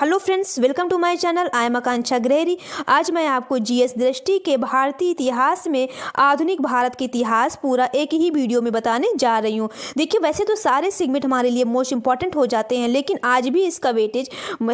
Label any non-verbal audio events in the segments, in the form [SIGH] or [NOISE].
Hello friends welcome to my channel I am Akanksha ग्रेरी आज मैं आपको जीएस दृष्टि के भारतीय इतिहास में आधुनिक भारत के इतिहास पूरा एक ही वीडियो में बताने जा रही हूँ देखिए वैसे तो सारे सेगमेंट हमारे लिए मोस्ट इंपॉर्टेंट हो जाते हैं लेकिन आज भी इसका वेटेज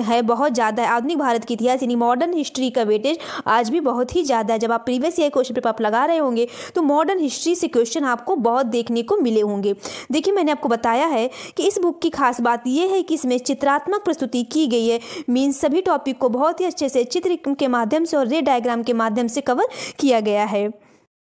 है बहुत ज़्यादा है आधुनिक भारत के इतिहास यानी मॉडर्न हिस्ट्री का वेटेज आज भी बहुत ही ज़्यादा है जब आप प्रीवियस ईयर क्वेश्चन पेपर आप लगा रहे होंगे तो मॉडर्न हिस्ट्री से क्वेश्चन आपको बहुत देखने को मिले होंगे देखिए मैंने आपको बताया है कि इस बुक की खास बात यह है कि इसमें चित्रात्मक प्रस्तुति की गई है मीन सभी टॉपिक को बहुत ही अच्छे से चित्र के माध्यम से और रे डायग्राम के माध्यम से कवर किया गया है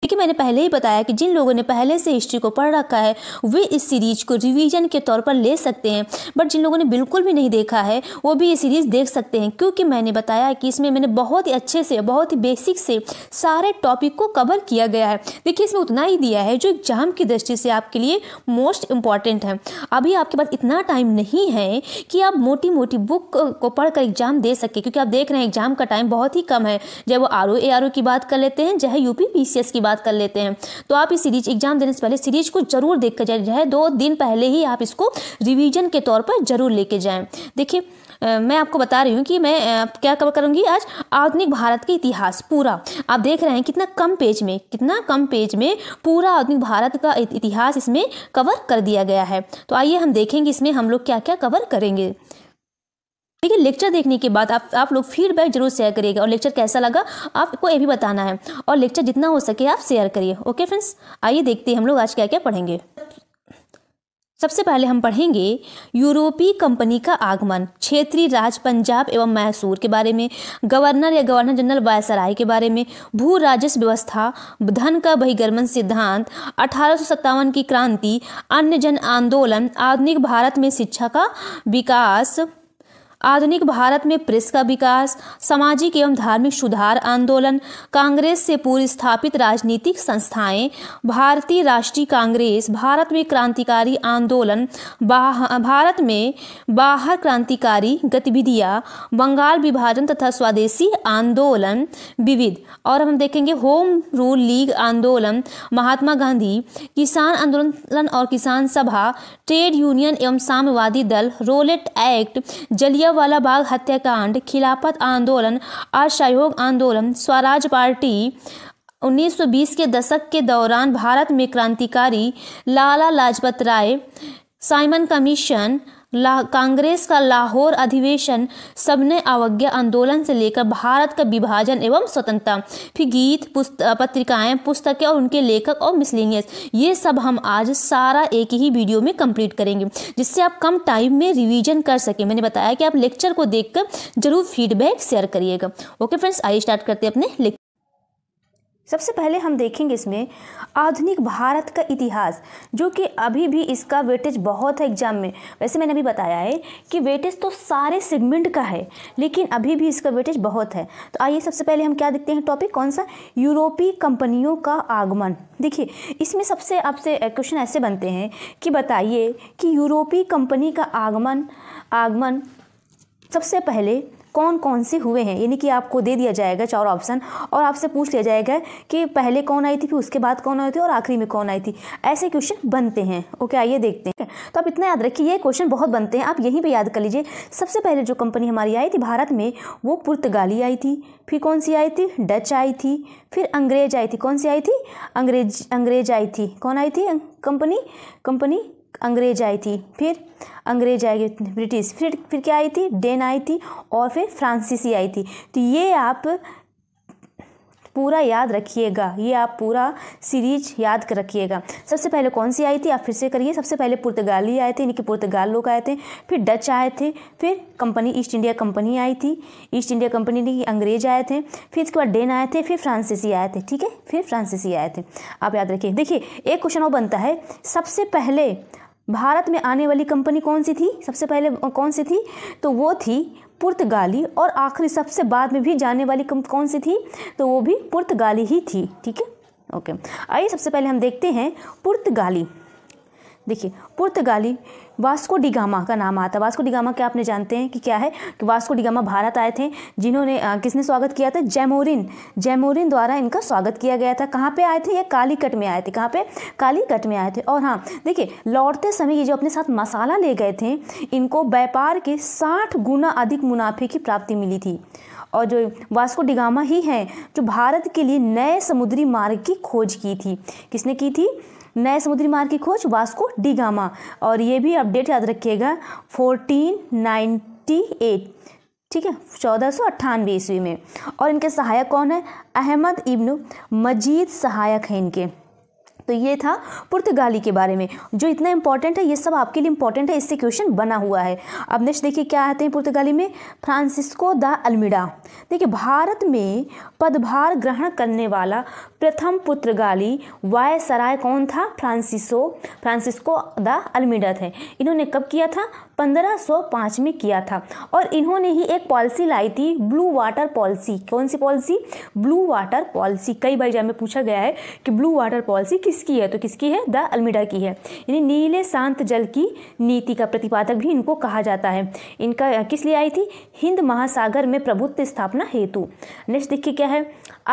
देखिए मैंने पहले ही बताया कि जिन लोगों ने पहले से हिस्ट्री को पढ़ रखा है वे इस सीरीज को रिवीजन के तौर पर ले सकते हैं बट जिन लोगों ने बिल्कुल भी नहीं देखा है वो भी ये सीरीज़ देख सकते हैं क्योंकि मैंने बताया कि इसमें मैंने बहुत ही अच्छे से बहुत ही बेसिक से सारे टॉपिक को कवर किया गया है देखिए इसमें उतना ही दिया है जो एग्जाम की दृष्टि से आपके लिए मोस्ट इम्पॉर्टेंट है अभी आपके पास इतना टाइम नहीं है कि आप मोटी मोटी बुक को पढ़कर एग्जाम दे सके क्योंकि आप देख रहे हैं एग्जाम का टाइम बहुत ही कम है चाहे वो आर ओ की बात कर लेते हैं चाहे यू पी की बात कर लेते हैं तो आप इस सीरीज एग्जाम देने से पहले सीरीज को जरूर देख कर जाए दो दिन पहले ही आप इसको रिविजन के तौर पर जरूर लेके जाएँ देखिए मैं आपको बता रही हूँ कि मैं क्या कवर करूँगी आज आधुनिक भारत के इतिहास पूरा आप देख रहे हैं कितना कम पेज में कितना कम पेज में पूरा आधुनिक भारत का इतिहास इसमें कवर कर दिया गया है तो आइए हम देखेंगे इसमें हम लोग क्या क्या कवर करेंगे ठीक है लेक्चर देखने के बाद आप आप लोग फीडबैक जरूर शेयर करिएगा और लेक्चर कैसा लगा आपको ये भी बताना है और लेक्चर जितना हो सके आप शेयर करिए ओके फ्रेंड्स आइए देखते हैं हम लोग आज क्या क्या पढ़ेंगे सबसे पहले हम पढ़ेंगे यूरोपीय कंपनी का आगमन क्षेत्रीय राज पंजाब एवं मैसूर के बारे में गवर्नर या गवर्नर जनरल वायसराय के बारे में भू राजस्व व्यवस्था धन का बहिगर्मन सिद्धांत अठारह की क्रांति अन्य जन आंदोलन आधुनिक भारत में शिक्षा का विकास आधुनिक भारत में प्रेस का विकास सामाजिक एवं धार्मिक सुधार आंदोलन कांग्रेस से पूर्व स्थापित राजनीतिक संस्थाएं भारतीय राष्ट्रीय कांग्रेस भारत में क्रांतिकारी आंदोलन भारत में बाहर क्रांतिकारी गतिविधियां बंगाल विभाजन तथा स्वदेशी आंदोलन विविध और हम देखेंगे होम रूल लीग आंदोलन महात्मा गांधी किसान आंदोलन और किसान सभा ट्रेड यूनियन एवं साम्यवादी दल रोलेट एक्ट जलीय वाला बाग हत्याकांड खिलाफत आंदोलन असहयोग आंदोलन स्वराज पार्टी 1920 के दशक के दौरान भारत में क्रांतिकारी Lala Lajpat Rai Simon Commission Congress का लाहौर अधिवेशन सबने अवज्ञा आंदोलन से लेकर भारत का विभाजन एवं स्वतंत्रता फिर गीत पुस्त, पत्रिकाएं पुस्तकें और उनके लेखक और मिसलिनियस ये सब हम आज सारा एक ही वीडियो में कंप्लीट करेंगे जिससे आप कम टाइम में रिवीजन कर सकें मैंने बताया कि आप लेक्चर को देखकर जरूर फीडबैक शेयर करिएगा ओके फ्रेंड्स आइए स्टार्ट करते हैं अपने लेक्चर सबसे पहले हम देखेंगे इसमें आधुनिक भारत का इतिहास जो कि अभी भी इसका वेटेज बहुत है एग्जाम में वैसे मैंने अभी बताया है कि वेटेज तो सारे सेगमेंट का है लेकिन अभी भी इसका वेटेज बहुत है तो आइए सबसे पहले हम क्या देखते हैं टॉपिक कौन सा यूरोपीय कंपनियों का आगमन देखिए इसमें सबसे आपसे क्वेश्चन ऐसे बनते हैं कि बताइए कि यूरोपीय कंपनी का आगमन आगमन सबसे पहले कौन कौन से हुए हैं यानी कि आपको दे दिया जाएगा चार ऑप्शन और आपसे पूछ लिया जाएगा कि पहले कौन आई थी फिर उसके बाद कौन आई थी और आखिरी में कौन आई थी ऐसे क्वेश्चन बनते हैं ओके आइए देखते हैं तो आप इतना याद रखिए ये क्वेश्चन बहुत बनते हैं आप यहीं पर याद कर लीजिए सबसे पहले जो कंपनी हमारी आई थी भारत में वो पुर्तगाली आई थी फिर कौन सी आई थी डच आई थी फिर अंग्रेज आई थी कौन सी आई थी अंग्रेज अंग्रेज आई थी कौन आई थी कंपनी कंपनी अंग्रेज आई थी फिर अंग्रेज आई गई ब्रिटिश फिर फिर क्या आई थी डेन आई थी और फिर फ्रांसीसी आई थी तो ये आप पूरा याद रखिएगा ये आप पूरा सीरीज याद कर रखिएगा सबसे पहले कौन सी आई थी आप फिर से करिए सबसे पहले पुर्तगाली आए थे यानी कि पुर्तगाल लोग आए थे फिर डच आए थे फिर कंपनी ईस्ट इंडिया कंपनी आई थी ईस्ट इंडिया कंपनी ने अंग्रेज आए थे फिर इसके बाद डेन आए थे फिर फ्रांसीसी आए थे ठीक है फिर फ्रांसीसी आए थे आप याद रखिए देखिए एक क्वेश्चन और बनता है सबसे पहले भारत में आने वाली कंपनी कौन सी थी सबसे पहले कौन सी थी तो वो थी पुर्तगाली और आखिरी सबसे बाद में भी जाने वाली कौन सी थी तो वो भी पुर्तगाली ही थी ठीक है ओके आइए सबसे पहले हम देखते हैं पुर्तगाली देखिए पुर्तगाली वास्को डिगामा का नाम आता है वास्को डिगामा क्या आपने जानते हैं कि क्या है कि तो वास्को डिगामा भारत आए थे जिन्होंने किसने स्वागत किया था जैमोरिन जैमोरिन द्वारा इनका स्वागत किया गया था कहाँ पे आए थे ये कालीकट में आए थे कहाँ पे कालीकट में आए थे और हाँ देखिए लौटते समय ये जो अपने साथ मसाला ले गए थे इनको व्यापार के साठ गुना अधिक मुनाफे की प्राप्ति मिली थी और जो वास्को डिगामा ही हैं जो भारत के लिए नए समुद्री मार्ग की खोज की थी किसने की थी नए समुद्री मार्ग की खोज वास्को डिगामा और ये भी अपडेट याद रखिएगा फोर्टीन नाइन्टी एट ठीक है चौदह सौ अट्ठानवे ईस्वी में और इनके सहायक कौन है अहमद इब्न मजीद सहायक हैं इनके तो ये था पुर्तगाली के बारे में जो इतना इंपॉर्टेंट है ये सब आपके लिए इंपॉर्टेंट है इससे क्वेश्चन बना हुआ है अब नेक्स्ट देखिए क्या आते हैं पुर्तगाली में फ्रांसिस्को द अल्मिडा देखिए भारत में पदभार ग्रहण करने वाला प्रथम पुत्रगाली वाय सराय कौन था फ्रांसिसो फ्रांसिस्को द अल्मीडा थे इन्होंने कब किया था 1505 में किया था और इन्होंने ही एक पॉलिसी लाई थी ब्लू वाटर पॉलिसी कौन सी पॉलिसी ब्लू वाटर पॉलिसी कई बार जब में पूछा गया है कि ब्लू वाटर पॉलिसी किसकी है तो किसकी है द अल्मीडा की है यानी नीले शांत जल की नीति का प्रतिपादक भी इनको कहा जाता है इनका किस लिए आई थी हिंद महासागर में प्रभुत्व स्थापना हेतु नेक्स्ट देखिए क्या किया है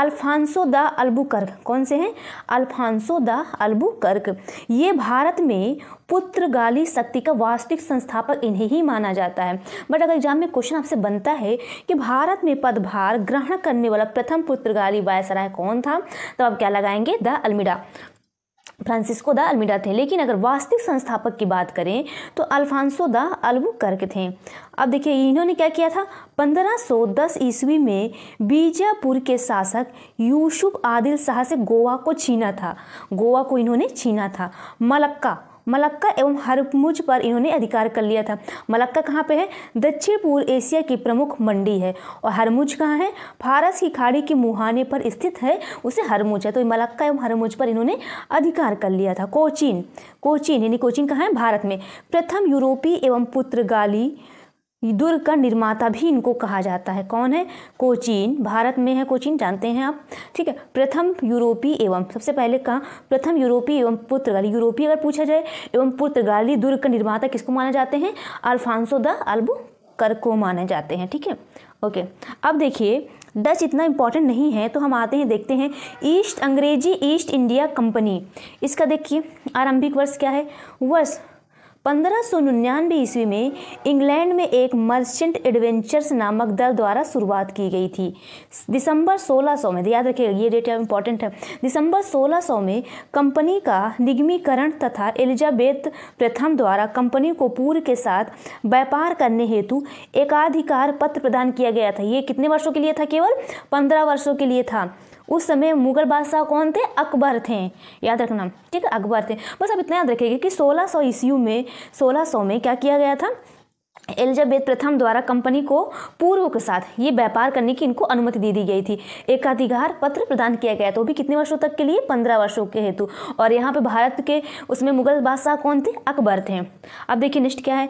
अल्फांसो द अल्बुकर्क कौन से हैं अल्फांसो द अल्बुकर्क ये भारत में पुत्रगाली शक्ति का वास्तविक संस्थापक इन्हें ही माना जाता है बट अगर एग्जाम में क्वेश्चन आपसे बनता है कि भारत में पदभार ग्रहण करने वाला प्रथम पुत्रगाली वायसराय कौन था तो आप क्या लगाएंगे de Almeida Francisco de Almeida थे लेकिन अगर वास्तविक संस्थापक की बात करें तो अल्फांसो द कर्क थे अब देखिए इन्होंने क्या किया था 1510 ईस्वी में बीजापुर के शासक यूसुफ आदिल शाह से गोवा को छीना था गोवा को इन्होंने छीना था मलक्का मलक्का एवं हरमुज पर इन्होंने अधिकार कर लिया था मलक्का कहाँ पे है दक्षिण पूर्व एशिया की प्रमुख मंडी है और हरमुज कहाँ है फारस की खाड़ी के मुहाने पर स्थित है उसे हरमुज है तो मलक्का एवं हरमुज पर इन्होंने अधिकार कर लिया था कोचीन कोचीन यानी कोचीन कहाँ है भारत में प्रथम यूरोपीय एवं पुर्तगाली दुर्ग का निर्माता भी इनको कहा जाता है कौन है कोचीन भारत में है कोचीन जानते हैं आप ठीक है प्रथम यूरोपीय एवं सबसे पहले कहा प्रथम यूरोपीय एवं पुर्तगाली यूरोपीय अगर पूछा जाए एवं पुर्तगाली दुर्ग का निर्माता किसको माने जाते हैं अल्फांसो द अल्बू कर को माने जाते हैं ठीक है ओके अब देखिए डच इतना इंपॉर्टेंट नहीं है तो हम आते हैं देखते हैं ईस्ट अंग्रेजी ईस्ट इंडिया कंपनी इसका देखिए आरंभिक वर्ष क्या है वर्ष पंद्रह ईस्वी में इंग्लैंड में एक मर्चेंट एडवेंचर्स नामक दल द्वारा शुरुआत की गई थी दिसंबर 1600 में याद रखिएगा ये डेट इंपॉर्टेंट है दिसंबर 1600 में कंपनी का निगमीकरण तथा एलिजाबेथ प्रथम द्वारा कंपनी को पूर्व के साथ व्यापार करने हेतु एकाधिकार पत्र प्रदान किया गया था ये कितने वर्षों के लिए था केवल पंद्रह वर्षों के लिए था उस समय मुगल बादशाह कौन थे अकबर थे याद रखना ठीक है अकबर थे बस आप इतना याद रखेंगे कि 1600 सौ ईस्वी में 1600 में क्या किया गया था एलिजाबेथ प्रथम द्वारा कंपनी को पूर्व के साथ ये व्यापार करने की इनको अनुमति दे दी गई थी एकाधिकार पत्र प्रदान किया गया तो भी कितने वर्षों तक के लिए पंद्रह वर्षों के हेतु और यहाँ पे भारत के उसमें मुगल बादशाह कौन थे अकबर थे अब देखिए नेक्स्ट क्या है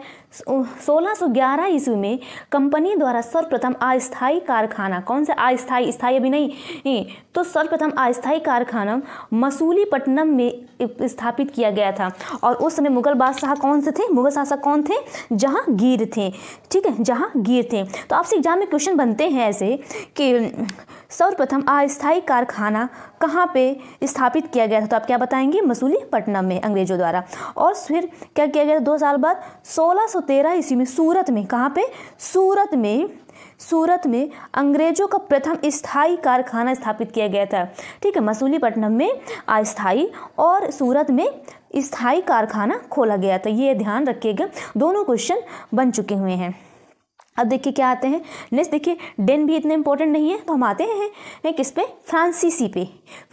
सोलह सौ ग्यारह ईस्वी में कंपनी द्वारा सर्वप्रथम अस्थायी कारखाना कौन सा अस्थायी स्थायी अभी नहीं, नहीं तो सर्वप्रथम अस्थायी कारखाना मसूलीपट्टनम में स्थापित किया गया था और उस समय मुगल बादशाह कौन से थे मुगल शासक कौन थे जहाँ गिर गिद्ध थे ठीक है जहाँ गिर थे तो आपसे एग्जाम में क्वेश्चन बनते हैं ऐसे कि सर्वप्रथम अस्थायी कारखाना कहाँ पे स्थापित किया गया था तो आप क्या बताएंगे मसूली पटना में अंग्रेजों द्वारा और फिर क्या किया गया दो साल बाद 1613 ईस्वी में सूरत में कहाँ पे सूरत में सूरत में अंग्रेजों का प्रथम स्थायी कारखाना स्थापित किया गया था ठीक है मसूलीपट्टनम में अस्थाई और सूरत में स्थायी कारखाना खोला गया था ये ध्यान रखिएगा दोनों क्वेश्चन बन चुके हुए हैं अब देखिए क्या आते हैं नेक्स्ट देखिए डेन भी इतने इंपॉर्टेंट नहीं है तो हम आते हैं है किस पे फ्रांसीसी पे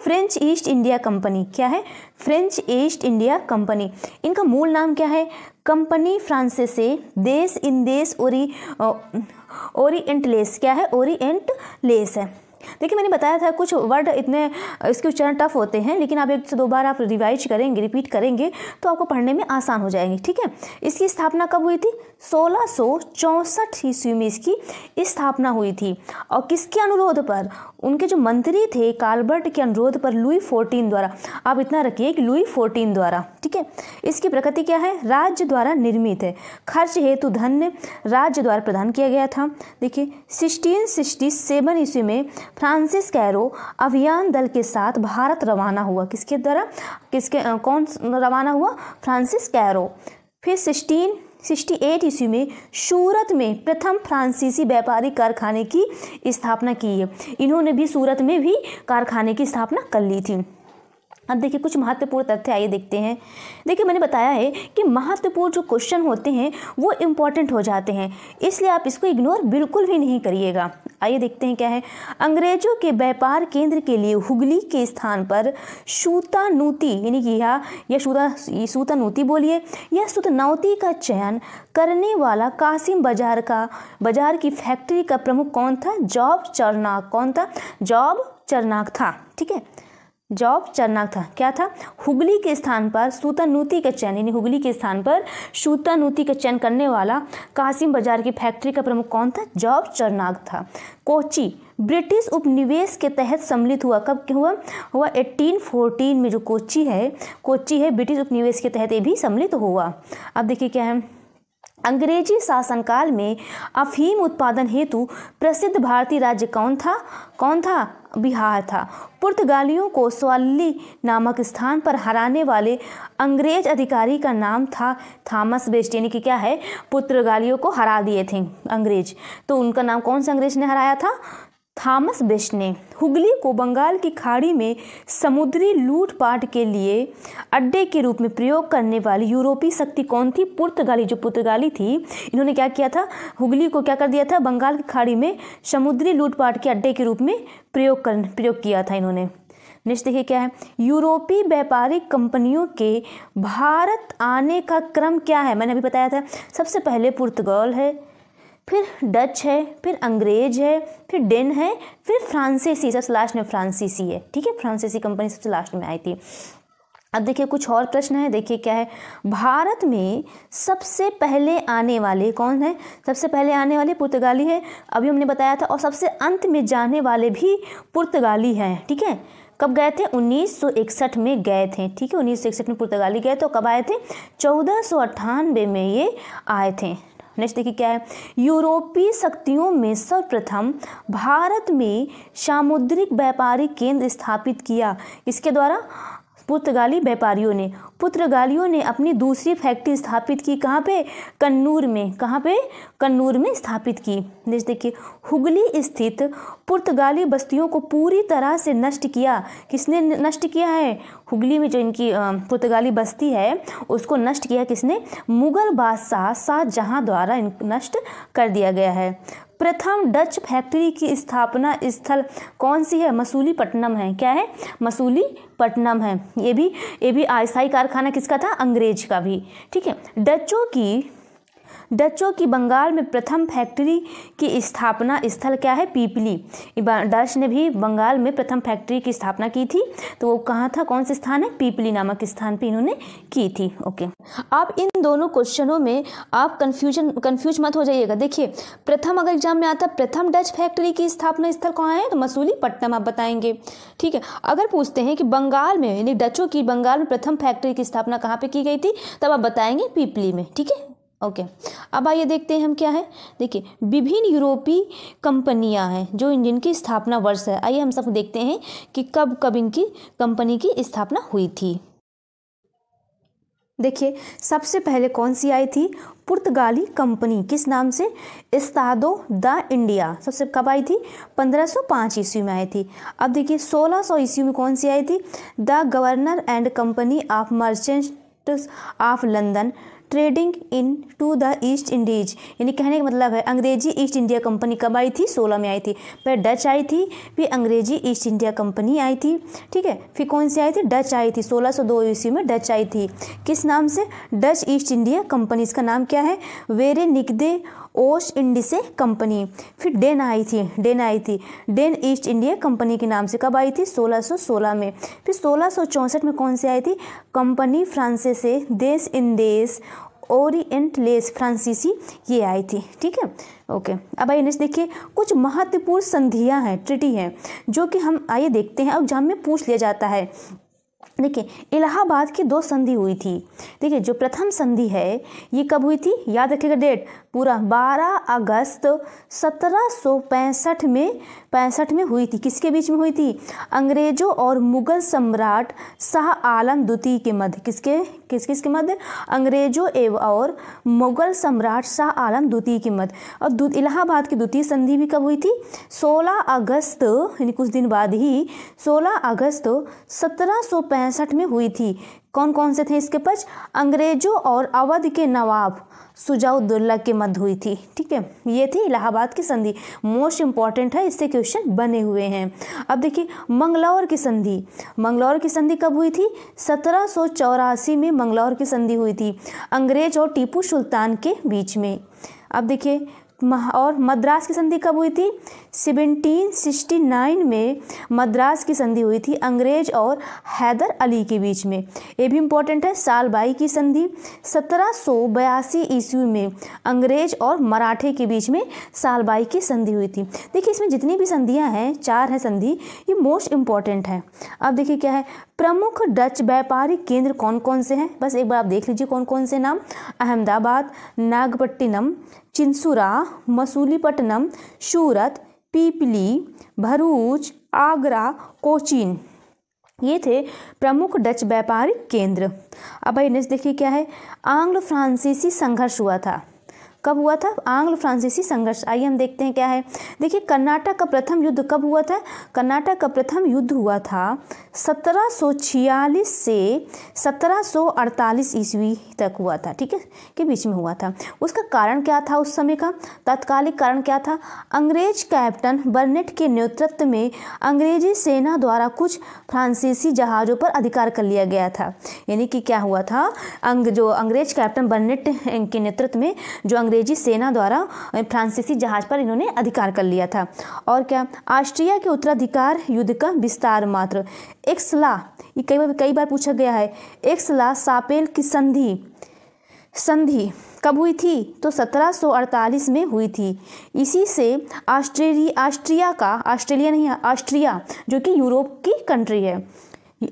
फ्रेंच ईस्ट इंडिया कंपनी क्या है फ्रेंच ईस्ट इंडिया कंपनी इनका मूल नाम क्या है कंपनी फ्रांसे देश इन देश और ओरिएंट लेस क्या है ओरिएंट लेस है देखिए मैंने बताया था कुछ वर्ड इतने इसके उच्चारण टफ होते हैं लेकिन आप एक से दो बार आप रिवाइज करेंगे रिपीट करेंगे तो आपको पढ़ने में आसान हो जाएंगे ठीक है इसकी स्थापना कब हुई थी सोलह सौ ईस्वी में इसकी स्थापना हुई थी और किसके अनुरोध पर उनके जो मंत्री थे कार्बर्ट के अनुरोध पर लुई फोर्टीन द्वारा आप इतना रखिए कि लुई फोर्टीन द्वारा ठीक है इसकी प्रकृति क्या है राज्य द्वारा निर्मित है खर्च हेतु धन राज्य द्वारा प्रदान किया गया था देखिए सिक्सटीन सिक्सटी सेवन ईस्वी में फ्रांसिस कैरो अभियान दल के साथ भारत रवाना हुआ किसके द्वारा किसके कौन रवाना हुआ फ्रांसिस कैरो फिर सिक्सटीन सिक्सटी एट ईस्वी में सूरत में प्रथम फ्रांसीसी व्यापारी कारखाने की स्थापना की है इन्होंने भी सूरत में भी कारखाने की स्थापना कर ली थी अब देखिए कुछ महत्वपूर्ण तथ्य आइए देखते हैं देखिए मैंने बताया है कि महत्वपूर्ण जो क्वेश्चन होते हैं वो इम्पॉर्टेंट हो जाते हैं इसलिए आप इसको इग्नोर बिल्कुल भी नहीं करिएगा आइए देखते हैं क्या है अंग्रेजों के व्यापार केंद्र के लिए हुगली के स्थान पर सूतानूती यानी कि यह या सूता सूतानूती बोलिए या सुतनौती का चयन करने वाला कासिम बाजार का बाजार की फैक्ट्री का प्रमुख कौन था जॉब चरनाक कौन था जॉब चरनाक था ठीक है जॉब चरनाक था क्या था हुगली के स्थान पर सूतनुति का चयन यानी हुगली के स्थान पर सूतनुति का चयन करने वाला कासिम बाजार की फैक्ट्री का प्रमुख कौन था जॉब चरनाक था कोची ब्रिटिश उपनिवेश के तहत सम्मिलित हुआ कब हुआ हुआ 1814 में जो कोची है कोची है ब्रिटिश उपनिवेश के तहत ये भी सम्मिलित हुआ अब देखिए क्या है अंग्रेजी शासनकाल में अफीम उत्पादन हेतु प्रसिद्ध भारतीय राज्य कौन था कौन था बिहार था पुर्तगालियों को स्वाली नामक स्थान पर हराने वाले अंग्रेज अधिकारी का नाम था थॉमस बेस्ट यानी कि क्या है पुर्तगालियों को हरा दिए थे अंग्रेज तो उनका नाम कौन सा अंग्रेज ने हराया था थामस बेश ने हुगली को बंगाल की खाड़ी में समुद्री लूटपाट के लिए अड्डे के रूप में प्रयोग करने वाली यूरोपीय शक्ति कौन थी पुर्तगाली जो पुर्तगाली थी इन्होंने क्या किया था हुगली को क्या कर दिया था बंगाल की खाड़ी में समुद्री लूटपाट के अड्डे के रूप में प्रयोग कर प्रयोग किया था इन्होंने नेक्स्ट देखिए क्या है यूरोपीय व्यापारिक कंपनियों के भारत आने का क्रम क्या है मैंने अभी बताया था सबसे पहले पुर्तगाल है फिर डच है फिर अंग्रेज है फिर डेन है फिर फ्रांसीसी सबसे लास्ट में फ्रांसीसी है ठीक है फ्रांसीसी कंपनी सबसे लास्ट में आई थी अब देखिए कुछ और प्रश्न है देखिए क्या है भारत में सबसे पहले आने वाले कौन है सबसे पहले आने वाले पुर्तगाली है अभी हमने बताया था और सबसे अंत में जाने वाले भी पुर्तगाली हैं ठीक है थीके? कब गए थे 1961 में गए थे ठीक है 1961 में पुर्तगाली गए तो कब आए थे चौदह में ये आए थे नेक्स्ट देखिए क्या है यूरोपीय शक्तियों में सर्वप्रथम भारत में सामुद्रिक व्यापारिक केंद्र स्थापित किया इसके द्वारा पुर्तगाली व्यापारियों ने पुर्तगालियों ने अपनी दूसरी फैक्ट्री स्थापित की कहाँ पे कन्नूर में कहाँ पे कन्नूर में स्थापित की जैसे देखिए हुगली स्थित पुर्तगाली बस्तियों को पूरी तरह से नष्ट किया किसने नष्ट किया है हुगली में जो इनकी पुर्तगाली बस्ती है उसको नष्ट किया किसने मुगल बादशाह शाहजहाँ द्वारा नष्ट कर दिया गया है प्रथम डच फैक्ट्री की स्थापना स्थल कौन सी है मसूली पट्टनम है क्या है मसूली पट्टनम है ये भी ये भी आयसाई कारखाना किसका था अंग्रेज का भी ठीक है डचों की डचों की बंगाल में प्रथम फैक्ट्री की स्थापना स्थल क्या है पीपली डच ने भी बंगाल में प्रथम फैक्ट्री की स्थापना की थी तो वो कहाँ था कौन सा स्थान है पीपली नामक स्थान पे इन्होंने की थी ओके आप इन दोनों क्वेश्चनों में आप कन्फ्यूजन कन्फ्यूज मत हो जाइएगा देखिए प्रथम अगर एग्जाम में आता प्रथम डच फैक्ट्री की स्थापना स्थल कहाँ है तो मसूली पट्टनम आप बताएंगे ठीक है अगर पूछते हैं कि बंगाल में यानी डचों की बंगाल में प्रथम फैक्ट्री की स्थापना कहाँ पे की गई थी तब आप बताएंगे पीपली में ठीक है ओके okay. अब आइए देखते हैं हम क्या है देखिए विभिन्न यूरोपीय कंपनियां हैं जो की स्थापना वर्ष है आइए हम सब देखते हैं कि कब कब इनकी कंपनी की स्थापना हुई थी देखिए सबसे पहले कौन सी आई थी पुर्तगाली कंपनी किस नाम से इस्तादो द इंडिया सबसे कब आई थी 1505 ईस्वी में आई थी अब देखिए 1600 सौ ईस्वी में कौन सी आई थी the governor and company of merchant of London trading into the East Indies यानी कहने का मतलब है अंग्रेजी ईस्ट इंडिया कंपनी कब आई थी सोलह में आई थी फिर डच आई थी फिर अंग्रेजी ईस्ट इंडिया कंपनी आई थी ठीक है फिर कौन सी आई थी डच आई थी सोलह सौ दो ईस्वी में डच आई थी किस नाम से डच ईस्ट इंडिया कंपनी इसका नाम क्या है वेरे निकदे इंडी से कंपनी फिर डेन आई थी डेन आई थी डेन ईस्ट इंडिया कंपनी के नाम से कब आई थी 1616 में फिर सोलह में कौन सी आई थी कंपनी फ्रांसे से देश इन देश लेस फ्रांसीसी ये आई थी ठीक है ओके अब आइए नेक्स्ट देखिए कुछ महत्वपूर्ण संधियाँ हैं ट्रिटी हैं जो कि हम आइए देखते हैं और एग्जाम में पूछ लिया जाता है देखिए इलाहाबाद की दो संधि हुई थी देखिए जो प्रथम संधि है ये कब हुई थी याद रखिएगा डेट पूरा 12 अगस्त 1765 में पैंसठ में हुई थी किसके बीच में हुई थी अंग्रेजों और मुगल सम्राट शाह आलम द्वितीय के मध्य किसके किस किसके मध्य अंग्रेजों एवं और मुगल सम्राट शाह आलम द्वितीय के मध्य और इलाहाबाद की द्वितीय संधि भी कब हुई थी 16 अगस्त यानी कुछ दिन बाद ही 16 अगस्त 1765 में हुई थी कौन कौन से थे इसके पक्ष अंग्रेजों और अवध के नवाब सुजाउद्दुल्ला के मध्य हुई थी ठीक है ये थी इलाहाबाद की संधि मोस्ट इंपॉर्टेंट है इससे क्वेश्चन बने हुए हैं अब देखिए मंगलौर की संधि मंगलौर की संधि कब हुई थी सत्रह में मंगलौर की संधि हुई थी अंग्रेज और टीपू सुल्तान के बीच में अब देखिए और मद्रास की संधि कब हुई थी 1769 में मद्रास की संधि हुई थी अंग्रेज और हैदर अली के बीच में ये भी इम्पोर्टेंट है सालबाई की संधि बयासी ईस्वी में अंग्रेज और मराठे के बीच में सालबाई की संधि हुई थी देखिए इसमें जितनी भी संधियाँ हैं चार हैं संधि ये मोस्ट इम्पॉर्टेंट है अब देखिए क्या है प्रमुख डच व्यापारिक केंद्र कौन कौन से हैं बस एक बार आप देख लीजिए कौन कौन से नाम अहमदाबाद नागपट्टिनम चिंसुरा मसूलीपट्टनम सूरत पीपली भरूच आगरा कोचीन ये थे प्रमुख डच व्यापारिक केंद्र अब भाई नेक्स्ट देखिए क्या है आंग्लो फ्रांसीसी संघर्ष हुआ था कब हुआ था आंग्ल फ्रांसीसी संघर्ष आइए हम देखते हैं क्या है देखिए कर्नाटक का प्रथम युद्ध कब हुआ था कर्नाटक का प्रथम युद्ध हुआ था 1746 से 1748 ईस्वी तक हुआ था ठीक है के बीच में हुआ था उसका कारण क्या था उस समय का तात्कालिक कारण क्या था अंग्रेज कैप्टन बर्नेट के नेतृत्व में अंग्रेजी सेना द्वारा कुछ फ्रांसीसी जहाज़ों पर अधिकार कर लिया गया था यानी कि क्या हुआ था अंग जो अंग्रेज कैप्टन बर्नेट के नेतृत्व में जो अंग्रेजी सेना द्वारा फ्रांसीसी जहाज पर इन्होंने अधिकार कर लिया था और क्या ऑस्ट्रिया के उत्तराधिकार युद्ध का विस्तार मात्र एक्सला ये कई बार कई बार पूछा गया है एक्सला सापेल की संधि संधि कब हुई थी तो 1748 में हुई थी इसी से ऑस्ट्रेली ऑस्ट्रिया का ऑस्ट्रेलिया नहीं ऑस्ट्रिया जो कि यूरोप की कंट्री है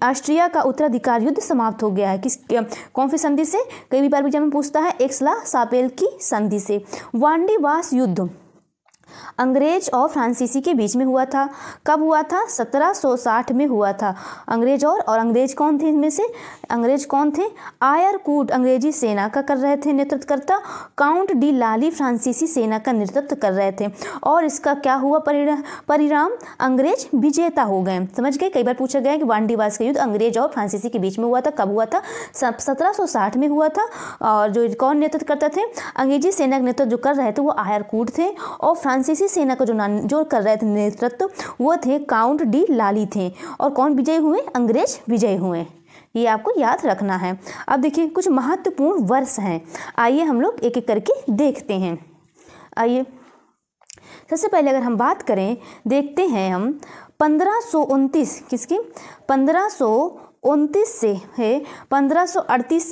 ऑस्ट्रिया का उत्तराधिकार युद्ध समाप्त हो गया है किस कौन सी संधि से कई बार भी जब पूछता है एक्सला सापेल की संधि से वास युद्ध अंग्रेज और फ्रांसीसी के बीच में हुआ था कब हुआ था 1760 में हुआ था अंग्रेज और और अंग्रेज कौन थे इनमें से अंग्रेज कौन थे आयरकूट अंग्रेजी सेना का कर रहे थे नेतृत्वकर्ता काउंट डी लाली फ्रांसीसी सेना का नेतृत्व कर रहे थे और इसका क्या हुआ परिणाम अंग्रेज विजेता हो गए समझ गए कई बार पूछा गया कि वांडीवास का युद्ध अंग्रेज और फ्रांसीसी के बीच में हुआ था कब हुआ था सत्रह में हुआ था और जो कौन नेतृत्व करता थे अंग्रेजी सेना का नेतृत्व जो कर रहे थे वो आयरकूट थे और फ्रांस फ्रांसीसी सेना का जो नान जो कर रहे थे नेतृत्व वो थे काउंट डी लाली थे और कौन विजय हुए अंग्रेज विजय हुए ये आपको याद रखना है अब देखिए कुछ महत्वपूर्ण वर्ष हैं आइए हम लोग एक एक करके देखते हैं आइए सबसे पहले अगर हम बात करें देखते हैं हम पंद्रह सौ उनतीस किसकी पंद्रह सौ उनतीस से है पंद्रह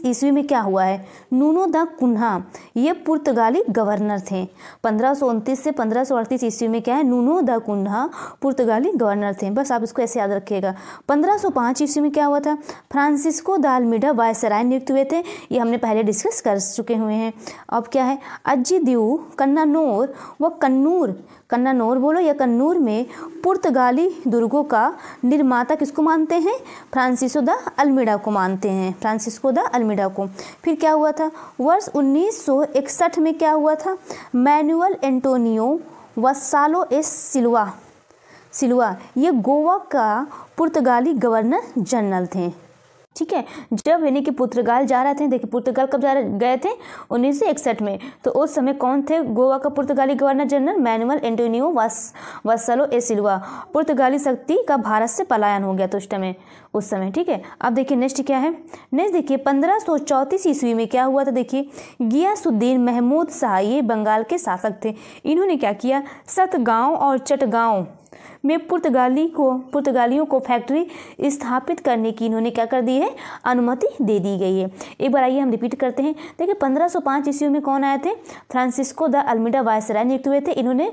ईस्वी में क्या हुआ है नूनो द कुन्हा ये पुर्तगाली गवर्नर थे पंद्रह से पंद्रह ईस्वी में क्या है नूनो द कुन्हा पुर्तगाली गवर्नर थे बस आप इसको ऐसे याद रखिएगा 1505 ईस्वी में क्या हुआ था फ्रांसिस्को दालमिडा वायसराय नियुक्त हुए थे ये हमने पहले डिस्कस कर चुके हुए हैं अब क्या है अज्जी दीव कन्नानोर व कन्नूर कन्नानौर बोलो या कन्नूर में पुर्तगाली दुर्गों का निर्माता किसको मानते हैं फ्रांसिसो द अल्मिडा को मानते हैं फ्रांसिस्को द अल्मिडा को फिर क्या हुआ था वर्ष 1961 में क्या हुआ था मैनुअल एंटोनियो वसालो एस सिलवा सिलवा ये गोवा का पुर्तगाली गवर्नर जनरल थे ठीक है जब यानी कि पुर्तगाल जा रहे थे देखिए पुर्तगाल कब जा रहे गए थे उन्नीस में तो उस समय कौन थे गोवा का पुर्तगाली गवर्नर जनरल मैनुअल एंटोनियो वास वासलो एसिल्वा पुर्तगाली शक्ति का भारत से पलायन हो गया तो उस समय उस समय ठीक है अब देखिए नेक्स्ट क्या है नेक्स्ट देखिए पंद्रह सौ चौंतीस ईस्वी में क्या हुआ था देखिए गियासुद्दीन महमूद शाह ये बंगाल के शासक थे इन्होंने क्या किया सतगाँव और चटगाँव में पुर्तगाली को पुर्तगालियों को फैक्ट्री स्थापित करने की इन्होंने क्या कर दी है अनुमति दे दी गई है एक बार आइए हम रिपीट करते हैं देखिए पंद्रह सौ पाँच ईस्वी में कौन आए थे फ्रांसिस्को द अल्मिडा वायसराय नियुक्त हुए थे इन्होंने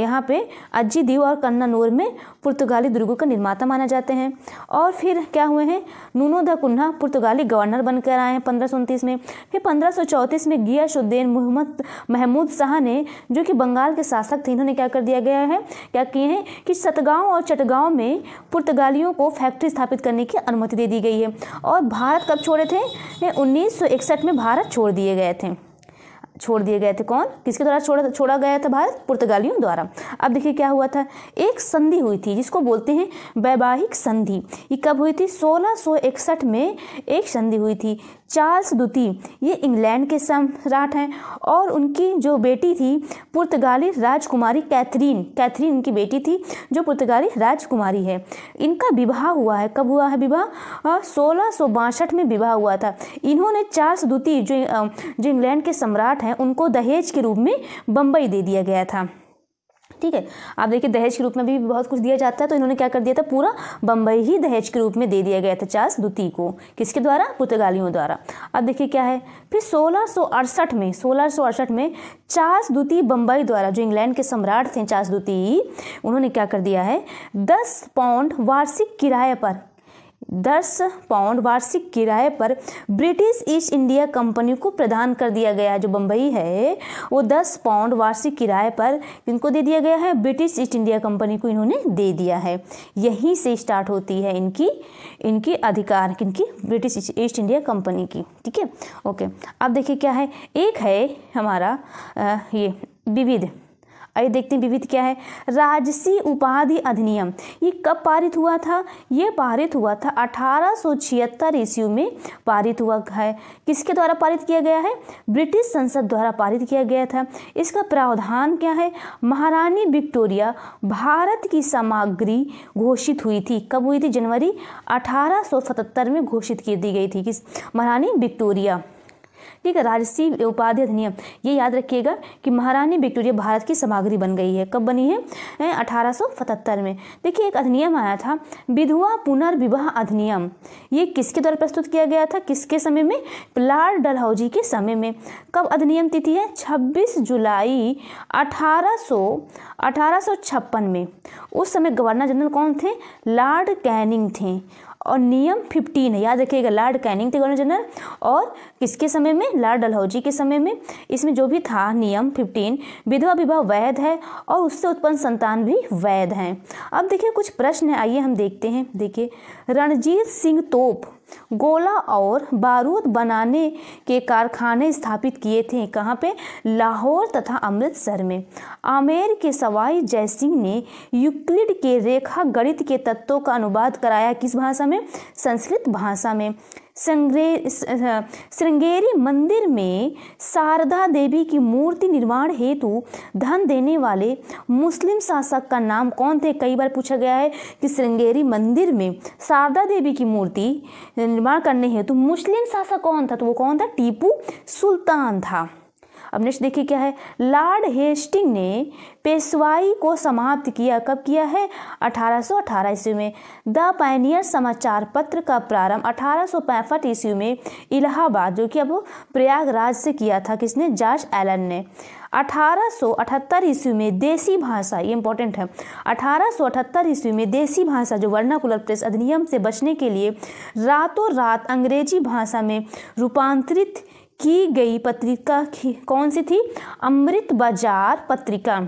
यहाँ पे अज्जी दीव और कन्नानूर में पुर्तगाली दुर्गों का निर्माता माना जाते हैं और फिर क्या हुए हैं नूनो द कुन्हा पुर्तगाली गवर्नर बनकर आए हैं पंद्रह में फिर पंद्रह में गियाशुद्दीन मोहम्मद महमूद शाह ने जो कि बंगाल के शासक थे इन्होंने क्या कर दिया गया है क्या किए हैं कि सतगांव और चटगांव में पुर्तगालियों को फैक्ट्री स्थापित करने की अनुमति दे दी गई है और भारत कब छोड़े थे उन्नीस में भारत छोड़ दिए गए थे छोड़ दिए गए थे कौन किसके द्वारा छोड़ा छोड़ा गया था भारत पुर्तगालियों द्वारा अब देखिए क्या हुआ था एक संधि हुई थी जिसको बोलते हैं वैवाहिक संधि ये कब हुई थी 1661 में एक संधि हुई थी चार्ल्स द्वितीय ये इंग्लैंड के सम्राट हैं और उनकी जो बेटी थी पुर्तगाली राजकुमारी कैथरीन कैथरीन उनकी बेटी थी जो पुर्तगाली राजकुमारी है इनका विवाह हुआ है कब हुआ है विवाह सोलह सौ बासठ में विवाह हुआ था इन्होंने चार्ल्स द्वितीय जो जो इंग्लैंड के सम्राट हैं उनको दहेज के रूप में बम्बई दे दिया गया था ठीक है आप देखिए दहेज के रूप में भी बहुत कुछ दिया जाता है तो इन्होंने क्या कर दिया था पूरा बंबई ही दहेज के रूप में दे दिया गया था चार्ल्स द्वितीय को किसके द्वारा पुर्तगालियों द्वारा अब देखिए क्या है फिर सोलह में सोलह में चार्ल्स द्वितीय बंबई द्वारा जो इंग्लैंड के सम्राट थे चार्ल्स द्वितीय उन्होंने क्या कर दिया है दस पाउंड वार्षिक किराए पर दस पाउंड वार्षिक किराए पर ब्रिटिश ईस्ट इंडिया कंपनी को प्रदान कर दिया गया जो बम्बई है वो दस पाउंड वार्षिक किराए पर इनको दे दिया गया है ब्रिटिश ईस्ट इंडिया कंपनी को इन्होंने दे दिया है यहीं से स्टार्ट होती है इनकी इनके अधिकार इनकी ब्रिटिश ईस्ट इंडिया कंपनी की ठीक है ओके अब देखिए क्या है एक है हमारा आ, ये विविध आइए देखते हैं विविध क्या है राजसी उपाधि अधिनियम ये कब पारित हुआ था ये पारित हुआ था अठारह सौ ईस्वी में पारित हुआ है किसके द्वारा पारित किया गया है ब्रिटिश संसद द्वारा पारित किया गया था इसका प्रावधान क्या है महारानी विक्टोरिया भारत की सामग्री घोषित हुई थी कब हुई थी जनवरी अठारह में घोषित की दी गई थी किस महारानी विक्टोरिया ठीक है राजसी उपाधि अधिनियम ये याद रखिएगा कि महारानी विक्टोरिया भारत की सामग्री बन गई है कब बनी है अठारह में देखिए एक अधिनियम आया था विधवा पुनर्विवाह अधिनियम ये किसके द्वारा प्रस्तुत किया गया था किसके समय में लॉर्ड डलहौजी के समय में कब अधिनियम तिथि है 26 जुलाई अठारह 1856 में उस समय गवर्नर जनरल कौन थे लॉर्ड कैनिंग थे और नियम फिफ्टीन है याद रखिएगा लॉर्ड कैनिंग थे गवर्नर जनरल और किसके समय में लॉर्ड डलहौजी के समय में इसमें जो भी था नियम फिफ्टीन विधवा विवाह वैध है और उससे उत्पन्न संतान भी वैध हैं अब देखिए कुछ प्रश्न है आइए हम देखते हैं देखिए रणजीत सिंह तोप गोला और बारूद बनाने के कारखाने स्थापित किए थे कहाँ पे लाहौर तथा अमृतसर में आमेर के सवाई जयसिंह ने यूक्लिड के रेखा गणित के तत्वों का अनुवाद कराया किस भाषा में संस्कृत भाषा में संग्रे श्रृंगेरी मंदिर में शारदा देवी की मूर्ति निर्माण हेतु धन देने वाले मुस्लिम शासक का नाम कौन थे कई बार पूछा गया है कि श्रृंगेरी मंदिर में शारदा देवी की मूर्ति निर्माण करने हेतु मुस्लिम शासक कौन था तो वो कौन था टीपू सुल्तान था अब नेक्स्ट देखिए क्या है लॉर्ड हेस्टिंग ने पेशवाई को समाप्त किया कब किया है 1818 ईस्वी में द पायनियर समाचार पत्र का प्रारंभ अठारह सौ पैंसठ ईस्वी में इलाहाबाद जो कि अब प्रयागराज से किया था किसने जॉर्ज एलन ने 1878 ईस्वी में देसी भाषा ये इंपॉर्टेंट है 1878 ईस्वी में देसी भाषा जो वर्णाकुलर प्रेस अधिनियम से बचने के लिए रातों रात अंग्रेजी भाषा में रूपांतरित की गई पत्रिका कौन सी थी अमृत बाजार पत्रिका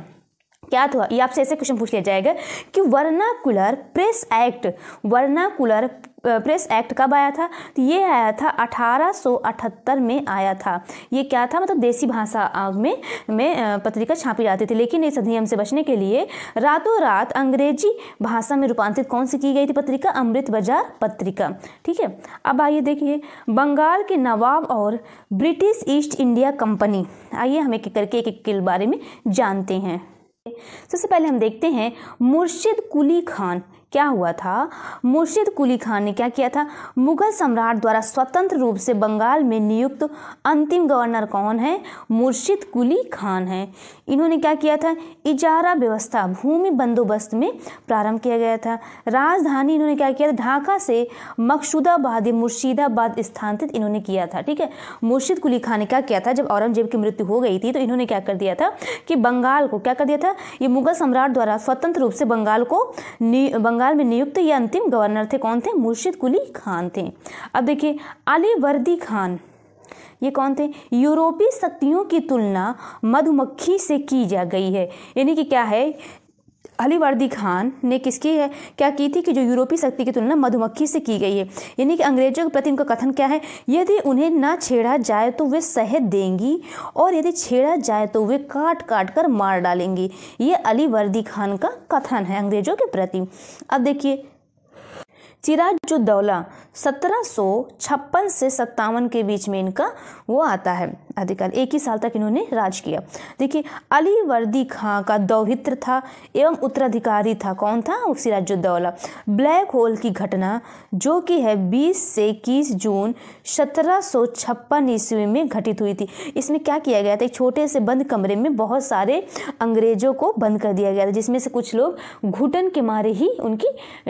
क्या था तो, ये आपसे ऐसे क्वेश्चन पूछ लिया जाएगा कि Vernacular Press Act Vernacular Press Act कब आया था तो ये आया था 1878 में आया था ये क्या था मतलब देसी भाषा में में पत्रिका छापी जाती थी लेकिन इस अधिनियम से बचने के लिए रातों रात अंग्रेजी भाषा में रूपांतरित कौन सी की गई थी पत्रिका अमृत बाजार पत्रिका ठीक है अब आइए देखिए बंगाल के नवाब और ब्रिटिश ईस्ट इंडिया कंपनी आइए हम एक करके एक एक के बारे में जानते हैं सबसे पहले हम देखते हैं मुर्शिद कुली खान क्या हुआ था मुर्शिद कुली खान ने क्या किया था मुगल सम्राट द्वारा स्वतंत्र रूप से बंगाल में नियुक्त अंतिम गवर्नर कौन है मुर्शिद कुली खान है इन्होंने क्या किया था इजारा व्यवस्था भूमि बंदोबस्त में प्रारंभ किया गया था राजधानी इन्होंने क्या किया था ढाका से मकसूदाबाद मुर्शिदाबाद स्थानांतरित इन्होंने किया था ठीक है मुर्शिद कुली खान ने क्या किया था जब औरंगजेब की मृत्यु हो गई थी तो इन्होंने क्या कर दिया था कि बंगाल को क्या कर दिया था ये मुगल सम्राट द्वारा स्वतंत्र रूप से बंगाल को बंगाल बंगाल में नियुक्त ये अंतिम गवर्नर थे कौन थे मुर्शिद कुली खान थे अब देखिए अली वर्दी खान ये कौन थे यूरोपीय शक्तियों की तुलना मधुमक्खी से की जा गई है यानी कि क्या है अलीवर्दी खान ने किसकी है क्या की थी कि जो यूरोपीय शक्ति की तुलना मधुमक्खी से की गई है यानी कि अंग्रेजों के प्रति उनका कथन क्या है यदि उन्हें ना छेड़ा जाए तो वे सह देंगी और यदि छेड़ा जाए तो वे काट काट कर मार डालेंगी ये अलीवर्दी खान का कथन है अंग्रेजों के प्रति अब देखिए चिराजुद्दौला सत्रह सौ छप्पन से सत्तावन के बीच में इनका वो आता है अधिकार एक ही साल तक इन्होंने राज किया देखिए अली वर्दी खां का दौहित्र था एवं उत्तराधिकारी था कौन था सिराजुद्दौला ब्लैक होल की घटना जो कि है 20 से इक्कीस जून सत्रह सौ छप्पन ईस्वी में घटित हुई थी इसमें क्या किया गया था एक छोटे से बंद कमरे में बहुत सारे अंग्रेजों को बंद कर दिया गया था जिसमें से कुछ लोग घुटन के मारे ही उनकी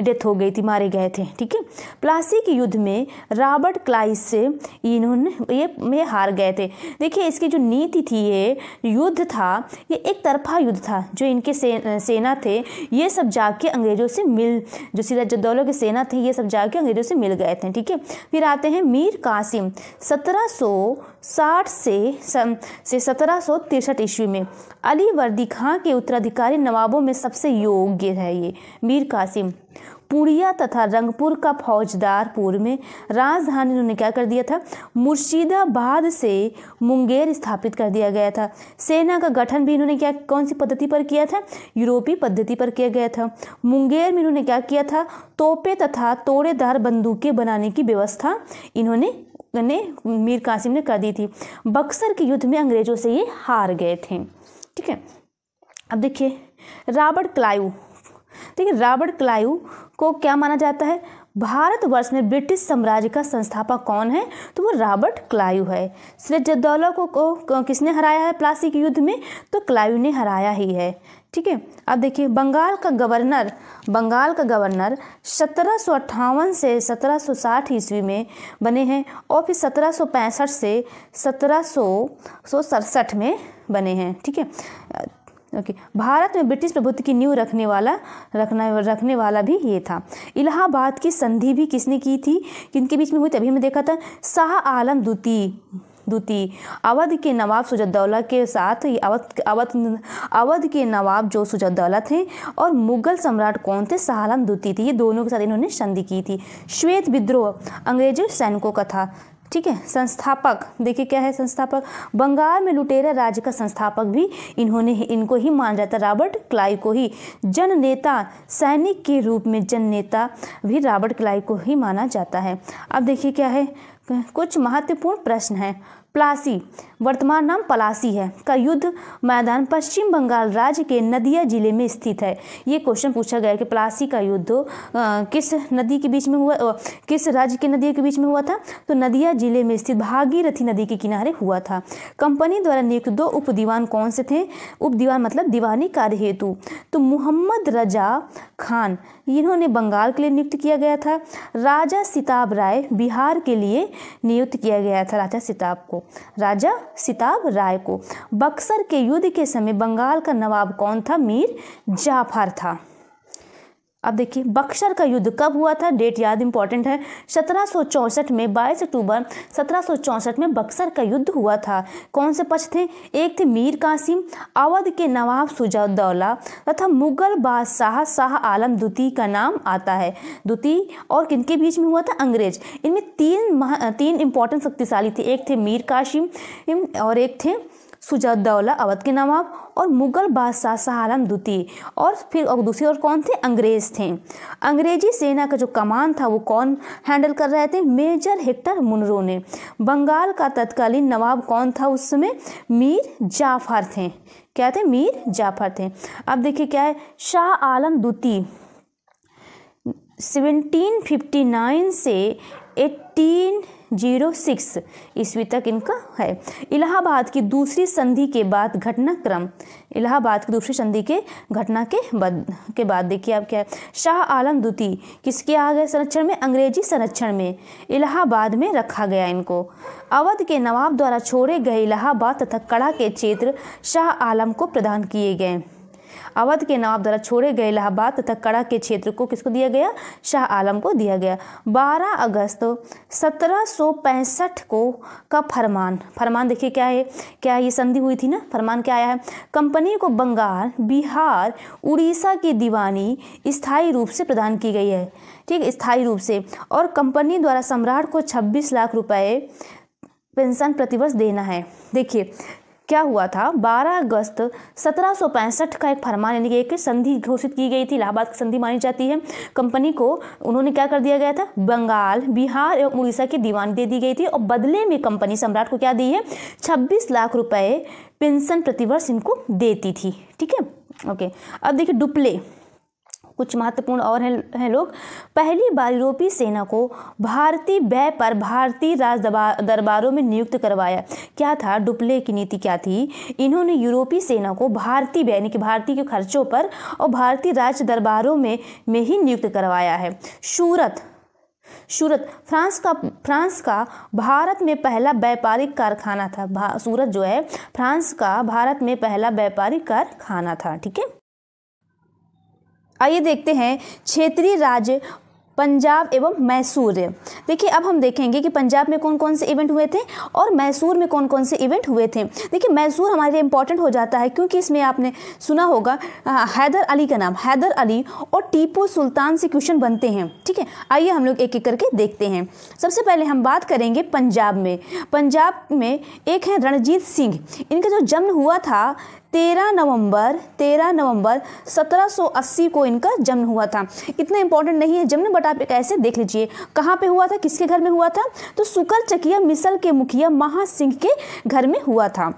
डेथ हो गई थी मारे गए थे ठीक है प्लासी के युद्ध में रॉबर्ट क्लाइस से इन्होंने ये में हार गए थे देखिए इसकी जो नीति थी ये युद्ध था ये एक तरफा युद्ध था जो इनके से, सेना थे ये सब जाके अंग्रेजों से मिल जो सिराजुद्दौला की सेना थी ये सब जाके अंग्रेजों से मिल गए थे ठीक है फिर आते हैं मीर कासिम 1760 से से सत्रह सौ तिरसठ ईस्वी में अली वर्दी खां के उत्तराधिकारी नवाबों में सबसे योग्य है ये मीर कासिम पुड़िया तथा रंगपुर का फौजदारपुर में राजधानी उन्होंने क्या कर दिया था मुर्शिदाबाद से मुंगेर स्थापित कर दिया गया था सेना का गठन भी इन्होंने क्या कौन सी पद्धति पर किया था यूरोपीय पद्धति पर किया गया था मुंगेर में इन्होंने क्या किया था तोपे तथा तोड़ेदार बंदूकें बनाने की व्यवस्था इन्होंने ने मीर कासिम ने कर दी थी बक्सर के युद्ध में अंग्रेजों से ये हार गए थे ठीक है अब देखिए रॉबर्ट क्लाइव ठीक है रॉबर्ट क्लाइव को क्या माना जाता है भारतवर्ष में ब्रिटिश साम्राज्य का संस्थापक कौन है तो वो रॉबर्ट क्लाइव है जद्दौला को, को, को किसने हराया है प्लासी के युद्ध में तो क्लाइव ने हराया ही है ठीक है अब देखिए बंगाल का गवर्नर बंगाल का गवर्नर सत्रह से 1760 ईस्वी में बने हैं और फिर सत्रह से सत्रह में बने हैं ठीक है ओके भारत में ब्रिटिश प्रभुत्व की नींव रखने वाला रखना रखने वाला भी ये था इलाहाबाद की संधि भी किसने की थी किनके बीच में हुई थी अभी हमने देखा था शाह आलम द्वितीय द्वितीय अवध के नवाब सुजद्दौला के साथ अवध अवध अवध के नवाब जो सुजद्दौला थे और मुगल सम्राट कौन थे आलम द्वितीय थे ये दोनों के साथ इन्होंने संधि की थी श्वेत विद्रोह अंग्रेजी सैनिकों का था ठीक है संस्थापक देखिए क्या है संस्थापक बंगाल में लुटेरा राज्य का संस्थापक भी इन्होंने इनको ही माना जाता रॉबर्ट क्लाई को ही जन नेता सैनिक के रूप में जन नेता भी रॉबर्ट क्लाई को ही माना जाता है अब देखिए क्या है कुछ महत्वपूर्ण प्रश्न हैं प्लासी वर्तमान नाम पलासी है का युद्ध मैदान पश्चिम बंगाल राज्य के नदिया जिले में स्थित है ये क्वेश्चन पूछा गया कि प्लासी का युद्ध किस नदी के बीच में हुआ आ, किस राज्य के नदियों के बीच में हुआ था तो नदिया जिले में स्थित भागीरथी नदी के किनारे हुआ था कंपनी द्वारा नियुक्त दो उप दीवान कौन से थे उप दीवान मतलब दीवानी कार्य हेतु तो मोहम्मद रजा खान इन्होंने बंगाल के लिए नियुक्त किया गया था राजा सिताब राय बिहार के लिए नियुक्त किया गया था राजा सिताब को राजा सिताब राय को बक्सर के युद्ध के समय बंगाल का नवाब कौन था मीर जाफर था अब देखिए बक्सर का युद्ध कब हुआ था डेट याद इंपॉर्टेंट है 1764 में 22 अक्टूबर 1764 में बक्सर का युद्ध हुआ था कौन से पक्ष थे एक थे मीर कासिम अवध के नवाब सुजाउद्दौला तथा मुगल बादशाह शाह आलम द्वितीय का नाम आता है द्वितीय और किनके बीच में हुआ था अंग्रेज इनमें तीन तीन इंपॉर्टेंट शक्तिशाली थे एक थे मीर कासिम और एक थे सुजाउद्दौला अवध के नवाब और मुगल बादशाह शाहआलम द्वितीय और फिर और दूसरी और कौन थे अंग्रेज थे अंग्रेजी सेना का जो कमान था वो कौन हैंडल कर रहे थे मेजर हेक्टर मुनरो ने बंगाल का तत्कालीन नवाब कौन था उस समय मीर जाफर थे क्या थे मीर जाफर थे अब देखिए क्या है शाह आलम द्वितीय 1759 से जीरो सिक्स ईस्वी तक इनका है इलाहाबाद की दूसरी संधि के बाद घटनाक्रम इलाहाबाद की दूसरी संधि के घटना के बाद के बाद देखिए आप क्या है शाह आलम द्वितीय किसके आ गए संरक्षण में अंग्रेजी संरक्षण में इलाहाबाद में रखा गया इनको अवध के नवाब द्वारा छोड़े गए इलाहाबाद तथा कड़ा के क्षेत्र शाह आलम को प्रदान किए गए अवध के नवाब द्वारा छोड़े गए इलाहाबाद तथा कड़ा के क्षेत्र को किसको दिया गया शाह आलम को दिया गया 12 अगस्त सत्रह को का फरमान फरमान देखिए क्या है क्या ये संधि हुई थी ना फरमान क्या आया है कंपनी को बंगाल बिहार उड़ीसा की दीवानी स्थायी रूप से प्रदान की गई है ठीक स्थायी रूप से और कंपनी द्वारा सम्राट को 26 लाख रुपए पेंशन प्रतिवर्ष देना है देखिए क्या हुआ था 12 अगस्त 1765 का एक फरमान यानी कि एक संधि घोषित की गई थी इलाहाबाद की संधि मानी जाती है कंपनी को उन्होंने क्या कर दिया गया था बंगाल बिहार एवं उड़ीसा की दीवानी दे दी गई थी और बदले में कंपनी सम्राट को क्या दी है छब्बीस लाख रुपये पेंशन प्रतिवर्ष इनको देती थी ठीक है ओके अब देखिए डुप्ले कुछ महत्वपूर्ण और हैं है लोग पहली बार यूरोपीय सेना को भारतीय व्यय पर भारतीय राज दरबारों में नियुक्त करवाया क्या था डुप्ले की नीति क्या थी इन्होंने यूरोपीय सेना को भारतीय व्यय यानी कि भारतीय के खर्चों पर और भारतीय राज दरबारों में में ही नियुक्त करवाया है सूरत सूरत फ्रांस का फ्रांस का भारत में पहला व्यापारिक कारखाना था सूरत जो है फ्रांस का भारत में पहला व्यापारिक कारखाना था ठीक है आइए देखते हैं क्षेत्रीय राज्य पंजाब एवं मैसूर देखिए अब हम देखेंगे कि पंजाब में कौन कौन से इवेंट हुए थे और मैसूर में कौन कौन से इवेंट हुए थे देखिए मैसूर हमारे लिए इम्पॉर्टेंट हो जाता है क्योंकि इसमें आपने सुना होगा हैदर अली का नाम हैदर अली और टीपू सुल्तान से क्वेश्चन बनते हैं ठीक है आइए हम लोग एक एक करके देखते हैं सबसे पहले हम बात करेंगे पंजाब में पंजाब में एक हैं रणजीत सिंह इनका जो जन्म हुआ था तेरह नवंबर तेरह नवंबर 1780 को इनका जन्म हुआ था इतना इंपॉर्टेंट नहीं है जन्म बट आप एक ऐसे देख लीजिए कहाँ पे हुआ था किसके घर में हुआ था तो सुकर चकिया मिसल के मुखिया महासिंह के घर में हुआ था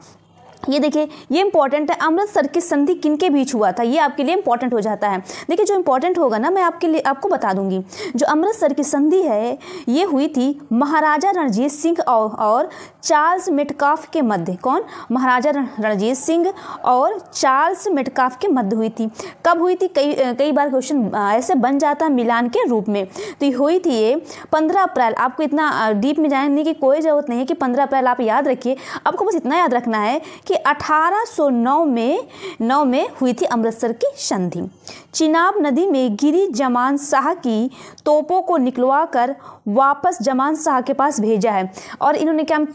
ये देखिए ये इंपॉर्टेंट है अमृतसर की संधि किन के बीच हुआ था ये आपके लिए इंपॉर्टेंट हो जाता है देखिए जो इंपॉर्टेंट होगा ना मैं आपके लिए आपको बता दूंगी जो अमृतसर की संधि है ये हुई थी महाराजा रणजीत सिंह और, और चार्ल्स मिटकाफ के मध्य कौन महाराजा रणजीत सिंह और चार्ल्स मिटकाफ के मध्य हुई थी कब हुई थी कई कई बार क्वेश्चन ऐसे बन जाता है मिलान के रूप में तो ये हुई थी ये पंद्रह अप्रैल आपको इतना डीप में जाने की कोई ज़रूरत नहीं है कि पंद्रह अप्रैल आप याद रखिए आपको बस इतना याद रखना है कि अठारह में नौ में हुई थी अमृतसर की संधि चिनाब नदी में गिरी जमान शाह की तोपों को निकलवा कर वापस जमान शाह के पास भेजा है और इन्होंने क्या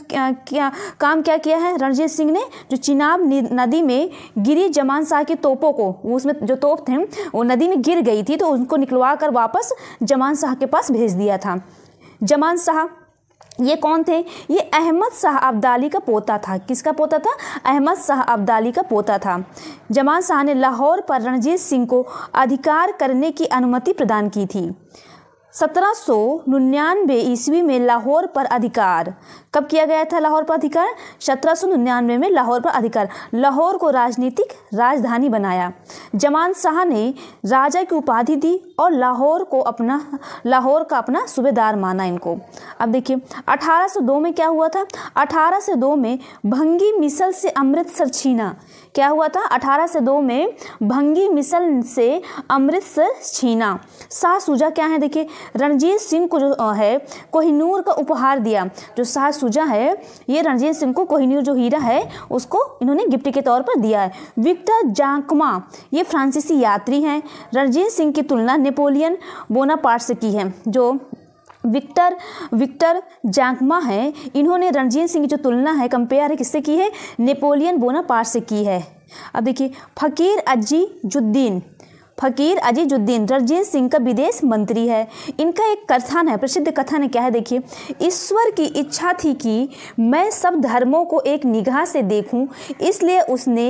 क्या काम क्या किया है रणजीत सिंह ने जो चिनाब नदी में गिरी जमान शाह की तोपों को उसमें जो तोप थे वो नदी में गिर गई थी तो उनको निकलवा कर वापस जमान शाह के पास भेज दिया था जमान शाह ये कौन थे ये अहमद शाह अब्दाली का पोता था किसका पोता था अहमद शाह अब्दाली का पोता था जमान शाह ने लाहौर पर रणजीत सिंह को अधिकार करने की अनुमति प्रदान की थी सत्रह सौ निन्यानवे ईस्वी में लाहौर पर अधिकार कब किया गया था लाहौर पर अधिकार सत्रह सौ निन्यानवे में लाहौर पर अधिकार लाहौर को राजनीतिक राजधानी बनाया जमान शाह ने राजा की उपाधि दी और लाहौर को अपना लाहौर का अपना सूबेदार माना इनको अब देखिए 1802 में क्या हुआ था 1802 में भंगी मिसल से अमृतसर छीना क्या हुआ था दो में भंगी मिसल से अमृतसर छीना शाह सुजा क्या है देखिए रणजीत सिंह को जो है कोहिनूर का उपहार दिया जो शाह सुजा है ये रणजीत सिंह को कोहिनूर जो हीरा है उसको इन्होंने गिफ्ट के तौर पर दिया है विक्टर जाकमा ये फ्रांसीसी यात्री हैं रणजीत सिंह की तुलना नेपोलियन बोनापार्ट से की है जो विक्टर विक्टर जैंकमा हैं इन्होंने रणजीत सिंह की जो तुलना है कंपेयर है किससे की है नेपोलियन बोनापार्ट से की है अब देखिए फ़कीर अज्जी जुद्दीन फ़कीर अजीजुद्दीन रणजीत सिंह का विदेश मंत्री है इनका एक कथन है प्रसिद्ध कथन है क्या है देखिए ईश्वर की इच्छा थी कि मैं सब धर्मों को एक निगाह से देखूं इसलिए उसने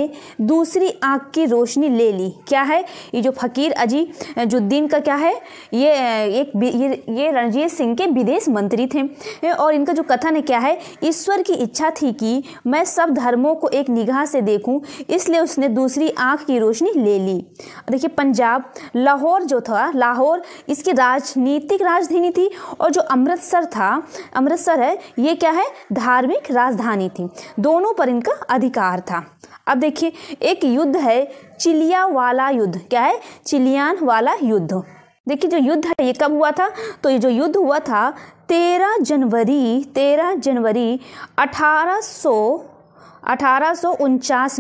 दूसरी आँख की रोशनी ले ली क्या है ये जो फ़कीर अजीजुद्दीन का क्या है ये एक ये, ये रणजीत सिंह के विदेश मंत्री थे और इनका जो कथन है क्या है ईश्वर की इच्छा थी कि मैं सब धर्मों को एक निगाह से देखूँ इसलिए उसने दूसरी आँख की रोशनी ले ली देखिए पंजाब लाहौर जो था लाहौर इसकी राजनीतिक राजधानी थी और जो अमृतसर था अमृतसर है ये क्या है धार्मिक राजधानी थी दोनों पर इनका अधिकार था अब देखिए एक युद्ध है चिलिया वाला युद्ध क्या है चिलियान वाला युद्ध देखिए जो युद्ध है ये कब हुआ था तो ये जो युद्ध हुआ था तेरह जनवरी तेरह जनवरी अठारह सौ अठारह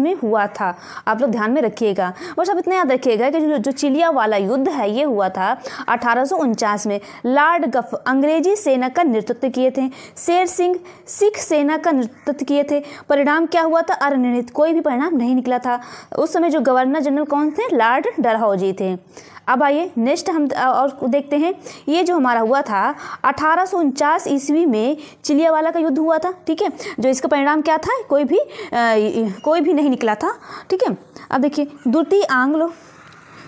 में हुआ था आप लोग ध्यान में रखिएगा बस आप इतना याद रखिएगा कि जो, जो चिलिया वाला युद्ध है ये हुआ था अठारह में लॉर्ड गफ अंग्रेजी सेना का नेतृत्व किए थे शेर सिंह सिख सेना का नेतृत्व किए थे परिणाम क्या हुआ था अनिर्णित कोई भी परिणाम नहीं निकला था उस समय जो गवर्नर जनरल कौन थे लॉर्ड डलहौजी थे अब आइए नेक्स्ट हम और देखते हैं ये जो हमारा हुआ था अठारह ईस्वी में चिलियावाला का युद्ध हुआ था ठीक है जो इसका परिणाम क्या था कोई भी आ, कोई भी नहीं निकला था ठीक है अब देखिए द्वितीय आंग्लो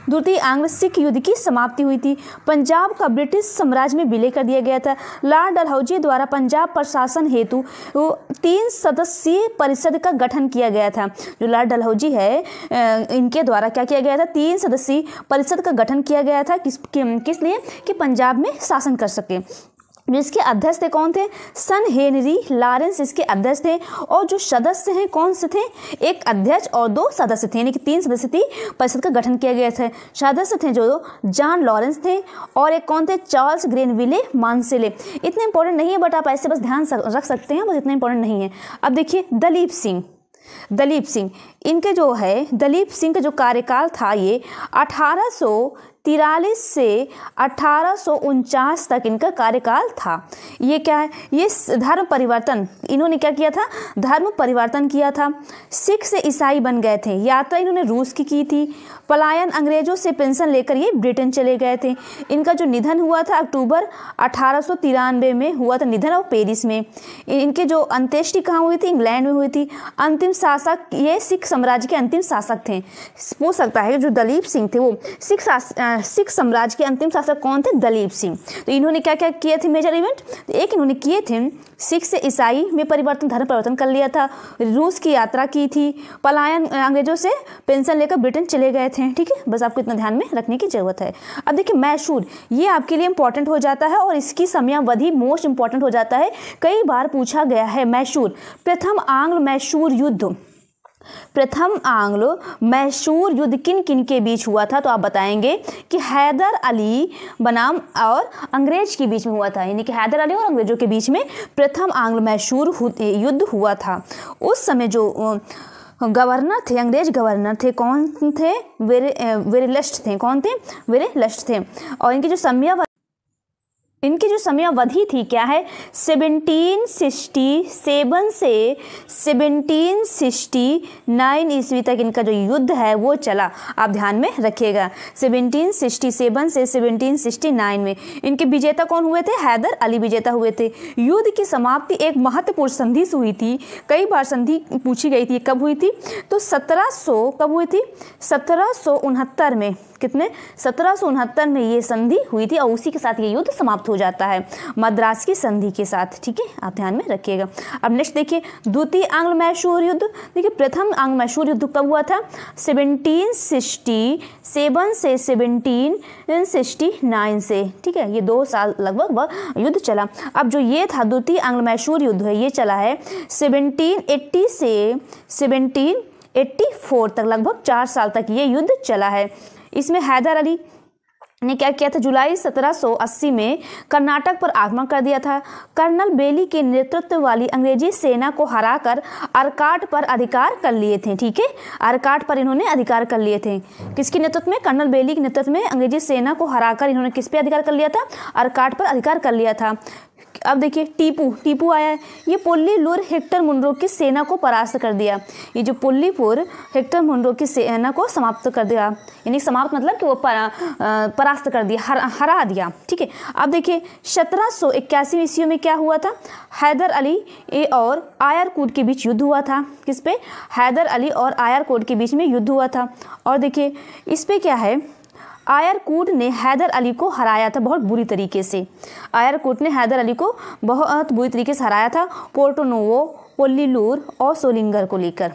द्वितीय आंग्ल सिख युद्ध की समाप्ति हुई थी पंजाब का ब्रिटिश साम्राज्य में विलय कर दिया गया था लॉर्ड डलहौजी द्वारा पंजाब प्रशासन हेतु तीन सदस्यीय परिषद का गठन किया गया था जो लॉर्ड डलहौजी है इनके द्वारा क्या किया गया था तीन सदस्यीय परिषद का गठन किया गया था किस किस लिए कि पंजाब में शासन कर सके जिसके अध्यक्ष थे कौन थे सन हेनरी लॉरेंस इसके अध्यक्ष थे और जो सदस्य हैं कौन से थे एक अध्यक्ष और दो सदस्य थे यानी कि तीन सदस्य थी परिषद का गठन किया गया था सदस्य थे जो जॉन लॉरेंस थे और एक कौन थे चार्ल्स ग्रेनविले मानसेले इतने इंपॉर्टेंट नहीं है बट आप ऐसे बस ध्यान रख सकते हैं बस इतना इंपॉर्टेंट नहीं है अब देखिए दलीप सिंह दलीप सिंह इनके जो है दलीप सिंह का जो कार्यकाल था ये अठारह तिरालीस से अठारह तक इनका कार्यकाल था ये क्या है ये धर्म परिवर्तन इन्होंने क्या किया था धर्म परिवर्तन किया था सिख से ईसाई बन गए थे यात्रा इन्होंने रूस की की थी पलायन अंग्रेजों से पेंशन लेकर ये ब्रिटेन चले गए थे इनका जो निधन हुआ था अक्टूबर अठारह में हुआ था निधन और पेरिस में इनके जो अंत्येष्टि कहाँ हुई थी इंग्लैंड में हुई थी अंतिम शासक ये सिख साम्राज्य के अंतिम शासक थे पूछ सकता है जो दलीप सिंह थे वो सिख सिख साम्राज्य के अंतिम शासक कौन थे दलीप सिंह तो इन्होंने क्या क्या किए थे मेजर इवेंट तो एक इन्होंने किए थे सिख से ईसाई में परिवर्तन धर्म परिवर्तन कर लिया था रूस की यात्रा की थी पलायन अंग्रेजों से पेंशन लेकर ब्रिटेन चले गए थे ठीक है बस आपको इतना ध्यान में रखने की ज़रूरत है अब देखिए मैशूर ये आपके लिए इंपॉर्टेंट हो जाता है और इसकी समयावधि मोस्ट इंपॉर्टेंट हो जाता है कई बार पूछा गया है मैशूर प्रथम आंग्ल मैशूर युद्ध प्रथम आंग्लो मैशूर युद्ध किन किन के बीच हुआ था तो आप बताएंगे कि हैदर अली बनाम और अंग्रेज के बीच में हुआ था यानी कि हैदर अली और अंग्रेजों के बीच में प्रथम आंग्ल मैशूर युद्ध हुआ था उस समय जो गवर्नर थे अंग्रेज गवर्नर थे कौन थे वेरे वेरे लष्ट थे कौन थे वेरे लष्ट थे और इनके जो सम्य इनकी जो समयावधि थी क्या है सेवनटीन सिक्सटी सेवन से सेवनटीन सिक्सटी नाइन ईस्वी तक इनका जो युद्ध है वो चला आप ध्यान में रखिएगा सेवनटीन सिक्सटी सेवन से सेवनटीन सिक्सटी नाइन में इनके विजेता कौन हुए थे हैदर अली विजेता हुए थे युद्ध की समाप्ति एक महत्वपूर्ण संधि से हुई थी कई बार संधि पूछी गई थी कब हुई थी तो सत्रह सौ कब हुई थी सत्रह सौ उनहत्तर में कितने सत्रह सौ उनहत्तर में ये संधि हुई थी और उसी के साथ ये युद्ध समाप्त समाप्त हो जाता है मद्रास की संधि के साथ ठीक है आप ध्यान में रखिएगा अब नेक्स्ट देखिए द्वितीय आंग्ल मैशूर युद्ध देखिए प्रथम आंग्ल मैशूर युद्ध कब हुआ था सेवनटीन सिक्सटी सेवन से सेवनटीन सिक्सटी नाइन से ठीक है ये दो साल लगभग वह युद्ध चला अब जो ये था द्वितीय आंग्ल मैशूर युद्ध है ये चला है सेवनटीन एट्टी से सेवनटीन एट्टी फोर तक लगभग चार साल तक ये युद्ध चला है इसमें हैदर अली ने क्या किया था जुलाई 1780 में कर्नाटक पर आक्रमण कर दिया था कर्नल बेली के नेतृत्व वाली अंग्रेजी सेना को हराकर अरकाट पर अधिकार कर लिए थे ठीक है अरकाट पर इन्होंने अधिकार कर लिए थे किसके नेतृत्व में कर्नल बेली के नेतृत्व में अंग्रेजी सेना को हराकर इन्होंने किस पे अधिकार कर लिया था अरकाट पर अधिकार कर लिया था अब देखिए टीपू टीपू आया है ये पोल्लीपुर हेक्टर मुंडरो की सेना को परास्त कर दिया ये जो पोल्लीपुर हेक्टर मुंडरो की सेना को समाप्त कर दिया यानी समाप्त मतलब कि वो पर, परास्त कर दिया हर, हरा दिया ठीक है अब देखिए सत्रह सौ इक्यासी ईस्वी में क्या हुआ था हैदर अली ए और आयरकोट के बीच युद्ध हुआ था किस पे हैदर अली और कोट के बीच में युद्ध हुआ था और देखिए इस पर क्या है आयरकूट ने हैदर अली को हराया था बहुत बुरी तरीके से आयरकूट ने हैदर अली को बहुत बुरी तरीके से हराया था पोर्टोनोवो पोलिलूर और सोलिंगर को लेकर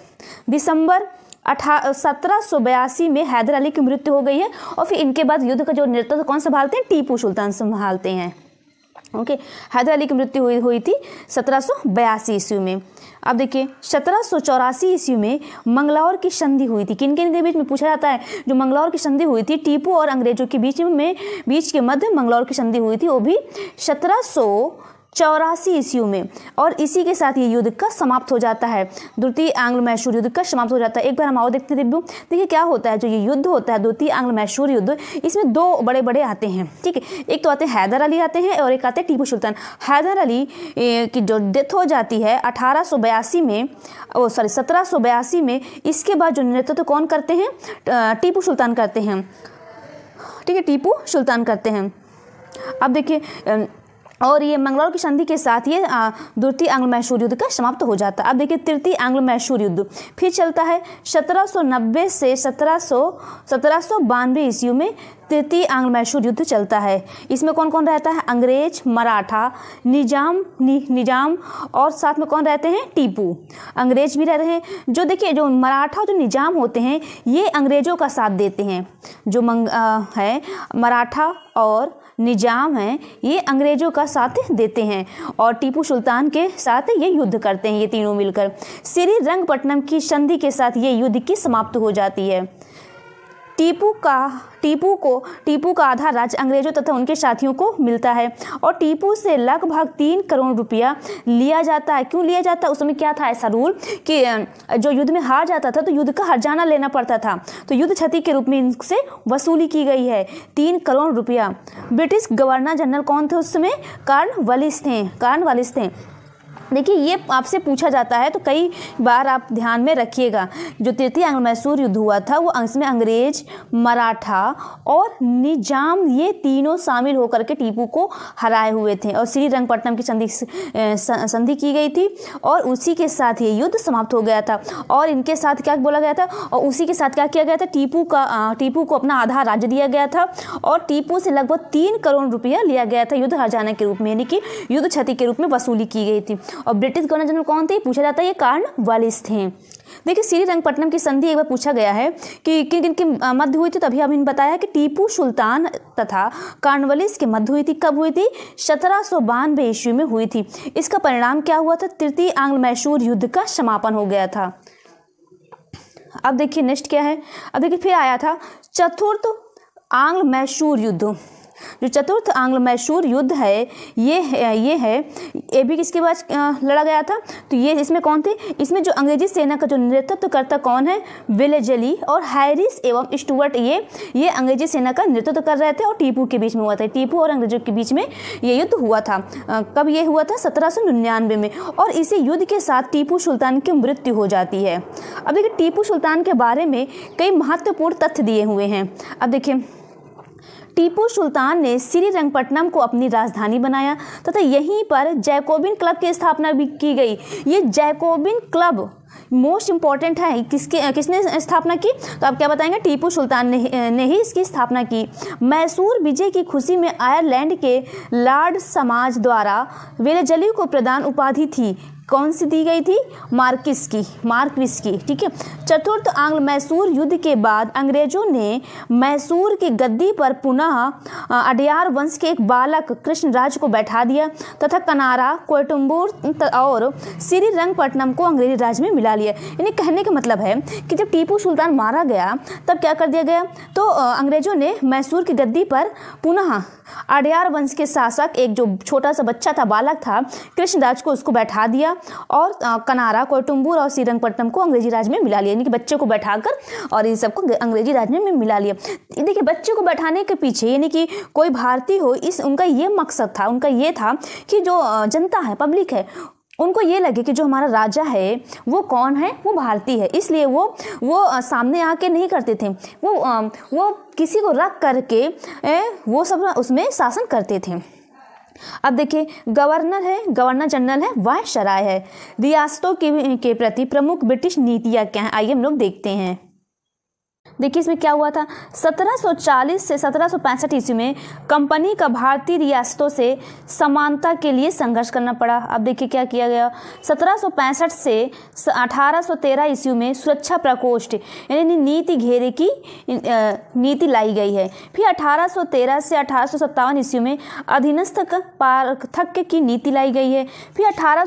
दिसंबर अठा सत्रह में हैदर अली की मृत्यु हो गई है और फिर इनके बाद युद्ध का जो नेतृत्व कौन संभालते हैं टीपू सुल्तान संभालते हैं ओके हैदर अली की मृत्यु हुई हुई थी सत्रह ईस्वी में अब देखिए सत्रह सौ चौरासी ईस्वी में मंगलौर की संधि हुई थी किन किन के बीच में पूछा जाता है जो मंगलौर की संधि हुई थी टीपू और अंग्रेजों के बीच में बीच के मध्य मंगलौर की संधि हुई थी वो भी सत्रह सौ चौरासी ईस्वी में और इसी के साथ ये युद्ध का समाप्त हो जाता है द्वितीय आंग्ल मैशूर युद्ध का समाप्त हो जाता है एक बार हम आओ देखते हैं रिव्यू देखिए क्या होता है जो ये युद्ध होता है द्वितीय आंग्ल मैशूर युद्ध इसमें दो बड़े बड़े आते हैं ठीक है एक तो आते हैं हैदर अली आते हैं और एक आते हैं टीपू सुल्तान हैदर अली की जो डेथ हो जाती है अठारह में ओ सॉरी सत्रह में इसके बाद जो नेतृत्व तो कौन करते हैं टीपू सुल्तान करते हैं ठीक है टीपू सुल्तान करते हैं अब देखिए और ये मंगलौर की संधि के साथ ये द्वितीय आंग्ल मैशूर युद्ध का समाप्त हो जाता है अब देखिए तृतीय आंग्ल मैशूर युद्ध फिर चलता है 1790 से 1700 बानवे ईस्वी में तृतीय आंग्ल मैशूर युद्ध चलता है इसमें कौन कौन रहता है अंग्रेज मराठा निजाम नि, निजाम और साथ में कौन रहते हैं टीपू अंग्रेज भी रहते हैं जो देखिए जो मराठा जो निजाम होते हैं ये अंग्रेजों का साथ देते हैं जो मंग आ, है मराठा और निज़ाम हैं ये अंग्रेज़ों का साथ देते हैं और टीपू सुल्तान के साथ ये युद्ध करते हैं ये तीनों मिलकर श्री रंगपट्टनम की संधि के साथ ये युद्ध की समाप्त हो जाती है टीपू का टीपू को टीपू का आधा राज्य अंग्रेजों तथा उनके साथियों को मिलता है और टीपू से लगभग तीन करोड़ रुपया लिया जाता है क्यों लिया जाता है उस समय क्या था ऐसा रूल कि जो युद्ध में हार जाता था तो युद्ध का हरजाना लेना पड़ता था तो युद्ध क्षति के रूप में इनसे वसूली की गई है तीन करोड़ रुपया ब्रिटिश गवर्नर जनरल कौन थे उस समय कार्न वालिस थे कार्न वालिस थे देखिए ये आपसे पूछा जाता है तो कई बार आप ध्यान में रखिएगा जो तृतीय अंग मैसूर युद्ध हुआ था वो इसमें अंग्रेज मराठा और निजाम ये तीनों शामिल होकर के टीपू को हराए हुए थे और श्रीरंगपट्टनम की संधि संधि की गई थी और उसी के साथ ये युद्ध समाप्त हो गया था और इनके साथ क्या बोला गया था और उसी के साथ क्या किया गया था टीपू का टीपू को अपना आधा राज्य दिया गया था और टीपू से लगभग तीन करोड़ रुपया लिया गया था युद्ध हर के रूप में यानी कि युद्ध क्षति के रूप में वसूली की गई थी और ब्रिटिश गवर्नर जनरल कौन थे पूछा जाता है ये कार्न वालिस थे देखिए श्री रंगपट्टनम की संधि एक बार पूछा गया है कि किन किन के मध्य हुई थी तभी अभी हमने बताया कि टीपू सुल्तान तथा कार्नवलिस के मध्य हुई थी कब हुई थी सत्रह सौ बानवे ईस्वी में हुई थी इसका परिणाम क्या हुआ था तृतीय आंग्ल मैशूर युद्ध का समापन हो गया था अब देखिए नेक्स्ट क्या है अब देखिए फिर आया था चतुर्थ आंग्ल मैशूर युद्ध जो चतुर्थ आंग्ल मैशूर युद्ध है ये है, ये है ये भी किसके बाद लड़ा गया था तो ये इसमें कौन थे इसमें जो अंग्रेजी सेना का जो नेतृत्व करता कौन है विलेजली और हैरिस एवं स्टुअर्ट ये ये अंग्रेजी सेना का नेतृत्व कर रहे थे और टीपू के बीच में हुआ था टीपू और अंग्रेजों के बीच में ये युद्ध हुआ था कब ये हुआ था सत्रह में और इसी युद्ध के साथ टीपू सुल्तान की मृत्यु हो जाती है अब देखिए टीपू सुल्तान के बारे में कई महत्वपूर्ण तथ्य दिए हुए हैं अब देखिए टीपू सुल्तान ने श्री रंगपटनम को अपनी राजधानी बनाया तथा यहीं पर जैकोबिन क्लब की स्थापना भी की गई ये जैकोबिन क्लब मोस्ट इम्पॉर्टेंट है किसके किसने स्थापना की तो आप क्या बताएंगे टीपू सुल्तान ने, ने ही इसकी स्थापना की मैसूर विजय की खुशी में आयरलैंड के लार्ड समाज द्वारा वेलजली को प्रदान उपाधि थी कौन सी दी गई थी मार्किस की मार्कविस की ठीक है चतुर्थ आंग्ल मैसूर युद्ध के बाद अंग्रेजों ने मैसूर की गद्दी पर पुनः अडियार वंश के एक बालक कृष्णराज को बैठा दिया तथा कनारा कोटम्बूर और श्री रंगपटनम को अंग्रेजी राज में मिला लिया यानी कहने का मतलब है कि जब टीपू सुल्तान मारा गया तब क्या कर दिया गया तो अंग्रेजों ने मैसूर की गद्दी पर पुनः अडियार वंश के शासक एक जो छोटा सा बच्चा था बालक था कृष्णराज को उसको बैठा दिया लिया और कनारा कोटुम्बूर और श्रीरंगपट्टनम को अंग्रेजी राज्य में मिला लिया यानी कि बच्चों को बैठाकर और इन सबको अंग्रेजी राज्य में मिला लिया देखिए बच्चों को बैठाने के पीछे यानी कि कोई भारतीय हो इस उनका ये मकसद था उनका ये था कि जो जनता है पब्लिक है उनको ये लगे कि जो हमारा राजा है वो कौन है वो भारतीय है इसलिए वो वो सामने आके नहीं करते थे वो वो किसी को रख करके वो सब उसमें शासन करते थे अब देखिए गवर्नर है गवर्नर जनरल है वायसराय शराय है रियासतों के, के प्रति प्रमुख ब्रिटिश नीतियाँ क्या हैं आइए हम लोग देखते हैं देखिए इसमें क्या हुआ था 1740 से 1765 ईस्वी में कंपनी का भारतीय रियासतों से समानता के लिए संघर्ष करना पड़ा अब देखिए क्या किया गया 1765 से 1813 ईस्वी में सुरक्षा प्रकोष्ठ यानी नीति घेरे की नीति लाई गई है फिर 1813 से अठारह ईस्वी में अधीनस्थ पार्थक्य की नीति लाई गई है फिर अठारह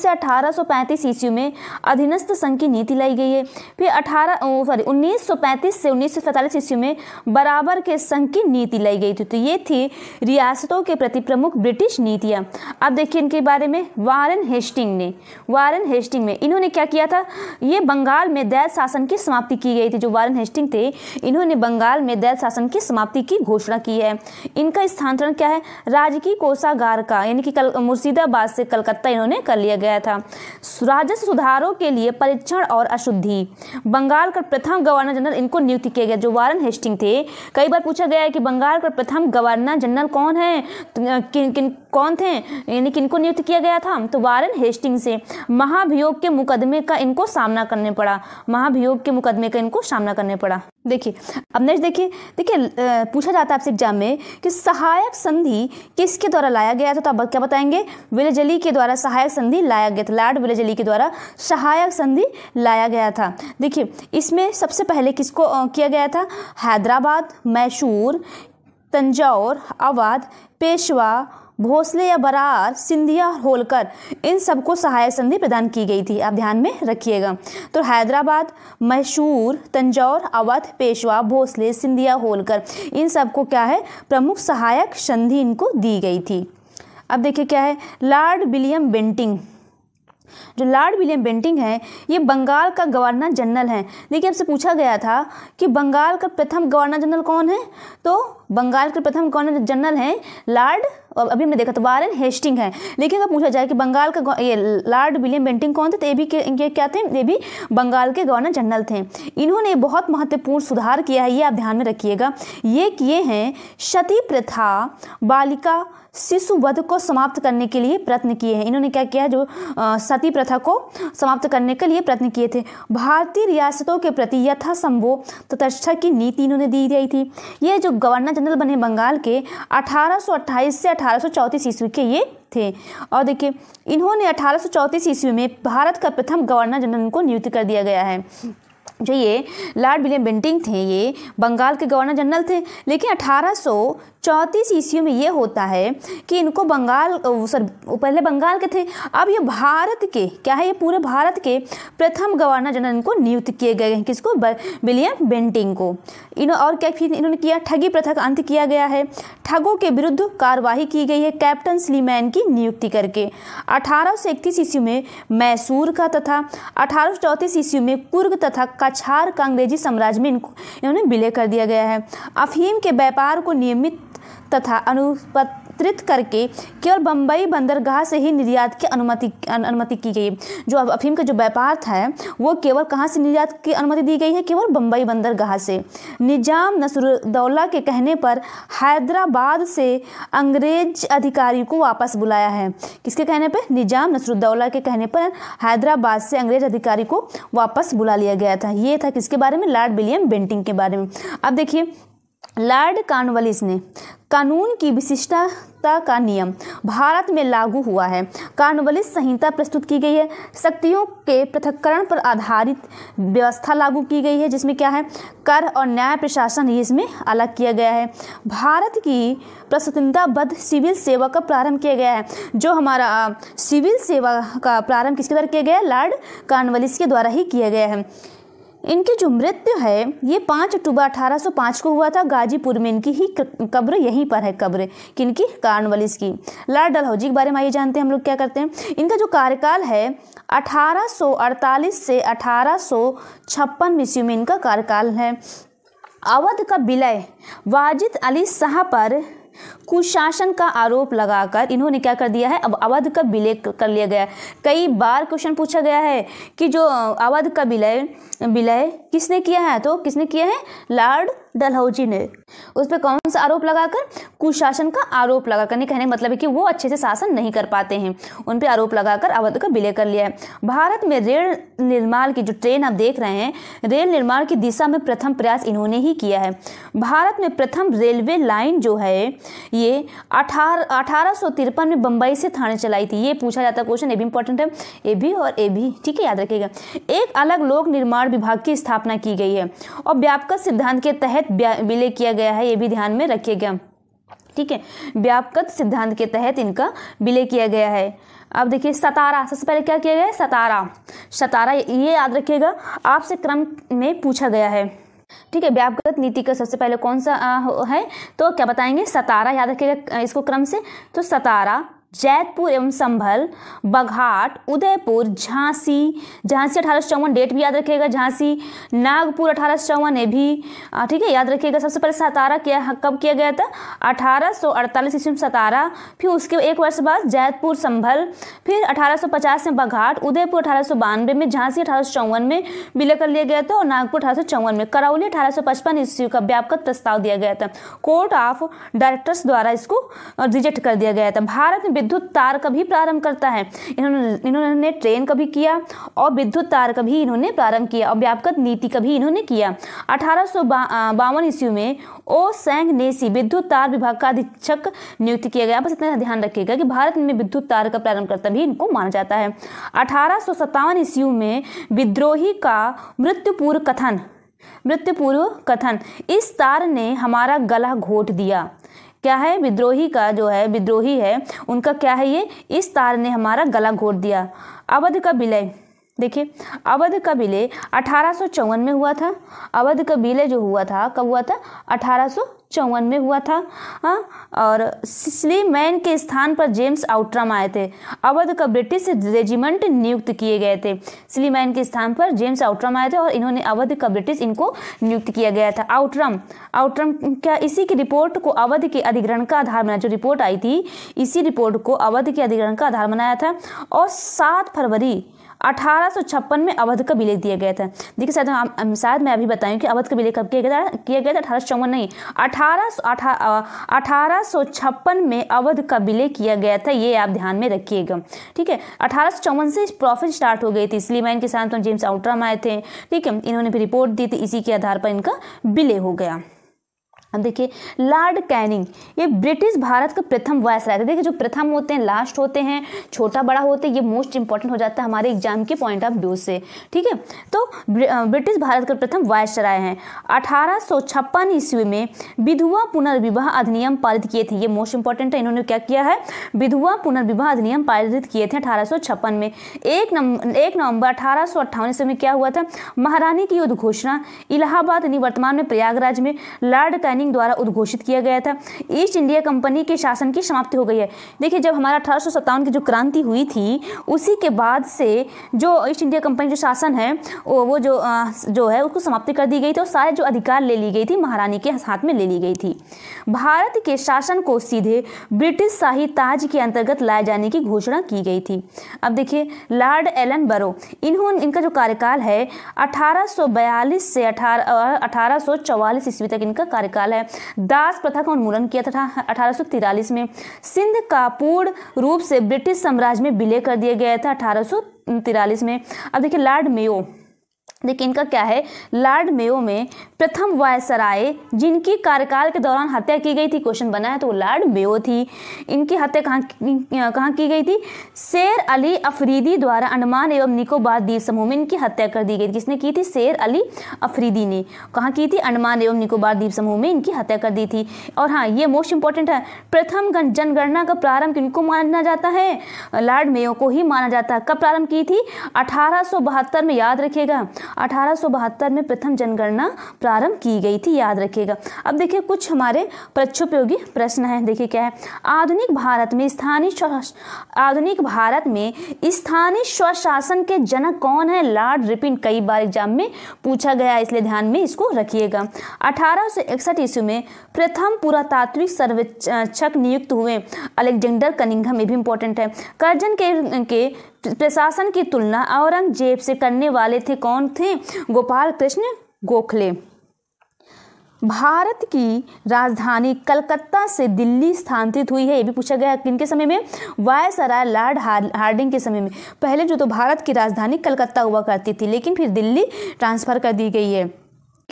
से अठारह ईस्वी में अधीनस्थ संघ की नीति लाई गई है फिर अठारह सॉरी उन्नीस 1935 से 1947 ईस्वी में बराबर के संघ की नीति लाई गई थी तो ये थी रियासतों के प्रति प्रमुख ब्रिटिश नीतियाँ अब देखिए इनके बारे में वारन हेस्टिंग ने वारन हेस्टिंग में इन्होंने क्या किया था ये बंगाल में दैल शासन की समाप्ति की गई थी जो वारन हेस्टिंग थे इन्होंने बंगाल में दैल शासन की समाप्ति की घोषणा की है इनका स्थानांतरण क्या है राजकीय कोषागार का यानी कि कल मुर्शिदाबाद से कलकत्ता इन्होंने कर लिया गया था राजस्व सुधारों के लिए परीक्षण और अशुद्धि बंगाल का प्रथम गवर्नर जनरल इनको नियुक्त किया गया जो वारन हेस्टिंग थे कई बार पूछा गया है कि बंगाल का प्रथम गवर्नर जनरल कौन है तो, किन किन कौन थे यानी कि इनको नियुक्त किया गया था तो वारन हेस्टिंग से महाभियोग के मुकदमे का इनको सामना करने पड़ा महाभियोग के मुकदमे का इनको सामना करने पड़ा देखिए अब नेक्स्ट देखिए देखिए पूछा जाता है आपसे एग्जाम में कि सहायक संधि किसके द्वारा लाया गया था तो आप क्या बताएंगे विलेजली के द्वारा सहायक संधि लाया गया था लॉर्ड विलेजली के द्वारा सहायक संधि लाया गया था देखिए इसमें सबसे पहले किसको किया गया था हैदराबाद मैशूर तंजौर अवाध पेशवा भोसले या बरार सिंधिया होलकर इन सबको सहायक संधि प्रदान की गई थी आप ध्यान में रखिएगा तो हैदराबाद मैशूर तंजौर अवध पेशवा भोसले सिंधिया होलकर इन सबको क्या है प्रमुख सहायक संधि इनको दी गई थी अब देखिए क्या है लॉर्ड विलियम बेंटिंग जो लॉर्ड विलियम बेंटिंग हैं ये बंगाल का गवर्नर जनरल हैं देखिए आपसे पूछा गया था कि बंगाल का प्रथम गवर्नर जनरल कौन है तो बंगाल के प्रथम गवर्नर जनरल हैं लॉर्ड और अभी हमने देखा तो वारन हेस्टिंग है लेकिन अगर पूछा जाए कि बंगाल का ये लॉर्ड विलियम बेंटिंग कौन थे तो ये भी ये क्या थे ये भी बंगाल के गवर्नर जनरल थे इन्होंने बहुत महत्वपूर्ण सुधार किया है ये आप ध्यान में रखिएगा ये किए हैं क्षति प्रथा बालिका शिशु वध को समाप्त करने के लिए प्रयत्न किए हैं इन्होंने क्या किया जो सती प्रथा को समाप्त करने के लिए प्रयत्न किए थे भारतीय रियासतों के प्रति यथासंभव तटस्था की नीति इन्होंने दी गई थी ये जो गवर्नर जनरल बने बंगाल के अठारह से अठारह ईस्वी के ये थे और देखिए इन्होंने अठारह ईस्वी में भारत का प्रथम गवर्नर जनरल को नियुक्त कर दिया गया है जो ये लॉर्ड विलियम बेंटिंग थे ये बंगाल के गवर्नर जनरल थे लेकिन अठारह चौंतीस ईस्वी में ये होता है कि इनको बंगाल सर पहले बंगाल के थे अब ये भारत के क्या है ये पूरे भारत के प्रथम गवर्नर जनरल इनको नियुक्त किए गए हैं किसको विलियम बेंटिंग को इन्हों और क्या फिर इन्होंने किया ठगी प्रथा का अंत किया गया है ठगों के विरुद्ध कार्रवाई की गई है कैप्टन स्लीमैन की नियुक्ति करके अठारह सौ इकतीस ईस्वी में मैसूर का तथा अठारह सौ चौंतीस ईस्वी में कुर्ग तथा कछार का अंग्रेजी साम्राज्य में इनको इन्होंने विलय कर दिया गया है अफीम के व्यापार को नियमित तथा अनुपत्रित करके केवल बम्बई बंदरगाह से ही निर्यात की अनुमति अनुमति की गई जो अफीम का जो व्यापार था वो केवल कहाँ से निर्यात की अनुमति दी गई है केवल बम्बई बंदरगाह से निजाम नसरुद्दौला के कहने पर हैदराबाद से अंग्रेज अधिकारी को वापस बुलाया है किसके कहने पर निजाम नसरुद्दौला के कहने पर हैदराबाद से अंग्रेज अधिकारी को वापस बुला लिया गया था ये था किसके बारे में लॉर्ड विलियम बेंटिंग के बारे में अब देखिए लॉर्ड कार्नवलिस ने कानून की विशिष्टता का नियम भारत में लागू हुआ है कार्नवालिस संहिता प्रस्तुत की गई है शक्तियों के पृथक्करण पर आधारित व्यवस्था लागू की गई है जिसमें क्या है कर और न्याय प्रशासन ये इसमें अलग किया गया है भारत की प्रस्वतंत्रताबद्ध सिविल सेवा का प्रारंभ किया गया है जो हमारा सिविल सेवा का प्रारंभ किसके द्वारा किया गया है लॉर्ड कार्नवालिस के द्वारा ही किया गया है इनकी जो मृत्यु है ये पाँच अक्टूबर 1805 को हुआ था गाजीपुर में इनकी ही कब्र यहीं पर है कब्र किनकी कार्नवलिस की लाल डलहौजी के बारे में आइए जानते हैं हम लोग क्या करते हैं इनका जो कार्यकाल है 1848 से अठारह सौ ईस्वी में इनका कार्यकाल है अवध का विलय वाजिद अली शाह पर कुशासन का आरोप लगाकर इन्होंने क्या कर दिया है अब अवध का विलय कर लिया गया कई बार क्वेश्चन पूछा गया है कि जो अवध का विलय विलय किसने किया है तो किसने किया है लॉर्ड डलहौजी ने उस पर कौन सा आरोप लगाकर कुशासन का आरोप लगाकर नहीं कहने मतलब है कि वो अच्छे से शासन नहीं कर पाते हैं उन पर आरोप लगाकर अवध का विलय कर लिया है भारत में रेल निर्माण की जो ट्रेन आप देख रहे हैं रेल निर्माण की दिशा में प्रथम प्रयास इन्होंने ही किया है भारत में प्रथम रेलवे लाइन जो है ये अठारह अठारह में बंबई से थाने चलाई थी ये पूछा जाता क्वेश्चन ये भी इंपॉर्टेंट है ए भी और ए भी ठीक है याद रखिएगा एक अलग लोक निर्माण विभाग की स्थापना की गई है और व्यापक सिद्धांत के तहत विलय किया गया है ये भी ध्यान में रखिएगा ठीक है व्यापक सिद्धांत के तहत इनका विलय किया गया है अब देखिए सतारा सबसे पहले क्या किया गया है सतारा सतारा ये याद रखिएगा आपसे क्रम में पूछा गया है ठीक है व्यापगत नीति का सबसे पहले कौन सा है तो क्या बताएंगे सतारा याद रखिएगा इसको क्रम से तो सतारा जैतपुर एवं संभल बघाट उदयपुर झांसी झांसी अठारह सौ डेट भी याद रखिएगा झांसी नागपुर अठारह सौ ये भी ठीक है याद रखिएगा सबसे पहले सतारा किया हाँ, कब किया गया था अठारह सौ अड़तालीस ईस्वी में सतारा फिर उसके एक वर्ष बाद जैतपुर संभल फिर अठारह सौ पचास में बघाट उदयपुर अठारह सौ बानवे में झांसी अठारह सौ चौवन में विलय कर लिया गया था और नागपुर अठारह सौ चौवन में करौली अठारह सौ पचपन ईस्वी का व्यापक प्रस्ताव दिया गया था कोर्ट ऑफ डायरेक्टर्स द्वारा इसको रिजेक्ट कर दिया गया था भारत में विद्युत तार का भी प्रारंभ करता है इन्होंने इन्होंने ट्रेन का भी किया और विद्युत तार का भी इन्होंने प्रारंभ किया और व्यापक नीति का भी इन्होंने किया अठारह ईस्वी में ओ सैंग नेसी विद्युत तार विभाग का अधीक्षक नियुक्त किया गया बस इतना ध्यान रखिएगा कि भारत में विद्युत तार का प्रारंभ करता भी इनको माना जाता है अठारह ईस्वी में विद्रोही का मृत्युपूर्व कथन मृत्युपूर्व कथन इस तार ने हमारा गला घोट दिया क्या है विद्रोही का जो है विद्रोही है उनका क्या है ये इस तार ने हमारा गला घोट दिया अवध का विलय देखिए अवध का विलय अठारह में हुआ था अवध का विलय जो हुआ था कब हुआ था अठारह चौवन में हुआ था हा? और सिसली मैन के स्थान पर जेम्स आउट्रम आए थे अवध का ब्रिटिश रेजिमेंट नियुक्त किए गए थे मैन के स्थान पर जेम्स आउट्रम आए थे और इन्होंने अवध का ब्रिटिश इनको नियुक्त किया गया था आउट्रम आउट्रम क्या इसी की रिपोर्ट को अवध के अधिग्रहण का आधार बनाया जो रिपोर्ट आई थी इसी रिपोर्ट को अवध के अधिग्रहण का आधार बनाया था और सात फरवरी अठारह में अवध का विलय दिया गया था देखिए शायद शायद मैं अभी बताऊं कि अवध का विलय कब किया गया था किया गया था अठारह नहीं अठारह अठारह में अवध का विलय किया गया था ये आप ध्यान में रखिएगा ठीक है अठारह से प्रॉफिट स्टार्ट हो गई थी इसलिए मैं इनके साथ जेम्स तो आउट्राम आए थे ठीक है इन्होंने भी रिपोर्ट दी थी इसी के आधार पर इनका विलय हो गया अब देखिए लॉर्ड कैनिंग ये ब्रिटिश भारत का प्रथम वायस राय देखिए जो प्रथम होते हैं लास्ट होते हैं छोटा बड़ा होते हैं ये मोस्ट इंपॉर्टेंट हो जाता है हमारे एग्जाम के पॉइंट ऑफ व्यू से ठीक है तो ब्रिटिश भारत का प्रथम वायस राय हैं अठारह ईस्वी में विधवा पुनर्विवाह अधिनियम पारित किए थे ये मोस्ट इंपॉर्टेंट है इन्होंने क्या किया है विधवा पुनर्विवाह अधिनियम पारित किए थे अठारह में एक नंबर एक नवंबर अठारह ईस्वी में क्या हुआ था महारानी की युद्ध घोषणा इलाहाबाद यानी वर्तमान में प्रयागराज में लॉर्ड कैनिंग डार्लिंग द्वारा उद्घोषित किया गया था ईस्ट इंडिया कंपनी के शासन की समाप्ति हो गई है देखिए जब हमारा अठारह की जो क्रांति हुई थी उसी के बाद से जो ईस्ट इंडिया कंपनी जो शासन है वो जो जो है उसको समाप्ति कर दी गई थी और सारे जो अधिकार ले ली गई थी महारानी के हाथ में ले ली गई थी भारत के शासन को सीधे ब्रिटिश शाही ताज के अंतर्गत लाए जाने की घोषणा की गई थी अब देखिए लॉर्ड एलन बरो इन्होंने इनका जो कार्यकाल है 1842 से अठारह सौ ईस्वी तक इनका कार्यकाल है दास प्रथा का उन्मूलन किया था अठारह में सिंध का पूर्ण रूप से ब्रिटिश साम्राज्य में विलय कर दिया गया था अठारह में अब देखिए लॉर्ड मेयो देखिए इनका क्या है लॉर्ड मेयो में प्रथम वायसराय जिनकी कार्यकाल के दौरान हत्या की गई थी क्वेश्चन बना है तो लॉर्ड मेयो थी इनकी हत्या कहाँ कहाँ की गई थी शेर अली अफरीदी द्वारा अंडमान एवं निकोबार द्वीप समूह में इनकी हत्या कर दी गई किसने की थी शेर अली अफरीदी ने कहाँ की थी अंडमान एवं निकोबार द्वीप समूह में इनकी हत्या कर दी थी और हाँ ये मोस्ट इंपॉर्टेंट है प्रथम जनगणना का प्रारंभ किनको माना जाता है लॉर्ड मेयो को ही माना जाता है कब प्रारंभ की थी अठारह में याद रखिएगा 1872 में प्रथम जनगणना प्रारंभ की गई थी याद रखिएगा अब देखिए कुछ हमारे प्रक्षोपयोगी प्रश्न हैं देखिए क्या है आधुनिक भारत में स्थानीय आधुनिक भारत में स्थानीय स्वशासन के जनक कौन है लॉर्ड रिपिन कई बार एग्जाम में पूछा गया इसलिए ध्यान में इसको रखिएगा अठारह ईस्वी में प्रथम पुरातात्विक सर्वेक्षक नियुक्त हुए अलेक्जेंडर कनिंघम ये भी इंपॉर्टेंट है कर्जन के, के प्रशासन की तुलना औरंगजेब से करने वाले थे कौन थे गोपाल कृष्ण गोखले भारत की राजधानी कलकत्ता से दिल्ली स्थानांतरित हुई है ये भी पूछा गया किनके समय में वायसराय लॉर्ड हार्डिंग के समय में पहले जो तो भारत की राजधानी कलकत्ता हुआ करती थी लेकिन फिर दिल्ली ट्रांसफ़र कर दी गई है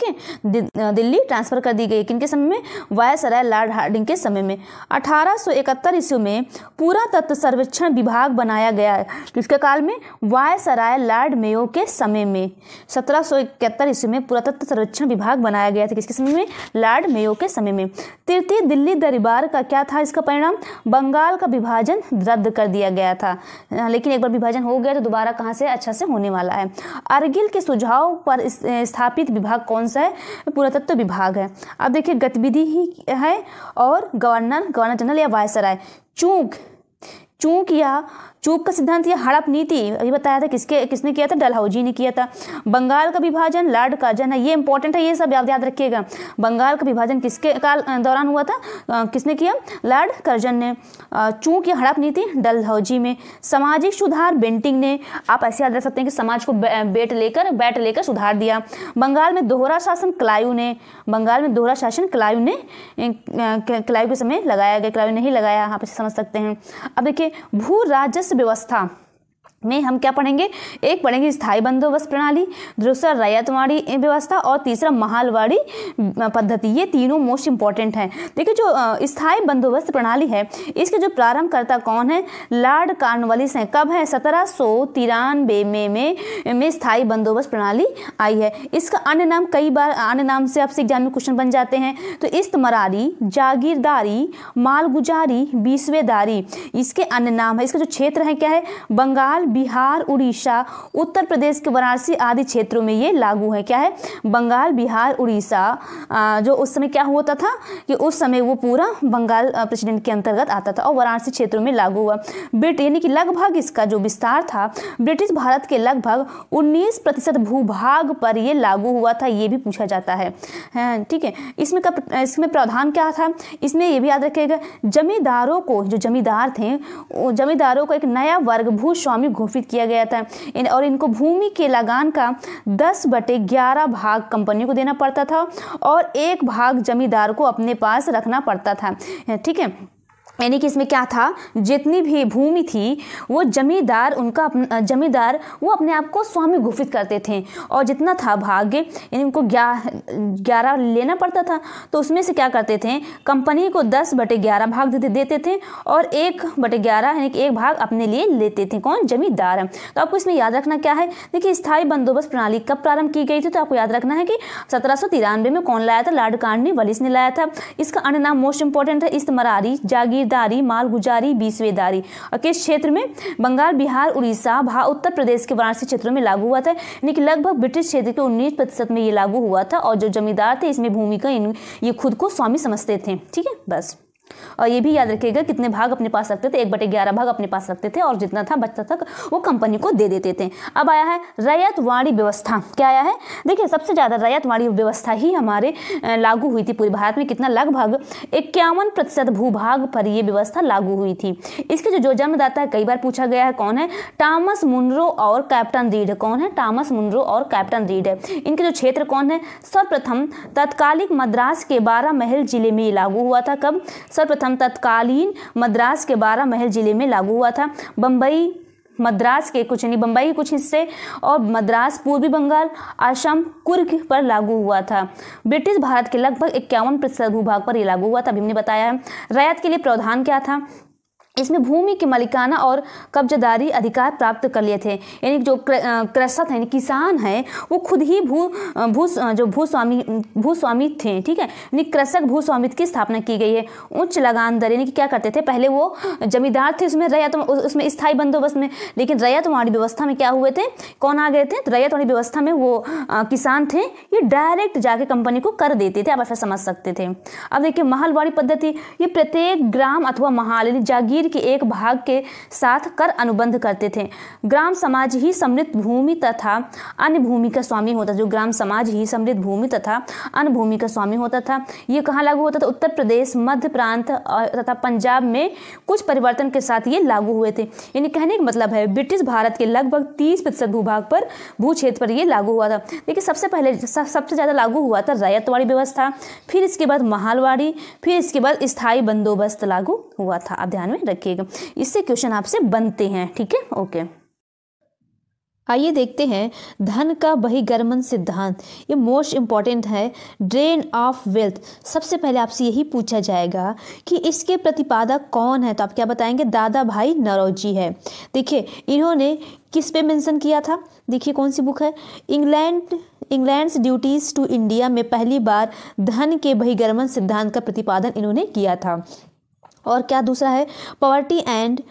है दिल्ली ट्रांसफर कर दी गई किनके समय में वायसराय लॉर्ड हार्डिंग के समय में 1871 ईस्वी में पूरा तत्व सर्वेक्षण विभाग बनाया गया है किसके काल में वायसराय लॉर्ड मेयो के समय में 1771 ईस्वी में पूरा तत्व सर्वेक्षण विभाग बनाया गया था किसके समय में लॉर्ड मेयो के समय में तृतीय दिल्ली दरबार का क्या था इसका परिणाम बंगाल का विभाजन रद्द कर दिया गया था लेकिन एक बार विभाजन हो गया तो दोबारा कहाँ से अच्छा से होने वाला है अर्गिल के सुझाव पर स्थापित विभाग कौन सा है पुरातत्व तो विभाग है अब देखिए गतिविधि ही है और गवर्नर गवर्नर जनरल या वायसराय चूंक चूंक या चूप का सिद्धांत या हड़प नीति अभी बताया था किसके किसने किया था डलहौजी ने किया था बंगाल का विभाजन लॉर्ड काजन है ये इंपॉर्टेंट है ये सब याद याद रखिएगा बंगाल का विभाजन किसके काल दौरान हुआ था किसने किया लॉर्ड कर्जन ने चूंक या हड़प नीति डलहौजी में सामाजिक सुधार बेंटिंग ने आप ऐसे याद रख सकते हैं कि समाज को बेट लेकर बैट लेकर सुधार दिया बंगाल में दोहरा शासन क्लायू ने बंगाल में दोहरा शासन क्लायू ने क्लायू के समय लगाया गया क्लायू नहीं लगाया आप इसे समझ सकते हैं अब देखिए भू राजस्व व्यवस्था में हम क्या पढ़ेंगे एक पढ़ेंगे स्थायी बंदोबस्त प्रणाली दूसरा रैयतवाड़ी व्यवस्था और तीसरा महालवाड़ी पद्धति ये तीनों मोस्ट इंपॉर्टेंट हैं देखिए जो स्थायी बंदोबस्त प्रणाली है इसके जो प्रारंभकर्ता कौन है लॉर्ड कार्नवालिस हैं कब है सत्रह सौ तिरानवे में में, में स्थायी बंदोबस्त प्रणाली आई है इसका अन्य नाम कई बार अन्य नाम से आपसे एग्जाम में क्वेश्चन बन जाते हैं तो इस्तमरारी जागीरदारी मालगुजारी बीसवेदारी इसके अन्य नाम है इसका जो क्षेत्र है क्या है बंगाल बिहार उड़ीसा उत्तर प्रदेश के वाराणसी आदि क्षेत्रों में ये लागू है क्या है बंगाल बिहार उड़ीसा जो उस समय क्या होता था कि उस समय वो पूरा बंगाल प्रेसिडेंट के अंतर्गत आता था और वाराणसी क्षेत्रों में लागू हुआ ब्रिट यानी कि लगभग इसका जो विस्तार था ब्रिटिश भारत के लगभग उन्नीस प्रतिशत भूभाग पर ये लागू हुआ था ये भी पूछा जाता है ठीक है इसमें का इसमें प्रावधान क्या था इसमें यह भी याद रखिएगा जमींदारों को जो जमींदार थे जमींदारों को एक नया वर्ग भू स्वामी घोषित किया गया था इन और इनको भूमि के लगान का दस बटे ग्यारह भाग कंपनी को देना पड़ता था और एक भाग जमींदार को अपने पास रखना पड़ता था ठीक है यानी कि इसमें क्या था जितनी भी भूमि थी वो जमींदार उनका जमींदार वो अपने आप को स्वामी घोषित करते थे और जितना था भाग्य यानी उनको ग्यारह लेना पड़ता था तो उसमें से क्या करते थे कंपनी को दस बटे ग्यारह भाग देते देते थे और एक बटे ग्यारह यानी कि एक भाग अपने लिए लेते थे कौन जमींदार तो आपको इसमें याद रखना क्या है देखिए स्थायी बंदोबस्त प्रणाली कब प्रारंभ की गई थी तो आपको याद रखना है कि सत्रह में कौन लाया था लाड कार्डनी वलिस ने लाया था इसका अन्य नाम मोस्ट इंपॉर्टेंट है इस्तमरारी जागीर फकीरदारी मालगुजारी बीसवेदारी और किस क्षेत्र में बंगाल बिहार उड़ीसा भा उत्तर प्रदेश के वाराणसी क्षेत्रों में लागू हुआ था यानी कि लगभग ब्रिटिश क्षेत्र के उन्नीस प्रतिशत में ये लागू हुआ था और जो जमींदार थे इसमें भूमिका इन ये खुद को स्वामी समझते थे ठीक है बस और ये भी याद रखिएगा कितने भाग अपने पास रखते थे एक बटे ग्यारह भाग अपने पास रखते थे और जितना था बचता था वो कंपनी को दे देते थे अब आया है रैयत वाणी व्यवस्था क्या आया है देखिए सबसे ज़्यादा रैयत वाणी व्यवस्था ही हमारे लागू हुई थी पूरे भारत में कितना लगभग इक्यावन प्रतिशत भूभाग पर यह व्यवस्था लागू हुई थी इसके जो जो जन्मदाता है कई बार पूछा गया है कौन है टामस मुनरो और कैप्टन रीड कौन है टामस मुनरो और कैप्टन रीड है इनके जो क्षेत्र कौन है सर्वप्रथम तत्कालिक मद्रास के बारह महल जिले में लागू हुआ था कब सर्वप्रथम तत्कालीन मद्रास के बारह महल जिले में लागू हुआ था बम्बई मद्रास के कुछ यानी बम्बई के कुछ हिस्से और मद्रास पूर्वी बंगाल आसाम कुर्ग पर लागू हुआ था ब्रिटिश भारत के लगभग इक्यावन प्रतिशत भूभाग पर यह लागू हुआ था अभी हमने बताया है रैयत के लिए प्रावधान क्या था इसमें भूमि के मालिकाना और कब्जेदारी अधिकार प्राप्त कर लिए थे यानी जो कृषक हैं किसान हैं वो खुद ही भू भू जो भूस्वामी भूस्वामी थे ठीक है यानी कृषक भूस्वामित्व की स्थापना की गई है उच्च लगान दर यानी कि क्या करते थे पहले वो जमींदार थे उसमें रैयत उसमें स्थायी बंदोबस्त में लेकिन रैयतवाड़ी व्यवस्था में क्या हुए थे कौन आ गए थे तो रैयतवाड़ी व्यवस्था में वो किसान थे ये डायरेक्ट जाके कंपनी को कर देते थे आप ऐसा समझ सकते थे अब देखिए महलवाड़ी पद्धति ये प्रत्येक ग्राम अथवा महाल यानी जागीर शरीर के एक भाग के साथ कर अनुबंध करते थे ग्राम समाज ही समृद्ध भूमि तथा अन्य भूमि का स्वामी होता जो ग्राम समाज ही समृद्ध भूमि तथा अन्य भूमि का स्वामी होता था ये कहाँ लागू होता था उत्तर प्रदेश मध्य प्रांत तथा पंजाब में कुछ परिवर्तन के साथ ये लागू हुए थे यानी कहने का मतलब है ब्रिटिश भारत के लगभग तीस प्रतिशत भूभाग पर भू क्षेत्र पर यह लागू हुआ था देखिए सबसे पहले सबसे ज़्यादा लागू हुआ था रायतवाड़ी व्यवस्था फिर इसके बाद महालवाड़ी फिर इसके बाद स्थायी बंदोबस्त लागू हुआ था आप ध्यान में रखिएगा इससे क्वेश्चन आपसे बनते हैं ठीक है ओके आइए देखते हैं धन का बहिगर्मन सिद्धांत ये मोस्ट इम्पॉर्टेंट है ड्रेन ऑफ वेल्थ सबसे पहले आपसे यही पूछा जाएगा कि इसके प्रतिपादक कौन है तो आप क्या बताएंगे दादा भाई नरोजी है देखिए इन्होंने किस पे मेंशन किया था देखिए कौन सी बुक है England England's duties to India में पहली बार धन के बहिगर्मन सिद्धांत का प्रतिपादन इन्होंने किया था और क्या दूसरा है poverty and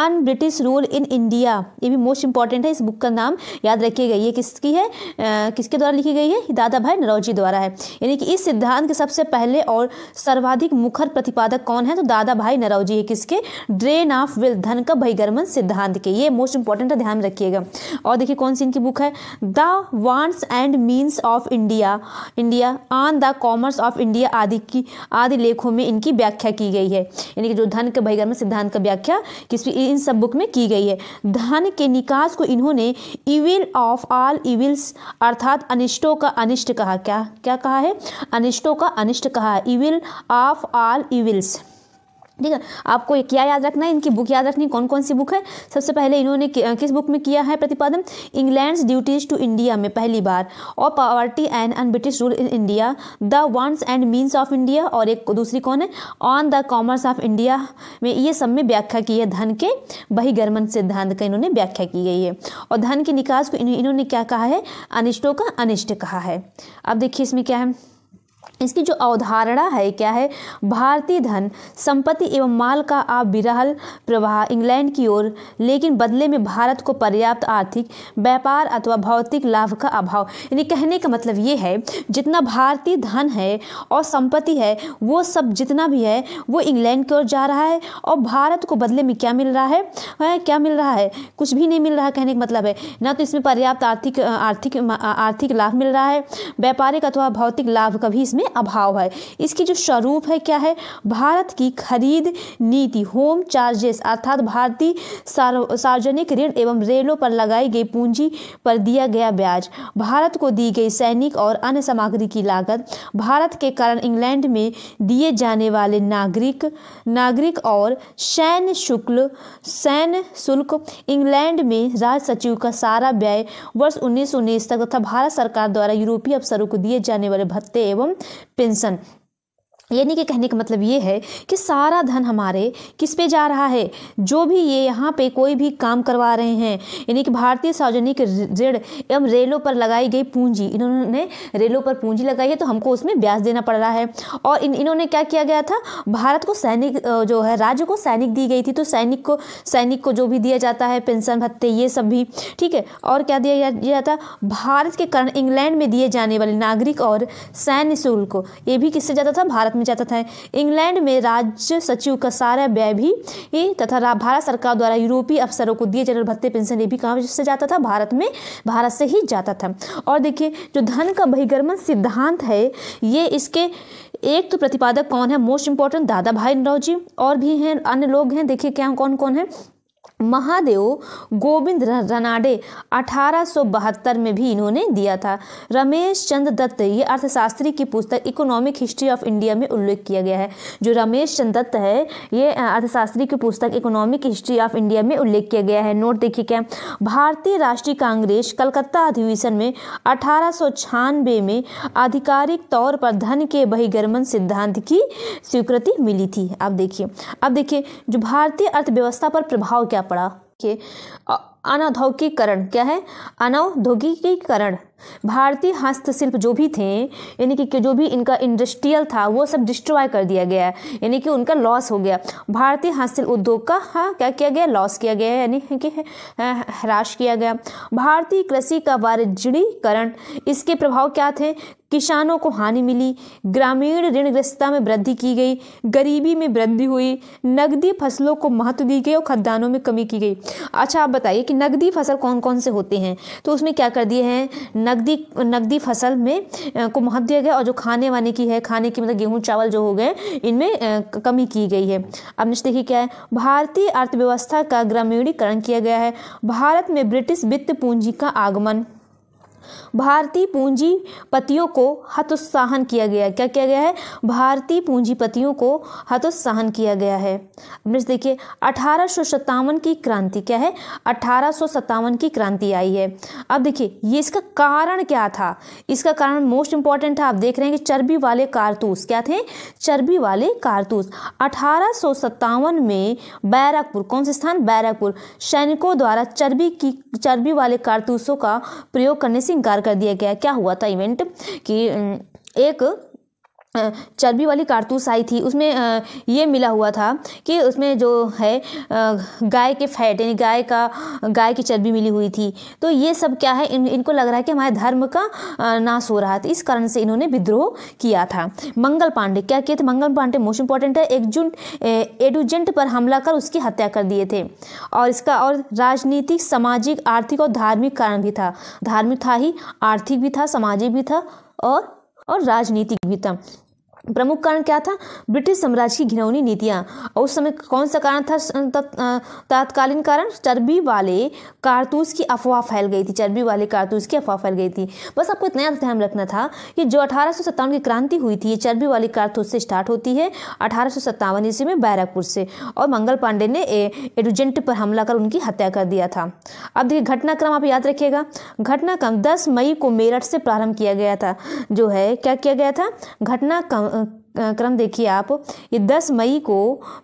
un British rule in India ये भी मोस्ट इंपॉर्टेंट है इस बुक का नाम याद गई है किसकी है आ, किसके द्वारा लिखी गई है दादा भाई नरौजी द्वारा है यानी कि इस सिद्धांत के सबसे पहले और सर्वाधिक मुखर प्रतिपादक कौन है तो दादा भाई नरौजी है किसके ड्रेन ऑफ विल धन का बहिगर्मन सिद्धांत के ये मोस्ट इंपॉर्टेंट है ध्यान रखिएगा और देखिए कौन सी इनकी बुक है the wants and means of India India on the commerce of India आदि की आदि लेखों में इनकी व्याख्या की गई है यानी कि जो धन का बहिगर्मन सिद्धांत का व्याख्या किसी इन सब बुक में की गई है धन के निकास को इन्होंने इविल ऑफ ऑल इविल्स अर्थात अनिष्टों का अनिष्ट कहा क्या क्या कहा है अनिष्टों का अनिष्ट कहा इविल ऑफ ऑल इविल्स ठीक है आपको क्या याद रखना है इनकी बुक याद रखनी कौन कौन सी बुक है सबसे पहले इन्होंने किस बुक में किया है प्रतिपादन इंग्लैंड्स ड्यूटीज टू इंडिया में पहली बार और poverty and un British rule in India the wants and means of India और एक दूसरी कौन है on the commerce of India में ये सब में व्याख्या की है धन के बहिगर्मन सिद्धांत का इन्होंने व्याख्या की गई है और धन के निकास को इन्होंने क्या कहा है अनिष्टों का अनिष्ट कहा है अब देखिए इसमें क्या है इसकी जो अवधारणा है क्या है भारतीय धन संपत्ति एवं माल का आप विरहल प्रवाह इंग्लैंड की ओर लेकिन बदले में भारत को पर्याप्त आर्थिक व्यापार अथवा भौतिक लाभ का अभाव यानी कहने का मतलब ये है जितना भारतीय धन है और संपत्ति है वो सब जितना भी है वो इंग्लैंड की ओर जा रहा है और भारत को बदले में क्या मिल रहा है, क्या मिल रहा है कुछ भी नहीं मिल रहा कहने का मतलब है ना तो इसमें पर्याप्त आर्थिक आर्थिक आर्थिक लाभ मिल रहा है व्यापारिक अथवा भौतिक लाभ का भी इसमें अभाव है इसकी जो स्वरूप है क्या है भारत की खरीद नीति होम चार्जेस अर्थात भारतीय सार्वजनिक ऋण एवं रेलों पर लगाई गई पूंजी पर दिया गया ब्याज भारत को दी गई सैनिक और अन्य सामग्री की लागत भारत के कारण इंग्लैंड में दिए जाने वाले नागरिक नागरिक और सैन्य शुक्ल सैन्य शुल्क इंग्लैंड में राज सचिव का सारा व्यय वर्ष उन्नीस तक तथा भारत सरकार द्वारा यूरोपीय अफसरों को दिए जाने वाले भत्ते एवं 变成 यानी कि कहने का मतलब ये है कि सारा धन हमारे किस पे जा रहा है जो भी ये यहाँ पे कोई भी काम करवा रहे हैं यानी कि भारतीय सार्वजनिक ऋण एवं रेलों पर लगाई गई पूंजी इन्होंने रेलों पर पूंजी लगाई है तो हमको उसमें ब्याज देना पड़ रहा है और इन इन्होंने क्या किया गया था भारत को सैनिक जो है राज्य को सैनिक दी गई थी तो सैनिक को सैनिक को जो भी दिया जाता है पेंशन भत्ते ये सब भी ठीक है और क्या दिया जाता भारत के कारण इंग्लैंड में दिए जाने वाले नागरिक और सैन्य शुल्क ये भी किससे जाता था भारत में में जाता था इंग्लैंड में राज्य सचिव का सारा व्यय भी तथा भारत सरकार द्वारा यूरोपीय अफसरों को दिए जनरल भत्ते पेंशन ये भी कहाँ से जाता था भारत में भारत से ही जाता था और देखिए जो धन का बहिगर्मन सिद्धांत है ये इसके एक तो प्रतिपादक कौन है मोस्ट इंपॉर्टेंट दादा भाई नौराव जी और भी हैं अन्य लोग हैं देखिए क्या कौन कौन है महादेव गोविंद रनाडे अठारह में भी इन्होंने दिया था रमेश चंद दत्त ये अर्थशास्त्री की पुस्तक इकोनॉमिक हिस्ट्री ऑफ इंडिया में उल्लेख किया गया है जो रमेश चंद दत्त है ये अर्थशास्त्री की पुस्तक इकोनॉमिक हिस्ट्री ऑफ इंडिया में उल्लेख किया गया है नोट देखिए क्या भारतीय राष्ट्रीय कांग्रेस कलकत्ता अधिवेशन में अठारह में आधिकारिक तौर पर धन के बहिगर्मन सिद्धांत की स्वीकृति मिली थी अब देखिए अब देखिए जो भारतीय अर्थव्यवस्था पर प्रभाव क्या पड़ा के अनाधौगिकरण क्या है अनौद्योगिकीकरण भारतीय हस्तशिल्प जो भी थे यानी कि जो भी इनका इंडस्ट्रियल था वो सब डिस्ट्रॉय कर दिया गया है यानी कि उनका लॉस हो गया भारतीय हस्तशिल्प उद्योग का हाँ क्या किया गया लॉस किया गया यानी कि ह्रास किया गया भारतीय कृषि का वाणिज्यीकरण इसके प्रभाव क्या थे किसानों को हानि मिली ग्रामीण ऋणग्रस्तता में वृद्धि की गई गरीबी में वृद्धि हुई नगदी फसलों को महत्व दी गई और खद्यानों में कमी की गई अच्छा आप बताइए कि नकदी फसल कौन कौन से होते हैं तो उसमें क्या कर दिए हैं नकदी नकदी फसल में को महत्व दिया गया और जो खाने वाने की है खाने की मतलब गेहूँ चावल जो हो गए इनमें कमी की गई है अब निश्चित देखिए क्या है भारतीय अर्थव्यवस्था का ग्रामीणीकरण किया गया है भारत में ब्रिटिश वित्त पूंजी का आगमन भारतीय पूंजीपतियों को हतोत्साहन किया गया क्या किया गया है भारतीय पूंजीपतियों को हतोत्साहन किया गया है नेक्स्ट देखिए अठारह की क्रांति क्या है अठारह की क्रांति आई है अब देखिए ये इसका कारण क्या था इसका कारण मोस्ट इंपॉर्टेंट था आप देख रहे हैं कि चर्बी वाले कारतूस क्या थे चर्बी वाले कारतूस अठारह में बैरकपुर कौन से स्थान बैरकपुर सैनिकों द्वारा चर्बी की चर्बी वाले कारतूसों का प्रयोग करने से इंकार कर दिया गया क्या हुआ था इवेंट कि एक चर्बी वाली कारतूस आई थी उसमें ये मिला हुआ था कि उसमें जो है गाय के फैट यानी गाय का गाय की चर्बी मिली हुई थी तो ये सब क्या है इन इनको लग रहा है कि हमारे धर्म का नाश हो रहा था इस कारण से इन्होंने विद्रोह किया था मंगल पांडे क्या किए थे मंगल पांडे मोस्ट इंपॉर्टेंट है एकजुट एडुजेंट पर हमला कर उसकी हत्या कर दिए थे और इसका और राजनीतिक सामाजिक आर्थिक और धार्मिक कारण भी था धार्मिक था ही आर्थिक भी था सामाजिक भी था और और राजनीतिक भी था प्रमुख कारण क्या था ब्रिटिश साम्राज्य की घिनौनी नीतियाँ और उस समय कौन सा कारण था तत्कालीन कारण चर्बी वाले कारतूस की अफवाह फैल गई थी चर्बी वाले कारतूस की अफवाह फैल गई थी बस आपको इतना ध्यान रखना था कि जो अठारह की क्रांति हुई थी ये चर्बी वाली कारतूस से स्टार्ट होती है अठारह ईस्वी में बैरकपुर से और मंगल पांडे ने एडुजेंट पर हमला कर उनकी हत्या कर दिया था अब देखिए घटनाक्रम आप याद रखिएगा घटनाक्रम दस मई को मेरठ से प्रारंभ किया गया था जो है क्या किया गया था घटनाक्रम क्रम देखिए आप ये 10 मई को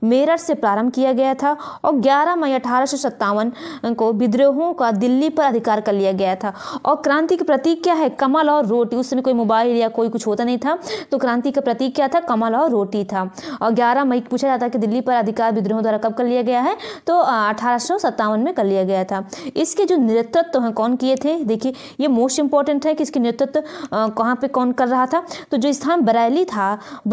मेरठ से प्रारंभ किया गया था और 11 मई अठारह को विद्रोहों का दिल्ली पर अधिकार कर लिया गया था और क्रांति का प्रतीक क्या है कमल और रोटी उस समय कोई मोबाइल या कोई कुछ होता नहीं था तो क्रांति का प्रतीक क्या था कमल और रोटी था और ग्यारह मई पूछा जाता कि दिल्ली पर अधिकार विद्रोहों द्वारा कब कर लिया गया है तो अठारह में कर लिया गया था इसके जो नेतृत्व तो हैं कौन किए थे देखिए ये मोस्ट इंपॉर्टेंट है कि इसके नेतृत्व तो कहाँ पर कौन कर रहा था तो जो स्थान बरेली था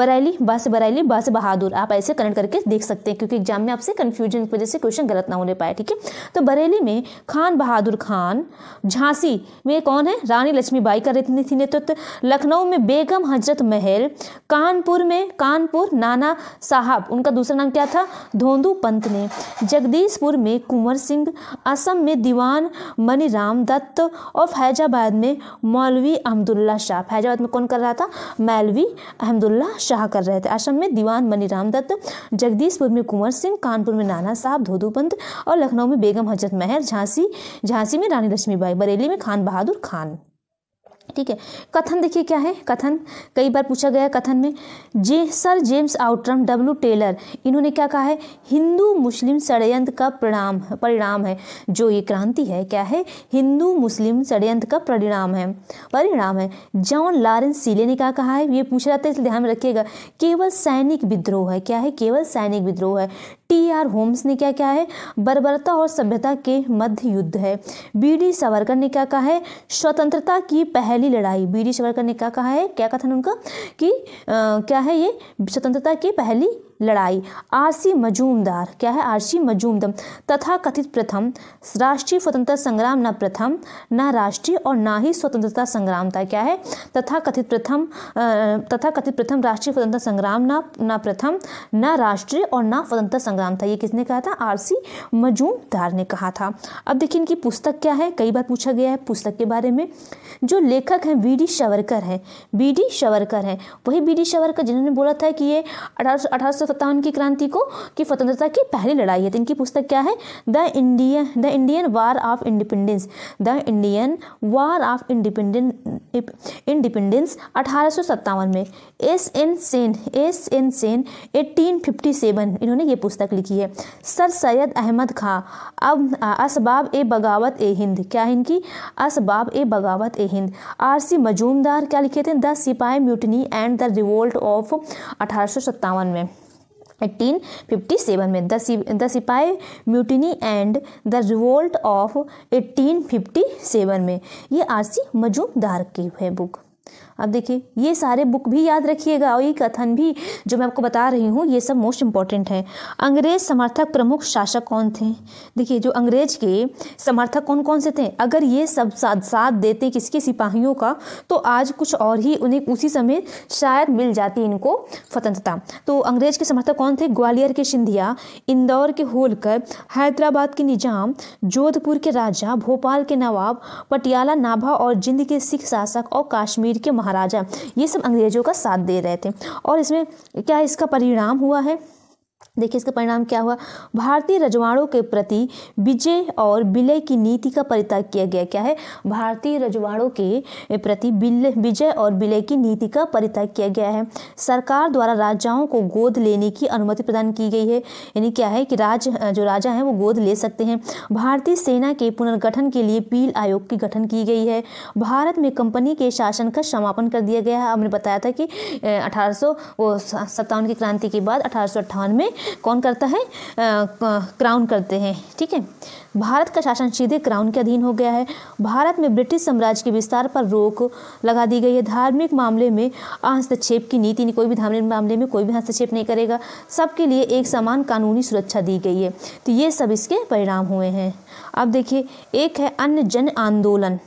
बरेली बा से बराइली बा से बहादुर आप ऐसे कनेक्ट करके देख सकते हैं क्योंकि एग्जाम में आपसे कन्फ्यूजन की वजह से क्वेश्चन गलत ना होने पाए ठीक है तो बरेली में खान बहादुर खान झांसी में कौन है रानी लक्ष्मी बाई का थी नेतृत्व लखनऊ में बेगम हजरत महल कानपुर में कानपुर नाना साहब उनका दूसरा नाम क्या था धोंदू पंत ने जगदीशपुर में कुंवर सिंह असम में दीवान मनीराम दत्त और फैजाबाद में मौलवी अहमदुल्ला शाह फैजाबाद में कौन कर रहा था मौलवी अहमदुल्ला शाह चाह कर रहे थे आश्रम में दीवान मनीराम दत्त जगदीशपुर में कुंवर सिंह कानपुर में नाना साहब धोधुपंत और लखनऊ में बेगम हजरत महर झांसी झांसी में रानी लक्ष्मीबाई बरेली में खान बहादुर खान ठीक है कथन देखिए क्या है कथन कई बार पूछा गया कथन में J sir James Outram W Taylor इन्होंने क्या कहा है हिंदू मुस्लिम षडयंत्र का परिणाम परिणाम है जो ये क्रांति है क्या है हिंदू मुस्लिम षडयंत्र का परिणाम है परिणाम है जॉन लॉरेंस सीले ने क्या कहा है ये पूछा जाता है इसलिए ध्यान में रखिएगा केवल सैनिक विद्रोह है क्या है केवल सैनिक विद्रोह है टी आर होम्स ने क्या क्या है बर्बरता और सभ्यता के मध्य युद्ध है बी डी सावरकर ने क्या कहा है स्वतंत्रता की पहली लड़ाई बी डी सावरकर ने क्या कहा है क्या कथन उनका कि आ, क्या है ये स्वतंत्रता की पहली लड़ाई आरसी मजूमदार क्या है आरसी मजूमदार तथा कथित प्रथम राष्ट्रीय स्वतंत्रता संग्राम ना प्रथम ना राष्ट्रीय और ना ही स्वतंत्रता संग्राम था क्या है तथा कथित प्रथम तथा कथित प्रथम राष्ट्रीय स्वतंत्रता संग्राम ना ना प्रथम ना राष्ट्रीय और ना स्वतंत्रता संग्राम था ये किसने कहा था आरसी मजूमदार ने कहा था अब देखिए इनकी पुस्तक क्या है कई बार पूछा गया है पुस्तक के बारे में जो लेखक हैं वी डी शवरकर हैं बी डी शवरकर हैं वही बी डी शवरकर जिन्होंने बोला था कि ये अठारह सत्तावन की क्रांति को कि स्वतंत्रता की पहली लड़ाई है तो इनकी पुस्तक क्या है the India the Indian war of independence the Indian war of independent independence अठारह में S N Sen S N Sen 1857 इन्होंने ये पुस्तक लिखी है सर सैयद अहमद खां अब असबाब ए बगावत ए हिंद क्या है इनकी असबाब ए बगावत ए हिंद आर सी मजूमदार क्या लिखे थे the sipahi mutiny and the revolt of अठारह में 1857 में the sipahi mutiny and the revolt of 1857 में ये आरसी मजूमदार की है बुक अब देखिए ये सारे बुक भी याद रखिएगा और ये कथन भी जो मैं आपको बता रही हूँ ये सब मोस्ट इम्पॉर्टेंट है अंग्रेज समर्थक प्रमुख शासक कौन थे देखिए जो अंग्रेज के समर्थक कौन कौन से थे अगर ये सब साथ साथ देते किसके सिपाहियों का तो आज कुछ और ही उन्हें उसी समय शायद मिल जाती इनको स्वतंत्रता तो अंग्रेज के समर्थक कौन थे ग्वालियर के सिंधिया इंदौर के होलकर हैदराबाद के निजाम जोधपुर के राजा भोपाल के नवाब पटियाला नाभा और जिंद के सिख शासक और काश्मीर के महाराजा ये सब अंग्रेज़ों का साथ दे रहे थे और इसमें क्या इसका परिणाम हुआ है देखिए इसका परिणाम क्या हुआ भारतीय रजवाड़ों के प्रति विजय और विलय की नीति का परित्याग किया गया क्या है भारतीय रजवाड़ों के प्रति विजय और विलय की नीति का परित्याग किया गया है सरकार द्वारा राजाओं को गोद लेने की अनुमति प्रदान की गई है यानी क्या है कि राज जो राजा हैं वो गोद ले सकते हैं भारतीय सेना के पुनर्गठन के लिए पील आयोग की गठन की गई है भारत में कंपनी के शासन का समापन कर दिया गया है हमने बताया था कि अठारह सौ सत्तावन की क्रांति के बाद अठारह में कौन करता है क्राउन करते हैं ठीक है भारत का शासन सीधे क्राउन के अधीन हो गया है भारत में ब्रिटिश साम्राज्य के विस्तार पर रोक लगा दी गई है धार्मिक मामले में हस्तक्षेप की नीति नहीं कोई भी धार्मिक मामले में कोई भी हस्तक्षेप नहीं करेगा सबके लिए एक समान कानूनी सुरक्षा दी गई है तो ये सब इसके परिणाम हुए हैं अब देखिए एक है अन्य जन आंदोलन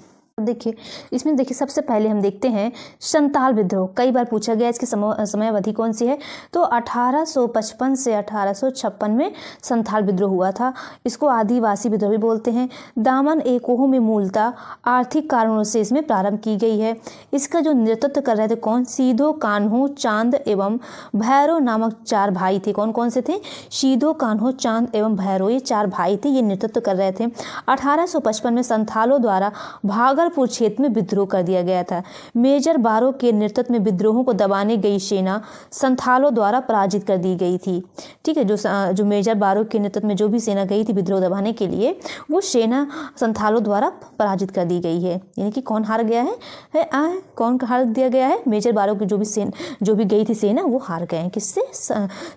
देखिए इसमें देखिए सबसे पहले हम देखते हैं संताल विद्रोह कई बार पूछा गया इसकी समय अवधि कौन सी है तो 1855 से 1856 में संताल विद्रोह हुआ था इसको आदिवासी विद्रोह भी बोलते हैं दामन एकोह में मूलतः आर्थिक कारणों से इसमें प्रारंभ की गई है इसका जो नेतृत्व कर रहे थे कौन सीधो कान्हो चांद एवं भैरव नामक चार भाई थे कौन कौन से थे सीधो कान्हो चांद एवं भैरव ये चार भाई थे ये नेतृत्व कर रहे थे अठारह में संथालों द्वारा भागल मुजफ्फरपुर क्षेत्र में विद्रोह कर दिया गया था मेजर बारो के नेतृत्व में विद्रोहों को दबाने गई सेना संथालों द्वारा पराजित कर दी गई थी ठीक है जो जो मेजर बारो के नेतृत्व में जो भी सेना गई थी विद्रोह दबाने के लिए वो सेना संथालों द्वारा पराजित कर दी गई है यानी कि कौन हार गया है, है आ, कौन हार दिया गया है मेजर बारो की जो भी सेन जो भी गई थी सेना वो हार गए हैं किससे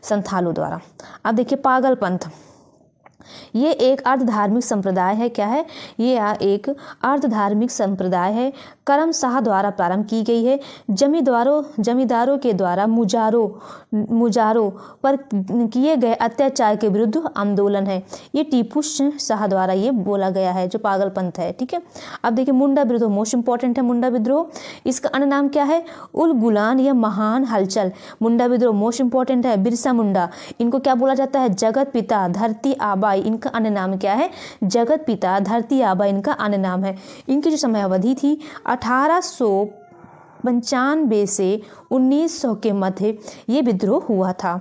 संथालों द्वारा अब देखिए पागल पंथ ये एक अर्धधार्मिक संप्रदाय है क्या है ये एक अर्धधार्मिक संप्रदाय है करम शाह द्वारा प्रारंभ की गई है जमींदारों जमींदारों के द्वारा मुजारों मुजारों पर किए गए अत्याचार के विरुद्ध आंदोलन है ये टीपू शाह द्वारा ये बोला गया है जो पागलपंथ है ठीक है अब देखिए मुंडा विद्रोह मोस्ट इंपॉर्टेंट है मुंडा विद्रोह इसका अन्य नाम क्या है उल गुलान या महान हलचल मुंडा विद्रोह मोस्ट इंपॉर्टेंट है बिरसा मुंडा इनको क्या बोला जाता है जगत पिता धरती आबा आबाई इनका अन्य नाम क्या है जगत पिता धरती आबा इनका अन्य नाम है इनकी जो समय अवधि थी अठारह पंचानवे से 1900 के मध्य ये विद्रोह हुआ था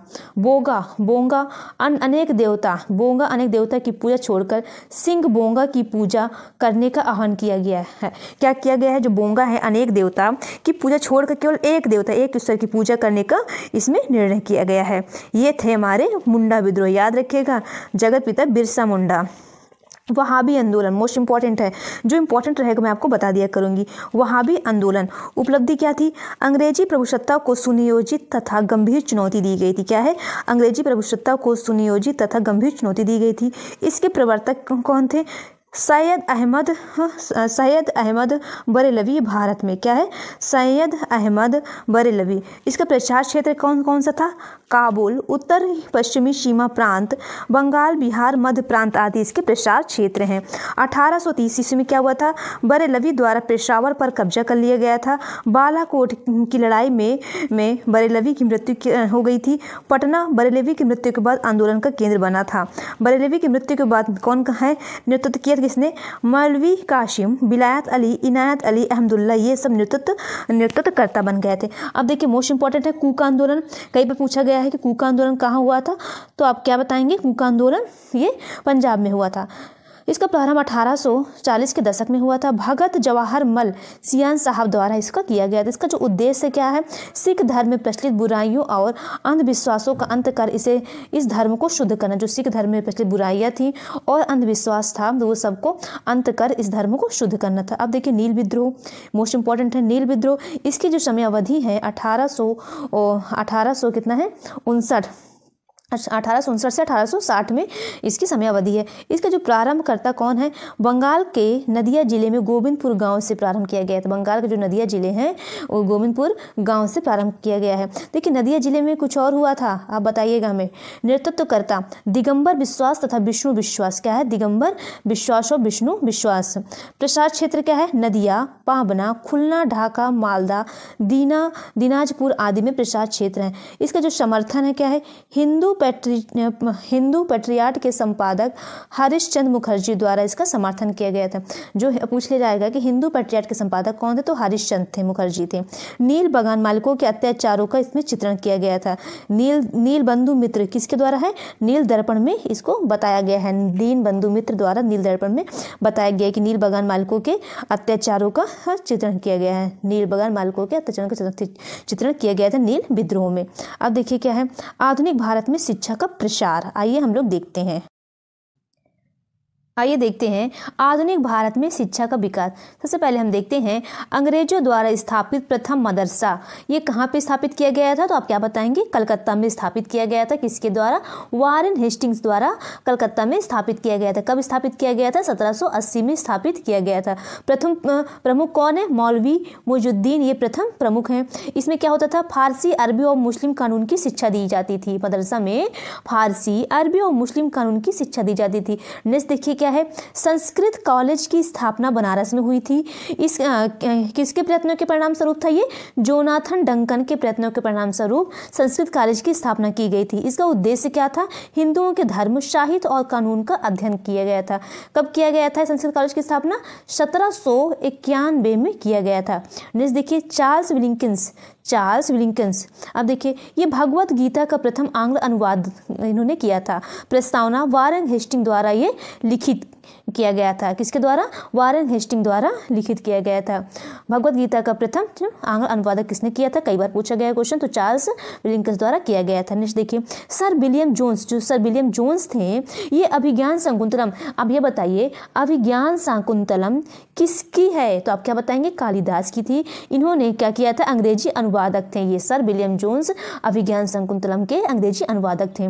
बोगा बोंगा अन अनेक देवता बोंगा अनेक देवता की पूजा छोड़कर सिंह बोंगा की पूजा करने का आह्वान किया गया है क्या किया गया है जो बोंगा है अनेक देवता की पूजा छोड़कर केवल एक देवता एक ईश्वर की पूजा करने का इसमें निर्णय किया गया है ये थे हमारे मुंडा विद्रोह याद रखिएगा जगत पिता बिरसा मुंडा वहाँ भी आंदोलन मोस्ट इम्पॉर्टेंट है जो इम्पॉर्टेंट रहेगा मैं आपको बता दिया करूँगी वहाँ भी आंदोलन उपलब्धि क्या थी अंग्रेजी प्रभुसत्ता को सुनियोजित तथा गंभीर चुनौती दी गई थी क्या है अंग्रेजी प्रभुसत्ता को सुनियोजित तथा गंभीर चुनौती दी गई थी इसके प्रवर्तक कौन थे सैयद अहमद हाँ, सैयद अहमद बरेलवी भारत में क्या है सैयद अहमद बरेलवी इसका प्रचार क्षेत्र कौन कौन सा था काबुल उत्तर पश्चिमी सीमा प्रांत बंगाल बिहार मध्य प्रांत आदि इसके प्रचार क्षेत्र हैं 1830 ईस्वी में क्या हुआ था बरेलवी द्वारा पेशावर पर कब्जा कर लिया गया था बालाकोट की लड़ाई में में बरेलवी की मृत्यु हो गई थी पटना बरेलवी की मृत्यु के बाद आंदोलन का केंद्र बना था बरेलवी की मृत्यु के बाद कौन है नेतृत्व किया न्यूट्रत किसने मौलवी काशिम बिलायत अली इनायत अली अहमदुल्ला ये सब नेतृत्व नेतृत्वकर्ता बन गए थे अब देखिए मोस्ट इंपॉर्टेंट है कूका आंदोलन कई बार पूछा गया है कि कूका आंदोलन कहाँ हुआ था तो आप क्या बताएंगे कूका आंदोलन ये पंजाब में हुआ था इसका प्रारंभ चालीस के दशक में हुआ था भगत जवाहर मल सियान साहब द्वारा इसका किया गया था इसका जो उद्देश्य क्या है सिख धर्म में प्रचलित बुराइयों और अंधविश्वासों का अंत कर इसे इस धर्म को शुद्ध करना जो सिख धर्म में प्रचलित बुराइयाँ थी और अंधविश्वास था तो वो सबको अंत कर इस धर्म को शुद्ध करना था अब देखिए नील विद्रोह मोस्ट इंपॉर्टेंट है नील विद्रोह इसकी जो समयावधि है अठारह सौ कितना है उनसठ अठारह सौ उनसठ से अठारह में इसकी समयावधि है इसका जो प्रारंभकर्ता कौन है बंगाल के नदिया जिले में गोविंदपुर गांव से प्रारंभ किया गया है तो बंगाल के जो नदिया जिले हैं वो गोविंदपुर गांव से प्रारंभ किया गया है देखिए नदिया जिले में कुछ और हुआ था आप बताइएगा हमें नेतृत्वकर्ता दिगंबर विश्वास तथा विष्णु विश्वास क्या है दिगंबर विश्वास और विष्णु विश्वास प्रसार क्षेत्र क्या है नदिया पावना खुलना ढाका मालदा दीना दिनाजपुर आदि में प्रसार क्षेत्र है इसका जो समर्थन है क्या है हिंदू पैट्री हिंदू पेट्रियाट के संपादक हरीश चंद मुखर्जी द्वारा इसका समर्थन किया गया था जो पूछ लिया जाएगा कि हिंदू पेट्रियाट के संपादक कौन थे तो हरीश चंद थे मुखर्जी थे नील बगान मालिकों के अत्याचारों का इसमें चित्रण किया गया था नील नील बंधु मित्र किसके द्वारा है नील दर्पण में इसको बताया गया है दीन बंधु मित्र द्वारा नील दर्पण में बताया गया कि नील बगान मालिकों के अत्याचारों का हाँ, चित्रण किया गया है नील बगान मालिकों के अत्याचारों का चित्रण किया गया था नील विद्रोह में अब देखिए क्या है आधुनिक भारत में शिक्षा का प्रसार आइए हम लोग देखते हैं आइए देखते हैं आधुनिक भारत में शिक्षा का विकास सबसे पहले हम देखते हैं अंग्रेजों द्वारा स्थापित प्रथम मदरसा ये कहाँ पे स्थापित किया गया था तो आप क्या बताएंगे कलकत्ता में स्थापित किया गया था किसके द्वारा वारन हेस्टिंग्स द्वारा कलकत्ता में स्थापित किया गया था कब स्थापित किया गया था सत्रह में स्थापित किया गया था प्रथम प्रमुख कौन है मौलवी मुजुद्दीन ये प्रथम प्रमुख हैं इसमें क्या होता था फारसी अरबी और मुस्लिम कानून की शिक्षा दी जाती थी मदरसा में फारसी अरबी और मुस्लिम कानून की शिक्षा दी जाती थी नेक्स्ट देखिए क्या किया है संस्कृत कॉलेज की स्थापना बनारस में हुई थी इस आ, किसके प्रयत्नों के परिणाम स्वरूप था ये जोनाथन डंकन के प्रयत्नों के परिणाम स्वरूप संस्कृत कॉलेज की स्थापना की गई थी इसका उद्देश्य क्या था हिंदुओं के धर्म साहित्य और कानून का अध्ययन किया गया था कब किया गया था संस्कृत कॉलेज की स्थापना सत्रह में किया गया था नेक्स्ट देखिए चार्ल्स विलिंकिंस चार्ल्स विलिंकन्स अब देखिए ये भगवत गीता का प्रथम आंग्ल अनुवाद इन्होंने किया था प्रस्तावना वारन हेस्टिंग द्वारा ये लिखित किया गया था किसके द्वारा वारन हेस्टिंग द्वारा लिखित किया गया था भगवत गीता का प्रथम आंग्ल अनुवादक किसने किया था कई बार पूछा गया क्वेश्चन तो चार्ल्स विलिंकन्स द्वारा किया गया था नेक्स्ट देखिए सर विलियम जोन्स जो सर विलियम जोन्स थे ये अभिज्ञान शंकुंतलम अब ये बताइए अभिज्ञान शांकुंतलम किसकी है तो आप क्या बताएंगे कालिदास की थी इन्होंने क्या किया था अंग्रेजी अनुवादक थे ये sir William Jones Abhigyan Shakuntalam के अंग्रेजी अनुवादक थे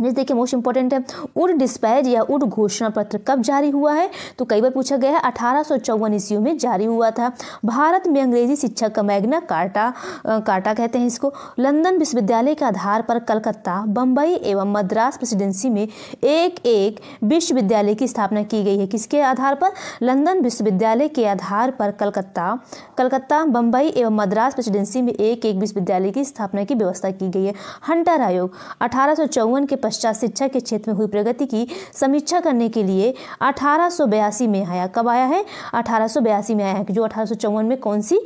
नेक्स्ट देखिए मोस्ट इंपॉर्टेंट है उड डिस्पैच या उड घोषणा पत्र कब जारी हुआ है तो कई बार पूछा गया है अठारह सौ ईस्वी में जारी हुआ था भारत में अंग्रेजी शिक्षा का मैग्ना कार्टा आ, कार्टा कहते हैं इसको लंदन विश्वविद्यालय के आधार पर कलकत्ता बम्बई एवं मद्रास प्रेसिडेंसी में एक एक विश्वविद्यालय की स्थापना की गई है किसके आधार पर लंदन विश्वविद्यालय के आधार पर कलकत्ता कलकत्ता बम्बई एवं मद्रास प्रेसिडेंसी में एक एक विश्वविद्यालय की स्थापना की व्यवस्था की गई है हंटर आयोग अठारह के पश्चात शिक्षा के क्षेत्र में हुई प्रगति की समीक्षा करने के लिए अठारह में आया कब आया है अठारह में आया है जो अठारह में कौन सी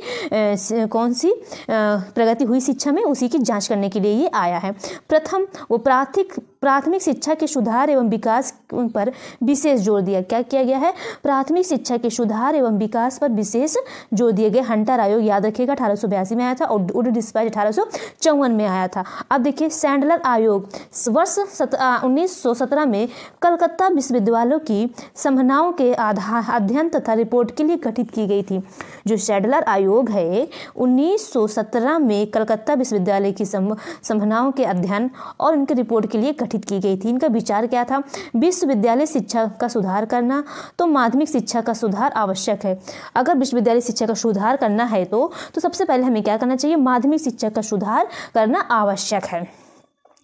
कौन सी प्रगति हुई शिक्षा में उसी की जांच करने के लिए ये आया है प्रथम वो प्राथमिक प्राथमिक शिक्षा के सुधार एवं विकास पर विशेष जोर दिया क्या किया गया है प्राथमिक शिक्षा के सुधार एवं विकास पर विशेष जोर दिए गए हंटर आयोग याद रखिएगा अठारह में आया था और उड डिस्पैच अठारह में आया था अब देखिए सैंडलर आयोग वर्ष उन्नीस में कलकत्ता विश्वविद्यालयों की संभावनाओं के आधार अध्ययन तथा रिपोर्ट के लिए गठित की गई थी जो सैडलर आयोग है 1917 में कलकत्ता विश्वविद्यालय की संभावनाओं के अध्ययन और उनकी रिपोर्ट के लिए गठित की गई थी इनका विचार क्या था विश्वविद्यालय शिक्षा का सुधार करना तो माध्यमिक शिक्षा का सुधार आवश्यक है अगर विश्वविद्यालय शिक्षा का सुधार करना है तो, तो सबसे पहले हमें क्या करना चाहिए माध्यमिक शिक्षा का सुधार करना आवश्यक है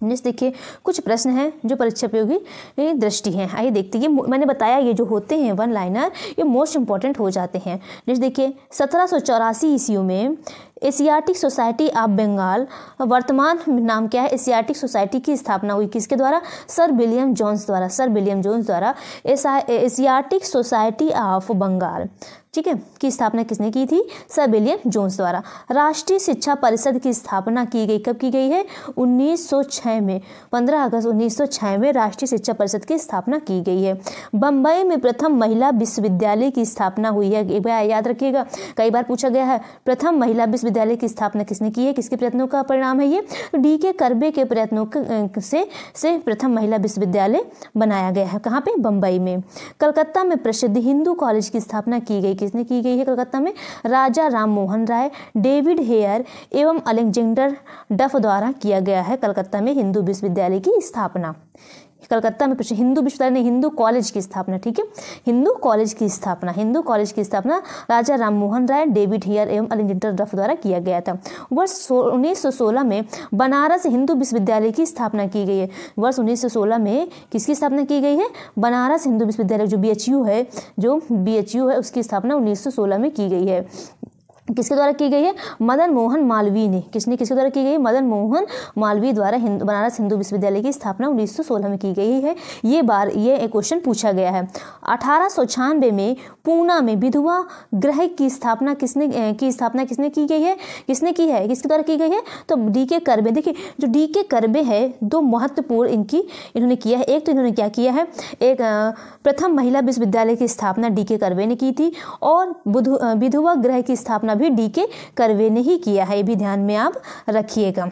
नेक्स्ट देखिए कुछ प्रश्न हैं जो परीक्षा उपयोगी दृष्टि हैं आइए देखते हैं मैंने बताया ये जो होते हैं वन लाइनर ये मोस्ट इंपॉर्टेंट हो जाते हैं नेक्स्ट देखिए सत्रह सौ चौरासी ईस्वी में एशियाटिक सोसाइटी ऑफ बंगाल वर्तमान नाम क्या है एशियाटिक सोसाइटी की स्थापना हुई किसके द्वारा सर विलियम जॉन्स द्वारा सर विलियम जोन्स द्वारा एशियाटिक सोसाइटी ऑफ बंगाल ठीक है की स्थापना किसने की थी सर विलियम जोन्स द्वारा राष्ट्रीय शिक्षा परिषद की स्थापना की गई कब की गई है 1906 में 15 अगस्त 1906 में राष्ट्रीय शिक्षा परिषद की स्थापना की गई है बम्बई में प्रथम महिला विश्वविद्यालय की स्थापना हुई है एक बार याद रखिएगा कई बार पूछा गया है प्रथम महिला विश्वविद्यालय की स्थापना किसने की है किसके प्रयत्नों का परिणाम है ये डी के करबे के प्रयत्नों से से प्रथम महिला विश्वविद्यालय बनाया गया है कहाँ पे बम्बई में कलकत्ता में प्रसिद्ध हिंदू कॉलेज की स्थापना की गई किसने की गई है कलकत्ता में राजा राम मोहन राय डेविड हेयर एवं अलेक्जेंडर डफ द्वारा किया गया है कलकत्ता में हिंदू विश्वविद्यालय की स्थापना कलकत्ता में हिंदू विश्वविद्यालय ने हिंदू कॉलेज की स्थापना ठीक है हिंदू कॉलेज की स्थापना हिंदू कॉलेज की स्थापना राजा राम मोहन राय डेविड हियर एवं अलेक्जेंडर रफ द्वारा किया गया था वर्ष उन्नीस में बनारस हिंदू विश्वविद्यालय की स्थापना की गई है वर्ष उन्नीस में किसकी स्थापना की गई है बनारस हिंदू विश्वविद्यालय जो बी है जो बी है उसकी स्थापना उन्नीस में की गई है किसके द्वारा की गई है मदन मोहन मालवीय ने किसने किसके द्वारा की गई मदन मोहन मालवीय द्वारा हिंदू बनारस हिंदू विश्वविद्यालय की स्थापना 1916 में की गई है ये बार ये एक क्वेश्चन पूछा गया है अठारह में पूना में विधवा ग्रह की स्थापना किसने की स्थापना किसने की गई है किसने की है किसके द्वारा की गई है तो डी के करबे देखिए जो डी के करबे है दो महत्वपूर्ण इनकी इन्होंने किया है एक तो इन्होंने क्या किया है एक प्रथम महिला विश्वविद्यालय की स्थापना डी के करबे ने की थी और विधवा ग्रह की स्थापना भी डी के करवे ने ही किया है ये भी ध्यान में आप रखिएगा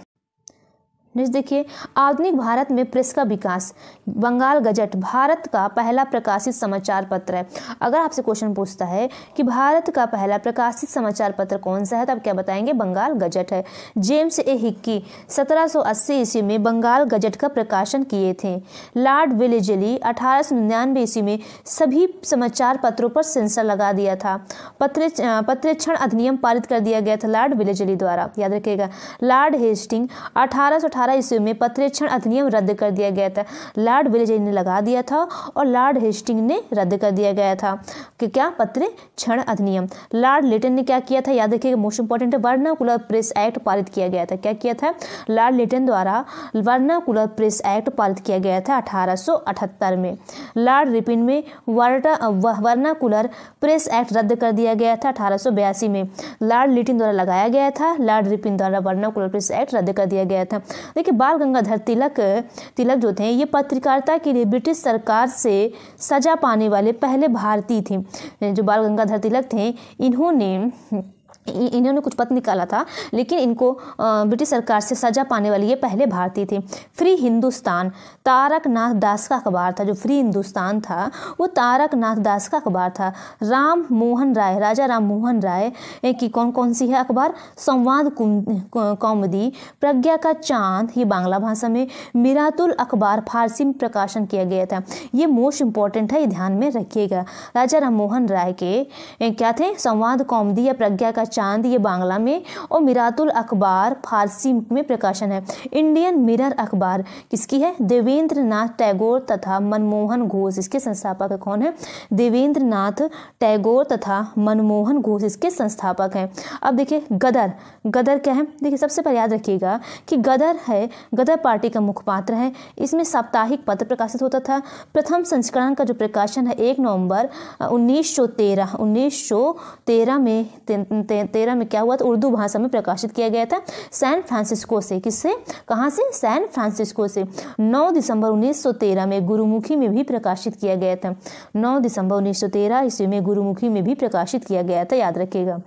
नेक्स्ट देखिए आधुनिक भारत में प्रेस का विकास बंगाल गजट भारत का पहला प्रकाशित समाचार पत्र है अगर आपसे क्वेश्चन पूछता है कि भारत का पहला प्रकाशित समाचार पत्र कौन सा है तो आप क्या बताएंगे बंगाल गजट है जेम्स ए हिक्की 1780 ईस्वी में बंगाल गजट का प्रकाशन किए थे लॉर्ड विलेजली अठारह ईस्वी में सभी समाचार पत्रों पर सेंसर लगा दिया था पत्र पत्रेक्षण अधिनियम पारित कर दिया गया था लॉर्ड विलेजली द्वारा याद रखिएगा लॉर्ड हेस्टिंग अठारह अठारह ईस्वी में पत्रेक्षण अधिनियम रद्द कर दिया गया था लॉर्ड विलेजय ने लगा दिया था और लॉर्ड हेस्टिंग ने रद्द कर दिया गया था कि क्या पथरीक्षण अधिनियम लॉर्ड लिटन ने क्या किया था याद रखिएगा मोस्ट इंपॉर्टेंट है वर्नाकुलर प्रेस एक्ट पारित किया गया था क्या किया था लॉर्ड लिटन द्वारा वर्नाकुलर प्रेस एक्ट पारित किया गया था अठारह में लॉर्ड रिपिन में वर्टा वर्नाकुलर प्रेस एक्ट रद्द कर दिया गया था अठारह में लॉर्ड लिटिन द्वारा लगाया गया था लॉर्ड रिपिन द्वारा वर्नाकुलर प्रेस एक्ट रद्द कर दिया गया था देखिए बाल गंगाधर तिलक तिलक जो थे ये पत्रकारिता के लिए ब्रिटिश सरकार से सजा पाने वाले पहले भारतीय थे जो बाल गंगाधर तिलक थे इन्होंने इन्होंने कुछ पत्र निकाला था लेकिन इनको ब्रिटिश सरकार से सजा पाने वाली ये पहले भारतीय थे फ्री हिंदुस्तान तारक नाथ दास का अखबार था जो फ्री हिंदुस्तान था वो तारक नाथ दास का अखबार था राम मोहन राय राजा राम मोहन राय की कौन कौन सी है अखबार संवाद कौमदी प्रज्ञा का चांद ये बांग्ला भाषा में मिरातुल अखबार फारसी में प्रकाशन किया गया था ये मोस्ट इंपॉर्टेंट है ये ध्यान में रखिएगा राजा राम मोहन राय के क्या थे संवाद कौमदी या प्रज्ञा का चांद ये बांग्ला में और मिरातुल अखबार फारसी में प्रकाशन है इंडियन मिरर अखबार किसकी है देवेंद्र टैगोर तथा मनमोहन घोष इसके संस्थापक कौन है देवेंद्र टैगोर तथा मनमोहन घोष इसके संस्थापक हैं अब देखिए गदर गदर क्या है देखिए सबसे पहले याद रखिएगा कि गदर है गदर पार्टी का मुखपात्र है इसमें साप्ताहिक पत्र प्रकाशित होता था प्रथम संस्करण का जो प्रकाशन है एक नवंबर उन्नीस सौ तेरह उन्नीस सौ तेरह में ते, ते, तेरह में क्या हुआ था उर्दू भाषा में प्रकाशित किया गया था सैन फ्रांसिस्को से किससे कहाँ से सैन फ्रांसिस्को से नौ दिसंबर 1913 में गुरुमुखी में भी प्रकाशित किया गया था नौ दिसंबर 1913 ईस्वी में गुरुमुखी में भी प्रकाशित किया गया था याद रखेगा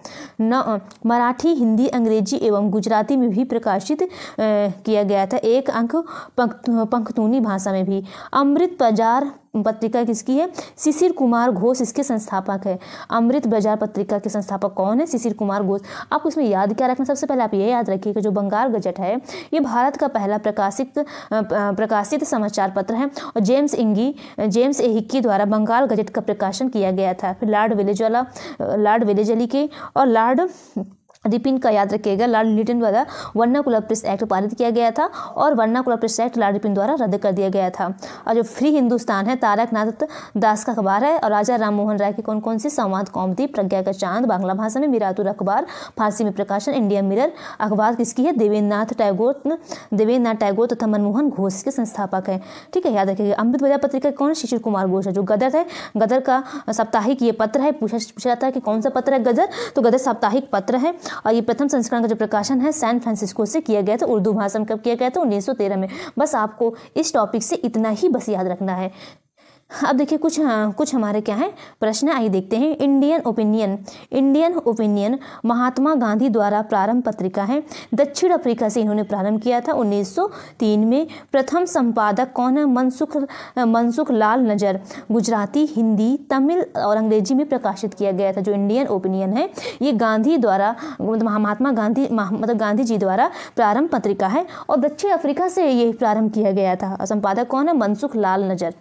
न मराठी हिंदी अंग्रेजी एवं गुजराती में भी प्रकाशित किया गया था एक अंक पंख पंखतूनी भाषा में भी अमृत बाजार पत्रिका किसकी है शिशिर कुमार घोष इसके संस्थापक है अमृत बाजार पत्रिका के संस्थापक कौन है शिशिर कुमार घोष आपको उसमें याद क्या रखना सबसे पहले आप ये याद रखिए कि जो बंगाल गजट है ये भारत का पहला प्रकाशित प्रकाशित समाचार पत्र है और जेम्स इंगी जेम्स एहिक्की द्वारा बंगाल गजट का प्रकाशन किया गया था फिर लॉर्ड विलेजला लॉर्ड विलेजली के और लॉर्ड रिपिन का याद रखिएगा लॉर्ड लिटन द्वारा वर्ना प्रेस एक्ट पारित किया गया था और वर्ना प्रेस एक्ट लॉर्ड रिपिन द्वारा रद्द कर दिया गया था और जो फ्री हिंदुस्तान है तारकनाथ दास का अखबार है और राजा राममोहन राय की कौन कौन सी संवाद कौमती प्रज्ञा का चांद बांग्ला भाषा में मीरातुर अखबार फारसी में प्रकाशन इंडिया मिरर अखबार किसकी है देवेंद्रनाथ नाथ टैगोर देवेंद्र नाथ टैगोर तथा मनमोहन घोष के संस्थापक है ठीक है याद रखिएगा अमृत बजा पत्रिका कौन है शिशिर कुमार घोष है जो गदर है गदर का साप्ताहिक ये पत्र है पूछा पूछा जाता है कि कौन सा पत्र है गदर तो गदर साप्ताहिक पत्र है और ये प्रथम संस्करण का जो प्रकाशन है सैन फ्रांसिस्को से किया गया था उर्दू भाषा में कब किया गया था उन्नीस में बस आपको इस टॉपिक से इतना ही बस याद रखना है अब देखिए कुछ हाँ, कुछ हमारे क्या है प्रश्न आइए देखते हैं Indian opinion Indian opinion Mahatma Gandhi द्वारा प्रारंभ पत्रिका है दक्षिण अफ्रीका से इन्होंने प्रारंभ किया था 1903 में प्रथम संपादक कौन है मनसुख मनसुख लाल नजर गुजराती हिंदी तमिल और अंग्रेजी में प्रकाशित किया गया था जो इंडियन ओपिनियन है ये गांधी द्वारा मतलब महात्मा गांधी मतलब गांधी जी द्वारा प्रारंभ पत्रिका है और दक्षिण अफ्रीका से ये प्रारंभ किया गया था संपादक कौन है मनसुख लाल नजर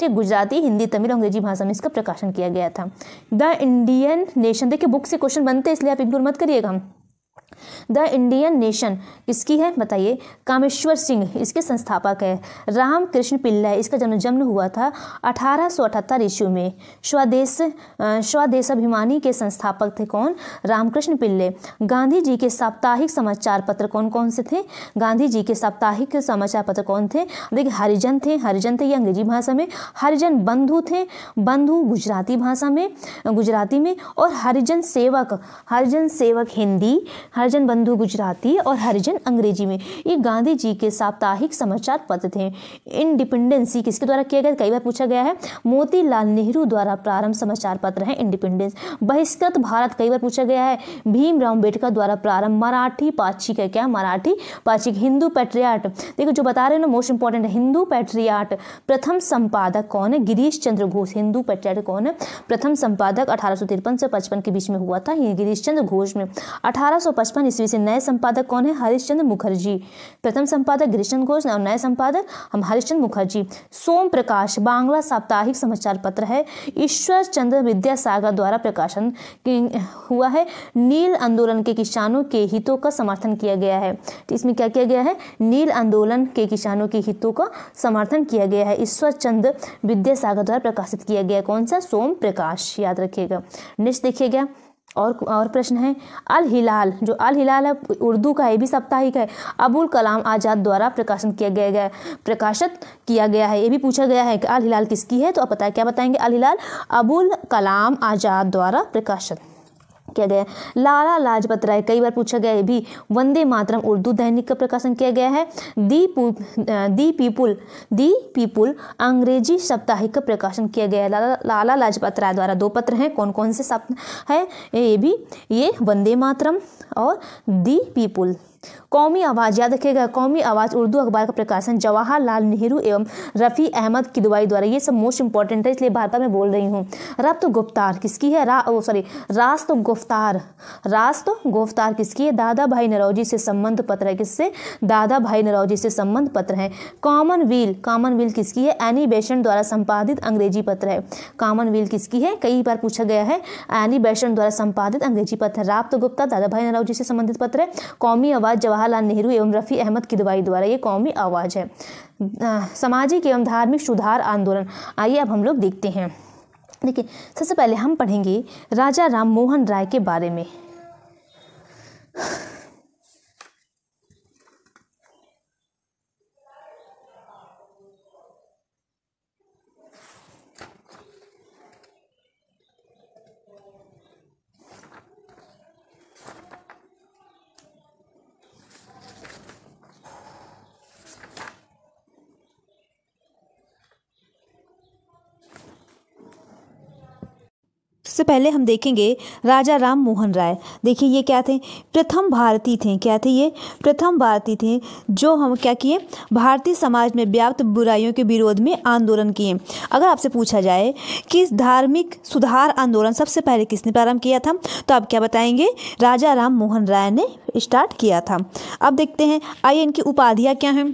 ठीक गुजराती हिंदी तमिल अंग्रेजी भाषा में इसका प्रकाशन किया गया था द इंडियन नेशन देखिए बुक से क्वेश्चन बनते हैं इसलिए आप इग्नोर मत करिएगा द इंडियन नेशन किसकी है बताइए कामेश्वर सिंह इसके संस्थापक है राम कृष्ण पिल्ला इसका जन्म जन्म हुआ था अठारह सौ अठहत्तर ईस्वी में स्वदेश स्वदेशाभिमानी के संस्थापक थे कौन रामकृष्ण पिल्ले गांधी जी के साप्ताहिक समाचार पत्र कौन कौन से थे गांधी जी के साप्ताहिक समाचार पत्र कौन थे देखिए हरिजन थे हरिजन थे ये अंग्रेजी भाषा में हरिजन बंधु थे बंधु गुजराती भाषा में गुजराती में और हरिजन सेवक हरिजन सेवक हिंदी हर हरिजन बंधु गुजराती और हरिजन अंग्रेजी में ये गांधी जी के साप्ताहिक समाचार पत्र थे इंडिपेंडेंस किसके द्वारा किया गया कई बार पूछा गया है मोतीलाल नेहरू द्वारा प्रारंभ समाचार पत्र है इंडिपेंडेंस बहिष्कृत भारत कई बार पूछा गया है भीमराव अम्बेडकर द्वारा प्रारंभ मराठी पाचिक है क्या मराठी पाचिक हिंदू पैट्रियाट देखो जो बता रहे हैं ना मोस्ट इंपॉर्टेंट हिंदू पैट्रियाट प्रथम संपादक कौन है गिरीश चंद्र घोष हिंदू पैट्रियाट कौन है प्रथम संपादक अठारह से पचपन के बीच में हुआ था गिरीश चंद्र घोष में अठारह सत्तावन ईस्वी से नए संपादक कौन है हरिश्चंद्र मुखर्जी प्रथम संपादक ग्रीशन घोष और नए संपादक हम हरिश्चंद्र मुखर्जी सोम प्रकाश बांग्ला साप्ताहिक समाचार पत्र है ईश्वर चंद्र विद्यासागर द्वारा प्रकाशन हुआ है नील आंदोलन के किसानों के हितों का समर्थन किया गया है तो इसमें क्या किया गया है नील आंदोलन के किसानों के हितों का समर्थन किया गया है ईश्वर चंद्र विद्यासागर द्वारा प्रकाशित किया गया कौन सा सोम प्रकाश याद रखिएगा नेक्स्ट देखिएगा और और प्रश्न है अल हिलाल जो अल हिलाल है उर्दू का ये भी साप्ताहिक है अबुल कलाम आज़ाद द्वारा प्रकाशन किया गया है प्रकाशित किया गया है ये भी पूछा गया है कि अल हिलाल किसकी है तो आप बताए क्या बताएंगे अल हिलाल अबुल कलाम आज़ाद द्वारा प्रकाशित किया गया लाला लाजपत राय कई बार पूछा गया है भी वंदे मातरम उर्दू दैनिक का प्रकाशन किया गया है दी दी पीपुल दी पीपुल अंग्रेजी साप्ताहिक का प्रकाशन किया गया है लाला लाला लाजपत राय द्वारा दो पत्र हैं कौन कौन से है ये भी ये वंदे मातरम और दी पीपुल कौमी आवाज़ याद रखिएगा कौमी आवाज़ उर्दू अखबार का प्रकाशन जवाहरलाल नेहरू एवं रफ़ी अहमद की दुआई द्वारा ये सब मोस्ट इंपॉर्टेंट है इसलिए भारत में बोल रही हूँ रब तो गुफ्तार किसकी है रा ओ सॉरी रास्त तो गुफ्तार रास्त तो गुफ्तार किसकी है दादा भाई नरौजी से संबंध पत्र है किससे दादा भाई नरौजी से संबंध पत्र है कॉमन कॉमन कॉमनवेल किसकी है एनी बेशन द्वारा संपादित अंग्रेजी पत्र है कॉमन कॉमनवेल किसकी है कई बार पूछा गया है एनी बेशन द्वारा संपादित अंग्रेजी पत्र है तो गुप्ता दादा भाई नरौजी से संबंधित पत्र है कौमी आवाज़ आवाज़ जवाहरलाल नेहरू एवं रफ़ी अहमद की दुबाई द्वारा ये कौमी आवाज़ है सामाजिक एवं धार्मिक सुधार आंदोलन आइए अब हम लोग देखते हैं देखिए सबसे पहले हम पढ़ेंगे राजा राम मोहन राय के बारे में सबसे पहले हम देखेंगे राजा राम मोहन राय देखिए ये क्या थे प्रथम भारती थे क्या थे ये प्रथम भारती थे जो हम क्या किए भारतीय समाज में व्याप्त बुराइयों के विरोध में आंदोलन किए अगर आपसे पूछा जाए कि धार्मिक सुधार आंदोलन सबसे पहले किसने प्रारंभ किया था तो आप क्या बताएंगे राजा राम मोहन राय ने स्टार्ट किया था अब देखते हैं आइए इनकी उपाधियाँ क्या हैं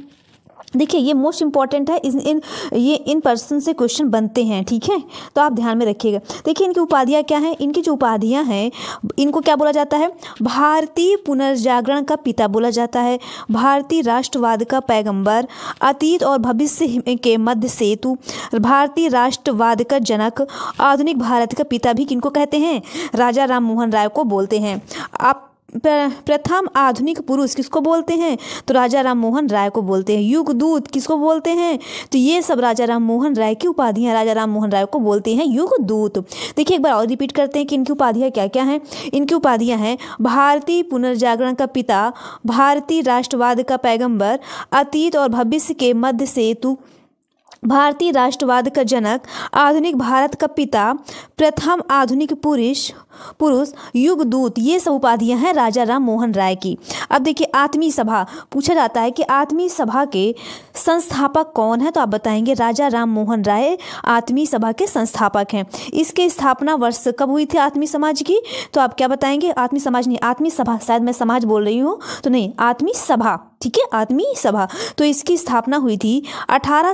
देखिए ये मोस्ट इंपॉर्टेंट है इन इन ये इन पर्सन से क्वेश्चन बनते हैं ठीक है तो आप ध्यान में रखिएगा देखिए इनकी उपाधियाँ क्या हैं इनकी जो उपाधियाँ हैं इनको क्या बोला जाता है भारतीय पुनर्जागरण का पिता बोला जाता है भारतीय राष्ट्रवाद का पैगंबर अतीत और भविष्य के मध्य सेतु भारतीय राष्ट्रवाद का जनक आधुनिक भारत का पिता भी किनको कहते हैं राजा राम मोहन राय को बोलते हैं आप प्रथम आधुनिक पुरुष किसको बोलते हैं तो राजा राम मोहन राय को बोलते हैं युग दूत किसको बोलते हैं तो ये सब राजा राम मोहन राय की उपाधियाँ राजा राम मोहन राय को बोलते हैं युग दूत देखिए एक बार और रिपीट करते हैं कि इनकी उपाधियाँ क्या क्या हैं इनकी उपाधियाँ हैं भारतीय पुनर्जागरण का पिता भारतीय राष्ट्रवाद का पैगम्बर अतीत और भविष्य के मध्य सेतु भारतीय राष्ट्रवाद का जनक आधुनिक भारत का पिता प्रथम आधुनिक पुरुष पुरुष युग दूत ये सब उपाधियां हैं राजा राम मोहन राय की अब देखिए आत्मीय सभा पूछा जाता है कि आत्मीय सभा के संस्थापक कौन है तो आप बताएंगे राजा राम मोहन राय आत्मीय सभा के संस्थापक हैं इसके स्थापना वर्ष कब हुई थी आत्मीय समाज की तो आप क्या बताएंगे आत्मीय समाज नहीं आत्मीय सभा शायद मैं समाज बोल रही हूँ तो नहीं आत्मीय सभा ठीक है आत्मीय सभा तो इसकी स्थापना हुई थी अठारह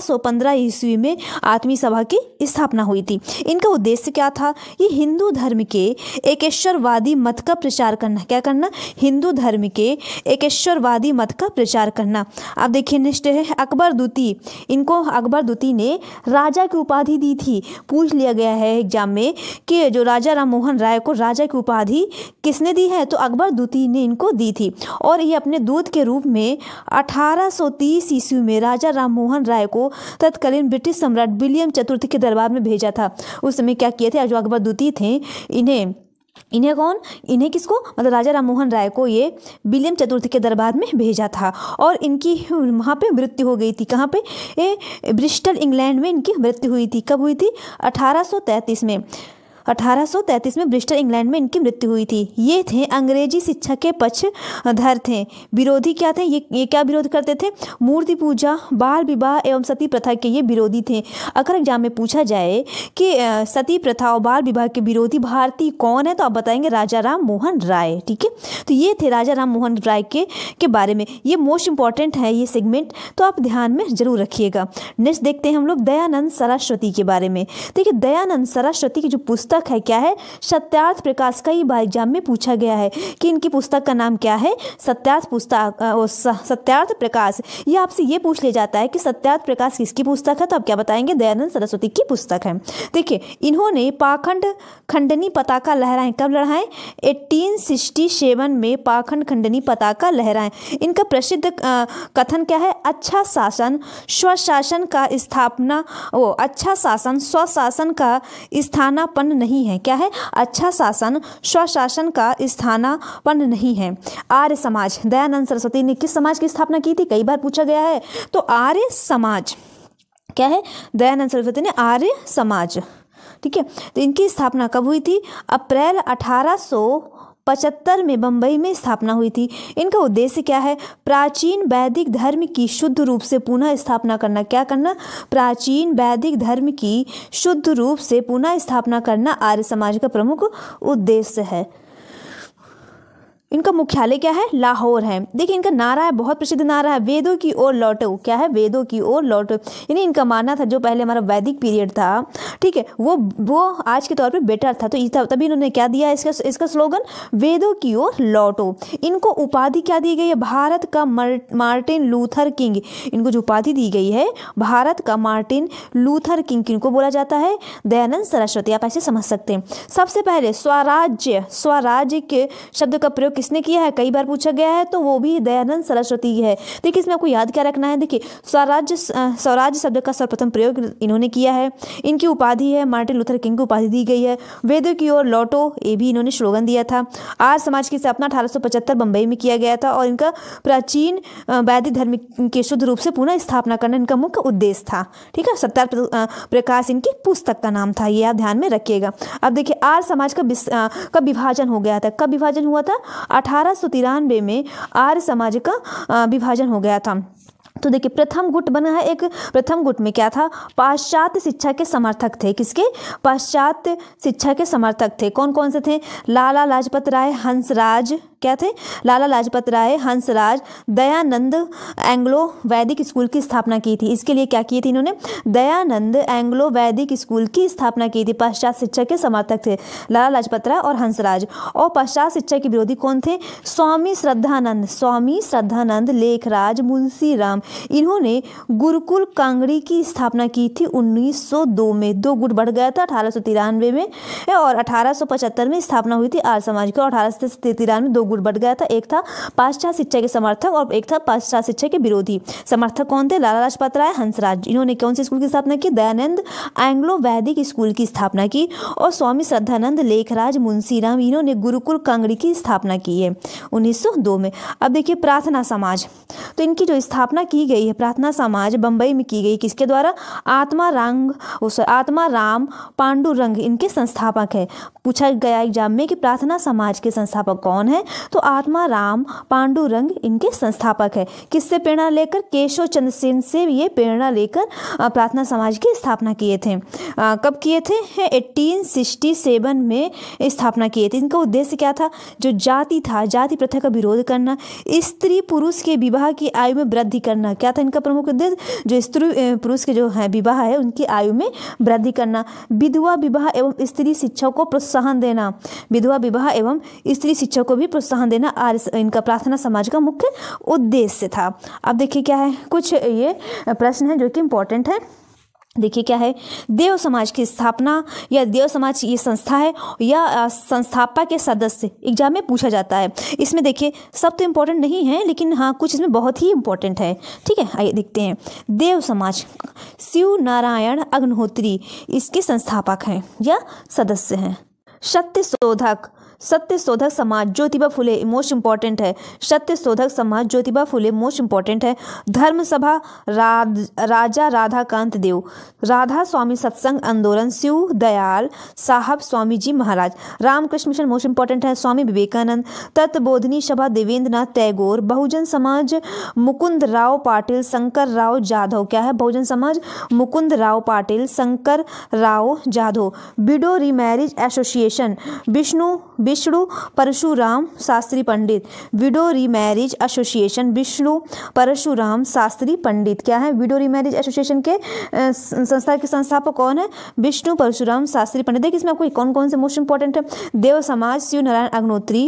ईस्वी में आत्मी सभा की स्थापना हुई थी इनका उद्देश्य क्या था ये हिंदू धर्म के एकेश्वरवादी मत का प्रचार करना क्या करना हिंदू धर्म के एकेश्वरवादी मत का प्रचार करना अब देखिए नेक्स्ट है अकबर द्वितीय इनको अकबर द्वितीय ने राजा की उपाधि दी थी पूछ लिया गया है एग्जाम में कि जो राजा राम मोहन राय को राजा की उपाधि किसने दी है तो अकबर द्वितीय ने इनको दी थी और ये अपने दूध के रूप में 1830 ईस्वी में राजा राम मोहन राय को तत्काल तत्कालीन ब्रिटिश सम्राट विलियम चतुर्थ के दरबार में भेजा था उस समय क्या किए थे जो अकबर द्वितीय थे इन्हें इन्हें कौन इन्हें किसको मतलब राजा राममोहन राय को ये विलियम चतुर्थ के दरबार में भेजा था और इनकी वहाँ पे मृत्यु हो गई थी कहाँ पे ये ब्रिस्टल इंग्लैंड में इनकी मृत्यु हुई थी कब हुई थी 1833 में 1833 में ब्रिस्टर इंग्लैंड में इनकी मृत्यु हुई थी ये थे अंग्रेजी शिक्षा के पक्षधर थे विरोधी क्या थे ये ये क्या विरोध करते थे मूर्ति पूजा बाल विवाह एवं सती प्रथा के ये विरोधी थे अगर एग्जाम में पूछा जाए कि सती प्रथा और बाल विवाह के विरोधी भारतीय कौन है तो आप बताएंगे राजा राम मोहन राय ठीक है तो ये थे राजा राम मोहन राय के के बारे में ये मोस्ट इंपॉर्टेंट है ये सेगमेंट तो आप ध्यान में जरूर रखिएगा नेक्स्ट देखते हैं हम लोग दयानंद सरस्वती के बारे में देखिए दयानंद सरस्वती की जो पुस्तक पुस्तक है क्या है सत्यार्थ प्रकाश का ही बार एग्जाम में पूछा गया है कि इनकी पुस्तक का नाम क्या है सत्यार्थ पुस्तक सत्यार्थ प्रकाश ये आपसे ये पूछ लिया जाता है कि सत्यार्थ प्रकाश किसकी पुस्तक है तो आप क्या बताएंगे दयानंद सरस्वती की पुस्तक है देखिए इन्होंने पाखंड खंडनी पताका लहराएं कब लड़ाएं एट्टीन सिक्सटी सेवन में पाखंड खंडनी पताका लहराएं इनका प्रसिद्ध कथन क्या है अच्छा शासन स्वशासन का स्थापना वो अच्छा शासन स्वशासन का स्थानापन्न नहीं है क्या है अच्छा शासन स्वशासन का स्थानापन नहीं है आर्य समाज दयानंद सरस्वती ने किस समाज की स्थापना की थी कई बार पूछा गया है तो आर्य समाज क्या है दयानंद सरस्वती ने आर्य समाज ठीक है तो इनकी स्थापना कब हुई थी अप्रैल अठारह पचहत्तर में बम्बई में स्थापना हुई थी इनका उद्देश्य क्या है प्राचीन वैदिक धर्म की शुद्ध रूप से पुनः स्थापना करना क्या करना प्राचीन वैदिक धर्म की शुद्ध रूप से पुनः स्थापना करना आर्य समाज का प्रमुख उद्देश्य है इनका मुख्यालय क्या है लाहौर है देखिए इनका नारा है बहुत प्रसिद्ध नारा है वेदों की ओर लौटो क्या है वेदों की ओर लौटो यानी इनका मानना था जो पहले हमारा वैदिक पीरियड था ठीक है वो वो आज के तौर पे बेटर था तो तभी इन्होंने क्या दिया इसका इसका स्लोगन वेदों की ओर लौटो इनको उपाधि क्या दी गई है भारत का मार्टिन लूथर किंग इनको जो उपाधि दी गई है भारत का मार्टिन लूथर किंग किनको बोला जाता है दयानंद सरस्वती आप ऐसे समझ सकते हैं सबसे पहले स्वराज्य स्वराज्य के शब्द का प्रयोग किसने किया है कई बार पूछा गया है तो वो भी दयानंद सरस्वती है देखिए इसमें आपको याद क्या रखना है देखिए स्वराज्य स्वराज्य शब्द का सर्वप्रथम प्रयोग इन्होंने किया है इनकी उपाधि है मार्टिन लूथर किंग की उपाधि दी गई है वेद की ओर लौटो ये भी इन्होंने स्लोगन दिया था आर्य समाज की स्थापना अठारह बंबई में किया गया था और इनका प्राचीन वैदिक धर्म के शुद्ध रूप से पुनः स्थापना करना इनका मुख्य उद्देश्य था ठीक है सत्यार प्रकाश इनकी पुस्तक का नाम था ये आप ध्यान में रखिएगा अब देखिए आर समाज का का विभाजन हो गया था कब विभाजन हुआ था अठारह में आर्य समाज का विभाजन हो गया था तो देखिए प्रथम गुट बना है एक प्रथम गुट में क्या था पाश्चात्य शिक्षा के समर्थक थे किसके पाश्चात्य शिक्षा के समर्थक थे कौन कौन से थे लाला लाजपत राय हंसराज क्या थे लाला लाजपत राय हंसराज दयानंद एंग्लो वैदिक स्कूल की स्थापना की थी इसके लिए क्या किए थे इन्होंने दयानंद एंग्लो वैदिक स्कूल की स्थापना की थी पश्चात शिक्षा के समर्थक थे लाला लाजपत राय और हंसराज और पश्चात शिक्षा के विरोधी कौन थे स्वामी श्रद्धानंद स्वामी श्रद्धानंद लेखराज मुंशी राम इन्होंने गुरुकुल कांगड़ी की स्थापना की थी 1902 में दो गुट बढ़ गया था अठारह में और अठारह में स्थापना हुई थी आर्य समाज की और अठारह सौ दो गुट बट गया था एक था पाश्चात्य शिक्षा के समर्थक और एक था पाश्चात्य शिक्षा के विरोधी समर्थक कौन थे लाला लाजपत राय हंसराज इन्होंने कौन से स्कूल की स्थापना की दयानंद एंग्लो वैदिक स्कूल की स्थापना की और स्वामी श्रद्धानंद लेखराज मुंशीराम इन्होंने गुरुकुल कांगड़ी की स्थापना की है उन्नीस में अब देखिए प्रार्थना समाज तो इनकी जो स्थापना की गई है प्रार्थना समाज बम्बई में की गई किसके द्वारा आत्मा रंग आत्मा राम पांडुरंग इनके संस्थापक है पूछा गया एग्जाम में कि प्रार्थना समाज के संस्थापक कौन है तो आत्मा राम पांडुरंग इनके संस्थापक है किससे प्रेरणा लेकर केशव चंद्र सेन से ये प्रेरणा लेकर प्रार्थना समाज की स्थापना किए थे कब किए थे एट्टीन सिक्सटी सेवन में स्थापना किए थे इनका उद्देश्य क्या था जो जाति था जाति प्रथा का विरोध करना स्त्री पुरुष के विवाह की आयु में वृद्धि करना क्या था इनका प्रमुख उद्देश्य जो स्त्री पुरुष के जो है विवाह है उनकी आयु में वृद्धि करना विधवा विवाह एवं स्त्री शिक्षा को प्रोत्साहन देना विधवा विवाह एवं स्त्री शिक्षा को भी प्रोत्साहन प्रोत्साहन देना आर्य इनका प्रार्थना समाज का मुख्य उद्देश्य था अब देखिए क्या है कुछ ये प्रश्न है जो कि इम्पोर्टेंट है देखिए क्या है देव समाज की स्थापना या देव समाज ये संस्था है या संस्थापक के सदस्य एग्जाम में पूछा जाता है इसमें देखिए सब तो इम्पोर्टेंट नहीं है लेकिन हाँ कुछ इसमें बहुत ही इम्पोर्टेंट है ठीक है आइए देखते हैं देव समाज शिव नारायण अग्निहोत्री इसके संस्थापक हैं या सदस्य हैं सत्य शोधक सत्य शोधक समाज ज्योतिबा फुले मोस्ट इंपॉर्टेंट है सत्य शोधक समाज ज्योतिबा फुले मोस्ट इंपॉर्टेंट है धर्म सभा राज, राजा राधाकांत देव राधा स्वामी सत्संग आंदोलन Shiv Dayal Sahab Swami ji Maharaj Ramakrishna mission most important है स्वामी विवेकानंद तत्बोधनी सभा देवेंद्र नाथ टैगोर बहुजन समाज मुकुंद राव पाटिल शंकर राव जाधव क्या है Bahujan Samaj Mukund Rao Patil Shankar Rao Jadhav widow remarriage association Vishnu Vishnu Parshuram Shastri Pandit widow remarriage association Vishnu Parshuram Shastri Pandit क्या है विडो रीमैरिज एसोसिएशन के संस्था के संस्थापक कौन है विष्णु परशुराम शास्त्री पंडित देखिए इसमें आपको कौन कौन से मोस्ट इंपॉर्टेंट है देव समाज शिव नारायण अग्नोत्री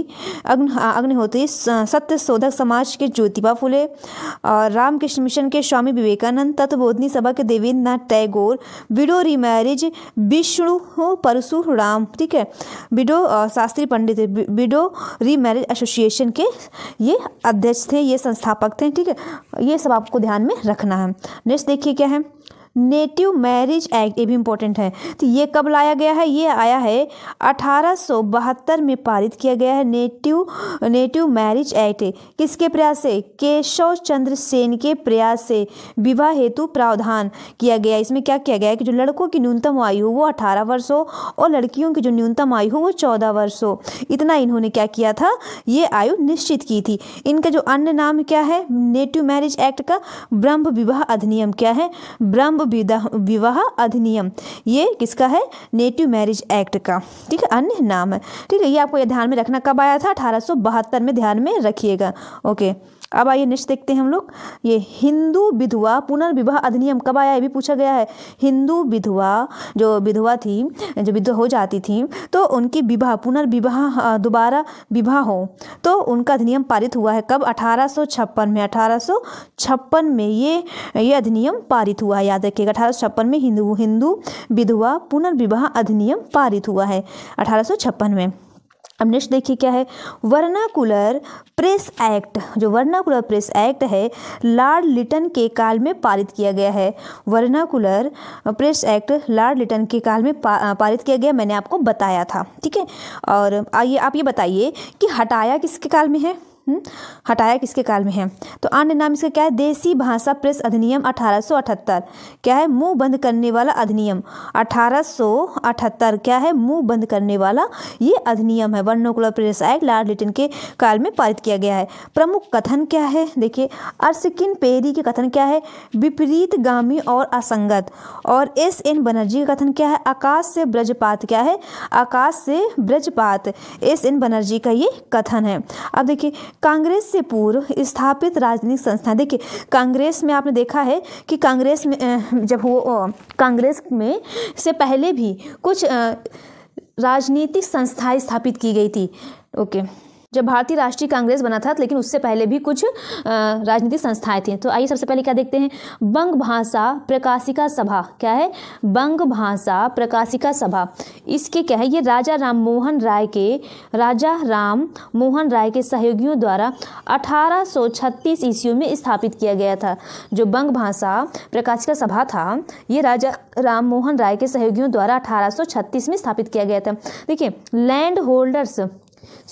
अग्निहोत्री सत्य शोधक समाज के ज्योतिबा फुले और रामकृष्ण मिशन के स्वामी विवेकानंद तत्वबोधनी सभा के देवेंद्र नाथ टैगोर विडो रीमैरिज विष्णु परशुराम ठीक है widow Shastri Shri Pandit widow marriage association के ये अध्यक्ष थे ये संस्थापक थे ठीक है ये सब आपको ध्यान में रखना है नेक्स्ट देखिए क्या है नेटिव मैरिज एक्ट ये भी इम्पोर्टेंट है तो ये कब लाया गया है ये आया है अठारह में पारित किया गया है नेटिव नेटिव मैरिज एक्ट किसके प्रयास से केशव चंद्र सेन के प्रयास से विवाह हेतु प्रावधान किया गया इसमें क्या किया गया है कि जो लड़कों की न्यूनतम आयु हो वो अठारह वर्ष हो और लड़कियों की जो न्यूनतम आयु हो वो चौदह वर्ष हो इतना इन्होंने क्या किया था ये आयु निश्चित की थी इनका जो अन्य नाम क्या है नेटिव मैरिज एक्ट का ब्रह्म विवाह अधिनियम क्या है ब्रह्म विवाह अधिनियम ये किसका है नेटिव मैरिज एक्ट का ठीक है अन्य नाम है ठीक है ये आपको ये ध्यान में रखना कब आया था अठारह में ध्यान में रखिएगा ओके अब आइए नेक्स्ट देखते हैं हम लोग ये हिंदू विधवा पुनर्विवाह अधिनियम कब आया ये भी पूछा गया है हिंदू विधवा जो विधवा थी जो विधवा हो जाती थी तो उनकी विवाह पुनर्विवाह दोबारा विवाह हो तो उनका अधिनियम पारित हुआ है कब अठारह में अठारह में ये ये अधिनियम पारित हुआ है याद रखिएगा अठारह में हिंदू हिंदू विधवा पुनर्विवाह अधिनियम पारित हुआ है अठारह में अब नेक्स्ट देखिए क्या है वर्नाकुलर प्रेस एक्ट जो वर्नाकुलर प्रेस एक्ट है लॉर्ड लिटन के काल में पारित किया गया है Vernacular Press act Lord Lytton के काल में पारित किया गया मैंने आपको बताया था ठीक है और आइए आप ये बताइए कि हटाया किसके काल में है हम्म, हटाया किसके काल में है तो अन्य नाम इसका क्या है देसी भाषा प्रेस अधिनियम 1878 क्या है मुंह बंद करने वाला अधिनियम 1878 क्या है मुंह बंद करने वाला ये अधिनियम है Vernacular Press Act Lord Lytton के काल में पारित किया गया है प्रमुख कथन क्या है देखिए अर्सकिन पेरी के कथन क्या है विपरीत गामी और असंगत और एस एन बनर्जी का कथन क्या है आकाश से ब्रजपात क्या है आकाश से ब्रजपात एस एन बनर्जी का ये कथन है अब देखिए कांग्रेस से पूर्व स्थापित राजनीतिक संस्थाएं देखिए कांग्रेस में आपने देखा है कि कांग्रेस में जब वो कांग्रेस में से पहले भी कुछ राजनीतिक संस्थाएं स्थापित की गई थी ओके okay. जब भारतीय राष्ट्रीय कांग्रेस बना था लेकिन उससे पहले भी कुछ राजनीतिक संस्थाएं थी तो आइए सबसे पहले क्या देखते हैं बंग भाषा प्रकाशिका सभा क्या है बंग भाषा प्रकाशिका सभा इसके क्या है ये राजा राम मोहन राय के राजा राम मोहन राय के सहयोगियों द्वारा 1836 ईस्वी में स्थापित किया गया था जो बंग भाषा प्रकाशिका सभा था ये राजा राम मोहन राय के सहयोगियों द्वारा 1836 में स्थापित किया गया था देखिए land holders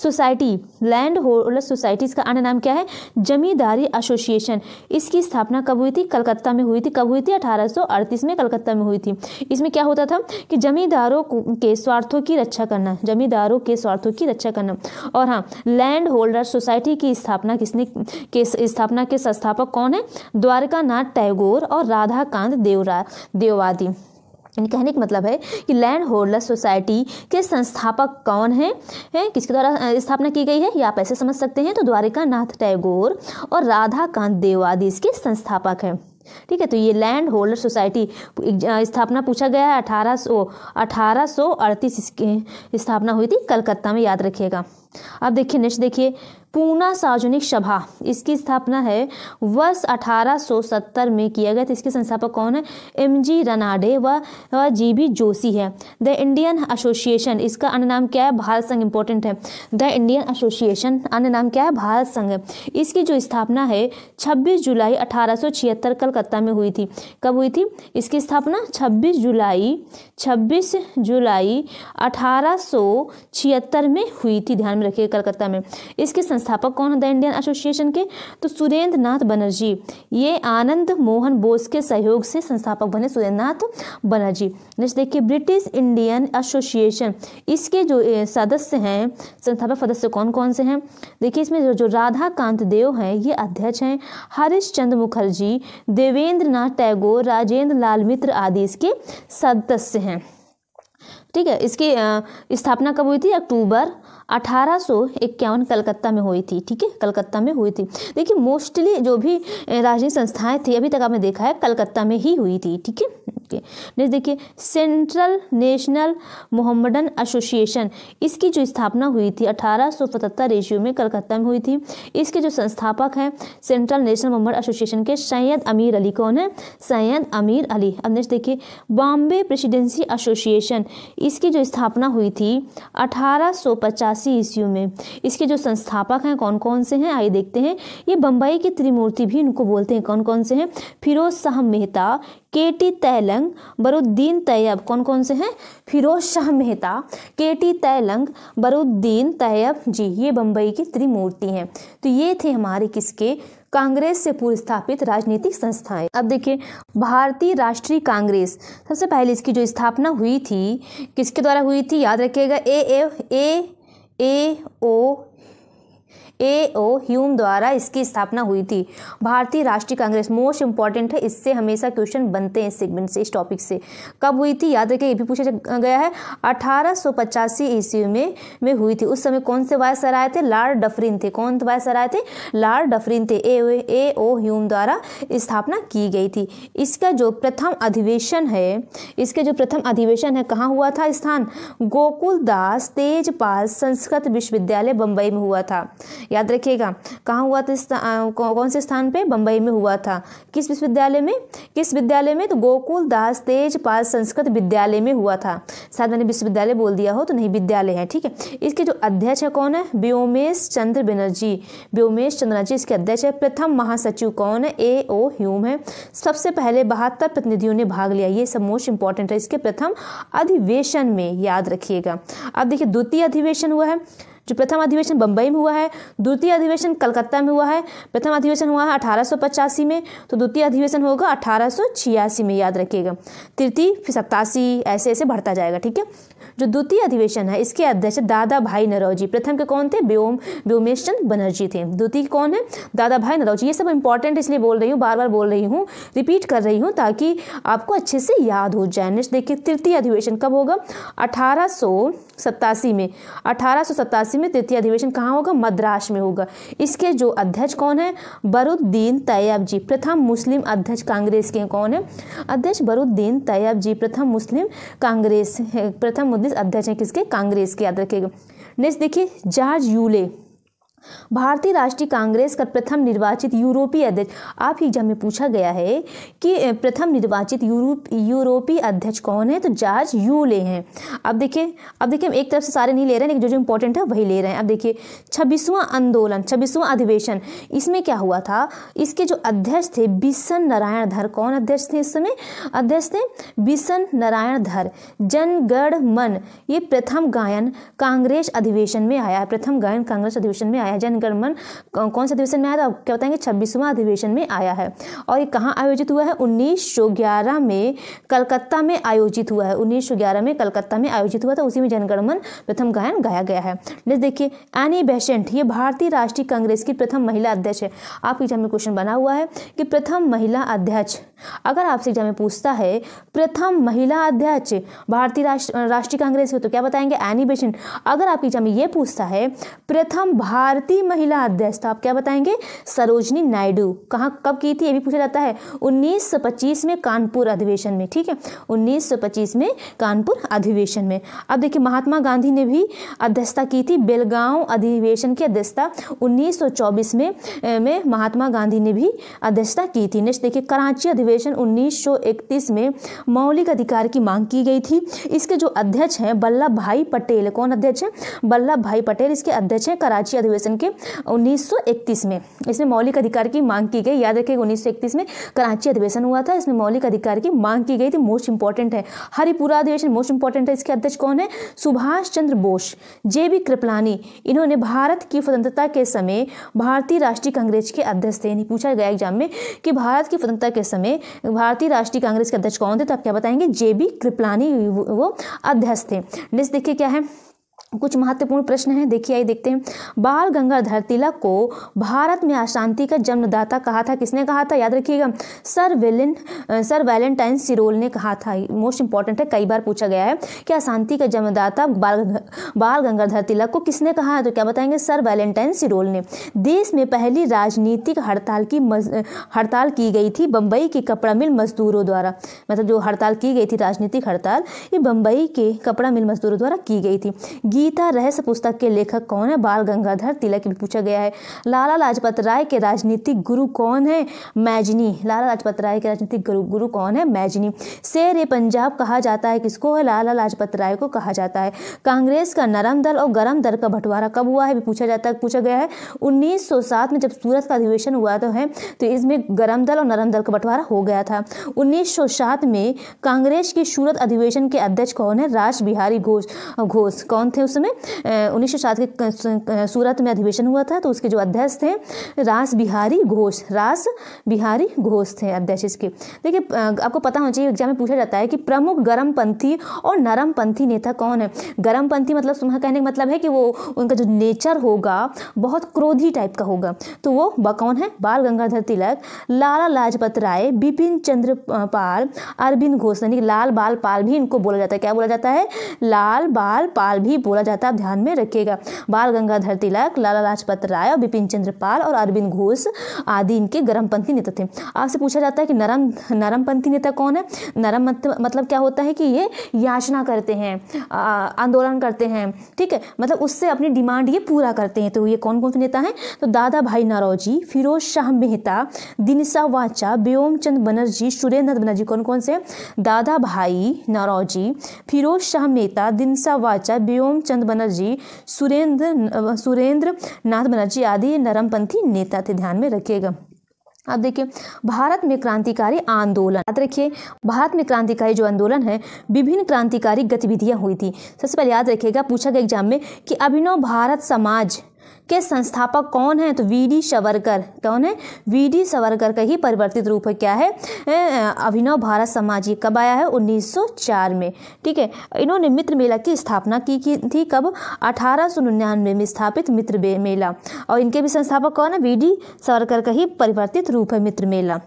society land holder society इसका अन्य नाम क्या है जमींदारी एसोसिएशन इसकी स्थापना कब हुई थी कलकत्ता में हुई थी कब हुई थी अठारह में कलकत्ता में हुई थी इसमें क्या होता था कि जमींदारों के स्वार्थों की रक्षा करना जमींदारों के स्वार्थों की रक्षा करना और हाँ लैंड होल्डर सोसाइटी की स्थापना किसने के स्थापना के संस्थापक कौन है द्वारका टैगोर और राधाकांत देवरा देववादी कहने का मतलब है कि लैंड होल्डर सोसाइटी के संस्थापक कौन हैं है किसके द्वारा स्थापना की गई है ये आप ऐसे समझ सकते हैं तो द्वारिका नाथ टैगोर और राधा कांत देवादी इसके संस्थापक हैं ठीक है तो ये लैंड होल्डर सोसाइटी स्थापना पूछा गया है अठारह सौ अठारह सौ अड़तीस इसकी स्थापना हुई थी कलकत्ता में याद रखिएगा अब देखिए नेक्स्ट देखिए पूना सार्वजनिक सभा इसकी स्थापना है वर्ष 1870 में किया गया था इसके संस्थापक कौन है एम जी रनाडे व जी बी जोशी है द इंडियन एसोसिएशन इसका अन्य नाम क्या है भारत संघ इंपॉर्टेंट है द इंडियन एसोसिएशन अन्य नाम क्या है भारत संघ इसकी जो स्थापना है 26 जुलाई 1876 कलकत्ता में हुई थी कब हुई थी इसकी स्थापना 26 जुलाई 26 जुलाई अठारह में हुई थी ध्यान में रखिए कलकत्ता में इसके संस्थापक कौन है द इंडियन एसोसिएशन के तो सुरेंद्र नाथ बनर्जी ये आनंद मोहन बोस के सहयोग से संस्थापक बने सुरेंद्र नाथ बनर्जी नेक्स्ट देखिए ब्रिटिश इंडियन एसोसिएशन इसके जो सदस्य हैं संस्थापक सदस्य कौन कौन से हैं देखिए इसमें जो, जो राधा कांत देव हैं ये अध्यक्ष हैं हरीश चंद्र मुखर्जी देवेंद्र नाथ टैगोर राजेंद्र लाल मित्र आदि इसके सदस्य हैं ठीक है इसकी स्थापना कब हुई थी अक्टूबर अठारह कलकत्ता में हुई थी ठीक है कलकत्ता में हुई थी देखिए मोस्टली जो भी राजनीतिक संस्थाएं थी अभी तक आपने देखा है कलकत्ता में ही हुई थी ठीक है ओके नेक्स्ट देखिए सेंट्रल नेशनल मोहम्मदन एसोसिएशन इसकी जो स्थापना हुई थी अठारह सौ में कलकत्ता में हुई थी इसके जो संस्थापक हैं सेंट्रल नेशनल मोहम्मद एसोसिएशन के सैयद अमीर अली कौन है सैयद अमीर अली अब नेक्स्ट देखिए बॉम्बे प्रेसिडेंसी एसोसिएशन इसकी जो स्थापना हुई थी अठारह सौ पचास छियासी ईस्वी में इसके जो संस्थापक हैं कौन कौन से हैं आइए देखते हैं ये बम्बई की त्रिमूर्ति भी इनको बोलते हैं कौन कौन से हैं फिरोज शाह मेहता के टी तैलंग बरुद्दीन तैयब कौन कौन से हैं फिरोज शाह मेहता के टी तैलंग बरुद्दीन तैयब जी ये बम्बई की त्रिमूर्ति हैं तो ये थे हमारे किसके कांग्रेस से पूर्व स्थापित राजनीतिक संस्थाएं अब देखिए भारतीय राष्ट्रीय कांग्रेस सबसे पहले इसकी जो स्थापना हुई थी किसके द्वारा हुई थी याद रखिएगा A F A e o A O Hume द्वारा इसकी स्थापना हुई थी भारतीय राष्ट्रीय कांग्रेस मोस्ट इंपॉर्टेंट है इससे हमेशा क्वेश्चन बनते हैं इस सेगमेंट से इस टॉपिक से कब हुई थी याद रखिए ये भी पूछा गया है अठारह ईस्वी में में हुई थी उस समय कौन से वायस आए थे लार्ड डफरिन थे कौन वायस आए थे लार्ड डफरिन थे ए ए ओ ह्यूम द्वारा स्थापना की गई थी इसका जो प्रथम अधिवेशन है इसके जो प्रथम अधिवेशन है कहाँ हुआ था स्थान गोकुलदास तेजपाल संस्कृत विश्वविद्यालय बम्बई में हुआ था याद रखिएगा कहाँ हुआ था कौन से स्थान पे बम्बई में हुआ था किस विश्वविद्यालय में किस विद्यालय में तो गोकुल दास तेज पाल संस्कृत विद्यालय में हुआ था शायद मैंने विश्वविद्यालय बोल दिया हो तो नहीं विद्यालय है ठीक है इसके जो अध्यक्ष है कौन है व्योमेश चंद्र बनर्जी व्योमेश चंद्र बनर्जी इसके अध्यक्ष है प्रथम महासचिव कौन है ए ओ ह्यूम है सबसे पहले बहत्तर प्रतिनिधियों ने भाग लिया ये सब मोस्ट इंपॉर्टेंट है इसके प्रथम अधिवेशन में याद रखिएगा अब देखिए द्वितीय अधिवेशन हुआ है जो प्रथम अधिवेशन बंबई में हुआ है द्वितीय अधिवेशन कलकत्ता में हुआ है प्रथम अधिवेशन हुआ है अठारह में तो द्वितीय अधिवेशन होगा अठारह में याद रखिएगा तृतीय फिर सत्तासी ऐसे ऐसे बढ़ता जाएगा ठीक है जो द्वितीय अधिवेशन है इसके अध्यक्ष दादा भाई नरौजी प्रथम के कौन थे व्योम व्योमेश चंद बनर्जी थे द्वितीय कौन है दादा भाई नरौजी ये सब इंपॉर्टेंट इसलिए बोल रही हूँ बार बार बोल रही हूँ रिपीट कर रही हूँ ताकि आपको अच्छे से याद हो जाए नेक्स्ट देखिए तृतीय अधिवेशन कब होगा अठारह में अठारह में द्वितीय अधिवेशन कहाँ होगा मद्रास में होगा इसके जो अध्यक्ष कौन है बरुद्दीन तैयब जी प्रथम मुस्लिम अध्यक्ष कांग्रेस के कौन है अध्यक्ष बरुद्दीन तैयब जी प्रथम मुस्लिम कांग्रेस प्रथम मुस्लिम अध्यक्ष हैं किसके कांग्रेस के याद रखेगा नेक्स्ट देखिए जॉर्ज यूले भारतीय राष्ट्रीय कांग्रेस का प्रथम निर्वाचित यूरोपीय अध्यक्ष आप ही में पूछा गया है कि प्रथम निर्वाचित यूरोप यूरोपीय अध्यक्ष कौन है तो जॉर्ज ले हैं अब देखिए अब देखिए हम एक तरफ से सारे नहीं ले रहे हैं जो जो इंपॉर्टेंट है वही ले रहे हैं अब देखिए छब्बीसवां आंदोलन छब्बीसवां अधिवेशन इसमें क्या हुआ था इसके जो अध्यक्ष थे बिशन नारायण धर कौन अध्यक्ष थे इस समय अध्यक्ष थे बिशन नारायण धर जनगण मन ये प्रथम गायन कांग्रेस अधिवेशन में आया है प्रथम गायन कांग्रेस अधिवेशन में आया सहजन गणमन कौन से अधिवेशन में आया था क्या बताएंगे छब्बीसवां अधिवेशन में आया है और ये कहाँ आयोजित हुआ है उन्नीस में कलकत्ता में आयोजित हुआ है उन्नीस में कलकत्ता में आयोजित हुआ था उसी में जनगणमन प्रथम गायन गाया गया है नेक्स्ट देखिए एनी बेसेंट ये भारतीय राष्ट्रीय कांग्रेस की प्रथम महिला अध्यक्ष है आपके एग्जाम में क्वेश्चन बना हुआ है कि प्रथम महिला अध्यक्ष अगर आपसे एग्जाम में पूछता है प्रथम महिला अध्यक्ष भारतीय राष्ट्रीय कांग्रेस की तो क्या बताएंगे एनी बेसेंट अगर आपके एग्जाम में ये पूछता है प्रथम भारत भारतीय महिला अध्यक्ष तो आप क्या बताएंगे सरोजनी नायडू कहाँ कब की थी ये भी पूछा जाता है 1925 में कानपुर अधिवेशन में ठीक है 1925 में कानपुर अधिवेशन में अब देखिए महात्मा गांधी ने भी अध्यक्षता की थी बेलगांव अधिवेशन की अध्यक्षता 1924 में में महात्मा गांधी ने भी अध्यक्षता की थी नेक्स्ट देखिए कराची अधिवेशन 1931 में मौलिक अधिकार की मांग की गई थी इसके जो अध्यक्ष हैं वल्लभ भाई पटेल कौन अध्यक्ष हैं वल्लभ भाई पटेल इसके अध्यक्ष हैं कराची अधिवेशन अधिवेशन के 1931 में इसमें मौलिक अधिकार की मांग की गई याद रखिएगा 1931 में कराची अधिवेशन हुआ था इसमें मौलिक अधिकार की मांग की गई थी मोस्ट इंपॉर्टेंट है हरिपुरा अधिवेशन मोस्ट इंपॉर्टेंट है इसके अध्यक्ष कौन है सुभाष चंद्र बोस जे बी कृपलानी इन्होंने भारत की स्वतंत्रता के समय भारतीय राष्ट्रीय कांग्रेस के अध्यक्ष थे पूछा गया एग्जाम में कि भारत की स्वतंत्रता के समय भारतीय राष्ट्रीय कांग्रेस के अध्यक्ष कौन थे तो आप क्या बताएंगे जे बी कृपलानी वो अध्यक्ष थे नेक्स्ट देखिए क्या है कुछ महत्वपूर्ण प्रश्न हैं देखिए आइए देखते हैं बाल गंगाधर तिलक को भारत में अशांति का जन्मदाता कहा था किसने कहा था याद रखिएगा सर वेलिन सर वैलेंटाइन सिरोल ने कहा था मोस्ट इंपॉर्टेंट है कई बार पूछा गया है कि अशांति का जन्मदाता बाल बाल गंगाधर तिलक को किसने कहा है तो क्या बताएंगे सर वैलेंटाइन सिरोल ने देश में पहली राजनीतिक हड़ताल की हड़ताल की गई थी बम्बई के कपड़ा मिल मजदूरों द्वारा मतलब जो हड़ताल की गई थी राजनीतिक हड़ताल ये बम्बई के कपड़ा मिल मजदूरों द्वारा की गई थी सीता रहस्य पुस्तक के लेखक कौन है बाल गंगाधर तिलक भी पूछा गया है लाला लाजपत राय के राजनीतिक गुरु कौन है मैजनी लाला लाजपत राय के राजनीतिक गुरु गुरु कौन है मैजनी शेर ए पंजाब कहा जाता है किसको है लाला लाजपत राय को कहा जाता है कांग्रेस का नरम दल और गरम दल का बंटवारा कब हुआ है भी पूछा जाता है पूछा गया है उन्नीस में जब सूरत का अधिवेशन हुआ तो है तो इसमें गरम दल और नरम दल का बंटवारा हो गया था उन्नीस में कांग्रेस के सूरत अधिवेशन के अध्यक्ष कौन है राज बिहारी घोष घोष कौन थे उस में उन्नीस के सूरत में अधिवेशन हुआ था तो उसके जो अध्यक्ष थे रास बिहारी घोष रास बिहारी घोष थे अध्यक्ष इसके देखिए आपको पता होना चाहिए एग्जाम में पूछा जाता है कि प्रमुख गर्मपंथी और नरमपंथी नेता कौन है गर्मपंथी मतलब तुम्हारा कहने का मतलब है कि वो उनका जो नेचर होगा बहुत क्रोधी टाइप का होगा तो वो कौन है बाल गंगाधर तिलक लाला लाजपत राय बिपिन चंद्र पाल अरविंद घोष यानी लाल बाल पाल भी इनको बोला जाता है क्या बोला जाता है लाल बाल पाल भी बोला बोला जाता है आप ध्यान में रखिएगा बाल गंगाधर तिलक लाला लाजपत राय और बिपिन चंद्र पाल और अरविंद घोष आदि इनके गर्मपंथी नेता थे आपसे पूछा जाता है कि नरम नरमपंथी नेता कौन है नरम मतलब क्या होता है कि ये याचना करते हैं आंदोलन करते हैं ठीक है मतलब उससे अपनी डिमांड ये पूरा करते हैं तो ये कौन कौन से नेता हैं तो दादा भाई नरौजी फिरोज शाह मेहता दिनसा वाचा व्योम चंद बनर्जी सुरेंद्र बनर्जी कौन कौन से दादा भाई नरौजी फिरोज शाह मेहता दिनसा वाचा व्योम चंद बनर्जी सुरेंद्र सुरेंद्र नाथ बनर्जी आदि नरमपंथी नेता थे ध्यान में रखिएगा अब देखिए भारत में क्रांतिकारी आंदोलन याद रखिए भारत में क्रांतिकारी जो आंदोलन है विभिन्न क्रांतिकारी गतिविधियां हुई थी सबसे पहले याद रखिएगा पूछा गया एग्जाम में कि अभिनव भारत समाज के संस्थापक कौन हैं तो वी डी सवरकर कौन है वी डी सवरकर का ही परिवर्तित रूप है क्या है अभिनव भारत समाज ये कब आया है 1904 में ठीक है इन्होंने मित्र मेला की स्थापना की, की थी कब अठारह में स्थापित मित्र मेला और इनके भी संस्थापक कौन है वी डी सवरकर का ही परिवर्तित रूप है मित्र मेला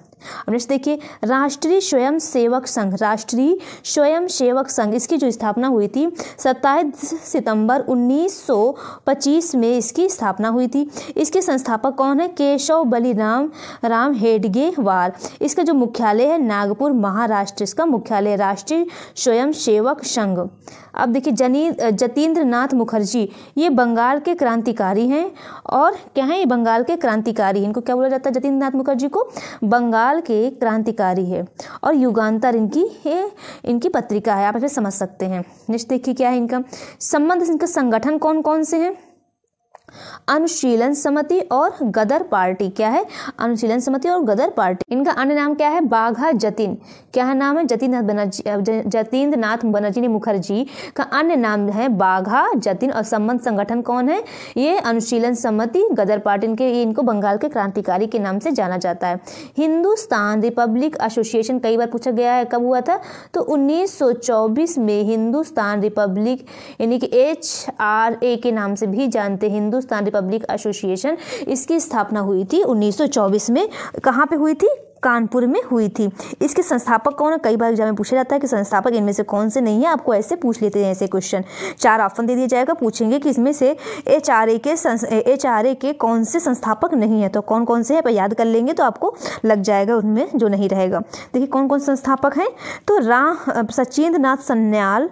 अब नेक्स्ट देखिए राष्ट्रीय स्वयं सेवक संघ राष्ट्रीय स्वयं सेवक संघ इसकी जो स्थापना हुई थी सत्ताईस सितंबर 1925 में इसकी स्थापना हुई थी इसके संस्थापक कौन है केशव बलिराम राम हेडगेवार इसका जो मुख्यालय है नागपुर महाराष्ट्र इसका मुख्यालय राष्ट्रीय स्वयं सेवक संघ अब देखिए जनी जतेंद्र नाथ मुखर्जी ये बंगाल के क्रांतिकारी हैं और क्या हैं ये बंगाल के क्रांतिकारी इनको क्या बोला जाता है जतेंद्र नाथ मुखर्जी को बंगाल के क्रांतिकारी है और युगांतर इनकी ये इनकी पत्रिका है आप इसे समझ सकते हैं नेक्स्ट देखिए क्या है इनका संबंध इनका संगठन कौन कौन से हैं अनुशीलन समिति और गदर पार्टी क्या है अनुशीलन समिति और गदर पार्टी इनका अन्य नाम क्या है बाघा जतिन क्या है नाम है जतीन्द्र नाथ बनर्जी जतीन्द्र नाथ बनर्जी ने मुखर्जी का अन्य नाम है बाघा जतिन और संबंध संगठन कौन है ये अनुशीलन समिति गदर पार्टी इनके ये इनको बंगाल के क्रांतिकारी के नाम से जाना जाता है हिंदुस्तान रिपब्लिक एसोसिएशन कई बार पूछा गया है कब हुआ था तो उन्नीस में हिंदुस्तान रिपब्लिक यानी कि एच आर ए के नाम से भी जानते हिंदू हिंदुस्तान रिपब्लिक एसोसिएशन इसकी स्थापना हुई थी 1924 में कहाँ पे हुई थी कानपुर में हुई थी इसके संस्थापक कौन है कई बार एग्जाम में पूछा जाता है कि संस्थापक इनमें से कौन से नहीं है आपको ऐसे पूछ लेते हैं ऐसे क्वेश्चन चार ऑप्शन दे दिया जाएगा पूछेंगे कि इसमें से एच आर ए के एच आर ए के कौन से संस्थापक नहीं है तो कौन कौन से पर याद कर लेंगे तो आपको लग जाएगा उनमें जो नहीं रहेगा देखिए कौन कौन संस्थापक हैं तो रा सचिंद्र नाथ सन्याल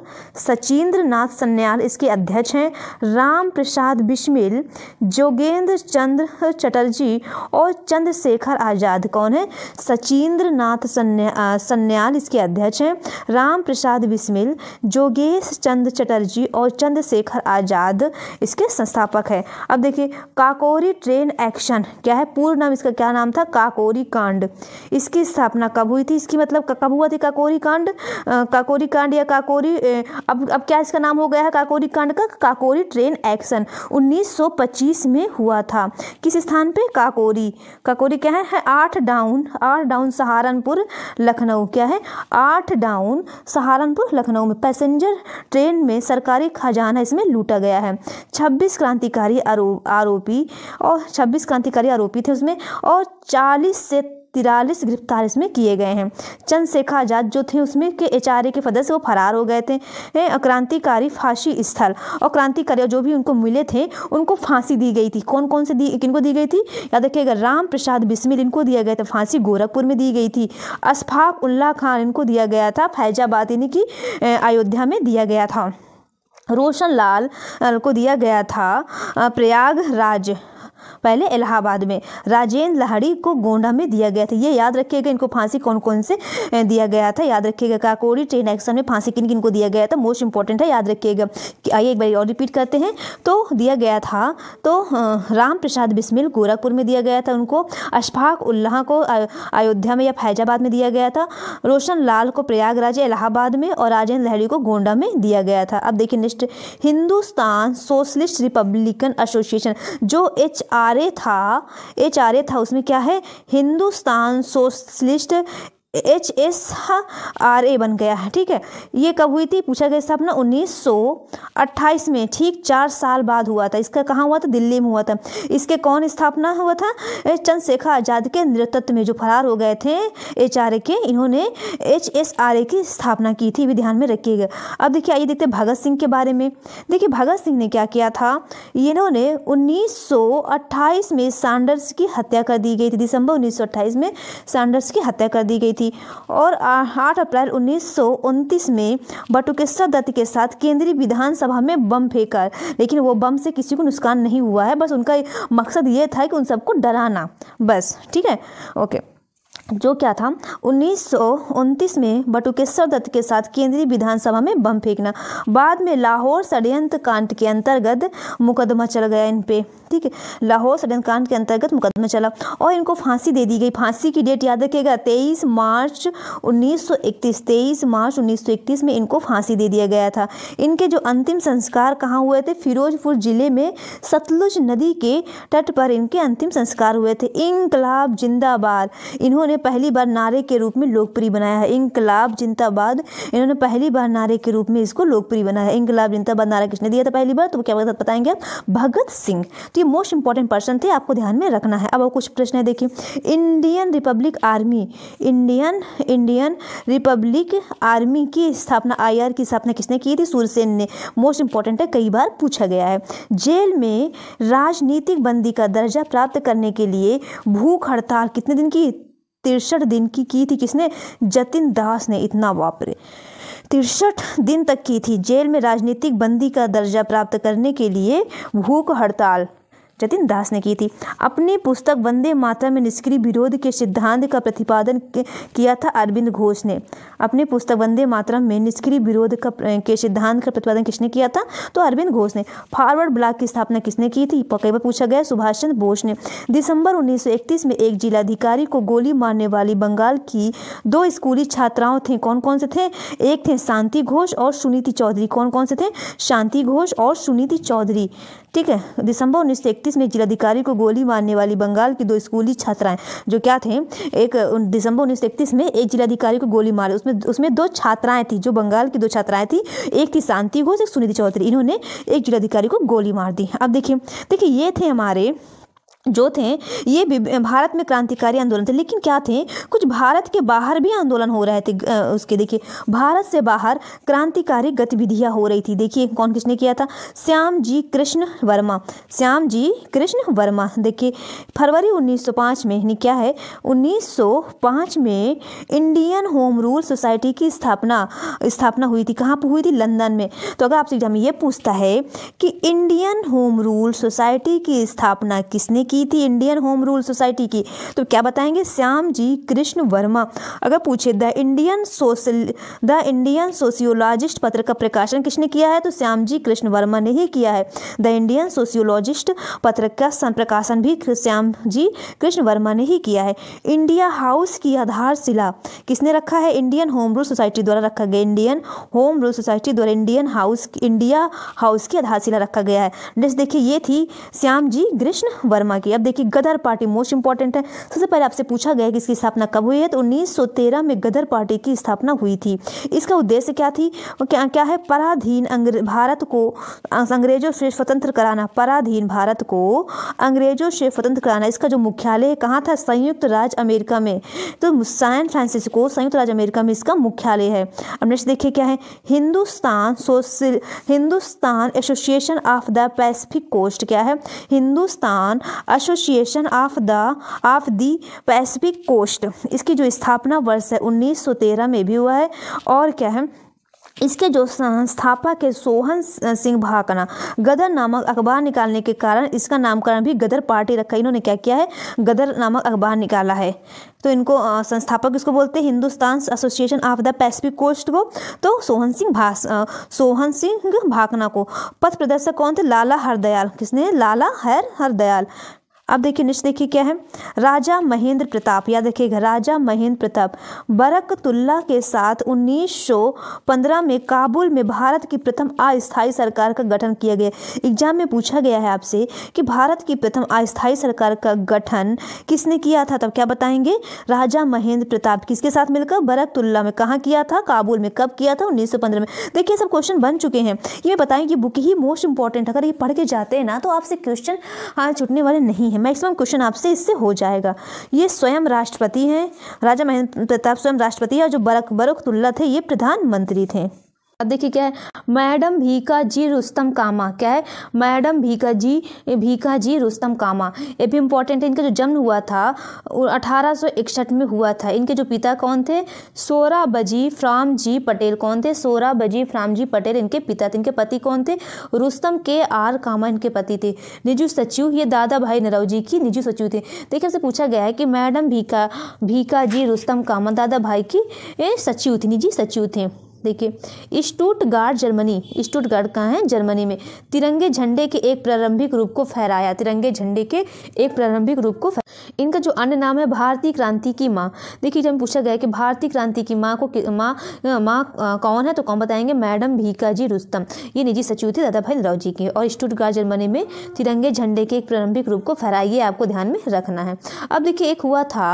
सचिंद्र नाथ सन्याल इसके अध्यक्ष हैं राम प्रसाद बिश्मिल जोगेंद्र चंद्र चटर्जी और चंद्रशेखर आज़ाद कौन है सचिंद्र नाथ सन्या, सन्याल इसके अध्यक्ष हैं राम प्रसाद बिस्मिल जोगेश चंद चटर्जी और चंद्रशेखर आज़ाद इसके संस्थापक हैं अब देखिए काकोरी ट्रेन एक्शन क्या है पूर्ण नाम इसका क्या नाम था काकोरी कांड इसकी स्थापना कब हुई थी इसकी मतलब कब हुआ थी काकोरी कांड काकोरी कांड या काकोरी अब अब क्या इसका नाम हो गया है काकोरी कांड का काकोरी ट्रेन एक्शन 1925 में हुआ था किस स्थान पे काकोरी काकोरी क्या है आठ डाउन आठ डाउन सहारनपुर लखनऊ क्या है आठ डाउन सहारनपुर लखनऊ में पैसेंजर ट्रेन में सरकारी खजाना इसमें लूटा गया है छब्बीस क्रांतिकारी आरो, आरोपी और छब्बीस क्रांतिकारी आरोपी थे उसमें और चालीस से तिरालीस गिरफ्तार इसमें किए गए हैं चंद्रशेखर आजाद जो थे उसमें के एच के से वो फरार हो गए थे क्रांतिकारी फांसी स्थल और क्रांतिकारी जो भी उनको मिले थे उनको फांसी दी गई थी कौन कौन से दी किनको दी गई थी याद रखिएगा राम प्रसाद बिस्मिल इनको दिया गया था फांसी गोरखपुर में दी गई थी अशफाक उल्ला खान इनको दिया गया था फैजाबाद यानी कि अयोध्या में दिया गया था रोशन लाल को दिया गया था प्रयागराज पहले इलाहाबाद में राजेंद्र लहड़ी को गोंडा में दिया गया था ये याद रखिएगा इनको फांसी कौन कौन से दिया गया था याद रखिएगा काकोरी ट्रेन एक्शन में फांसी किन किन को दिया गया था मोस्ट इंपॉर्टेंट है याद रखिएगा आइए एक बार और रिपीट करते हैं तो दिया गया था तो राम प्रसाद बिस्मिल गोरखपुर में दिया गया था उनको अशफाक उल्लाह को अयोध्या में या फैजाबाद में दिया गया था रोशन लाल को प्रयागराज इलाहाबाद में और राजेंद्र लहड़ी को गोंडा में दिया गया था अब देखिए next Hindustan socialist republican association जो एच आर्य था एच आर्य था उसमें क्या है Hindustan socialist H S R A बन गया है ठीक है ये कब हुई थी पूछा गया साहब ना उन्नीस में ठीक चार साल बाद हुआ था इसका कहाँ हुआ था दिल्ली में हुआ था इसके कौन स्थापना हुआ था चंद्रशेखर आज़ाद के नेतृत्व में जो फरार हो गए थे एच आर ए के इन्होंने एच एस आर ए की स्थापना की थी भी ध्यान में रखिएगा अब देखिए आइए देखते भगत सिंह के बारे में देखिए भगत सिंह ने क्या किया था इन्होंने उन्नीस में सैंडर्स की हत्या कर दी गई थी दिसंबर उन्नीस में सैंडर्स की हत्या कर दी गई थी थी और आठ अप्रैल उन्नीस में बटुकेश्वर दत्त के साथ केंद्रीय विधानसभा में बम फेंका लेकिन वो बम से किसी को नुकसान नहीं हुआ है बस उनका मकसद ये था कि उन सबको डराना बस ठीक है ओके जो क्या था उन्नीस में बटुकेश्वर दत्त के साथ केंद्रीय विधानसभा में बम फेंकना बाद में लाहौर षड्यंत्र कांड के अंतर्गत मुकदमा चल गया इन पे ठीक है लाहौर षड्यंत्र कांड के अंतर्गत मुकदमा चला और इनको फांसी दे दी गई फांसी की डेट याद रखेगा तेईस मार्च 1931 23 मार्च 1931 में इनको फांसी दे दिया गया था इनके जो अंतिम संस्कार कहाँ हुए थे फिरोजपुर जिले में सतलुज नदी के तट पर इनके अंतिम संस्कार हुए थे इनकलाब जिंदाबाद इन्होंने इन्होंने पहली बार नारे के रूप में लोकप्रिय बनाया है इंकलाब जिंदाबाद इन्होंने पहली बार नारे के रूप में इसको लोकप्रिय बनाया है इंकलाब जिंदाबाद नारा किसने दिया था पहली बार तो क्या बताएंगे भगत सिंह तो ये मोस्ट इंपॉर्टेंट पर्सन थे आपको ध्यान में रखना है अब कुछ प्रश्न है देखिए Indian republic army Indian Indian republic army की स्थापना आई की स्थापना किसने की थी सूर्यसेन ने मोस्ट इंपॉर्टेंट है कई बार पूछा गया है जेल में राजनीतिक बंदी का दर्जा प्राप्त करने के लिए भूख हड़ताल कितने दिन की तिरसठ दिन की की थी किसने जतिन दास ने इतना वापरे तिरसठ दिन तक की थी जेल में राजनीतिक बंदी का दर्जा प्राप्त करने के लिए भूख हड़ताल जतिन दास ने की थी अपनी पुस्तक वंदे माता में निष्क्रिय विरोध के सिद्धांत का प्रतिपादन किया था अरविंद घोष ने अपनी पुस्तक वंदे मातरम में निष्क्रिय विरोध का के सिद्धांत का प्रतिपादन किसने किया था तो अरविंद घोष ने फॉरवर्ड ब्लॉक की स्थापना किसने की थी कई बार पूछा गया सुभाष चंद्र बोस ने दिसंबर उन्नीस में एक जिलाधिकारी को गोली मारने वाली बंगाल की दो स्कूली छात्राओं थे कौन कौन से थे एक थे शांति घोष और सुनीति चौधरी कौन कौन से थे शांति घोष और सुनीति चौधरी ठीक है दिसंबर उन्नीस सौ में जिलाधिकारी को गोली मारने वाली बंगाल की दो स्कूली छात्राएं जो क्या थे एक दिसंबर उन्नीस सौ इकतीस में एक जिलाधिकारी को गोली मारी उसमें उसमें दो छात्राएं थी जो बंगाल की दो छात्राएं थी एक थी शांति घोष एक सुनिधि चौधरी इन्होंने एक जिलाधिकारी को गोली मार दी अब देखिए देखिए ये थे हमारे जो थे ये भारत में क्रांतिकारी आंदोलन थे लेकिन क्या थे कुछ भारत के बाहर भी आंदोलन हो रहे थे उसके देखिए भारत से बाहर क्रांतिकारी गतिविधियां हो रही थी देखिए कौन किसने किया था श्याम जी कृष्ण वर्मा श्याम जी कृष्ण वर्मा देखिए फरवरी 1905 में यानी क्या है 1905 में इंडियन होम रूल सोसाइटी की स्थापना स्थापना हुई थी कहाँ पर हुई थी लंदन में तो अगर आपसे एग्जाम ये पूछता है कि इंडियन होम रूल सोसाइटी की स्थापना किसने की की थी इंडियन होम रूल सोसाइटी की तो क्या बताएंगे श्याम जी कृष्ण वर्मा अगर पूछे the Indian social the Indian sociologist पत्र का प्रकाशन किसने किया है तो श्याम जी कृष्ण वर्मा ने ही किया है द इंडियन सोशियोलॉजिस्ट पत्र का प्रकाशन भी श्याम जी कृष्ण वर्मा ने ही किया है इंडिया हाउस की आधारशिला किसने रखा है इंडियन होम रूल सोसाइटी द्वारा रखा गया इंडियन होम रूल सोसाइटी द्वारा इंडियन हाउस इंडिया हाउस की आधारशिला रखा गया है नेक्स्ट देखिए ये थी श्याम जी कृष्ण वर्मा की की अब देखिए गदर पार्टी मोस्ट इंपॉर्टेंट है सबसे पहले आपसे पूछा गया कि इसकी स्थापना कब हुई है तो 1913 में गदर पार्टी की स्थापना हुई थी इसका उद्देश्य क्या थी क्या क्या है पराधीन भारत को अंग्रेजों से स्वतंत्र कराना पराधीन भारत को अंग्रेजों से स्वतंत्र कराना इसका जो मुख्यालय कहाँ था संयुक्त राज्य अमेरिका में तो सैन फ्रांसिस्को संयुक्त राज्य अमेरिका में इसका मुख्यालय है अब नेक्स्ट देखिए क्या है Hindustan social Hindustan Association of the Pacific Coast क्या है Hindustan Association of the of the Pacific Coast इसकी जो स्थापना वर्ष है 1913 में भी हुआ है और क्या है इसके जो संस्थापक है सोहन सिंह भाकना गदर नामक अखबार निकालने के कारण इसका नामकरण भी गदर पार्टी रखा इन्होंने क्या किया है गदर नामक अखबार निकाला है तो इनको संस्थापक इसको बोलते हैं Hindustan Association of the Pacific Coast को तो सोहन सिंह भास सोहन सिंह भाकना को पथ प्रदर्शक कौन थे लाला हरदयाल किसने लाला हर हरदयाल अब देखिए नेक्स्ट देखिए क्या है राजा महेंद्र प्रताप याद रखिएगा राजा महेंद्र प्रताप बरक तुल्ला के साथ 1915 में काबुल में भारत की प्रथम अस्थायी सरकार का गठन किया गया एग्जाम में पूछा गया है आपसे कि भारत की प्रथम अस्थायी सरकार का गठन किसने किया था तब क्या बताएंगे राजा महेंद्र प्रताप किसके साथ मिलकर बरक तुल्ला में कहाँ किया था काबुल में कब किया था उन्नीस में देखिए सब क्वेश्चन बन चुके हैं ये बताएं कि बुक ही मोस्ट इंपॉर्टेंट अगर ये पढ़ के जाते हैं ना तो आपसे क्वेश्चन हाँ छुटने वाले नहीं है हैं मैक्सिमम क्वेश्चन आपसे इससे हो जाएगा ये स्वयं राष्ट्रपति हैं राजा महेंद्र प्रताप स्वयं राष्ट्रपति और जो बरक बरुखतुल्ला थे ये प्रधानमंत्री थे अब देखिए क्या है मैडम भीका जी रुस्तम कामा क्या है मैडम भीका जी भीका जी रुस्तम कामा ये भी इम्पोर्टेंट है इनका जो जन्म हुआ था अठारह में हुआ था इनके जो पिता कौन थे सोरा बजी फ्राम जी पटेल कौन थे सोरा बजी फ्राम जी पटेल इनके पिता थे इनके पति कौन थे रुस्तम के आर कामा इनके पति थे निजू सचिव ये दादा भाई नरव जी की निजू सचिव थे देखिए हमसे पूछा गया है कि मैडम भीका भीका जी रुस्तम कामा दादा भाई की सचिव थी निजी सचिव थे देखिए स्टूटगार्ड जर्मनी स्टूटगार्ड कहाँ है जर्मनी में तिरंगे झंडे के एक प्रारंभिक रूप को फहराया तिरंगे झंडे के एक प्रारंभिक रूप को इनका जो अन्य नाम है भारतीय क्रांति की माँ देखिए जब पूछा गया कि भारतीय क्रांति की माँ को माँ माँ कौन है तो कौन बताएंगे मैडम भीकाजी रुस्तम ये निजी सचिव थे दादा भाई राव जी के और स्टूटगार्ड जर्मनी में तिरंगे झंडे के एक प्रारंभिक रूप को फहराइए आपको ध्यान में रखना है अब देखिए एक हुआ था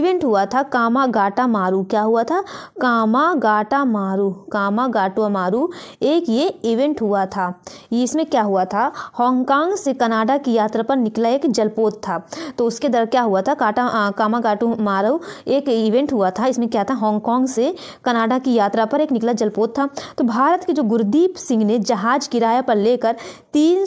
इवेंट हुआ था कामा गाटा मारू क्या हुआ था कामा गाटा मारू कामा अमारू एक ये इवेंट हुआ था इसमें क्या हुआ था हांगकांग से कनाडा की यात्रा पर निकला एक जलपोत था तो उसके दर क्या हुआ था काटा आ, कामा गाटू मारू एक इवेंट हुआ था इसमें क्या था हांगकांग से कनाडा की यात्रा पर एक निकला जलपोत था तो भारत के जो गुरदीप सिंह ने जहाज किराया पर लेकर तीन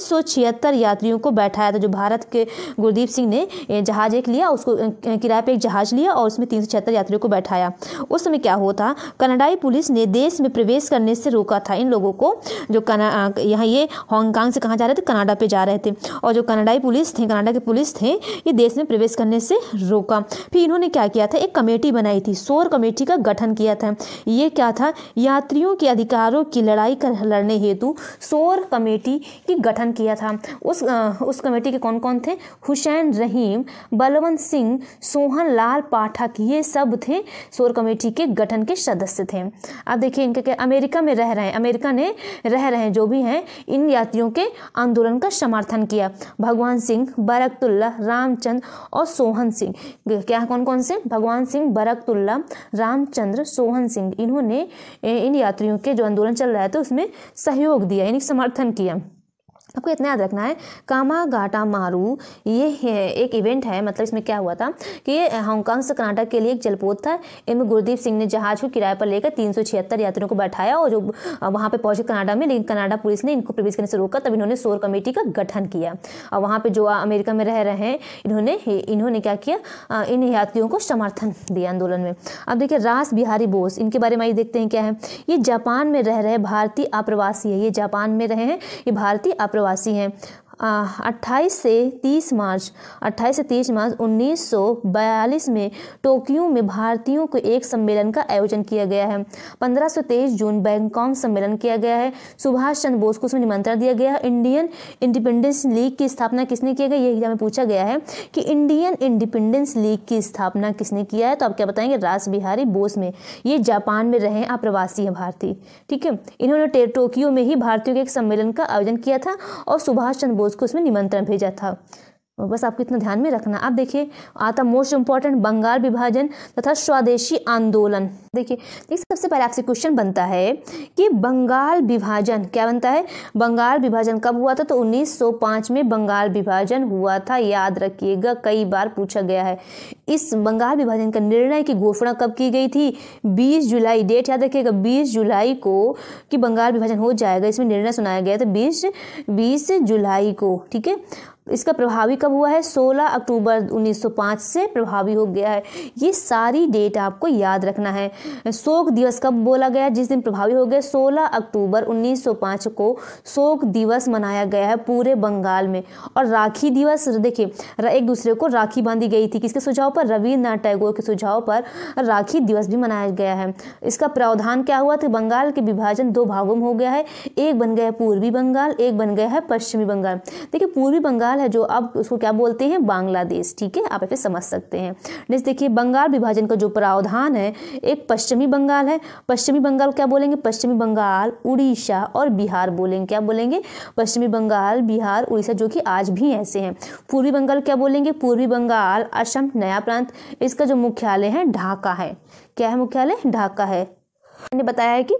यात्रियों को बैठाया था जो भारत के गुरदीप सिंह ने जहाज एक लिया उसको किराए पर एक जहाज लिया और उसमें तीन यात्रियों को बैठाया उस समय क्या हुआ था कनाडाई पुलिस ने देश देश में प्रवेश करने से रोका था इन लोगों को जो कना यहाँ ये हांगकांग से कहाँ जा रहे थे कनाडा पे जा रहे थे और जो कनाडाई पुलिस थे कनाडा के पुलिस थे ये देश में प्रवेश करने से रोका फिर इन्होंने क्या किया था एक कमेटी बनाई थी सोर कमेटी का गठन किया था ये क्या था यात्रियों के अधिकारों की लड़ाई कर लड़ने हेतु सोर कमेटी की गठन किया था उस उस कमेटी के कौन कौन थे हुसैन रहीम बलवंत सिंह सोहन लाल पाठक ये सब थे सोर कमेटी के गठन के सदस्य थे अब देखिए इनके अमेरिका में रह रहे हैं अमेरिका ने रह रहे हैं जो भी हैं इन यात्रियों के आंदोलन का समर्थन किया भगवान सिंह बरकतुल्ला रामचंद्र और सोहन सिंह क्या कौन कौन से भगवान सिंह बरकतुल्ला रामचंद्र सोहन सिंह इन्होंने इन यात्रियों के जो आंदोलन चल रहा था तो उसमें सहयोग दिया यानी समर्थन किया आपको इतना याद रखना है कामा गाटा मारू ये है एक इवेंट है मतलब इसमें क्या हुआ था कि ये हांगकांग से कर्नाटक के लिए एक जलपोत था इनमें गुरदीप सिंह ने जहाज को किराए पर लेकर तीन यात्रियों को बैठाया और जो वहाँ पर पहुंचे कनाडा में लेकिन कनाडा पुलिस ने इनको प्रवेश करने से रोका तब इन्होंने सोर कमेटी का गठन किया और वहाँ पर जो अमेरिका में रह रहे हैं इन्होंने इन्होंने क्या किया इन यात्रियों को समर्थन दिया आंदोलन में अब देखिए रास बिहारी बोस इनके बारे में आइए देखते हैं क्या है ये जापान में रह रहे भारतीय आप्रवासी है ये जापान में रहे हैं ये भारतीय आप्रवासी प्रवासी हैं अट्ठाईस से 30 मार्च 28 से 30 मार्च 1942 में टोक्यो में भारतीयों को एक सम्मेलन का आयोजन किया गया है 1523 जून बैंकॉक सम्मेलन किया गया है सुभाष चंद्र बोस को उसमें निमंत्रण दिया गया है इंडियन इंडिपेंडेंस लीग की स्थापना किसने किया गया ये एग्जाम में पूछा गया है कि इंडियन इंडिपेंडेंस लीग की स्थापना किसने किया है तो आप क्या बताएंगे रास बिहारी बोस में ये जापान में रहे आप प्रवासी हैं भारतीय ठीक है इन्होंने टोक्यो में ही भारतीयों के एक सम्मेलन का आयोजन किया था और सुभाष चंद्र बोस उसको उसमें निमंत्रण भेजा था बस आपको इतना ध्यान में रखना आप देखिए आता मोस्ट इंपॉर्टेंट बंगाल विभाजन तथा स्वदेशी आंदोलन देखिए देखिए सबसे पहले आपसे क्वेश्चन बनता है कि बंगाल विभाजन क्या बनता है बंगाल विभाजन कब हुआ था तो 1905 में बंगाल विभाजन हुआ था याद रखिएगा कई बार पूछा गया है इस बंगाल विभाजन का निर्णय की घोषणा कब की गई थी बीस जुलाई डेट याद रखिएगा बीस जुलाई को कि बंगाल विभाजन हो जाएगा इसमें निर्णय सुनाया गया था बीस बीस जुलाई को ठीक है इसका प्रभावी कब हुआ है 16 अक्टूबर 1905 से प्रभावी हो गया है ये सारी डेट आपको याद रखना है शोक दिवस कब बोला गया जिस दिन प्रभावी हो गया 16 अक्टूबर 1905 को शोक दिवस मनाया गया है पूरे बंगाल में और राखी दिवस देखिए एक दूसरे को राखी बांधी गई थी किसके सुझाव पर रविन्द्रनाथ टैगोर के सुझाव पर राखी दिवस भी मनाया गया है इसका प्रावधान क्या हुआ था बंगाल के विभाजन दो भागों में हो गया है एक बन गया है पूर्वी बंगाल एक बन गया है पश्चिमी बंगाल देखिए पूर्वी बंगाल बंगाल है जो अब उसको क्या बोलते हैं बांग्लादेश ठीक है आप ऐसे समझ सकते हैं नेक्स्ट देखिए बंगाल विभाजन का जो प्रावधान है एक पश्चिमी बंगाल है पश्चिमी बंगाल क्या बोलेंगे पश्चिमी बंगाल उड़ीसा और बिहार बोलेंगे क्या बोलेंगे पश्चिमी बंगाल बिहार उड़ीसा जो कि आज भी ऐसे हैं पूर्वी बंगाल क्या बोलेंगे पूर्वी बंगाल असम नया प्रांत इसका जो मुख्यालय है ढाका है क्या है मुख्यालय ढाका है मैंने बताया है कि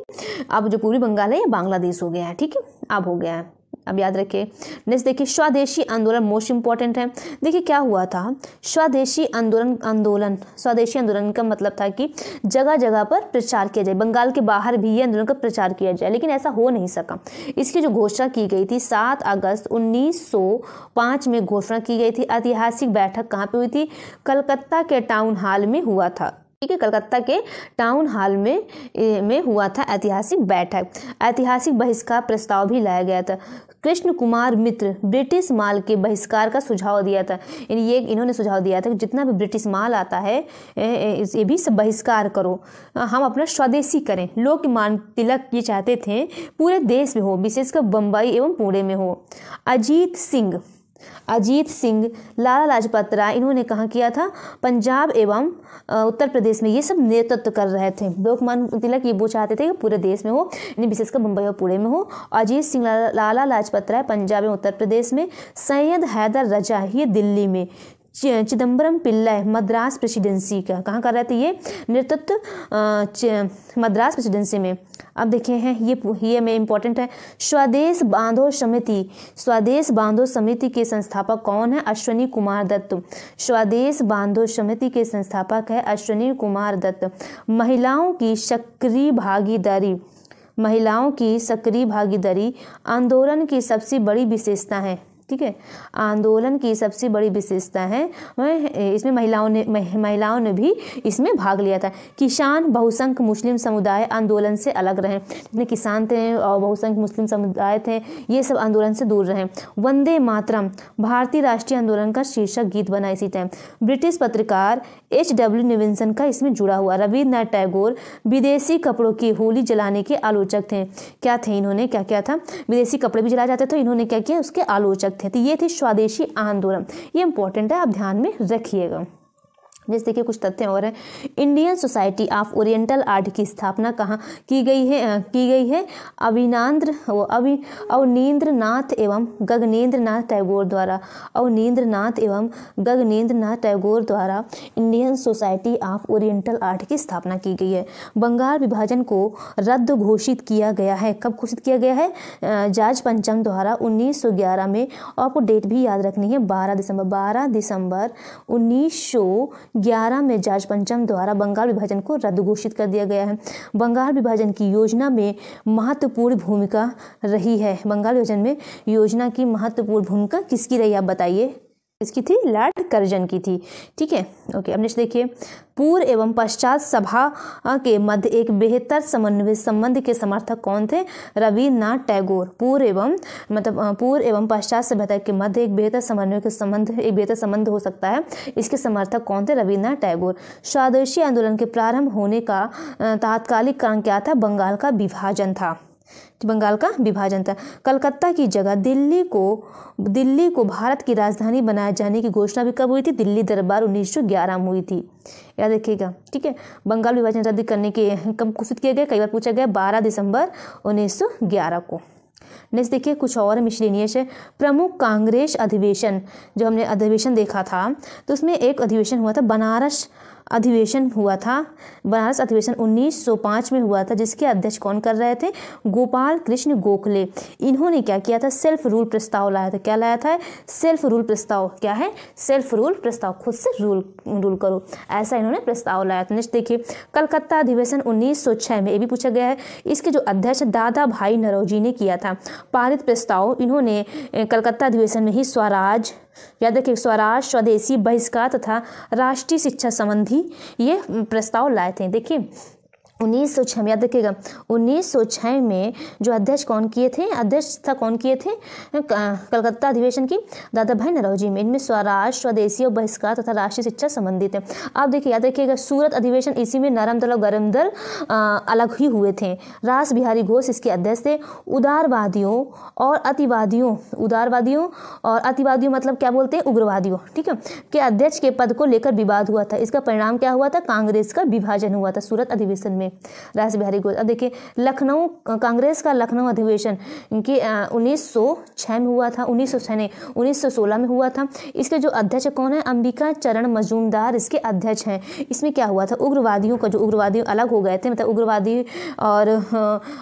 अब जो पूर्वी बंगाल है ये बांग्लादेश हो गया है ठीक है अब हो गया है अब याद रखिए नेक्स्ट देखिए स्वदेशी आंदोलन मोस्ट इंपॉर्टेंट है देखिए क्या हुआ था स्वदेशी आंदोलन आंदोलन स्वदेशी आंदोलन का मतलब था कि जगह जगह पर प्रचार किया जाए बंगाल के बाहर भी ये आंदोलन का प्रचार किया जाए लेकिन ऐसा हो नहीं सका इसकी जो घोषणा की गई थी सात अगस्त उन्नीस में घोषणा की गई थी ऐतिहासिक बैठक कहाँ पर हुई थी कलकत्ता के टाउन हॉल में हुआ था ठीक है कलकत्ता के टाउन हॉल में ए, में हुआ था ऐतिहासिक बैठक ऐतिहासिक बहिष्कार प्रस्ताव भी लाया गया था कृष्ण कुमार मित्र ब्रिटिश माल के बहिष्कार का सुझाव दिया था इन ये इन्होंने सुझाव दिया था कि जितना भी ब्रिटिश माल आता है ये भी सब बहिष्कार करो हम अपना स्वदेशी करें मान तिलक ये चाहते थे पूरे देश में हो विशेषकर बम्बई एवं पुणे में हो अजीत सिंह अजीत सिंह लाला लाजपत राय इन्होंने कहाँ किया था पंजाब एवं उत्तर प्रदेश में ये सब नेतृत्व कर रहे थे लोकमान तिलक ये वो चाहते थे कि पूरे देश में हो इन्हें विशेषकर मुंबई और पुणे में हो अजीत सिंह लाला लाजपत राय पंजाब एवं उत्तर प्रदेश में सैयद हैदर रजा ये दिल्ली में चिदम्बरम पिल्लय मद्रास प्रेसिडेंसी का कहाँ कर रहे थे ये नेतृत्व मद्रास प्रेसिडेंसी में अब देखे हैं ये ये में इम्पोर्टेंट है स्वदेश बांधो समिति स्वदेश बांधो समिति के संस्थापक कौन है अश्विनी कुमार दत्त स्वदेश बांधो समिति के संस्थापक है अश्विनी कुमार दत्त महिलाओं की सक्रिय भागीदारी महिलाओं की सक्रिय भागीदारी आंदोलन की सबसे बड़ी विशेषता है ठीक है आंदोलन की सबसे बड़ी विशेषता है इसमें महिलाओं ने महिलाओं ने भी इसमें भाग लिया था किसान बहुसंख्य मुस्लिम समुदाय आंदोलन से अलग रहे जितने किसान थे और बहुसंख्य मुस्लिम समुदाय थे ये सब आंदोलन से दूर रहे वंदे मातरम भारतीय राष्ट्रीय आंदोलन का शीर्षक गीत बना इसी टाइम ब्रिटिश पत्रकार एच डब्ल्यू निविंसन का इसमें जुड़ा हुआ रविन्द्रनाथ टैगोर विदेशी कपड़ों की होली जलाने के आलोचक थे क्या थे इन्होंने क्या क्या था विदेशी कपड़े भी जलाए जाते थे इन्होंने क्या किया उसके आलोचक थे तो ये थी स्वदेशी आंदोलन ये इंपॉर्टेंट है आप ध्यान में रखिएगा जैसे कि कुछ तथ्य और हैं Indian Society of Oriental Art की स्थापना कहाँ की गई है की गई है वो अवि अवनीन्द्र नाथ एवं गगनेन्द्र नाथ टैगोर द्वारा अवनीन्द्र नाथ एवं गगनेन्द्र नाथ टैगोर द्वारा Indian Society of Oriental Art की स्थापना की गई है बंगाल विभाजन को रद्द घोषित किया गया है कब घोषित किया गया है जाज पंचम द्वारा उन्नीस में आपको डेट भी याद रखनी है बारह दिसंबर बारह दिसंबर उन्नीस ग्यारह में जाज पंचम द्वारा बंगाल विभाजन को रद्द घोषित कर दिया गया है बंगाल विभाजन की योजना में महत्वपूर्ण भूमिका रही है बंगाल विभाजन में योजना की महत्वपूर्ण भूमिका किसकी रही आप बताइए इसकी थी लॉर्ड कर्जन की थी ठीक है ओके अब नेक्स्ट देखिए पूर्व एवं पश्चात सभा के मध्य एक बेहतर समन्वय संबंध के समर्थक कौन थे रविन्द्रनाथ टैगोर पूर्व एवं मतलब पूर्व एवं पश्चात सभ्यता के मध्य एक बेहतर समन्वय के संबंध एक बेहतर संबंध हो सकता है इसके समर्थक कौन थे रविन्द्रनाथ टैगोर स्वदेशी आंदोलन के प्रारंभ होने का तात्कालिक कारण क्या था बंगाल का विभाजन था बंगाल का विभाजन था कलकत्ता की जगह दिल्ली को दिल्ली को भारत की राजधानी बनाए जाने की घोषणा भी कब हुई थी दिल्ली दरबार 1911 में हुई थी याद देखिएगा ठीक है बंगाल विभाजन रद्द करने के कब घोषित किया गया कई बार पूछा गया बारह दिसंबर ग्यारह को नेक्स्ट देखिए कुछ और मिशलेनियस है प्रमुख कांग्रेस अधिवेशन जो हमने अधिवेशन देखा था तो उसमें एक अधिवेशन हुआ था बनारस अधिवेशन हुआ था बनारस अधिवेशन 1905 में हुआ था जिसके अध्यक्ष कौन कर रहे थे गोपाल कृष्ण गोखले इन्होंने क्या किया था सेल्फ रूल प्रस्ताव लाया था क्या लाया था सेल्फ रूल प्रस्ताव क्या है सेल्फ रूल प्रस्ताव खुद से रूल रूल करो ऐसा इन्होंने प्रस्ताव लाया था नेक्स्ट देखिए कलकत्ता अधिवेशन उन्नीस में ये भी पूछा गया है इसके जो अध्यक्ष दादा भाई नरोजी ने किया था पारित प्रस्ताव इन्होंने कलकत्ता अधिवेशन में ही स्वराज याद रखिए स्वराज स्वदेशी बहिष्कार तथा राष्ट्रीय शिक्षा संबंधी ये प्रस्ताव लाए थे देखिए उन्नीस सौ छः याद रखिएगा उन्नीस सौ छः में जो अध्यक्ष कौन किए थे अध्यक्षता कौन किए थे कलकत्ता अधिवेशन की दादा भाई नरव जी में इनमें स्वराज स्वदेशी और बहिष्कार तथा राष्ट्रीय शिक्षा संबंधित है आप देखिए याद रखिएगा सूरत अधिवेशन इसी में नरम दल और गरम दल अलग ही हुए थे रास बिहारी घोष इसके अध्यक्ष थे उदारवादियों और अतिवादियों उदारवादियों और अतिवादियों मतलब क्या बोलते हैं उग्रवादियों ठीक है के अध्यक्ष के पद को लेकर विवाद हुआ था इसका परिणाम क्या हुआ था कांग्रेस का विभाजन हुआ था सूरत अधिवेशन में रास बिहारी घोष अब देखिए लखनऊ कांग्रेस का लखनऊ अधिवेशन इनके उन्नीस में हुआ था उन्नीस सौ नहीं उन्नीस में हुआ था इसके जो अध्यक्ष कौन है अंबिका चरण मजूमदार इसके अध्यक्ष हैं इसमें क्या हुआ था उग्रवादियों का जो उग्रवादी अलग हो गए थे मतलब उग्रवादी और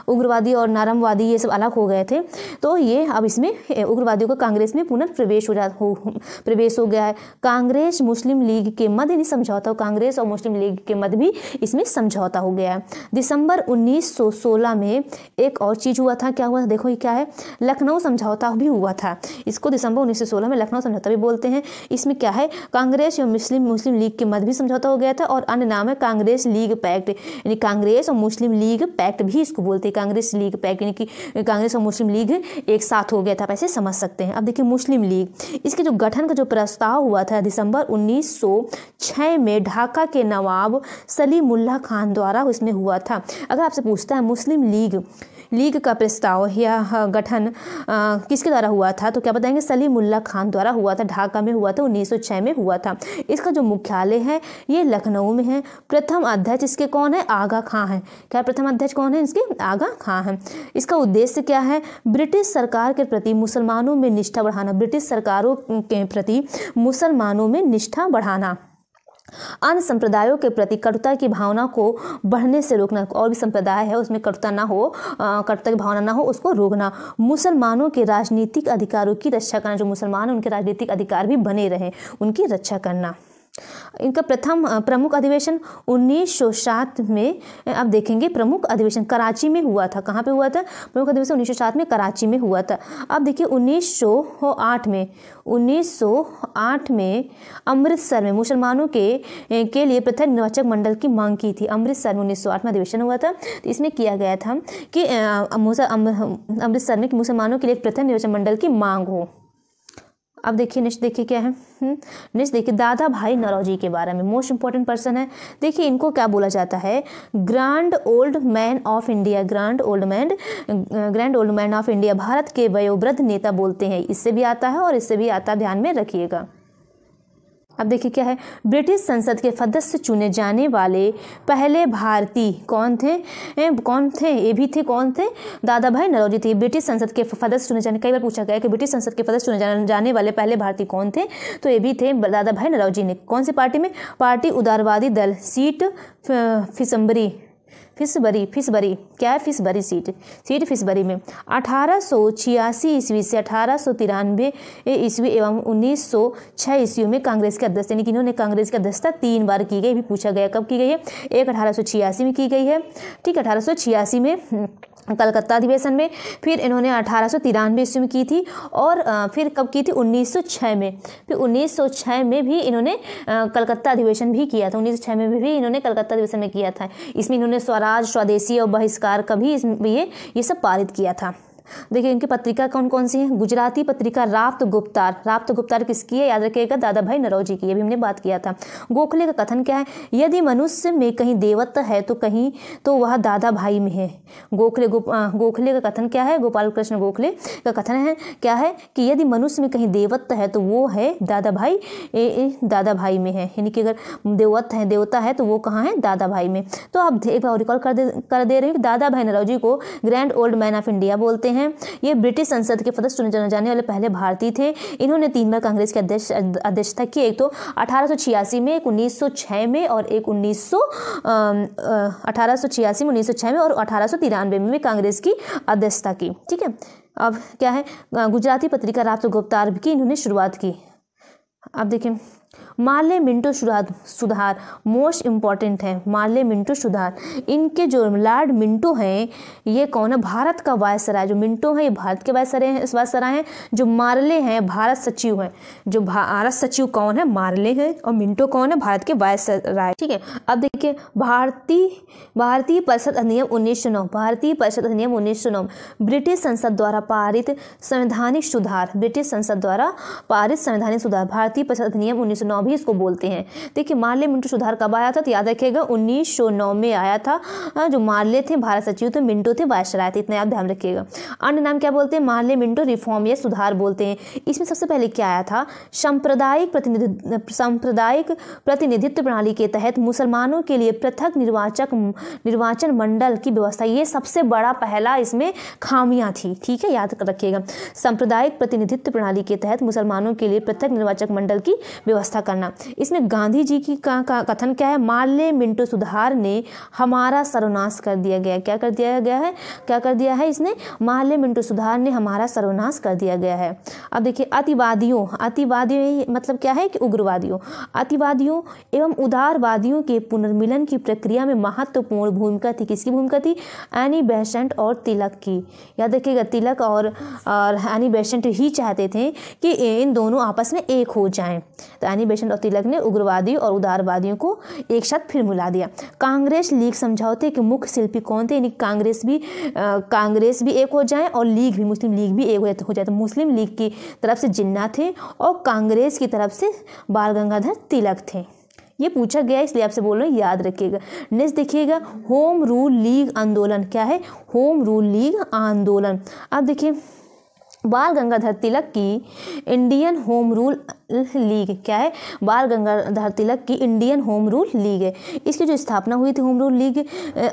उग्रवादी और नारमवादी ये सब अलग हो गए थे तो ये अब इसमें उग्रवादियों का कांग्रेस में पुनर्प्रवेश हो जा प्रवेश हो गया है कांग्रेस मुस्लिम लीग के मध्य नहीं समझौता कांग्रेस और मुस्लिम लीग के मध्य भी इसमें समझौता हो गया है दिसंबर 1916 में एक और चीज़ हुआ था क्या हुआ देखो ये क्या है लखनऊ समझौता भी हुआ था इसको दिसंबर 1916 में लखनऊ समझौता भी बोलते हैं इसमें क्या है कांग्रेस और मुस्लिम मुस्लिम लीग के मध्य भी समझौता हो गया था और अन्य नाम है कांग्रेस लीग पैक्ट यानी कांग्रेस और मुस्लिम लीग पैक्ट भी इसको बोलते हैं कांग्रेस लीग पैक्ट यानी कि कांग्रेस और मुस्लिम लीग एक साथ हो गया था ऐसे समझ सकते हैं अब देखिए मुस्लिम लीग इसके जो गठन का जो प्रस्ताव हुआ था दिसंबर 1906 में ढाका के नवाब सलीमुल्ला खान द्वारा उस में हुआ था अगर आपसे पूछता है मुस्लिम लीग लीग का प्रस्ताव या हाँ, गठन किसके द्वारा हुआ था तो क्या बताएंगे उल्ला खान द्वारा हुआ था ढाका में हुआ था उन्नीस में हुआ था इसका जो मुख्यालय है ये लखनऊ में है प्रथम अध्यक्ष इसके कौन है आगा खां है क्या प्रथम अध्यक्ष कौन है इसके आगा खां हैं इसका उद्देश्य क्या है ब्रिटिश सरकार के प्रति मुसलमानों में निष्ठा बढ़ाना ब्रिटिश सरकारों के प्रति मुसलमानों में निष्ठा बढ़ाना अन्य संप्रदायों के प्रति कटुता की भावना को बढ़ने से रोकना और भी संप्रदाय है उसमें कटुता ना हो कटुता की भावना ना हो उसको रोकना मुसलमानों के राजनीतिक अधिकारों की रक्षा करना जो मुसलमान उनके राजनीतिक अधिकार भी बने रहें उनकी रक्षा करना इनका प्रथम प्रमुख अधिवेशन 1907 में आप देखेंगे प्रमुख अधिवेशन कराची में हुआ था कहाँ पे हुआ था प्रमुख अधिवेशन 1907 में कराची में हुआ था अब देखिए 1908 में 1908 में अमृतसर में मुसलमानों के के लिए प्रथम निर्वाचक मंडल की मांग की थी अमृतसर में 1908 में अधिवेशन हुआ था तो इसमें किया गया था कि अमृतसर में मुसलमानों के लिए प्रथम निर्वाचक मंडल की मांग हो अब देखिए नेक्स्ट देखिए क्या है हम्म, नेक्स्ट देखिए दादा भाई नरौजी के बारे में मोस्ट इंपॉर्टेंट पर्सन है देखिए इनको क्या बोला जाता है Grand Old Man of India Grand Old Man Grand Old Man of India Bharat के वयोवृद्ध नेता बोलते हैं इससे भी आता है और इससे भी आता ध्यान में रखिएगा अब देखिए क्या है ब्रिटिश संसद के सदस्य चुने जाने वाले पहले भारतीय कौन थे ए, कौन थे ये भी थे कौन थे दादा भाई नरौजी थे ब्रिटिश संसद के सदस्य चुने जाने कई बार पूछा गया कि ब्रिटिश संसद के सदस्य चुने जाने वाले पहले भारतीय कौन थे तो ये भी थे दादा भाई नरौजी ने कौन सी पार्टी में पार्टी उदारवादी दल सीट फिसम्बरी फिसबरी फिसबरी क्या है फिसबरी सीट सीट फिसबरी में अठारह सौ छियासी ईस्वी से अठारह सौ तिरानवे ईस्वी एवं उन्नीस सौ छः ईस्वी में कांग्रेस के अध्यक्ष यानी कि इन्होंने कांग्रेस की अध्यक्षता तीन बार की गई भी पूछा गया कब की गई है एक अठारह सौ छियासी में की गई है ठीक है अठारह सौ छियासी में कलकत्ता अधिवेशन में फिर इन्होंने अठारह सौ तिरानवे ईस्वी में की थी और फिर कब की थी 1906 में फिर 1906 में भी इन्होंने कलकत्ता अधिवेशन भी किया था 1906 में भी, भी इन्होंने कलकत्ता अधिवेशन में किया था इसमें इन्होंने स्वराज स्वदेशी और बहिष्कार का भी इसमें ये ये सब पारित किया था देखिए इनकी पत्रिका कौन कौन सी है गुजराती पत्रिका राप्त गुप्तार राप्त गुप्तार किसकी है याद रखिएगा दादा भाई नरौजी की अभी हमने बात किया था गोखले का कथन क्या है यदि मनुष्य में कहीं देवत्व है तो कहीं तो वह दादा भाई में है गोखले गोखले का कथन क्या है गोपाल कृष्ण गोखले का कथन है क्या है कि यदि मनुष्य में कहीं देवत्व है तो वो है दादा भाई ए, ए, दादा भाई में है यानी कि अगर देवत्व है देवता है तो वो कहाँ है दादा भाई में तो आप एक बार रिकॉल कर दे कर दे रहे हैं दादा भाई नरोजी को Grand Old Man of India बोलते हैं हैं ये ब्रिटिश संसद के सदस्य चुने जाने वाले पहले भारतीय थे इन्होंने तीन बार कांग्रेस के अध्यक्ष अध्यक्षता की एक तो अठारह में एक उन्नीस में और एक उन्नीस सौ में उन्नीस में और अठारह में भी कांग्रेस की अध्यक्षता की ठीक है अब क्या है गुजराती पत्रिका राप्त गुप्तार की इन्होंने शुरुआत की अब देखें माले मिंटो सुधार मोस्ट इम्पॉर्टेंट है मार्ले मिंटो सुधार इनके जो लॉर्ड मिंटो हैं ये कौन है भारत का वायसराय जो मिंटो हैं ये भारत के वायसराय हैं वायसराय हैं जो मारले हैं भारत सचिव हैं जो भारत सचिव कौन है मारले हैं और मिंटो कौन है भारत के वायसराय ठीक है अब देखिए भारतीय भारतीय परिषद अधिनियम उन्नीस भारतीय परिषद अधिनियम उन्नीस ब्रिटिश संसद द्वारा पारित संवैधानिक सुधार ब्रिटिश संसद द्वारा पारित संवैधानिक सुधार भारतीय परिषद अधिनियम उन्नीस गाँव भी इसको बोलते हैं देखिए माल्य मिंटो सुधार कब आया था तो याद रखिएगा उन्नीस में आया था हाँ, जो माल्य थे भारत सचिव थे मिंटो थे वायसराय थे इतना याद ध्यान रखिएगा अन्य नाम क्या बोलते हैं माल्य मिंटो रिफॉर्म या सुधार बोलते हैं इसमें सबसे पहले क्या आया था सांप्रदायिक प्रतिनिधि सांप्रदायिक प्रतिनिधित्व प्रणाली के तहत मुसलमानों के लिए पृथक निर्वाचक निर्वाचन मंडल की व्यवस्था ये सबसे बड़ा पहला इसमें खामियां थी ठीक है याद रखिएगा सांप्रदायिक प्रतिनिधित्व प्रणाली के तहत मुसलमानों के लिए पृथक निर्वाचक मंडल की व्यवस्था करना इसमें गांधी जी की का, का कथन क्या है माल्य मिंटो सुधार ने हमारा सर्वनाश कर दिया गया क्या कर दिया गया है क्या कर दिया है इसने माल्य मिंटो सुधार ने हमारा सर्वनाश कर दिया गया है अब देखिए अतिवादियों अतिवादियों मतलब क्या है कि उग्रवादियों अतिवादियों एवं उदारवादियों के पुनर्मिलन की प्रक्रिया में महत्वपूर्ण भूमिका थी किसकी भूमिका थी एनी बेसेंट और तिलक की याद रखिएगा तिलक और, एनी बेसेंट ही चाहते थे कि इन दोनों आपस में एक हो जाएं तो एनी कृष्ण और तिलक ने उग्रवादी और उदारवादियों को एक साथ फिर मिला दिया कांग्रेस लीग समझौते के मुख्य शिल्पी कौन थे यानी कांग्रेस भी कांग्रेस भी एक हो जाए और लीग भी मुस्लिम लीग भी एक हो जाए तो मुस्लिम लीग की तरफ से जिन्ना थे और कांग्रेस की तरफ से बाल गंगाधर तिलक थे ये पूछा गया इसलिए आपसे बोल रहे हैं याद रखिएगा नेक्स्ट देखिएगा होम रूल लीग आंदोलन क्या है होम रूल लीग आंदोलन अब देखिए बाल गंगाधर तिलक की इंडियन होम रूल लीग क्या है बाल गंगाधर तिलक की इंडियन होम रूल लीग है इसकी जो स्थापना हुई थी होम रूल लीग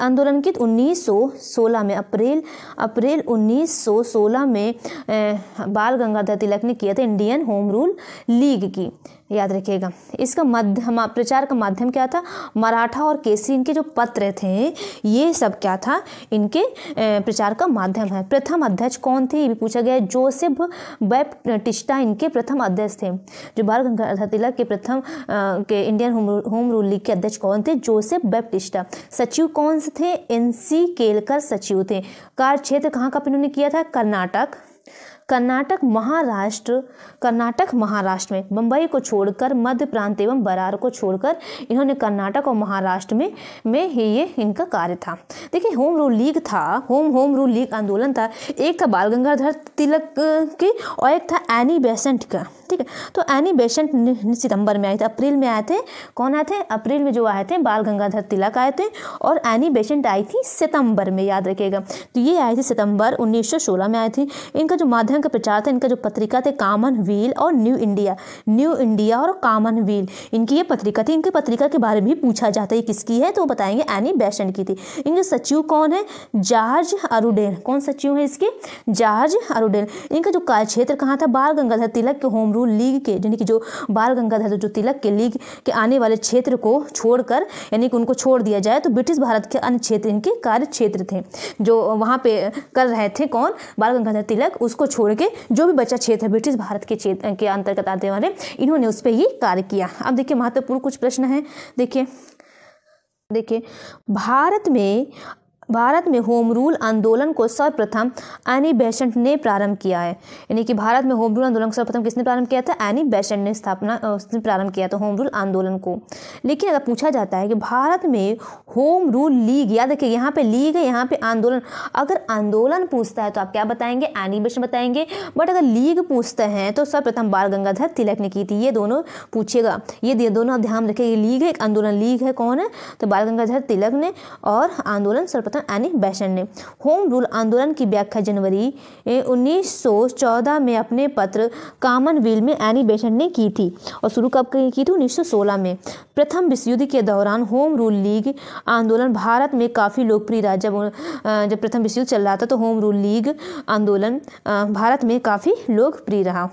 आंदोलन की तो सोलह में अप्रैल अप्रैल सोलह में बाल गंगाधर तिलक ने किया था इंडियन होम रूल लीग की याद रखिएगा इसका मध्य प्रचार का माध्यम क्या था मराठा और केसी इनके जो पत्र थे ये सब क्या था इनके प्रचार का माध्यम है प्रथम अध्यक्ष कौन थे ये भी पूछा गया जोसेफ टिस्टा इनके प्रथम अध्यक्ष थे जो बाल गंगाधर तिलक के प्रथम के इंडियन होम रूल लीग के अध्यक्ष कौन थे जोसेफ बैप्टिस्टा सचिव कौन से थे एनसी केलकर सचिव थे कार्य क्षेत्र कहाँ का इन्होंने किया था कर्नाटक कर्नाटक महाराष्ट्र कर्नाटक महाराष्ट्र में मुंबई को छोड़कर मध्य प्रांत एवं बरार को छोड़कर इन्होंने कर्नाटक और महाराष्ट्र में में ही ये इनका कार्य था देखिए होम रूल लीग था होम होम रूल लीग आंदोलन था एक था बाल गंगाधर तिलक की और एक था एनी बेसेंट का ठीक है तो एनी बेसेंट सितंबर में आए थे अप्रैल में आए थे कौन आए थे अप्रैल में जो आए थे बाल गंगाधर तिलक आए थे और एनी बेसेंट आई थी सितंबर में याद रखिएगा तो ये आई थी सितंबर 1916 में आई थी इनका जो माध्यम संगठन का प्रचार था इनका जो पत्रिका थे कामन व्हील और न्यू इंडिया न्यू इंडिया और कामन व्हील इनकी ये पत्रिका थी इनकी पत्रिका के बारे में भी पूछा जाता है किसकी है तो बताएंगे एनी बैशन की थी इनके सचिव कौन है जहाज अरुडेन कौन सचिव है इसके जहाज अरुडेन इनका जो कार्य क्षेत्र कहाँ था बाल गंगाधर तिलक के होम रूल लीग के यानी कि जो बाल गंगाधर जो तिलक के लीग के आने वाले क्षेत्र को छोड़कर यानी कि उनको छोड़ दिया जाए तो ब्रिटिश भारत के अन्य क्षेत्र इनके कार्य क्षेत्र थे जो वहाँ पे कर रहे थे कौन बाल गंगाधर तिलक उसको छोड़ छोड़ के जो भी बच्चा क्षेत्र है ब्रिटिश भारत के क्षेत्र के अंतर्गत आते वाले इन्होंने उस पर ही कार्य किया अब देखिए महत्वपूर्ण कुछ प्रश्न है देखिए देखिए भारत में भारत में होम रूल आंदोलन को सर्वप्रथम एनी बेसेंट ने प्रारंभ किया है यानी कि भारत में होम रूल आंदोलन को सर्वप्रथम किसने प्रारंभ किया था एनी बेसेंट ने स्थापना उसने प्रारंभ किया था होम रूल आंदोलन को लेकिन अगर पूछा जाता है कि भारत में होम रूल लीग याद देखिए यहाँ पे लीग है यहाँ पे आंदोलन अगर आंदोलन पूछता है तो आप क्या बताएंगे एनी बेसेंट बताएंगे बट अगर लीग पूछते हैं तो सर्वप्रथम बाल गंगाधर तिलक ने की थी ये दोनों पूछेगा ये दोनों ध्यान रखिए लीग है एक आंदोलन लीग है कौन है तो बाल गंगाधर तिलक ने और आंदोलन सर्वप्रथम संगठन यानी बैशन ने होम रूल आंदोलन की व्याख्या जनवरी 1914 में अपने पत्र कामनवेल में एनी बेशन ने की थी और शुरू कब की थी उन्नीस में प्रथम विश्व युद्ध के दौरान होम रूल लीग आंदोलन भारत में काफ़ी लोकप्रिय रहा जब जब प्रथम विश्व युद्ध चल रहा था तो होम रूल लीग आंदोलन भारत में काफ़ी लोकप्रिय रहा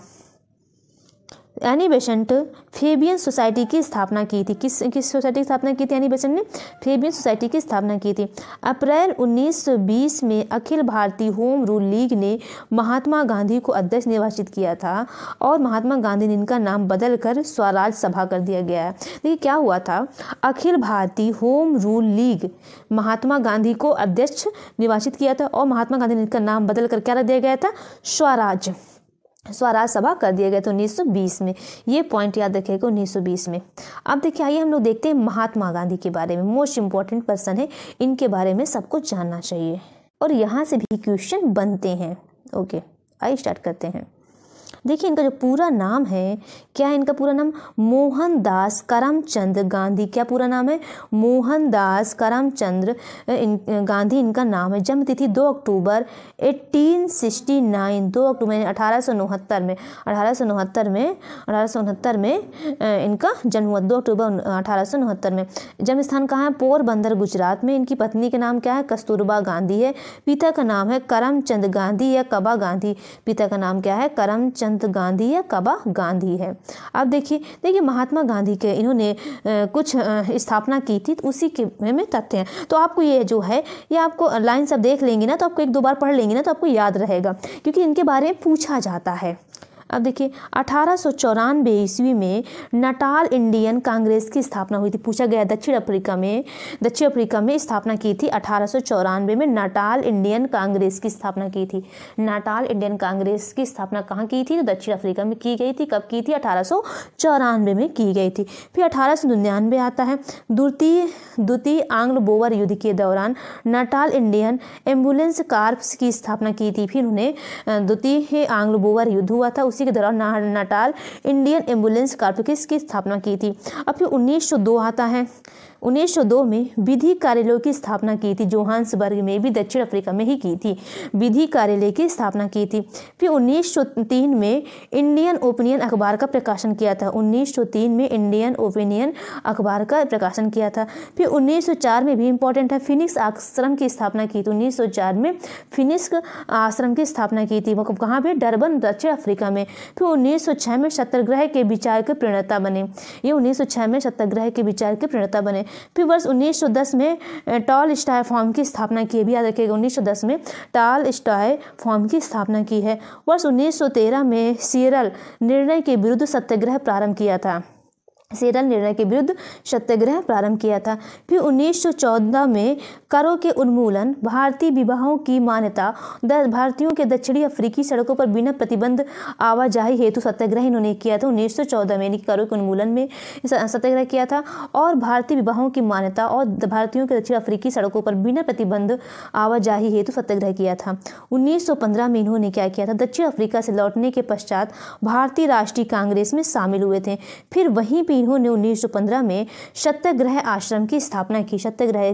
एनी बेसेंट फेबियन सोसाइटी की स्थापना की थी किस किस सोसाइटी की स्थापना की थी एनी बेसेंट ने फेबियन सोसाइटी की स्थापना की थी अप्रैल 1920 में अखिल भारतीय होम रूल लीग ने महात्मा गांधी को अध्यक्ष निर्वाचित किया था और महात्मा गांधी ने इनका नाम बदल कर स्वराज सभा कर दिया गया है देखिए क्या हुआ था अखिल भारतीय Home Rule League Mahatma Gandhi को अध्यक्ष निर्वाचित किया था और महात्मा गांधी ने इनका नाम बदल कर क्या रख दिया गया था स्वराज स्वराज सभा कर दिया गया थे 1920 में ये पॉइंट याद रखेगा 1920 में अब देखिए आइए हम लोग देखते हैं महात्मा गांधी के बारे में मोस्ट इम्पॉर्टेंट पर्सन है इनके बारे में सबको जानना चाहिए और यहाँ से भी क्वेश्चन बनते हैं ओके आइए स्टार्ट करते हैं देखिए इनका जो पूरा नाम है क्या है इनका पूरा नाम मोहनदास करमचंद गांधी क्या पूरा नाम है मोहनदास करमचंद्र इन, गांधी इनका नाम है जन्म तिथि दो अक्टूबर 1869 दो अक्टूबर अठारह में अठारह में अठारह में इनका जन्म हुआ दो अक्टूबर अठारह में जन्म स्थान कहाँ है पोरबंदर गुजरात में इनकी पत्नी का नाम क्या है कस्तूरबा गांधी है पिता का नाम है करमचंद गांधी या कबा गांधी पिता का नाम क्या है करमचंद संत गांधी या कबा गांधी है अब देखिए देखिए महात्मा गांधी के इन्होंने कुछ स्थापना की थी तो उसी के में तथ्य हैं तो आपको ये जो है ये आपको लाइन सब देख लेंगे ना तो आपको एक दो बार पढ़ लेंगे ना तो आपको याद रहेगा क्योंकि इनके बारे में पूछा जाता है अब देखिए अठारह ईस्वी में नटाल इंडियन कांग्रेस की स्थापना हुई थी पूछा गया दक्षिण अफ्रीका में दक्षिण अफ्रीका में स्थापना की थी अठारह में नटाल इंडियन कांग्रेस की स्थापना की थी नटाल इंडियन कांग्रेस की स्थापना कहाँ की थी तो दक्षिण अफ्रीका में की गई थी कब की थी अठारह में की गई थी फिर अठारह आता है द्वितीय द्वितीय आंग्ल बोवर युद्ध के दौरान नटाल इंडियन एम्बुलेंस कार्प्स की स्थापना की थी फिर उन्हें द्वितीय आंग्ल बोवर युद्ध हुआ था उसी के दौरान नाटाल इंडियन एम्बुलेंस कारपोरेशन की स्थापना की थी अब फिर उन्नीस आता है 1902 में विधि कार्यालयों की स्थापना की थी जोहान्सबर्ग में भी दक्षिण अफ्रीका में ही की थी विधि कार्यालय की स्थापना की थी फिर 1903 में इंडियन ओपिनियन अखबार का प्रकाशन किया था 1903 में इंडियन ओपिनियन अखबार का प्रकाशन किया था फिर 1904 में भी इम्पोर्टेंट है फिनिक्स आश्रम की स्थापना की थी उन्नीस में फिनिक्स आश्रम की स्थापना की थी मतलब कहाँ पर डरबन दक्षिण अफ्रीका में फिर उन्नीस में सत्याग्रह के विचार के प्रणता बने ये उन्नीस में सत्याग्रह के विचार के प्रणता बने फिर वर्ष 1910 में टॉल स्टाय फॉर्म की स्थापना की है भी याद रखिएगा 1910 में टॉल स्टाय फॉर्म की स्थापना की है वर्ष 1913 में सीरल निर्णय के विरुद्ध सत्याग्रह प्रारंभ किया था सेरल निर्णय के विरुद्ध सत्याग्रह प्रारंभ किया था फिर 1914 में करों के उन्मूलन भारतीय विवाहों की मान्यता भारतीयों के दक्षिणी अफ्रीकी सड़कों पर बिना प्रतिबंध आवाजाही हेतु सत्याग्रह इन्होंने किया था 1914 में करों के उन्मूलन में सत्याग्रह किया था और भारतीय विवाहों की मान्यता और भारतीयों के दक्षिण अफ्रीकी सड़कों पर बिना प्रतिबंध आवाजाही हेतु सत्याग्रह किया था उन्नीस में इन्होंने क्या किया था दक्षिण अफ्रीका से लौटने के पश्चात भारतीय राष्ट्रीय कांग्रेस में शामिल हुए थे फिर वहीं पर कि इन्होंने 1915 में सत्यग्रह आश्रम की स्थापना की सत्यग्रह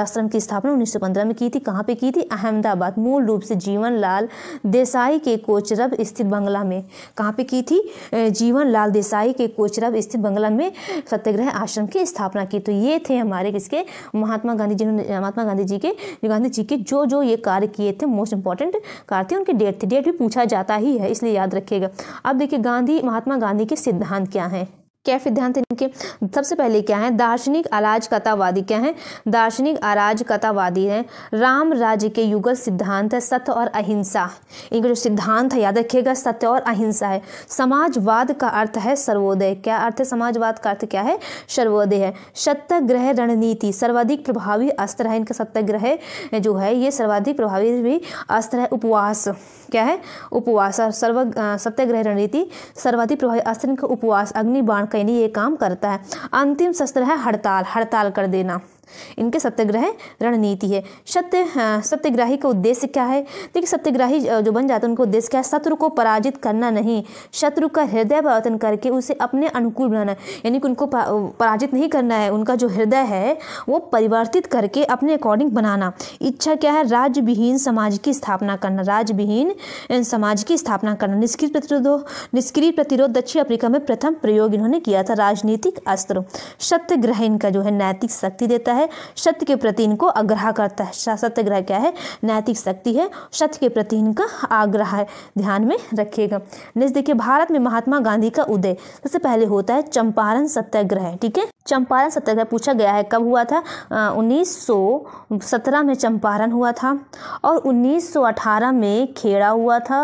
आश्रम की स्थापना 1915 में की थी कहाँ पे की थी अहमदाबाद मूल रूप से जीवन लाल देसाई के कोचरब स्थित बंगला में कहाँ पे की थी जीवन लाल देसाई के कोचरब स्थित बंगला में सत्याग्रह आश्रम की स्थापना की तो ये थे हमारे किसके महात्मा गांधी जी महात्मा गांधी जी के गांधी जी के जो जो ये कार्य किए थे मोस्ट इंपॉर्टेंट कार्य थे उनकी डेट थी डेट भी पूछा जाता ही है इसलिए याद रखिएगा अब देखिए गांधी महात्मा गांधी के सिद्धांत क्या हैं क्या सिद्धांत इनके सबसे पहले क्या है दार्शनिक अराजकतावादी क्या है दार्शनिक अराजकतावादी है राम राज्य के युगल सिद्धांत है सत्य और अहिंसा इनका जो सिद्धांत है याद रखिएगा सत्य और अहिंसा है समाजवाद का अर्थ है सर्वोदय क्या अर्थ है समाजवाद का अर्थ क्या है सर्वोदय है सत्यग्रह रणनीति सर्वाधिक प्रभावी अस्त्र है इनका सत्याग्रह जो है ये सर्वाधिक प्रभावी भी अस्त्र है उपवास क्या है उपवास सर्व सत्याग्रह रणनीति सर्वाधिक प्रभावी अस्त्र इनका उपवास अग्निबाण का फेनी ये काम करता है अंतिम शस्त्र है हड़ताल हड़ताल कर देना इनके सत्याग्रह रणनीति है सत्य हाँ, सत्यग्राही का उद्देश्य क्या है देखिए सत्यग्राही जो बन जाता है उनका उद्देश्य क्या है शत्रु को पराजित करना नहीं शत्रु का हृदय परिवर्तन करके उसे अपने अनुकूल बनाना यानी कि उनको पराजित नहीं करना है उनका जो हृदय है वो परिवर्तित करके अपने अकॉर्डिंग बनाना इच्छा क्या है राज्य विहीन समाज की स्थापना करना राज्य विहीन समाज की स्थापना करना निष्क्रिय प्रतिरोध निष्क्रिय प्रतिरोध दक्षिण अफ्रीका में प्रथम प्रयोग इन्होंने किया था राजनीतिक अस्त्र सत्यग्रह इनका जो है नैतिक शक्ति देता है है सत्य के प्रति इनको आग्रह करता है सत्याग्रह क्या है नैतिक शक्ति है सत्य के प्रति इनका आग्रह है ध्यान में रखिएगा नेक्स्ट देखिए भारत में महात्मा गांधी का उदय सबसे पहले होता है चंपारण सत्याग्रह ठीक है चंपारण सत्याग्रह पूछा गया है कब हुआ था उन्नीस में चंपारण हुआ था और उन्नीस में खेड़ा हुआ था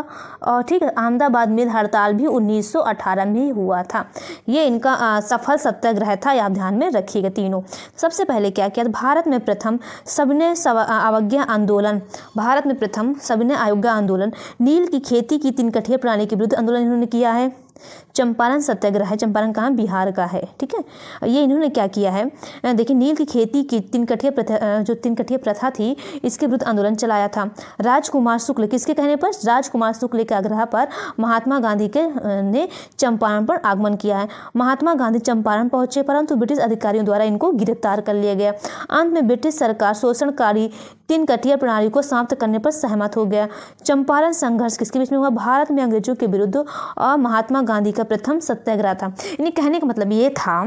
और ठीक है अहमदाबाद में हड़ताल भी 1918 में हुआ था ये इनका आ, सफल सत्याग्रह था आप ध्यान में रखिएगा तीनों सबसे पहले क्या क्या किया भारत में प्रथम सबने अवज्ञा आंदोलन भारत में प्रथम सबने अयोग्या आंदोलन नील की खेती की तीन कठिया प्रणाली के विरुद्ध आंदोलन इन्होंने किया है चंपारण सत्याग्रह है चंपारण कहाँ बिहार का है ठीक है ये इन्होंने क्या किया है देखिए नील की खेती की तिनकठिया प्रथा जो तिनकठिया प्रथा थी इसके विरुद्ध आंदोलन चलाया था राजकुमार शुक्ल किसके कहने पर राजकुमार शुक्ल के आग्रह पर महात्मा गांधी के ने चंपारण पर आगमन किया है महात्मा गांधी चंपारण पहुंचे परंतु ब्रिटिश अधिकारियों द्वारा इनको गिरफ्तार कर लिया गया अंत में ब्रिटिश सरकार शोषणकारी तीन कटिया प्रणाली को समाप्त करने पर सहमत हो गया चंपारण संघर्ष किसके बीच में हुआ भारत में अंग्रेजों के विरुद्ध और महात्मा गांधी का प्रथम सत्याग्रह था यानी कहने का मतलब ये था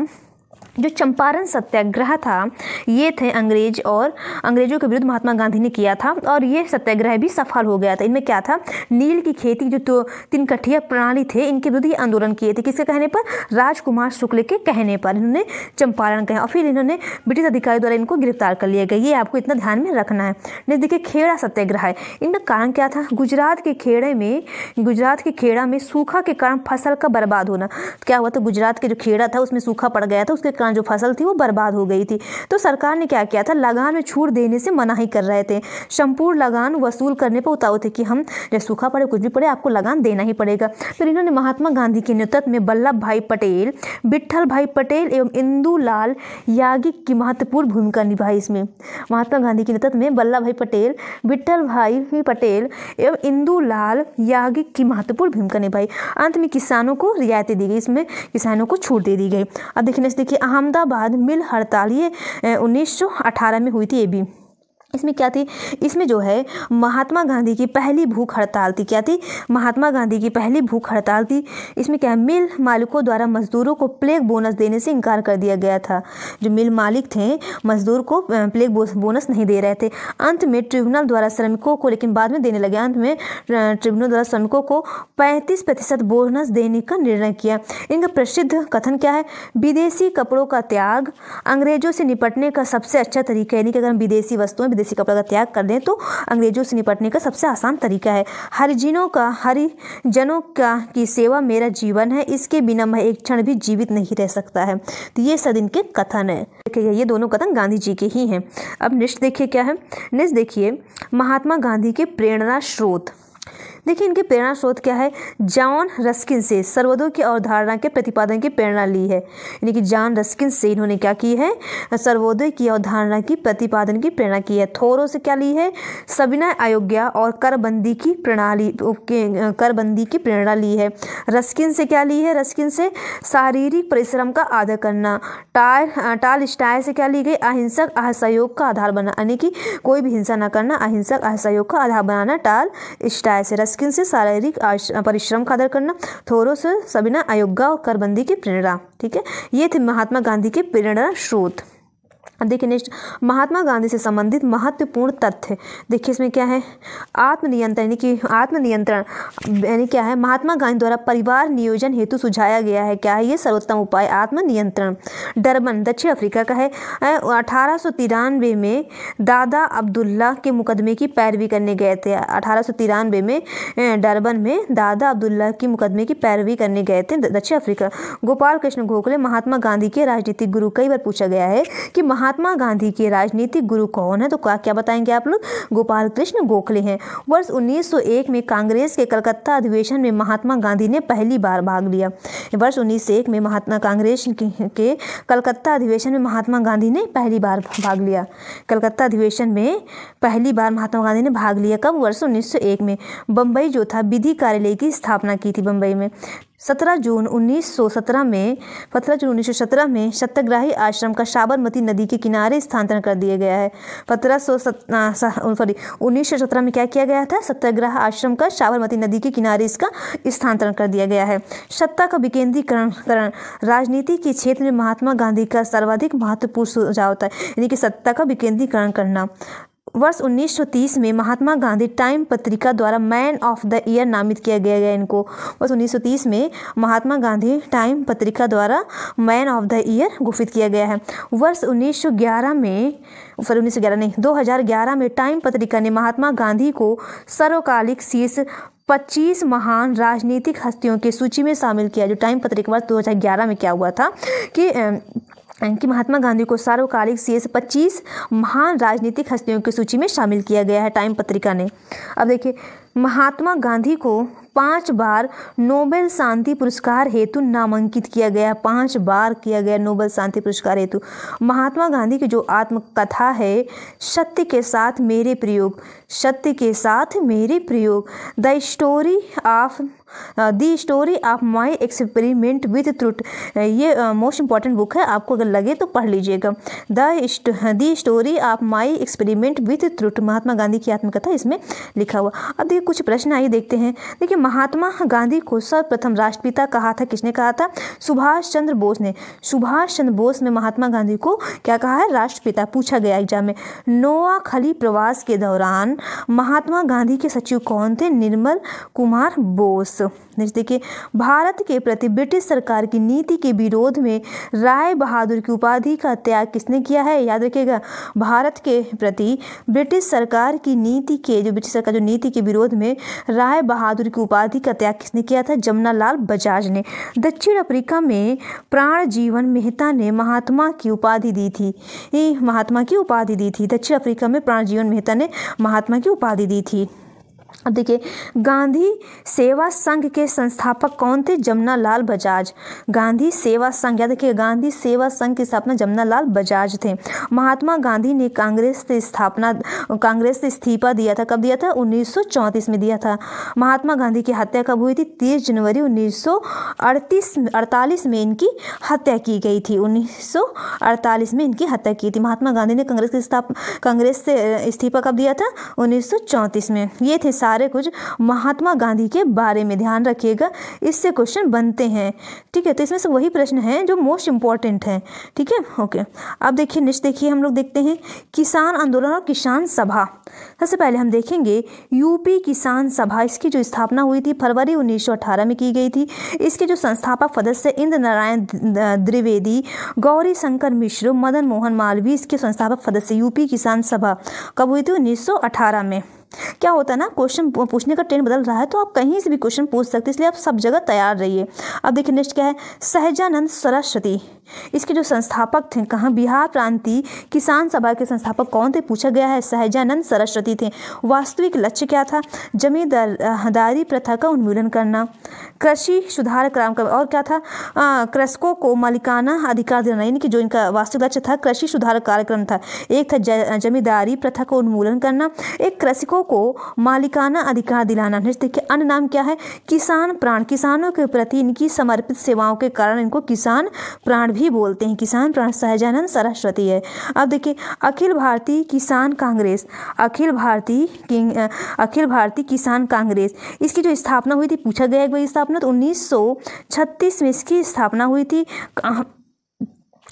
जो चंपारण सत्याग्रह था ये थे अंग्रेज और अंग्रेजों के विरुद्ध महात्मा गांधी ने किया था और ये सत्याग्रह भी सफल हो गया था इनमें क्या था नील की खेती जो तो तीन कठिया प्रणाली थे इनके विरुद्ध ये आंदोलन किए थे किसके कहने पर राजकुमार शुक्ल के कहने पर इन्होंने चंपारण कहे और फिर इन्होंने ब्रिटिश अधिकारी द्वारा इनको गिरफ्तार कर लिया गया ये आपको इतना ध्यान में रखना है नेक्स्ट देखिए खेड़ा सत्याग्रह है इनका कारण क्या था गुजरात के खेड़े में गुजरात के खेड़ा में सूखा के कारण फसल का बर्बाद होना क्या हुआ था गुजरात के जो खेड़ा था उसमें सूखा पड़ गया था उसके कारण दौरान जो फसल थी वो बर्बाद हो गई थी तो सरकार ने क्या किया था लगान में छूट देने से मना ही कर रहे थे संपूर्ण लगान वसूल करने पर उतारू थे कि हम जब सूखा पड़े कुछ भी पड़े आपको लगान देना ही पड़ेगा फिर इन्होंने महात्मा गांधी के नेतृत्व में वल्लभ भाई पटेल विट्ठल भाई पटेल एवं इंदूलाल यागिक की महत्वपूर्ण भूमिका निभाई इसमें महात्मा गांधी के नेतृत्व में वल्लभ भाई पटेल विट्ठल भाई पटेल एवं इंदूलाल यागिक की महत्वपूर्ण भूमिका निभाई अंत में किसानों को रियायतें दी गई इसमें किसानों को छूट दे दी गई अब देखिए नेक्स्ट देखिए अहमदाबाद मिल हड़ताल ये उन्नीस में हुई थी ये भी इसमें क्या थी इसमें जो है महात्मा गांधी की पहली भूख हड़ताल थी क्या थी महात्मा गांधी की पहली भूख हड़ताल थी इसमें क्या मिल मालिकों द्वारा मजदूरों को प्लेग बोनस देने से इनकार कर दिया गया था जो मिल मालिक थे मजदूर को प्लेग बोनस नहीं दे रहे थे अंत में ट्रिब्यूनल द्वारा श्रमिकों को लेकिन बाद में देने लगे अंत में ट्रिब्यूनल द्वारा श्रमिकों को पैंतीस प्रतिशत बोनस देने का निर्णय किया इनका प्रसिद्ध कथन क्या है विदेशी कपड़ों का त्याग अंग्रेजों से निपटने का सबसे अच्छा तरीका यानी कि अगर हम विदेशी वस्तुएं विदेशी कपड़ा का त्याग कर दें तो अंग्रेजों से निपटने का सबसे आसान तरीका है हरिजनों का हरिजनों का की सेवा मेरा जीवन है इसके बिना मैं एक क्षण भी जीवित नहीं रह सकता है तो ये सद इनके कथन है देखिए ये दोनों कथन गांधी जी के ही हैं अब निष्ठ देखिए क्या है निष्ठ देखिए महात्मा गांधी के प्रेरणा स्रोत देखिए इनके प्रेरणा स्रोत क्या है जॉन रस्किन से सर्वोदय की अवधारणा के प्रतिपादन की प्रेरणा ली है यानी कि जॉन रस्किन से इन्होंने क्या की है सर्वोदय की अवधारणा की प्रतिपादन की प्रेरणा की है थोरो से क्या ली है सविनय अयोग्या और करबंदी की प्रणाली तो करबंदी की प्रेरणा ली है रस्किन से क्या ली है रस्किन से शारीरिक परिश्रम का आदर करना टायर टाल स्टायर से क्या ली गई अहिंसक असहयोग का आधार बना यानी कि कोई भी हिंसा न करना अहिंसक असहयोग का आधार बनाना टाल स्टायर से रस्किन रस्किन से शारीरिक परिश्रम का आदर करना थोरो से सबिना अयोग्य और करबंदी की प्रेरणा ठीक है ये थे महात्मा गांधी के प्रेरणा स्रोत देखिए नेक्स्ट महात्मा गांधी से संबंधित महत्वपूर्ण तथ्य देखिए इसमें क्या है आत्मनियंत्रण यानी कि आत्मनियंत्रण यानी क्या है महात्मा गांधी द्वारा परिवार नियोजन हेतु सुझाया गया है क्या है ये सर्वोत्तम उपाय आत्मनियंत्रण डरबन दक्षिण अफ्रीका का है अठारह में दादा अब्दुल्ला के मुकदमे की पैरवी करने गए थे अठारह में डरबन में दादा अब्दुल्ला के मुकदमे की पैरवी करने गए थे दक्षिण अफ्रीका गोपाल कृष्ण गोखले महात्मा गांधी के राजनीतिक गुरु कई बार पूछा गया है कि महा महात्मा गांधी के राजनीतिक गुरु कौन है तो क्या क्या बताएंगे आप लोग गोपाल कृष्ण गोखले हैं वर्ष 1901 में कांग्रेस के कलकत्ता अधिवेशन में महात्मा गांधी ने पहली बार भाग लिया वर्ष 1901 में महात्मा कांग्रेस के कलकत्ता अधिवेशन में महात्मा गांधी ने पहली बार भाग लिया कलकत्ता अधिवेशन में पहली बार महात्मा गांधी ने भाग लिया कब वर्ष उन्नीस में बम्बई जो था विधि कार्यालय की स्थापना की थी बम्बई में सत्रह जून 1917 में सत्रह जून 1917 में सत्याग्राही आश्रम का साबरमती नदी के किनारे स्थानांतरण कर दिया गया है सत्रह सौ सॉरी उन्नीस सौ सत्रह में क्या किया गया था सत्याग्रह आश्रम का साबरमती नदी के किनारे इसका स्थानांतरण कर दिया गया है सत्ता का विकेंद्रीकरण राजनीति के क्षेत्र में महात्मा गांधी का सर्वाधिक महत्वपूर्ण सुझाव था यानी कि सत्ता का विकेंद्रीकरण करना वर्ष 1930 में महात्मा गांधी टाइम पत्रिका द्वारा मैन ऑफ द ईयर नामित किया गया गया इनको वर्ष 1930 में महात्मा गांधी टाइम पत्रिका द्वारा मैन ऑफ द ईयर घोषित किया गया है वर्ष 1911 में सॉरी 1911 नहीं 2011 में टाइम पत्रिका ने महात्मा गांधी को सर्वकालिक शीर्ष पच्चीस महान राजनीतिक हस्तियों की सूची में शामिल किया जो टाइम पत्रिका वर्ष दो में क्या हुआ था कि कि महात्मा गांधी को सार्वकालिक शेष पच्चीस महान राजनीतिक हस्तियों की सूची में शामिल किया गया है टाइम पत्रिका ने अब देखिए महात्मा गांधी को पांच बार नोबेल शांति पुरस्कार हेतु नामांकित किया गया पांच बार किया गया नोबेल शांति पुरस्कार हेतु महात्मा गांधी की जो आत्मकथा है सत्य के साथ मेरे प्रयोग सत्य के साथ मेरे प्रयोग the story of the Story of My Experiment with Truth ये मोस्ट इंपॉर्टेंट बुक है आपको अगर लगे तो पढ़ लीजिएगा the the Story of My Experiment with Truth Mahatma Gandhi की आत्मकथा इसमें लिखा हुआ अब देखिए कुछ प्रश्न आइए देखते हैं देखिए महात्मा गांधी को सर्वप्रथम राष्ट्रपिता कहा था किसने कहा था सुभाष चंद्र बोस ने सुभाष चंद्र बोस ने महात्मा गांधी को क्या कहा है राष्ट्रपिता पूछा गया एग्जाम में नोआ खली प्रवास के दौरान महात्मा गांधी के सचिव कौन थे निर्मल कुमार बोस विकास देखिए भारत के प्रति ब्रिटिश सरकार की नीति के विरोध में राय बहादुर की उपाधि का त्याग किसने किया है याद रखिएगा भारत के प्रति ब्रिटिश सरकार की नीति के जो ब्रिटिश सरकार जो नीति के विरोध में राय बहादुर की उपाधि का त्याग किसने किया था जमुनालाल बजाज ने दक्षिण अफ्रीका में प्राण जीवन मेहता ने महात्मा की उपाधि दी थी महात्मा की उपाधि दी थी दक्षिण अफ्रीका में प्राण जीवन मेहता ने महात्मा की उपाधि दी थी देखिए गांधी सेवा संघ के संस्थापक कौन थे जमुना लाल बजाज गांधी सेवा संघ याद देखिए गांधी सेवा संघ की स्थापना जमुना लाल बजाज थे महात्मा गांधी ने कांग्रेस से स्थापना कांग्रेस से इस्तीफा दिया था कब दिया था उन्नीस में दिया था महात्मा गांधी की हत्या कब हुई थी तीस जनवरी उन्नीस सौ में इनकी हत्या की गई थी उन्नीस में इनकी हत्या की थी महात्मा गांधी ने कांग्रेस की स्थापना कांग्रेस से इस्तीफा कब दिया था उन्नीस में ये थे सारे कुछ महात्मा गांधी के बारे में ध्यान रखिएगा इससे क्वेश्चन बनते हैं ठीक है तो इसमें से वही प्रश्न है जो मोस्ट इंपॉर्टेंट है ठीक है ओके अब देखिए निश्चित देखिए हम लोग देखते हैं किसान आंदोलन और किसान सभा सबसे पहले हम देखेंगे यूपी किसान सभा इसकी जो स्थापना हुई थी फरवरी उन्नीस में की गई थी इसके जो संस्थापक सदस्य इंद्र नारायण द्विवेदी गौरी शंकर मिश्र मदन मोहन मालवीय इसके संस्थापक सदस्य यूपी किसान सभा कब हुई थी 1918 में क्या होता है ना क्वेश्चन पूछने का ट्रेंड बदल रहा है तो आप कहीं से भी क्वेश्चन पूछ सकते हैं इसलिए आप सब जगह तैयार रहिए अब देखिए नेक्स्ट क्या है सहजानंद सरस्वती इसके जो संस्थापक थे कहाँ बिहार प्रांति किसान सभा के संस्थापक कौन थे पूछा गया है सहजानंद सरस्वती थे वास्तविक लक्ष्य क्या था जमीदारी प्रथा का उन्मूलन करना कृषि सुधार क्रम का और क्या था कृषकों को मालिकाना अधिकार देना यानी कि जो इनका वास्तविक लक्ष्य था कृषि सुधार कार्यक्रम था एक था जमींदारी प्रथा को उन्मूलन करना एक कृषकों को मालिकाना अधिकार दिलाना देखिए अन्य नाम क्या है किसान प्राण किसानों के प्रति इनकी समर्पित सेवाओं के कारण इनको किसान प्राण भी बोलते हैं किसान प्राण सहजानंद सरस्वती है अब देखिए अखिल भारतीय किसान कांग्रेस अखिल भारतीय अखिल भारतीय किसान कांग्रेस इसकी जो स्थापना हुई थी पूछा गया एक बार स्थापना तो उन्नीस में इसकी स्थापना हुई थी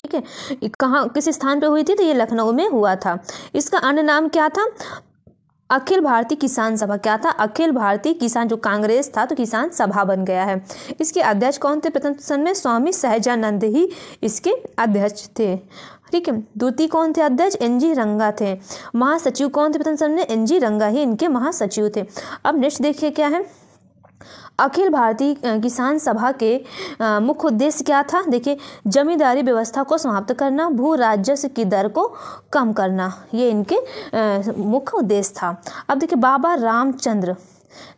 ठीक है कहाँ किस स्थान पर हुई थी तो ये लखनऊ में हुआ था इसका अन्य नाम क्या था अखिल भारतीय किसान सभा क्या था अखिल भारतीय किसान जो कांग्रेस था तो किसान सभा बन गया है इसके अध्यक्ष कौन थे प्रथम सन में स्वामी सहजानंद ही इसके अध्यक्ष थे ठीक है द्वितीय कौन थे अध्यक्ष एन जी रंगा थे महासचिव कौन थे प्रथम सन में एन जी रंगा ही इनके महासचिव थे अब नेक्स्ट देखिए क्या है अखिल भारतीय किसान सभा के मुख्य उद्देश्य क्या था देखिए जमींदारी व्यवस्था को समाप्त करना भू राजस्व की दर को कम करना ये इनके मुख्य उद्देश्य था अब देखिए बाबा रामचंद्र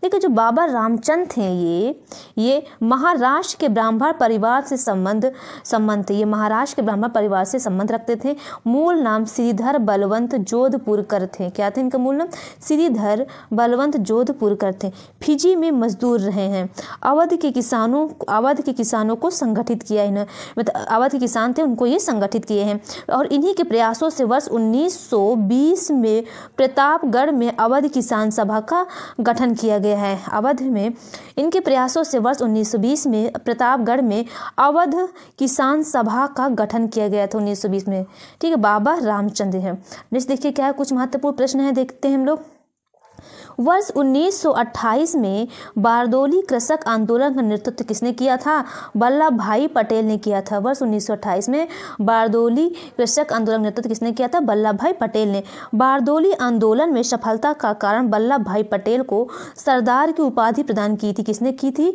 देखिए जो बाबा रामचंद थे ये ये महाराष्ट्र के ब्राह्मण परिवार से संबंध संबंध थे ये महाराष्ट्र के ब्राह्मण परिवार से संबंध रखते थे मूल नाम श्रीधर बलवंत जोधपुरकर थे क्या थे इनका मूल नाम श्रीधर बलवंत जोधपुरकर थे फिजी में मजदूर रहे हैं अवध के किसानों अवध के किसानों को संगठित किया इन्हें मतलब अवध के किसान थे उनको ये संगठित किए हैं और इन्हीं के प्रयासों से वर्ष उन्नीस में प्रतापगढ़ में अवध किसान सभा का गठन किया गया गया है अवध में इनके प्रयासों से वर्ष 1920 में प्रतापगढ़ में अवध किसान सभा का गठन किया गया था 1920 में ठीक है बाबा रामचंद्र हैं नेक्स्ट देखिए क्या है कुछ महत्वपूर्ण प्रश्न है देखते हैं हम लोग वर्ष 1928 में बारदोली कृषक आंदोलन का नेतृत्व किसने किया था वल्लभ भाई पटेल ने किया था वर्ष 1928 में बारदोली कृषक आंदोलन का नेतृत्व किसने किया था वल्लभ भाई पटेल ने बारदोली आंदोलन में सफलता का कारण वल्लभ भाई पटेल को सरदार की उपाधि प्रदान की थी किसने की थी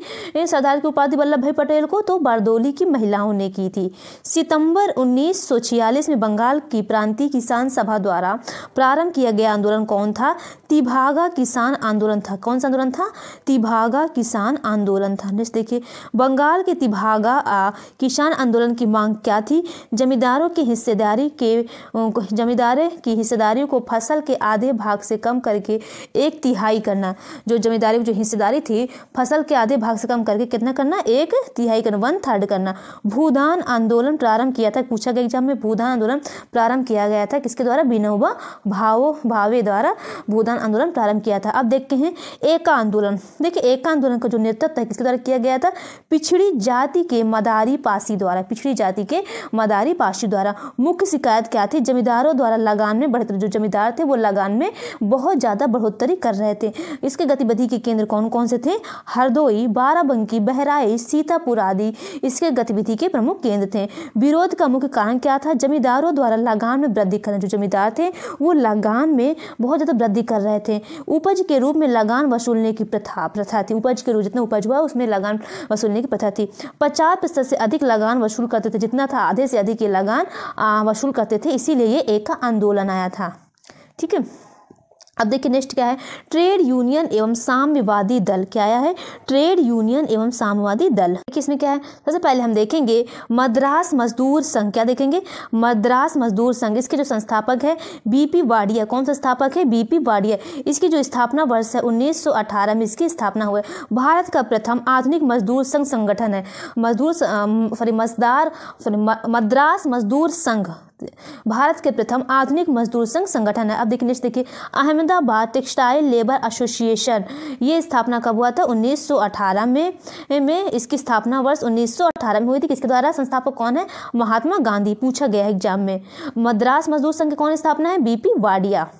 सरदार की उपाधि वल्लभ भाई पटेल को तो बारदोली की महिलाओं ने की थी सितंबर उन्नीस में बंगाल की प्रांतीय किसान सभा द्वारा प्रारंभ किया गया आंदोलन कौन था तिभागा किसान किसान आंदोलन था कौन सा आंदोलन था तिभागा किसान आंदोलन था नेक्स्ट देखिए बंगाल के तिभागा आ, किसान आंदोलन की मांग क्या थी जमींदारों की हिस्सेदारी के जमींदारों की हिस्सेदारी को फसल के आधे भाग से कम करके एक तिहाई करना जो जमींदारी जो हिस्सेदारी थी फसल के आधे भाग से कम करके कितना करना एक तिहाई करना वन थर्ड करना भूदान आंदोलन प्रारंभ किया था पूछा गया एग्जाम में भूदान आंदोलन प्रारंभ किया गया था किसके द्वारा विनोबा भावो भावे द्वारा भूदान आंदोलन प्रारंभ किया गया था अब देखते हैं एक आंदोलन देखिए एक आंदोलन का जो नेतृत्व है किसके द्वारा किया गया था पिछड़ी जाति के मदारी पासी द्वारा पिछड़ी जाति के मदारी पासी द्वारा मुख्य शिकायत क्या थी जमींदारों द्वारा लगान में बढ़ोतरी जो जमींदार थे वो लगान में बहुत ज़्यादा बढ़ोतरी कर रहे थे इसके गतिविधि के केंद्र कौन कौन से थे हरदोई बाराबंकी बहराइच सीतापुर आदि इसके गतिविधि के प्रमुख केंद्र थे विरोध का मुख्य कारण क्या था जमींदारों द्वारा लगान में वृद्धि करना जो जमींदार थे वो लगान में बहुत ज़्यादा वृद्धि कर रहे थे ऊपर उपज के रूप में लगान वसूलने की प्रथा प्रथा थी उपज के रूप जितना उपज हुआ उसमें लगान वसूलने की प्रथा थी पचास प्रतिशत से अधिक लगान वसूल करते थे जितना था आधे से अधिक ये लगान वसूल करते थे इसीलिए ये एक आंदोलन आया था ठीक है अब देखिए नेक्स्ट क्या है ट्रेड यूनियन एवं साम्यवादी दल क्या आया है ट्रेड यूनियन एवं साम्यवादी दल इसमें क्या है सबसे पहले हम देखेंगे मद्रास मजदूर संघ क्या देखेंगे मद्रास मजदूर संघ इसके जो संस्थापक है बीपी वाडिया कौन संस्थापक है बीपी वाडिया इसकी जो स्थापना वर्ष है 1918 में इसकी स्थापना हुआ है भारत का प्रथम आधुनिक मजदूर संघ संगठन है मजदूर सॉरी मजदार सॉरी मद्रास मजदूर संघ भारत के प्रथम आधुनिक मजदूर संघ संगठन है अब देखिए नेक्स्ट देखिए अहमदाबाद टेक्सटाइल लेबर एसोसिएशन ये स्थापना कब हुआ था 1918 में में इसकी स्थापना वर्ष 1918 में हुई थी किसके द्वारा संस्थापक कौन है महात्मा गांधी पूछा गया है एग्जाम में मद्रास मजदूर संघ की कौन स्थापना है बीपी वाडिया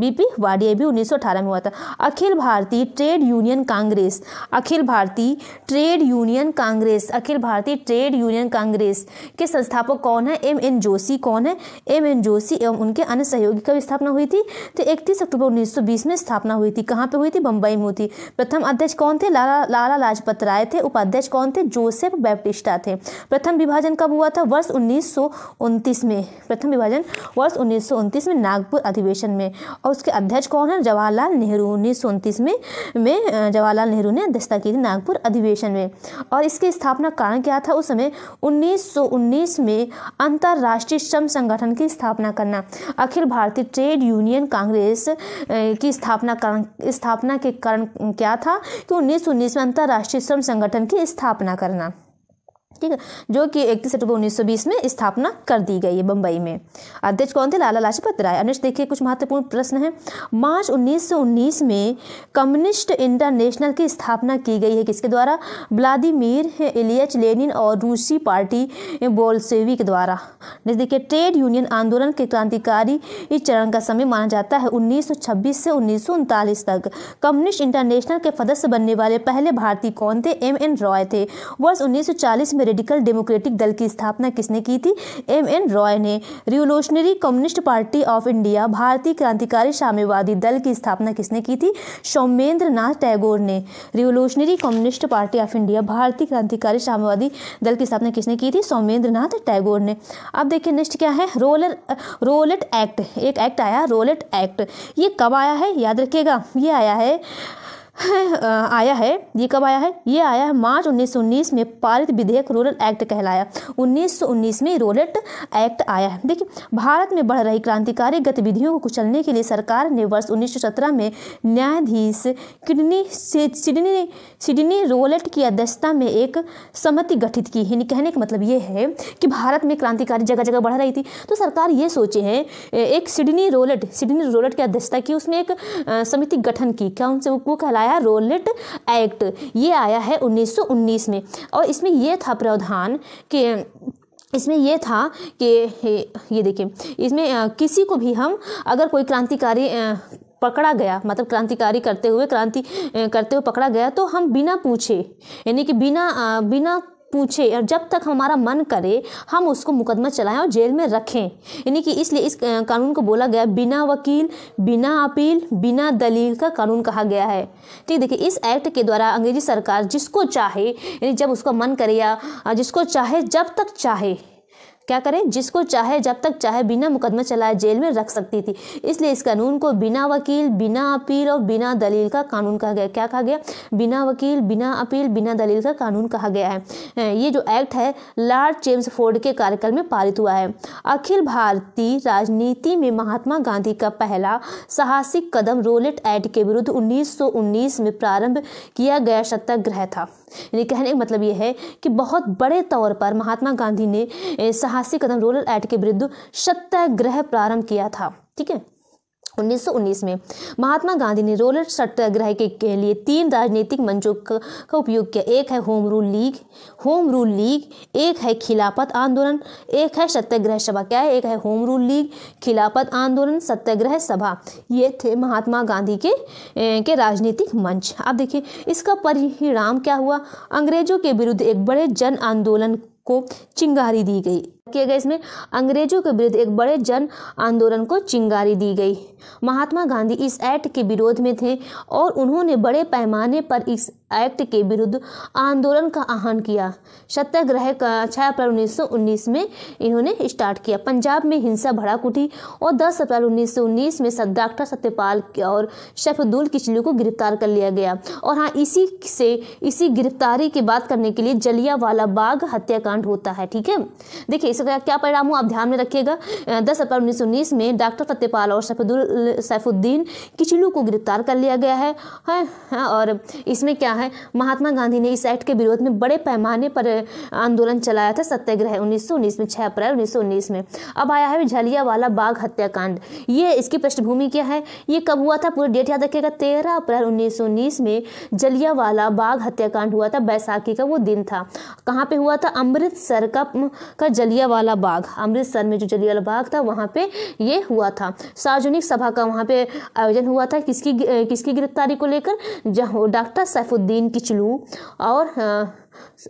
बीपी वाडिया भी 1918 में हुआ था अखिल भारतीय ट्रेड यूनियन कांग्रेस अखिल भारतीय ट्रेड यूनियन कांग्रेस अखिल भारतीय ट्रेड यूनियन कांग्रेस के संस्थापक कौन है एम एन जोशी कौन है एम एन जोशी एवं उनके अन्य सहयोगी कब स्थापना हुई थी तो इकतीस अक्टूबर 1920 में स्थापना हुई थी कहाँ पर हुई थी बम्बई में हुई थी प्रथम अध्यक्ष कौन थे लाला लाला लाजपत राय थे उपाध्यक्ष कौन थे जोसेफ बैप्टिस्टा थे प्रथम विभाजन कब हुआ था वर्ष उन्नीस में प्रथम विभाजन वर्ष उन्नीस में नागपुर अधिवेशन में और उसके अध्यक्ष कौन है जवाहरलाल नेहरू उन्नीस में में जवाहरलाल नेहरू ने अध्यक्षता की थी नागपुर अधिवेशन में और इसकी स्थापना कारण क्या था उस समय 1919 में अंतर्राष्ट्रीय श्रम संगठन की स्थापना करना अखिल भारतीय ट्रेड यूनियन कांग्रेस की स्थापना कारण स्थापना के कारण क्या था कि उन्नीस में अंतर्राष्ट्रीय श्रम संगठन की स्थापना करना ठीक है जो कि इकतीस अक्टूबर उन्नीस में स्थापना कर दी गई है बम्बई में अध्यक्ष कौन थे लाला लाजपत राय अनिश देखिए कुछ महत्वपूर्ण प्रश्न है मार्च उन्नीस में कम्युनिस्ट इंटरनेशनल की स्थापना की गई है किसके द्वारा व्लादिमीर इलियच लेनिन और रूसी पार्टी बोल्सेवी के द्वारा देखिए ट्रेड यूनियन आंदोलन के क्रांतिकारी इस चरण का समय माना जाता है 1926 से उन्नीस तक कम्युनिस्ट इंटरनेशनल के सदस्य बनने वाले पहले भारतीय कौन थे एम एन रॉय थे वर्ष 1940 में रेडिकल डेमोक्रेटिक दल की स्थापना किसने की थी एम एन रॉय ने Revolutionary Communist Party of India भारतीय क्रांतिकारी साम्यवादी दल की स्थापना किसने की थी सौमेंद्र टैगोर ने Revolutionary Communist Party of India भारतीय क्रांतिकारी साम्यवादी दल की स्थापना किसने की थी सौमेंद्र टैगोर ने अब देखिए नेक्स्ट क्या है रोलर रोलेट एक्ट एक एक्ट आया रोलेट एक्ट ये कब आया है याद रखिएगा ये आया है आया है ये कब आया है ये आया है मार्च 1919 में पारित विधेयक रोलट एक्ट कहलाया 1919 में रोलट एक्ट आया है देखिए भारत में बढ़ रही क्रांतिकारी गतिविधियों को कुचलने के लिए सरकार ने वर्ष 1917 में न्यायाधीश किडनी सिडनी सिडनी रोलेट की अध्यक्षता में एक समिति गठित की यानी कहने का मतलब ये है कि भारत में क्रांतिकारी जगह जगह बढ़ रही थी तो सरकार ये सोचे हैं एक सिडनी रोलट सिडनी रोलट की अध्यक्षता की उसमें एक समिति गठन की क्या उनसे वो कहलाया आया रोलेट एक्ट ये आया है 1919 में और इसमें यह था प्रावधान कि इसमें यह था कि ये देखिए इसमें किसी को भी हम अगर कोई क्रांतिकारी पकड़ा गया मतलब क्रांतिकारी करते हुए क्रांति करते हुए पकड़ा गया तो हम बिना पूछे यानी कि बिना बिना पूछे और जब तक हमारा मन करे हम उसको मुकदमा चलाएं और जेल में रखें यानी कि इसलिए इस कानून को बोला गया बिना वकील बिना अपील बिना दलील का कानून कहा गया है ठीक देखिए इस एक्ट के द्वारा अंग्रेजी सरकार जिसको चाहे यानी जब उसका मन करे या जिसको चाहे जब तक चाहे क्या करें जिसको चाहे जब तक चाहे बिना मुकदमा चलाए जेल में रख सकती थी इसलिए इस कानून को बिना वकील बिना अपील और बिना दलील का कानून कहा गया क्या कहा गया बिना वकील बिना अपील बिना दलील का कानून कहा गया है ये जो एक्ट है लॉर्ड जेम्स फोर्ड के कार्यकाल में पारित हुआ है अखिल भारतीय राजनीति में महात्मा गांधी का पहला साहसिक कदम रोलेट एक्ट के विरुद्ध उन्नीस में प्रारंभ किया गया सत्याग्रह था यानी कहने का मतलब ये है कि बहुत बड़े तौर पर महात्मा गांधी ने साहसी कदम रूरल एक्ट के विरुद्ध सत्याग्रह प्रारंभ किया था ठीक है 1919 में महात्मा गांधी ने रोलर सत्याग्रह के, के लिए तीन राजनीतिक मंचों का उपयोग किया एक है Home Rule League Home Rule League एक है खिलाफत आंदोलन एक है सत्याग्रह सभा क्या है एक है होम रूल लीग खिलाफत आंदोलन सत्याग्रह सभा ये थे महात्मा गांधी के ए, के राजनीतिक मंच अब देखिए इसका परिणाम क्या हुआ अंग्रेजों के विरुद्ध एक बड़े जन आंदोलन को चिंगारी दी गई किया गया इसमें अंग्रेजों के विरुद्ध एक बड़े जन आंदोलन को चिंगारी दी गई महात्मा गांधी इस एक्ट के विरोध में थे और उन्होंने बड़े पैमाने पर इस एक्ट के विरुद्ध आंदोलन का आह्वान किया सत्याग्रह का छह अप्रैल उन्नीस में इन्होंने स्टार्ट किया पंजाब में हिंसा भड़ाक उठी और 10 अप्रैल उन्नीस में डॉक्टर सत्यपाल और शैफुद्दुल किचलू को गिरफ्तार कर लिया गया और हाँ इसी से इसी गिरफ्तारी की बात करने के लिए जलियावाला बाग हत्याकांड होता है ठीक है देखिए इसका क्या परिणाम हो आप ध्यान में रखिएगा दस अप्रैल उन्नीस में डॉक्टर सत्यपाल और सैफुद्दीन किचलू को गिरफ्तार कर लिया गया है, है, हाँ, है हाँ, और इसमें क्या है है महात्मा गांधी ने इस एक्ट के विरोध में बड़े पैमाने पर आंदोलन चलाया था सत्याग्रह उन्नीस में छः अप्रैल उन्नीस में अब आया है झलियावाला बाघ हत्याकांड ये इसकी पृष्ठभूमि क्या है ये कब हुआ था पूरा डेट याद रखेगा तेरह अप्रैल उन्नीस में जलियावाला बाघ हत्याकांड हुआ था बैसाखी का वो दिन था कहाँ पे हुआ था अमृतसर का का जलियावाला बाग अमृतसर में जो जलियावाला बाग था वहाँ पे ये हुआ था सार्वजनिक सभा का वहाँ पे आयोजन हुआ था किसकी किसकी गिरफ्तारी को लेकर जहाँ डॉक्टर सैफुद्दीन की किचलू और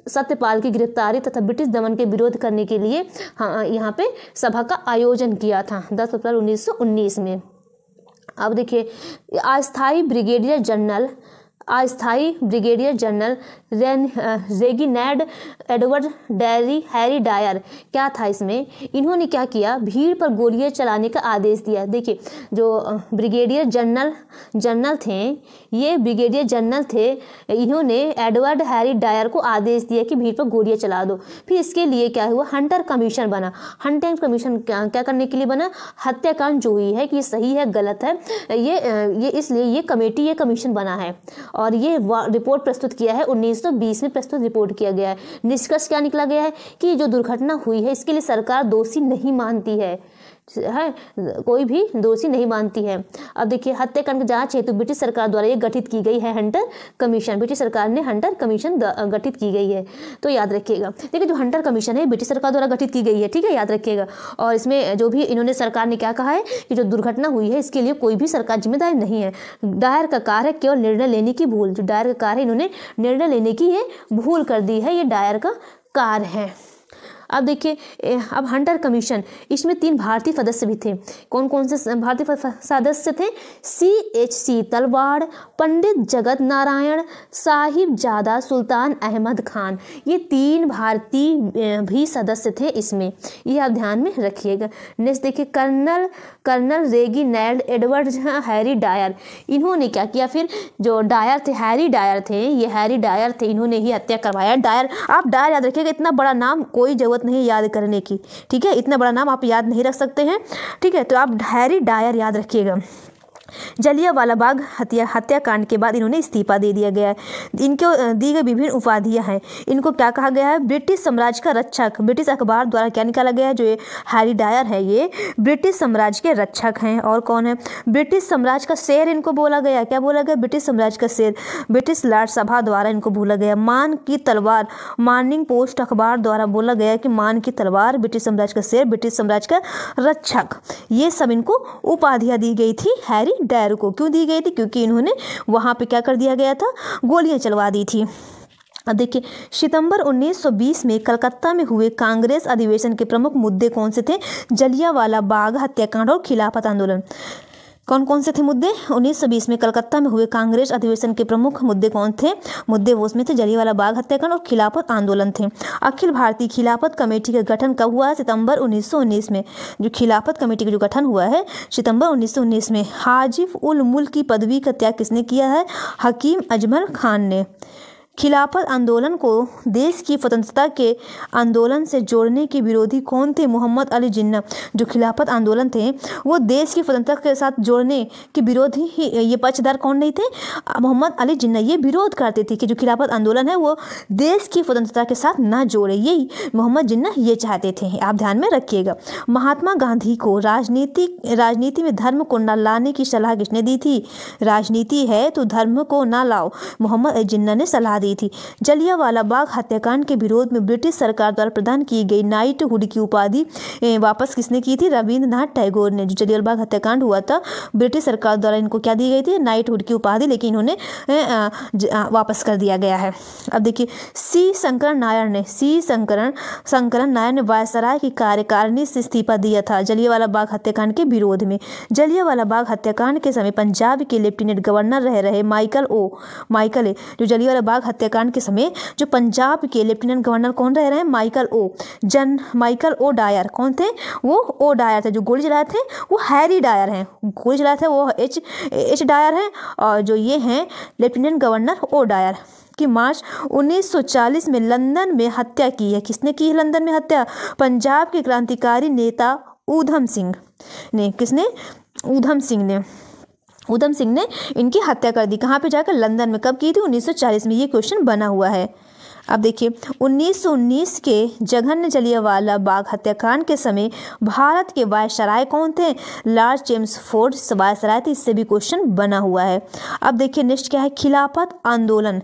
सत्यपाल की गिरफ्तारी तथा ब्रिटिश दमन के विरोध करने के लिए हाँ, यहाँ पे सभा का आयोजन किया था दस अप्रैल 1919 में अब देखिए अस्थाई ब्रिगेडियर जनरल अस्थाई brigadier general Reginald Edward डैरी हैरी डायर क्या था इसमें इन्होंने क्या किया भीड़ पर गोलियां चलाने का आदेश दिया देखिए जो uh, ब्रिगेडियर जनरल जनरल थे ये ब्रिगेडियर जनरल थे इन्होंने एडवर्ड हैरी डायर को आदेश दिया कि भीड़ पर गोलियां चला दो फिर इसके लिए क्या हुआ हंटर कमीशन बना हंटर कमीशन क्या क्या करने के लिए बना हत्याकांड जो हुई है कि सही है गलत है ये uh, ये इसलिए ये कमेटी ये कमीशन बना है और ये रिपोर्ट प्रस्तुत किया है उन्नीस 2020 में प्रस्तुत रिपोर्ट किया गया है निष्कर्ष क्या निकला गया है कि जो दुर्घटना हुई है इसके लिए सरकार दोषी नहीं मानती है है कोई भी दोषी नहीं मानती है अब देखिए हत्याकांड की जांच हेतु ब्रिटिश सरकार द्वारा ये गठित की गई है हंटर कमीशन ब्रिटिश सरकार ने हंटर कमीशन गठित की गई है तो याद रखिएगा देखिए जो हंटर कमीशन है ब्रिटिश सरकार द्वारा गठित की गई है ठीक है याद रखिएगा और इसमें जो भी इन्होंने सरकार ने क्या कहा है कि जो दुर्घटना हुई है इसके लिए कोई भी सरकार जिम्मेदार नहीं है डायर का कार्य है केवल निर्णय लेने की भूल जो डायर का कार्य है इन्होंने निर्णय लेने की ये भूल कर दी है ये डायर का कार है अब देखिए अब हंटर कमीशन इसमें तीन भारतीय सदस्य भी थे कौन कौन से भारतीय सदस्य थे सी एच सी तलवाड़ पंडित जगत नारायण साहिब जादा सुल्तान अहमद खान ये तीन भारतीय भी सदस्य थे इसमें ये आप ध्यान में रखिएगा नेक्स्ट देखिए colonel colonel Reginald Edward Harry Dyer इन्होंने क्या किया फिर जो डायर थे हैरी डायर थे ये हैरी डायर थे इन्होंने ही हत्या करवाया डायर आप डायर याद रखिएगा इतना बड़ा नाम कोई जरूरत ज़रूरत नहीं याद करने की ठीक है इतना बड़ा नाम आप याद नहीं रख सकते हैं ठीक है तो आप हैरी डायर याद रखिएगा जलियावाला बाग हत्या हत्याकांड के बाद इन्होंने इस्तीफा दे दिया गया है इनके दी गई विभिन्न उपाधियाँ हैं इनको क्या कहा गया है ब्रिटिश साम्राज्य का रक्षक ब्रिटिश अखबार द्वारा क्या निकाला गया है जो ये हैरी डायर है ये ब्रिटिश साम्राज्य के रक्षक हैं और कौन है ब्रिटिश साम्राज्य का शेर इनको बोला गया क्या बोला गया ब्रिटिश साम्राज्य का शेर ब्रिटिश लाट सभा द्वारा इनको बोला गया मान की तलवार मॉर्निंग पोस्ट अखबार द्वारा बोला गया कि मान की तलवार ब्रिटिश साम्राज्य का शेर ब्रिटिश साम्राज्य का रक्षक ये सब इनको उपाधियाँ दी गई थी हैरी डैरू को क्यों दी गई थी क्योंकि इन्होंने वहाँ पे क्या कर दिया गया था गोलियाँ चलवा दी थी अब देखिए सितंबर 1920 में कलकत्ता में हुए कांग्रेस अधिवेशन के प्रमुख मुद्दे कौन से थे जलियावाला बाग हत्याकांड और खिलाफत आंदोलन कौन कौन से थे मुद्दे उन्नीस सौ बीस में कलकत्ता में हुए कांग्रेस अधिवेशन के प्रमुख मुद्दे कौन थे मुद्दे वो उसमें थे जलियावाला बाग हत्याकांड और खिलाफत आंदोलन थे अखिल भारतीय खिलाफत कमेटी का गठन कब हुआ सितंबर 1919 में जो खिलाफत कमेटी का जो गठन हुआ है सितंबर 1919 में हाजिफ उल मुल्क की पदवी का त्याग किसने किया है हकीम अजमल खान ने खिलाफत आंदोलन को देश की स्वतंत्रता के आंदोलन से जोड़ने के विरोधी कौन थे मोहम्मद अली जिन्ना जो खिलाफत आंदोलन थे वो देश की स्वतंत्रता के साथ जोड़ने के विरोधी ही ये पक्षधार कौन नहीं थे मोहम्मद अली जिन्ना ये विरोध करते थे कि जो खिलाफत आंदोलन है वो देश की स्वतंत्रता के साथ ना जोड़े यही मोहम्मद जिन्ना ये चाहते थे आप ध्यान में रखिएगा महात्मा गांधी को राजनीति राजनीति में धर्म को न लाने की सलाह किसने दी थी राजनीति है तो धर्म को ना लाओ मोहम्मद अली जिन्ना ने सलाह दी थी जलियावाला बाग हत्याकांड के विरोध में ब्रिटिश सरकार द्वारा प्रदान की गई नाइट हुड की उपाधि वापस किसने की थी रविंद्रनाथ टैगोर ने जो जलियावाला बाग हत्याकांड हुआ था ब्रिटिश सरकार द्वारा इनको क्या दी गई थी नाइट हुड की उपाधि लेकिन इन्होंने वापस कर दिया गया है अब देखिए सी शंकरण नायर ने सी शंकरण शंकरण नायर ने वायसराय की कार्यकारिणी से इस्तीफा दिया था जलियावाला बाग हत्याकांड के विरोध में जलियावाला बाग हत्याकांड के समय पंजाब के लेफ्टिनेंट गवर्नर रह रहे माइकल ओ माइकल जो जलियावाला बाग हत्याकांड के समय जो पंजाब के लेफ्टिनेंट गवर्नर कौन रह रहे हैं माइकल ओ जन माइकल ओ डायर कौन थे वो ओ डायर थे जो गोली चलाए थे वो हैरी डायर हैं गोली चलाए थे वो एच एच डायर हैं और जो ये हैं लेफ्टिनेंट गवर्नर ओ डायर कि मार्च 1940 में लंदन में हत्या की है किसने की है लंदन में हत्या पंजाब के क्रांतिकारी नेता ऊधम सिंह ने किसने ऊधम सिंह ने ऊधम सिंह ने इनकी हत्या कर दी कहाँ पे जाकर लंदन में कब की थी 1940 में ये क्वेश्चन बना हुआ है अब देखिए 1919 के जघन्य जलियावाला बाग हत्याकांड के समय भारत के वायसराय कौन थे लार्ज जेम्स फोर्ड वायसराय थे इससे भी क्वेश्चन बना हुआ है अब देखिए नेक्स्ट क्या है खिलाफत आंदोलन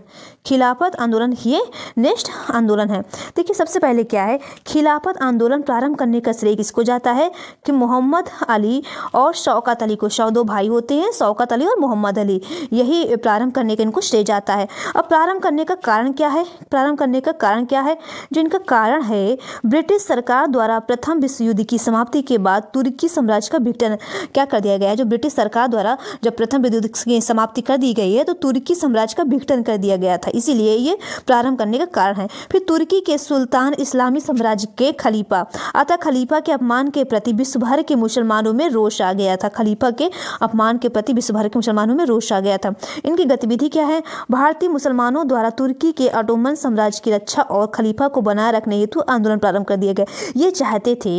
खिलाफत आंदोलन ये नेक्स्ट आंदोलन है देखिए सबसे पहले क्या है खिलाफत आंदोलन प्रारंभ करने का श्रेय किसको जाता है कि मोहम्मद अली और शौकत अली को शौ दो भाई होते हैं शौकत अली और मोहम्मद अली यही प्रारंभ करने का इनको श्रेय जाता है अब प्रारंभ करने का कारण क्या है प्रारंभ करने का कारण क्या है जो इनका कारण है ब्रिटिश सरकार द्वारा प्रथम विश्व युद्ध की समाप्ति के बाद तुर्की साम्राज्य का विघटन क्या कर दिया गया है जो ब्रिटिश सरकार द्वारा जब प्रथम विद्युत की समाप्ति कर दी गई है तो तुर्की साम्राज्य का विघटन कर दिया गया था था इसीलिए ये प्रारंभ करने का कारण है फिर तुर्की के सुल्तान इस्लामी साम्राज्य के खलीफा अतः खलीफा के अपमान के प्रति विश्वभर के मुसलमानों में रोष आ गया था खलीफा के अपमान के प्रति विश्वभर के मुसलमानों में रोष आ गया था इनकी गतिविधि क्या है भारतीय मुसलमानों द्वारा तुर्की के अटोमन साम्राज्य की रक्षा और खलीफा को बनाए रखने हेतु आंदोलन प्रारंभ कर दिया गया ये चाहते थे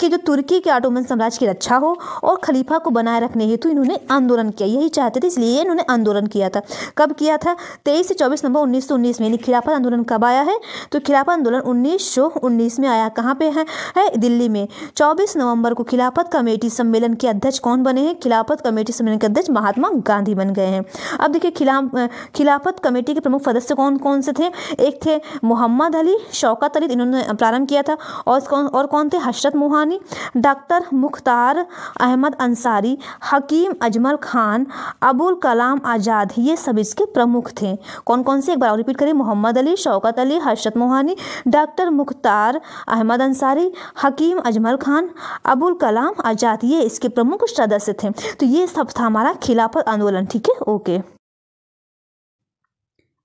कि जो तुर्की के ऑटोमन साम्राज्य की रक्षा हो और खलीफा को बनाए रखने हेतु इन्होंने आंदोलन किया यही चाहते थे इसलिए इन्होंने आंदोलन किया था कब किया था तेईस से चौबीस दिसंबर 1919 में यानी खिलाफत आंदोलन कब आया है तो खिलाफत आंदोलन 1919 में आया कहाँ पे है, है दिल्ली में 24 नवंबर को खिलाफत कमेटी सम्मेलन के अध्यक्ष कौन बने हैं खिलाफत कमेटी सम्मेलन के अध्यक्ष महात्मा गांधी बन गए हैं अब देखिए खिलाफ खिलाफत कमेटी के प्रमुख सदस्य कौन कौन से थे एक थे मोहम्मद अली शौकत अली इन्होंने प्रारंभ किया था और कौन और कौन थे हशरत मोहानी डॉक्टर मुख्तार अहमद अंसारी हकीम अजमल खान अबुल कलाम आज़ाद ये सब इसके प्रमुख थे कौन कौन से एक बार रिपीट करें मोहम्मद अली शौकत अली हर्षद मोहानी डॉक्टर मुख्तार अहमद अंसारी हकीम अजमल खान अबुल कलाम आज़ाद ये इसके प्रमुख सदस्य थे तो ये सब था हमारा खिलाफत आंदोलन ठीक है ओके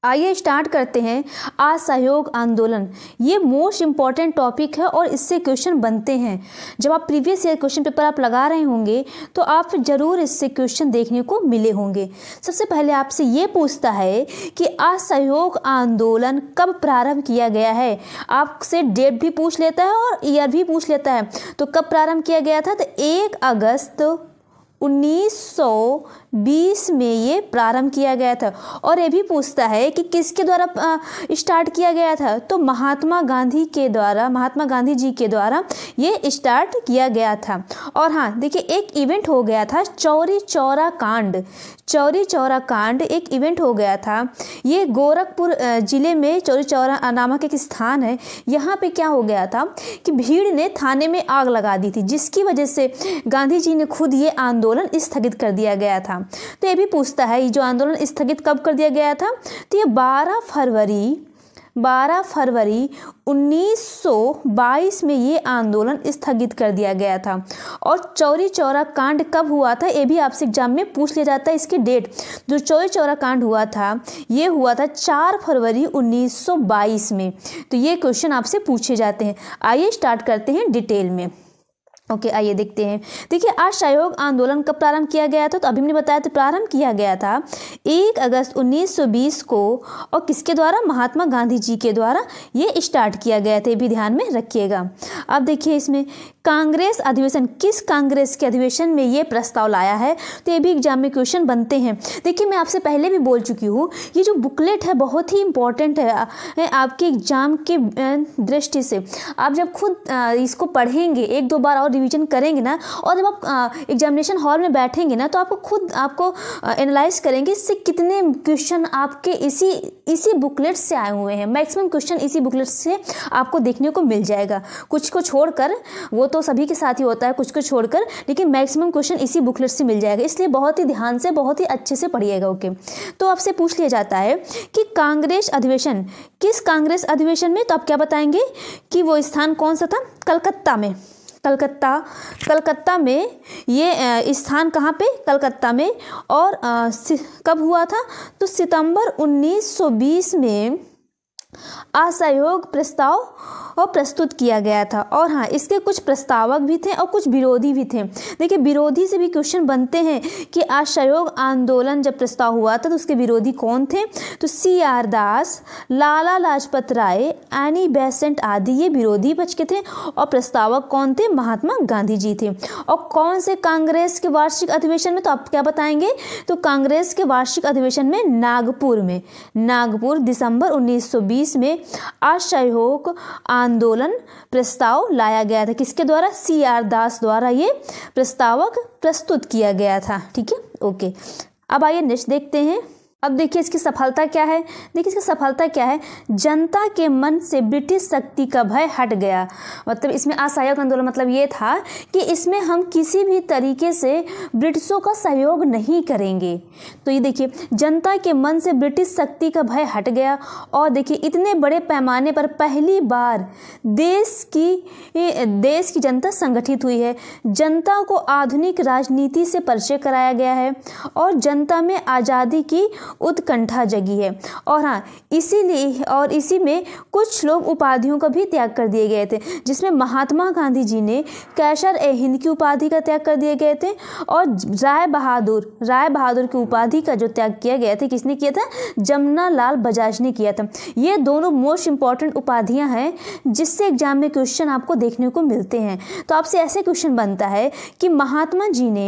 आइए स्टार्ट करते हैं असहयोग आंदोलन ये मोस्ट इम्पॉर्टेंट टॉपिक है और इससे क्वेश्चन बनते हैं जब आप प्रीवियस ईयर क्वेश्चन पेपर आप लगा रहे होंगे तो आप ज़रूर इससे क्वेश्चन देखने को मिले होंगे सबसे पहले आपसे ये पूछता है कि असहयोग आंदोलन कब प्रारंभ किया गया है आपसे डेट भी पूछ लेता है और ईयर भी पूछ लेता है तो कब प्रारंभ किया गया था तो एक अगस्त उन्नीस सौ बीस में ये प्रारंभ किया गया था और ये भी पूछता है कि किसके द्वारा स्टार्ट किया गया था तो महात्मा गांधी के द्वारा महात्मा गांधी जी के द्वारा ये स्टार्ट किया गया था और हाँ देखिए एक इवेंट हो गया था चौरी चौरा कांड चौरी चौरा कांड एक इवेंट हो गया था ये गोरखपुर ज़िले में चौरी चौरा नामक एक स्थान है यहाँ पे क्या हो गया था कि भीड़ ने थाने में आग लगा दी थी जिसकी वजह से गांधी जी ने खुद ये आंदोलन स्थगित कर दिया गया था था तो ये भी पूछता है ये जो आंदोलन स्थगित कब कर दिया गया था तो ये 12 फरवरी 12 फरवरी 1922 में ये आंदोलन स्थगित कर दिया गया था और चौरी चौरा कांड कब हुआ था ये भी आपसे एग्जाम में पूछ लिया जाता है इसकी डेट जो चौरी चौरा कांड हुआ था ये हुआ था 4 फरवरी 1922 में तो ये क्वेश्चन आपसे पूछे जाते हैं आइए स्टार्ट करते हैं डिटेल में ओके आइए देखते हैं देखिए असहयोग आंदोलन कब प्रारंभ किया गया था तो अभी हमने बताया तो प्रारंभ किया गया था एक अगस्त 1920 को और किसके द्वारा महात्मा गांधी जी के द्वारा ये स्टार्ट किया गया था ये भी ध्यान में रखिएगा अब देखिए इसमें कांग्रेस अधिवेशन किस कांग्रेस के अधिवेशन में ये प्रस्ताव लाया है तो ये भी एग्जाम में क्वेश्चन बनते हैं देखिए मैं आपसे पहले भी बोल चुकी हूँ ये जो बुकलेट है बहुत ही इंपॉर्टेंट है आपके एग्जाम के दृष्टि से आप जब खुद इसको पढ़ेंगे एक दो बार और रिवीजन करेंगे ना और जब आप एग्जामिनेशन हॉल में बैठेंगे ना तो आपको खुद आपको एनालाइज करेंगे इससे कितने क्वेश्चन आपके इसी इसी बुकलेट से आए हुए हैं मैक्सिमम क्वेश्चन इसी बुकलेट से आपको देखने को मिल जाएगा कुछ को छोड़कर वो तो सभी के साथ ही होता है कुछ को छोड़कर लेकिन मैक्सिमम क्वेश्चन इसी बुकलेट से मिल जाएगा इसलिए बहुत ही ध्यान से बहुत ही अच्छे से पढ़िएगा ओके तो आपसे पूछ लिया जाता है कि कांग्रेस अधिवेशन किस कांग्रेस अधिवेशन में तो आप क्या बताएंगे कि वो स्थान कौन सा था कलकत्ता में कलकत्ता कलकत्ता में ये स्थान कहाँ पे कलकत्ता में और कब हुआ था तो सितंबर 1920 में असहयोग प्रस्ताव और प्रस्तुत किया गया था और हाँ इसके कुछ प्रस्तावक भी थे और कुछ विरोधी भी थे देखिए विरोधी से भी क्वेश्चन बनते हैं कि आशयोग आंदोलन जब प्रस्ताव हुआ था तो उसके विरोधी कौन थे तो C R Das Lala Lajpat Rai Annie Besant आदि ये विरोधी बच के थे और प्रस्तावक कौन थे महात्मा गांधी जी थे और कौन से कांग्रेस के वार्षिक अधिवेशन में तो आप क्या बताएंगे तो कांग्रेस के वार्षिक अधिवेशन में नागपुर में नागपुर दिसंबर 1920 में असहयोग आंदोलन आंदोलन प्रस्ताव लाया गया था किसके द्वारा सी आर दास द्वारा ये प्रस्तावक प्रस्तुत किया गया था ठीक है ओके अब आइए नेक्स्ट देखते हैं अब देखिए इसकी सफलता क्या है देखिए इसकी सफलता क्या है जनता के मन से ब्रिटिश शक्ति का भय हट गया मतलब इसमें असहयोग आंदोलन मतलब ये था कि इसमें हम किसी भी तरीके से ब्रिटिशों का सहयोग नहीं करेंगे तो ये देखिए जनता के मन से ब्रिटिश शक्ति का भय हट गया और देखिए इतने बड़े पैमाने पर पहली बार देश की देश की जनता संगठित हुई है जनता को आधुनिक राजनीति से परिचय कराया गया है और जनता में आज़ादी की उत्कंठा जगी है और हाँ इसीलिए और इसी में कुछ लोग उपाधियों का भी त्याग कर दिए गए थे जिसमें महात्मा गांधी जी ने कैशर ए हिंद की उपाधि का त्याग कर दिए गए थे और राय बहादुर राय बहादुर की उपाधि का जो त्याग किया गया था किसने किया था जमुना लाल बजाज ने किया था ये दोनों मोस्ट इंपॉर्टेंट उपाधियां हैं जिससे एग्जाम में क्वेश्चन आपको देखने को मिलते हैं तो आपसे ऐसे क्वेश्चन बनता है कि महात्मा जी ने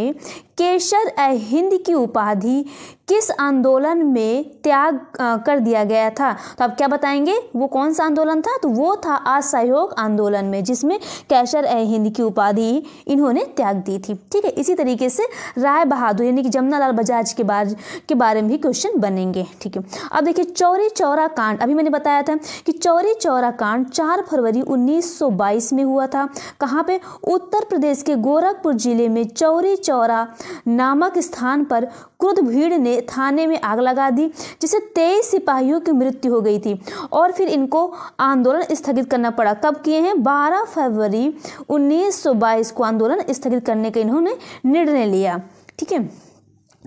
केशर ए हिंद की उपाधि किस आंदोलन में त्याग कर दिया गया था तो आप क्या बताएंगे वो कौन सा आंदोलन था तो वो था असहयोग आंदोलन में जिसमें कैशर ए हिंद की उपाधि इन्होंने त्याग दी थी ठीक है इसी तरीके से राय बहादुर यानी कि जमुनालाल बजाज के बारे के बारे में भी क्वेश्चन बनेंगे ठीक है अब देखिए चौरी चौरा कांड अभी मैंने बताया था कि चौरी चौरा कांड चार फरवरी उन्नीस में हुआ था कहाँ पर उत्तर प्रदेश के गोरखपुर जिले में चौरी चौरा नामक स्थान पर क्रुद भीड़ ने थाने में आग लगा दी जिससे तेईस सिपाहियों की मृत्यु हो गई थी और फिर इनको आंदोलन स्थगित करना पड़ा कब किए हैं 12 फरवरी 1922 को आंदोलन स्थगित करने का इन्होंने निर्णय लिया ठीक है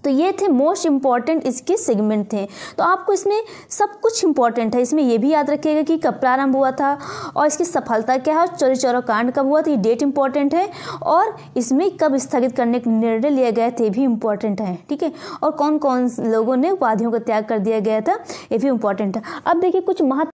तो ये थे मोस्ट इम्पॉर्टेंट इसके सेगमेंट थे तो आपको इसमें सब कुछ इम्पॉर्टेंट है इसमें यह भी याद रखिएगा कि कब प्रारंभ हुआ था और इसकी सफलता क्या है चोरी चौरा कांड कब हुआ था ये डेट इम्पॉर्टेंट है और इसमें कब स्थगित करने के निर्णय लिए गए थे भी इम्पॉर्टेंट है ठीक है और कौन कौन लोगों ने उपाधियों का त्याग कर दिया गया था ये भी इम्पॉर्टेंट है अब देखिए कुछ महत्व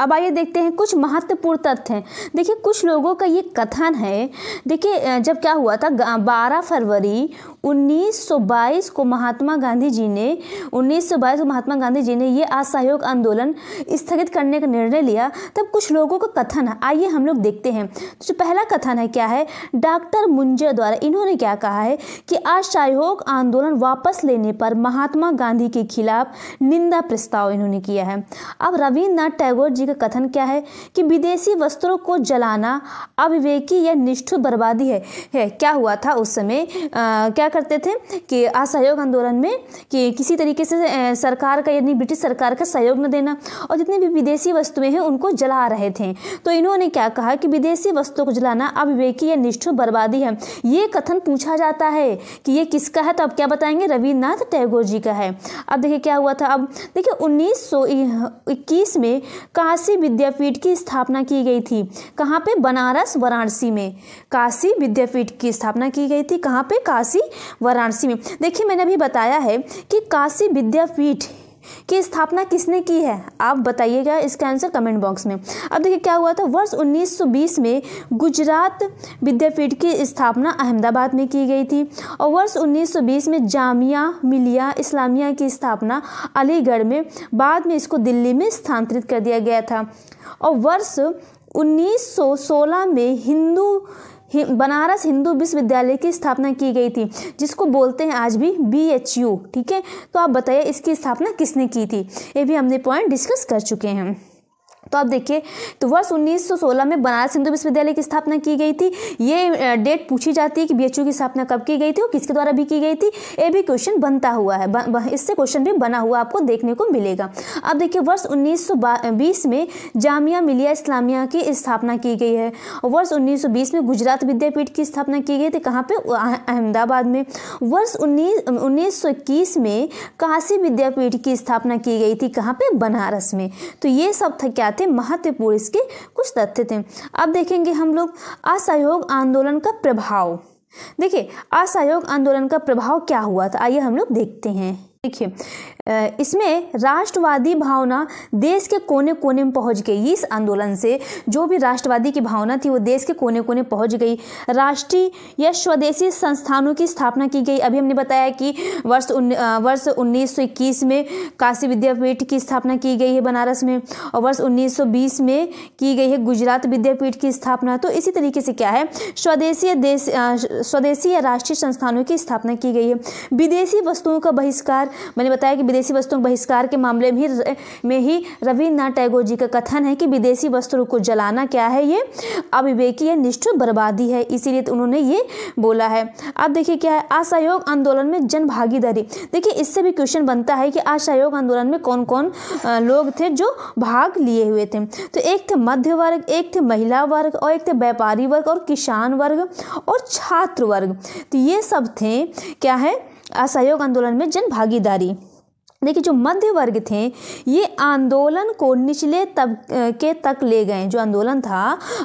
अब आइए देखते हैं कुछ महत्वपूर्ण तथ्य देखिए कुछ लोगों का ये कथन है देखिए जब क्या हुआ था बारह फरवरी 1922 को महात्मा गांधी जी ने 1922 को महात्मा गांधी जी ने ये असहयोग आंदोलन स्थगित करने का निर्णय लिया तब कुछ लोगों का कथन है आइए हम लोग देखते हैं तो जो पहला कथन है क्या है डॉक्टर मुंजर द्वारा इन्होंने क्या कहा है कि असहयोग आंदोलन वापस लेने पर महात्मा गांधी के खिलाफ निंदा प्रस्ताव इन्होंने किया है अब रविन्द्रनाथ टैगोर जी जी का कथन क्या है कि विदेशी वस्त्रों को जलाना अविवेकी या निष्ठुर बर्बादी है, है क्या हुआ था उस समय क्या करते थे कि असहयोग आंदोलन में कि किसी तरीके से सरकार का यानी ब्रिटिश सरकार का सहयोग न देना और जितने भी विदेशी वस्तुएं हैं उनको जला रहे थे तो इन्होंने क्या कहा कि विदेशी वस्तुओं को जलाना अविवेकी या निष्ठुर बर्बादी है ये कथन पूछा जाता है कि ये किसका है तो अब क्या बताएंगे रविन्द्रनाथ टैगोर जी का है अब देखिए क्या हुआ था अब देखिए उन्नीस में का काशी विद्यापीठ की स्थापना की गई थी कहाँ पे बनारस वाराणसी में काशी विद्यापीठ की स्थापना की गई थी कहाँ पे काशी वाराणसी में देखिए मैंने अभी बताया है कि काशी विद्यापीठ की स्थापना किसने की है आप बताइएगा इसका आंसर कमेंट बॉक्स में अब देखिए क्या हुआ था वर्ष 1920 में गुजरात विद्यापीठ की स्थापना अहमदाबाद में की गई थी और वर्ष 1920 में जामिया मिलिया इस्लामिया की स्थापना अलीगढ़ में बाद में इसको दिल्ली में स्थानांतरित कर दिया गया था और वर्ष 1916 में हिंदू बनारस हिंदू विश्वविद्यालय की स्थापना की गई थी जिसको बोलते हैं आज भी बी एच यू ठीक है तो आप बताइए इसकी स्थापना किसने की थी ये भी हमने पॉइंट डिस्कस कर चुके हैं तो आप देखिए तो वर्ष 1916 में बनारस हिंदू विश्वविद्यालय की स्थापना की गई थी ये डेट पूछी जाती है कि बी की स्थापना कब की गई थी और किसके द्वारा भी की गई थी ये भी क्वेश्चन बनता हुआ है इससे क्वेश्चन भी बना हुआ आपको देखने को मिलेगा अब देखिए वर्ष उन्नीस में जामिया मिलिया इस्लामिया की स्थापना की गई है वर्ष उन्नीस में गुजरात विद्यापीठ की स्थापना की गई थी कहाँ पर अहमदाबाद में वर्ष उन्नीस उन्नीस में काशी विद्यापीठ की स्थापना की गई थी कहाँ पर बनारस में तो ये सब था क्या थे महत्वपूर्ण इसके कुछ तथ्य थे अब देखेंगे हम लोग असहयोग आंदोलन का प्रभाव देखिए असहयोग आंदोलन का प्रभाव क्या हुआ था आइए हम लोग देखते हैं देखिए इसमें राष्ट्रवादी भावना देश के कोने कोने में पहुंच गई इस आंदोलन से जो भी राष्ट्रवादी की भावना थी वो देश के कोने कोने पहुंच गई राष्ट्रीय या स्वदेशी संस्थानों की स्थापना की गई अभी हमने बताया कि वर्ष उन, वर्ष 1921 में काशी विद्यापीठ की स्थापना की गई है बनारस में और वर्ष 1920 में की गई है गुजरात विद्यापीठ की स्थापना तो इसी तरीके से क्या है स्वदेशी देश स्वदेशी या राष्ट्रीय संस्थानों की स्थापना की गई है विदेशी वस्तुओं का बहिष्कार मैंने बताया कि विदेशी वस्तुओं के बहिष्कार के मामले में ही में ही रविन्द्रनाथ टैगोर जी का कथन है कि विदेशी वस्तुओं को जलाना क्या है ये अविवेकी या निष्ठुर बर्बादी है इसीलिए तो उन्होंने ये बोला है अब देखिए क्या है असहयोग आंदोलन में जन भागीदारी देखिए इससे भी क्वेश्चन बनता है कि असहयोग आंदोलन में कौन कौन लोग थे जो भाग लिए हुए थे तो एक थे मध्य वर्ग एक थे महिला वर्ग और एक थे व्यापारी वर्ग और किसान वर्ग और छात्र वर्ग तो ये सब थे क्या है असहयोग आंदोलन में जन भागीदारी देखिए जो मध्य वर्ग थे ये आंदोलन को निचले तबके तक ले गए जो आंदोलन था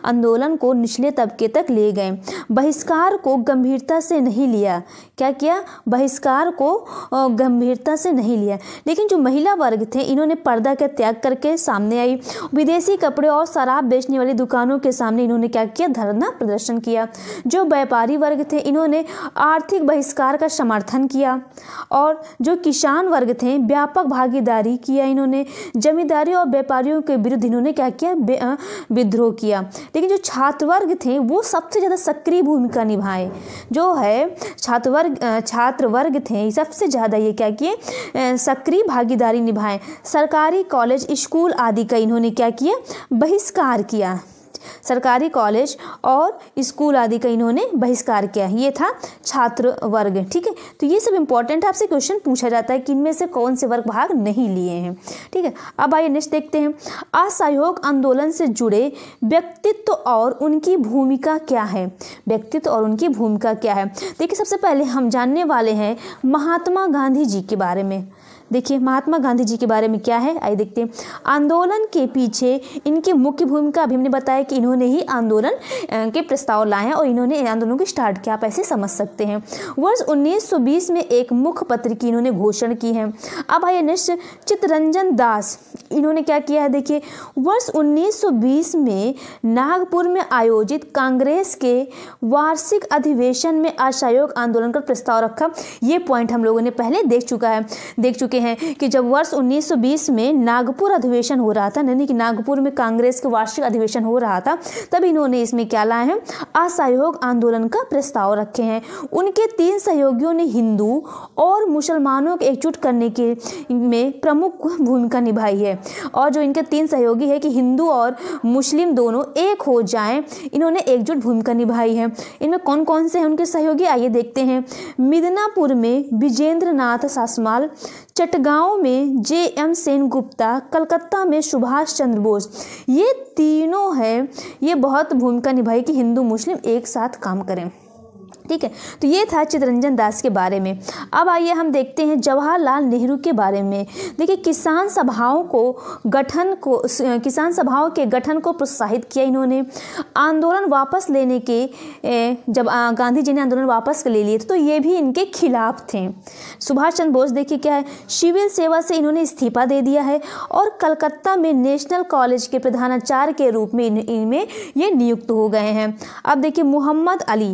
आंदोलन को निचले तबके तक ले गए बहिष्कार को गंभीरता से नहीं लिया क्या किया बहिष्कार को गंभीरता से नहीं लिया लेकिन जो महिला वर्ग थे इन्होंने पर्दा का त्याग करके सामने आई विदेशी कपड़े और शराब बेचने वाली दुकानों के सामने इन्होंने क्या किया धरना प्रदर्शन किया जो व्यापारी वर्ग थे इन्होंने आर्थिक बहिष्कार का समर्थन किया और जो किसान वर्ग थे व्यापक भागीदारी किया इन्होंने जमींदारी और व्यापारियों के विरुद्ध इन्होंने क्या किया विद्रोह किया लेकिन जो छात्रवर्ग थे वो सबसे ज़्यादा सक्रिय भूमिका निभाए जो है छात्रवर्ग छात्रवर्ग थे सबसे ज़्यादा ये क्या किए सक्रिय भागीदारी निभाएं सरकारी कॉलेज स्कूल आदि का इन्होंने क्या किया बहिष्कार किया सरकारी कॉलेज और स्कूल आदि का इन्होंने बहिष्कार किया ये था छात्र वर्ग ठीक है तो ये सब इंपॉर्टेंट आपसे क्वेश्चन पूछा जाता है कि इनमें से कौन से वर्ग भाग नहीं लिए हैं ठीक है अब आइए नेक्स्ट देखते हैं असहयोग आंदोलन से जुड़े व्यक्तित्व और उनकी भूमिका क्या है व्यक्तित्व और उनकी भूमिका क्या है देखिए सबसे पहले हम जानने वाले हैं महात्मा गांधी जी के बारे में देखिए महात्मा गांधी जी के बारे में क्या है आइए देखते हैं आंदोलन के पीछे इनकी मुख्य भूमिका अभी हमने बताया कि इन्होंने ही आंदोलन के प्रस्ताव लाए हैं और इन्होंने आंदोलन को स्टार्ट किया आप ऐसे समझ सकते हैं वर्ष 1920 में एक मुख्य पत्र की इन्होंने घोषणा की है अब आइए नेक्स्ट चितरंजन दास इन्होंने क्या किया है देखिए वर्ष 1920 में नागपुर में आयोजित कांग्रेस के वार्षिक अधिवेशन में असहयोग आंदोलन का प्रस्ताव रखा ये पॉइंट हम लोगों ने पहले देख चुका है देख चुके हैं कि जब वर्ष 1920 में नागपुर अधिवेशन हो रहा था यानी कि नागपुर में कांग्रेस के वार्षिक अधिवेशन हो रहा था तब इन्होंने इसमें क्या लाए हैं असहयोग आंदोलन का प्रस्ताव रखे हैं उनके तीन सहयोगियों ने हिंदू और मुसलमानों को एकजुट करने के में प्रमुख भूमिका निभाई है और जो इनके तीन सहयोगी है कि हिंदू और मुस्लिम दोनों एक हो जाएं इन्होंने एकजुट भूमिका निभाई है इनमें कौन कौन से हैं उनके सहयोगी आइए देखते हैं मिदनापुर में विजेंद्र नाथ सासमाल चटगांव में जे एम सेन गुप्ता कलकत्ता में सुभाष चंद्र बोस ये तीनों हैं ये बहुत भूमिका निभाई कि हिंदू मुस्लिम एक साथ काम करें ठीक है तो ये था चितरंजन दास के बारे में अब आइए हम देखते हैं जवाहरलाल नेहरू के बारे में देखिए किसान सभाओं को गठन को किसान सभाओं के गठन को प्रोत्साहित किया इन्होंने आंदोलन वापस लेने के जब गांधी जी ने आंदोलन वापस ले लिए तो ये भी इनके खिलाफ थे सुभाष चंद्र बोस देखिए क्या है सिविल सेवा से इन्होंने इस्तीफा दे दिया है और कलकत्ता में नेशनल कॉलेज के प्रधानाचार्य के रूप में इनमें ये नियुक्त हो गए हैं अब देखिए मोहम्मद अली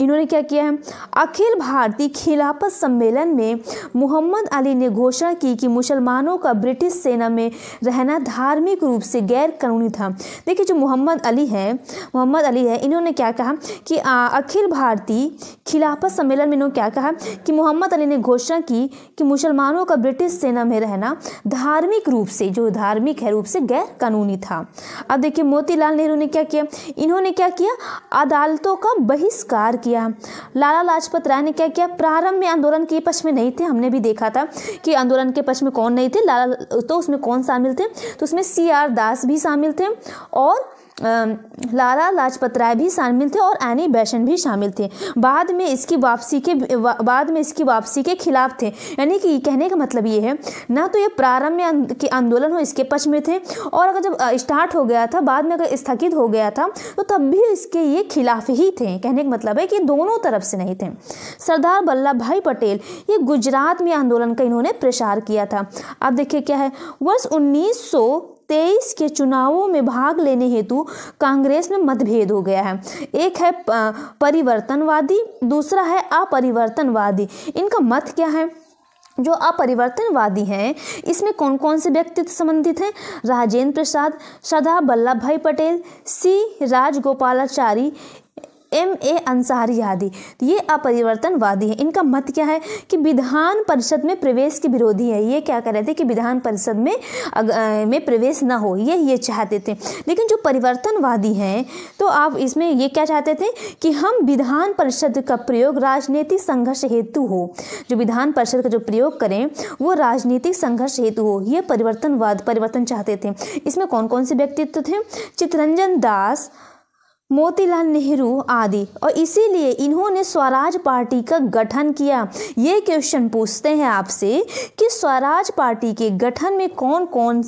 इन्होंने क्या किया है अखिल भारतीय खिलाफत सम्मेलन में मोहम्मद अली ने घोषणा की कि मुसलमानों का ब्रिटिश सेना में रहना धार्मिक रूप से गैर कानूनी था देखिए जो मोहम्मद अली है मोहम्मद अली है इन्होंने क्या कहा कि अखिल भारतीय खिलाफत सम्मेलन में इन्होंने क्या कहा कि मोहम्मद अली ने घोषणा की कि मुसलमानों का ब्रिटिश सेना में रहना धार्मिक रूप से जो धार्मिक है रूप से गैर कानूनी था अब देखिए मोतीलाल नेहरू ने क्या किया इन्होंने क्या किया अदालतों का बहिष्कार किया लाला लाजपत राय ने क्या किया प्रारंभ में आंदोलन के पक्ष में नहीं थे हमने भी देखा था कि आंदोलन के पक्ष में कौन नहीं थे लाला तो उसमें कौन शामिल थे तो उसमें सी आर दास भी शामिल थे और लाला लाजपत राय भी शामिल थे और एनी बैशन भी शामिल थे बाद में इसकी वापसी के बाद में इसकी वापसी के खिलाफ थे यानी कि कहने का मतलब ये है ना तो ये प्रारंभ में के आंदोलन हो इसके पक्ष में थे और अगर जब स्टार्ट हो गया था बाद में अगर स्थगित हो गया था तो तब भी इसके ये खिलाफ ही थे कहने का मतलब है कि दोनों तरफ से नहीं थे सरदार वल्लभ भाई पटेल ये गुजरात में आंदोलन का इन्होंने प्रसार किया था अब देखिए क्या है वर्ष उन्नीस तेईस के चुनावों में भाग लेने हेतु कांग्रेस में मतभेद हो गया है एक है परिवर्तनवादी दूसरा है अपरिवर्तनवादी इनका मत क्या है जो अपरिवर्तनवादी हैं इसमें कौन कौन से व्यक्तित्व संबंधित हैं राजेंद्र प्रसाद Sardar Vallabhbhai Patel C Rajagopalachari M A Ansari आदि तो ये अपरिवर्तनवादी है इनका मत क्या है कि विधान परिषद में प्रवेश के विरोधी है ये क्या कर रहे थे कि विधान परिषद में अग, आ, में प्रवेश ना हो ये ये चाहते थे लेकिन जो परिवर्तनवादी हैं तो आप इसमें ये क्या चाहते थे कि हम विधान परिषद का प्रयोग राजनीतिक संघर्ष हेतु हो जो विधान परिषद का जो प्रयोग करें वो राजनीतिक संघर्ष हेतु हो ये परिवर्तनवाद परिवर्तन चाहते थे इसमें कौन कौन से व्यक्तित्व थे चितरंजन दास मोतीलाल नेहरू आदि और इसीलिए इन्होंने स्वराज पार्टी का गठन किया ये क्वेश्चन पूछते हैं आपसे कि स्वराज पार्टी के गठन में कौन कौन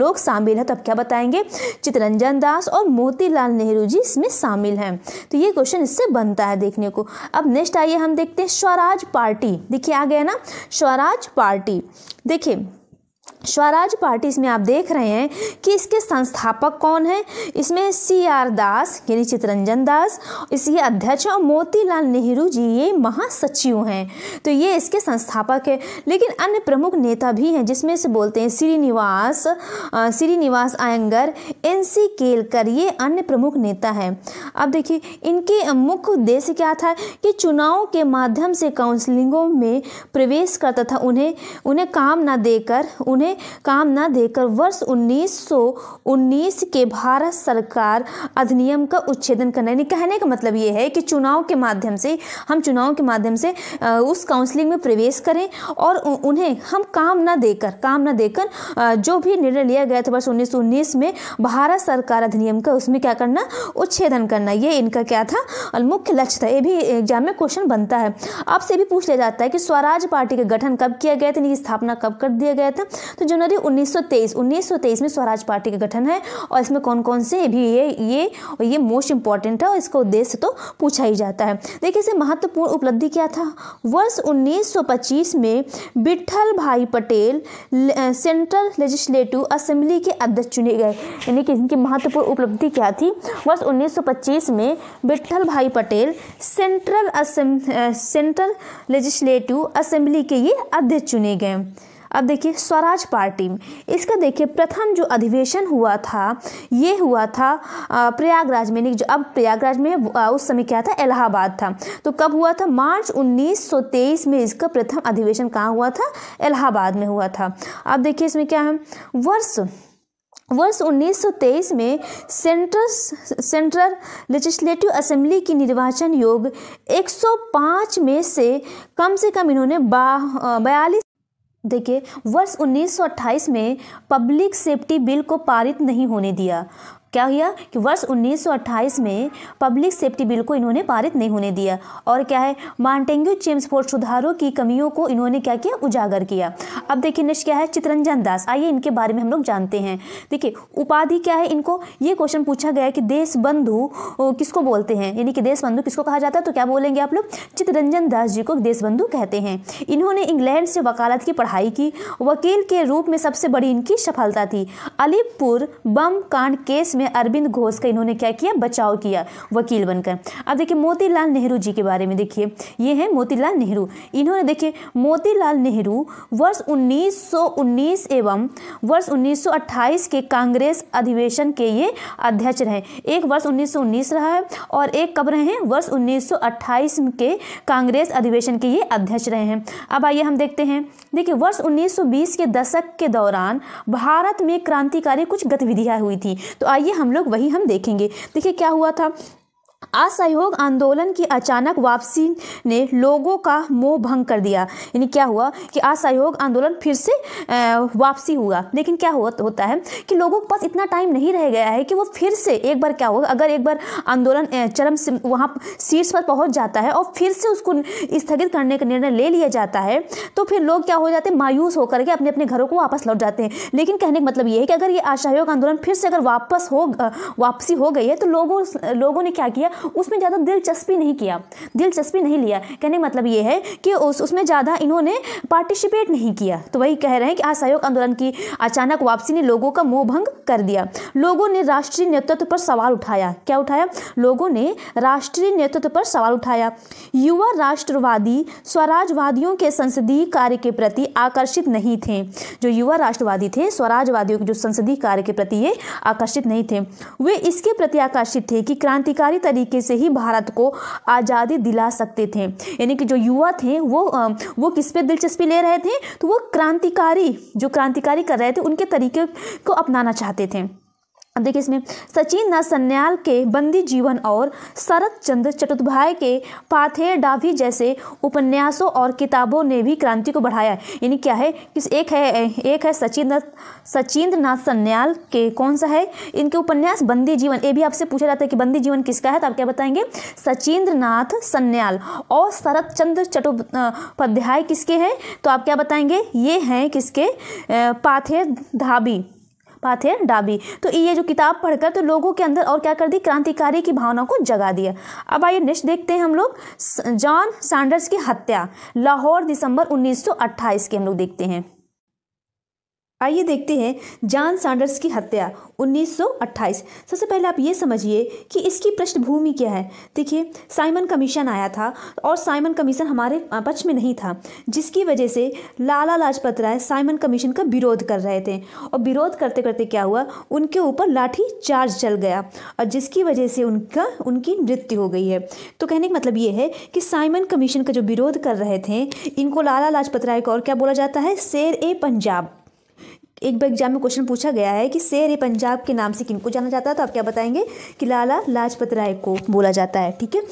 लोग शामिल हैं तब क्या बताएंगे चितरंजन दास और मोतीलाल नेहरू जी इसमें शामिल हैं तो ये क्वेश्चन इससे बनता है देखने को अब नेक्स्ट आइए हम देखते हैं स्वराज पार्टी देखिए आ गया ना स्वराज पार्टी देखिए स्वराज पार्टी इसमें आप देख रहे हैं कि इसके संस्थापक कौन हैं इसमें सी आर दास यानी चितरंजन दास इसके अध्यक्ष और मोतीलाल नेहरू जी ये महासचिव हैं तो ये इसके संस्थापक है लेकिन अन्य प्रमुख नेता भी हैं जिसमें से बोलते हैं श्रीनिवास श्रीनिवास आयंगर एन सी केलकर ये अन्य प्रमुख नेता हैं अब देखिए इनके मुख्य उद्देश्य क्या था कि चुनाव के माध्यम से काउंसलिंगों में प्रवेश कर तथा उन्हें उन्हें काम ना देकर उन्हें में काम न देकर वर्ष 1919 के भारत सरकार अधिनियम का उच्छेदन करना यानी कहने का मतलब ये है कि चुनाव के माध्यम से हम चुनाव के माध्यम से उस काउंसलिंग में प्रवेश करें और उन्हें हम काम न देकर काम न देकर जो भी निर्णय लिया गया था वर्ष उन्नीस में भारत सरकार अधिनियम का उसमें क्या करना उच्छेदन करना ये इनका क्या था मुख्य लक्ष्य था ये भी एग्जाम में क्वेश्चन बनता है आपसे भी पूछ लिया जाता है कि स्वराज पार्टी का गठन कब किया गया था इनकी स्थापना कब कर दिया गया था तो तो जनवरी 1923 1923 में स्वराज पार्टी का गठन है और इसमें कौन कौन से भी ये ये और ये मोस्ट इंपॉर्टेंट है और इसका उद्देश्य तो पूछा ही जाता है देखिए इसे महत्वपूर्ण उपलब्धि क्या था वर्ष 1925 में Vithalbhai Patel central Legislative Assembly के अध्यक्ष चुने गए यानी कि इनकी महत्वपूर्ण उपलब्धि क्या थी वर्ष उन्नीस में Vithalbhai Patel Central Central Legislative Assembly के ये अध्यक्ष चुने गए अब देखिए स्वराज पार्टी इसका देखिए प्रथम जो अधिवेशन हुआ था ये हुआ था प्रयागराज में जो अब प्रयागराज में उस समय क्या था इलाहाबाद था तो कब हुआ था मार्च 1923 में इसका प्रथम अधिवेशन कहाँ हुआ था इलाहाबाद में हुआ था अब देखिए इसमें क्या है वर्ष वर्ष 1923 में सेंट्रल सेंट्रल लेजिस्लेटिव असेंबली की निर्वाचन योग 105 में से कम से कम इन्होंने बयालीस देखिए वर्ष 1928 में पब्लिक सेफ्टी बिल को पारित नहीं होने दिया क्या हुआ कि वर्ष 1928 में पब्लिक सेफ्टी बिल को इन्होंने पारित नहीं होने दिया और क्या है चेम्स चेम्सफोर्ड सुधारों की कमियों को इन्होंने क्या किया उजागर किया अब देखिए नेक्स्ट क्या है चितरंजन दास आइए इनके बारे में हम लोग जानते हैं देखिए उपाधि क्या है इनको ये क्वेश्चन पूछा गया कि देश बंधु किसको बोलते हैं यानी कि देश बंधु किसको कहा जाता है तो क्या बोलेंगे आप लोग चित्ररंजन दास जी को देश बंधु कहते हैं इन्होंने इंग्लैंड से वकालत की पढ़ाई की वकील के रूप में सबसे बड़ी इनकी सफलता थी अलीपुर बम कांड केस में में अरविंद घोष का इन्होंने क्या किया बचाव किया वकील बनकर अब देखिए मोतीलाल नेहरू जी के बारे में देखिए ये हैं मोतीलाल नेहरू इन्होंने देखिए मोतीलाल नेहरू वर्ष 1919 एवं वर्ष 1928 के कांग्रेस अधिवेशन के ये अध्यक्ष रहे एक वर्ष उन्नीस रहा है और एक कब रहे हैं वर्ष उन्नीस के कांग्रेस अधिवेशन के ये अध्यक्ष रहे हैं अब आइए हम देखते हैं देखिए वर्ष 1920 के दशक के दौरान भारत में क्रांतिकारी कुछ गतिविधियां हुई थी तो आइए हम लोग वही हम देखेंगे देखिए क्या हुआ था असहयोग आंदोलन की अचानक वापसी ने लोगों का मोह भंग कर दिया यानी क्या हुआ कि असहयोग आंदोलन फिर से वापसी हुआ लेकिन क्या हुआ होता है कि लोगों के पास इतना टाइम नहीं रह गया है कि वो फिर से एक बार क्या होगा अगर एक बार आंदोलन चरम वहाँ सीट्स पर पहुँच जाता है और फिर से उसको स्थगित करने का निर्णय ले लिया जाता है तो फिर लोग क्या हो जाते हैं मायूस होकर के अपने अपने घरों को वापस लौट जाते हैं लेकिन कहने का मतलब ये है कि अगर ये असहयोग आंदोलन फिर से अगर वापस हो वापसी हो गई है तो लोगों लोगों ने क्या किया उसमें ज़्यादा दिलचस्पी नहीं किया दिलचस्पी नहीं लिया कहने मतलब ये है कि उस उसमें ज़्यादा इन्होंने पार्टिसिपेट नहीं किया तो वही कह रहे हैं कि असहयोग आंदोलन की अचानक वापसी ने लोगों का मोह भंग कर दिया लोगों ने राष्ट्रीय नेतृत्व पर सवाल उठाया क्या उठाया लोगों ने राष्ट्रीय नेतृत्व पर सवाल उठाया युवा राष्ट्रवादी स्वराजवादियों के संसदीय कार्य के प्रति आकर्षित नहीं थे जो युवा राष्ट्रवादी थे स्वराजवादियों के जो संसदीय कार्य के प्रति ये आकर्षित नहीं थे वे इसके प्रति आकर्षित थे कि क्रांतिकारी तरीके तरीके से ही भारत को आज़ादी दिला सकते थे यानी कि जो युवा थे वो वो किस पे दिलचस्पी ले रहे थे तो वो क्रांतिकारी जो क्रांतिकारी कर रहे थे उनके तरीके को अपनाना चाहते थे अब देखिए इसमें सचिन नाथ सन्याल के बंदी जीवन और शरत चंद्र चट्टोपाध्याय के पाथे डाभी जैसे उपन्यासों और किताबों ने भी क्रांति को बढ़ाया है यानी क्या है किस एक है एक है सचिन नाथ सचिंद्र नाथ सन्याल के कौन सा है इनके उपन्यास बंदी जीवन ये भी आपसे पूछा जाता है कि बंदी जीवन किसका है तो आप क्या बताएंगे सचिंद्र नाथ सन्याल और शरत चंद्र चट्टोपाध्याय किसके हैं तो आप क्या बताएंगे ये हैं किसके पाथे धाबी है डाबी तो ये जो किताब पढ़कर तो लोगों के अंदर और क्या कर दी क्रांतिकारी की भावना को जगा दिया अब आइए नेक्स्ट देखते हैं हम लोग जॉन सैंडर्स की हत्या लाहौर दिसंबर 1928 के हम लोग देखते हैं आइए देखते हैं जॉन सैंडर्स की हत्या 1928 सबसे पहले आप ये समझिए कि इसकी पृष्ठभूमि क्या है देखिए साइमन कमीशन आया था और साइमन कमीशन हमारे पक्ष में नहीं था जिसकी वजह से लाला लाजपत राय साइमन कमीशन का विरोध कर रहे थे और विरोध करते करते क्या हुआ उनके ऊपर लाठी चार्ज चल गया और जिसकी वजह से उनका उनकी मृत्यु हो गई है तो कहने का मतलब ये है कि साइमन कमीशन का जो विरोध कर रहे थे इनको लाला लाजपत राय को और क्या बोला जाता है शेर ए पंजाब एक बार एग्जाम में क्वेश्चन पूछा गया है कि शेर ए पंजाब के नाम से किनको जाना जाता है तो आप क्या बताएंगे कि लाला लाजपत राय को बोला जाता है ठीक है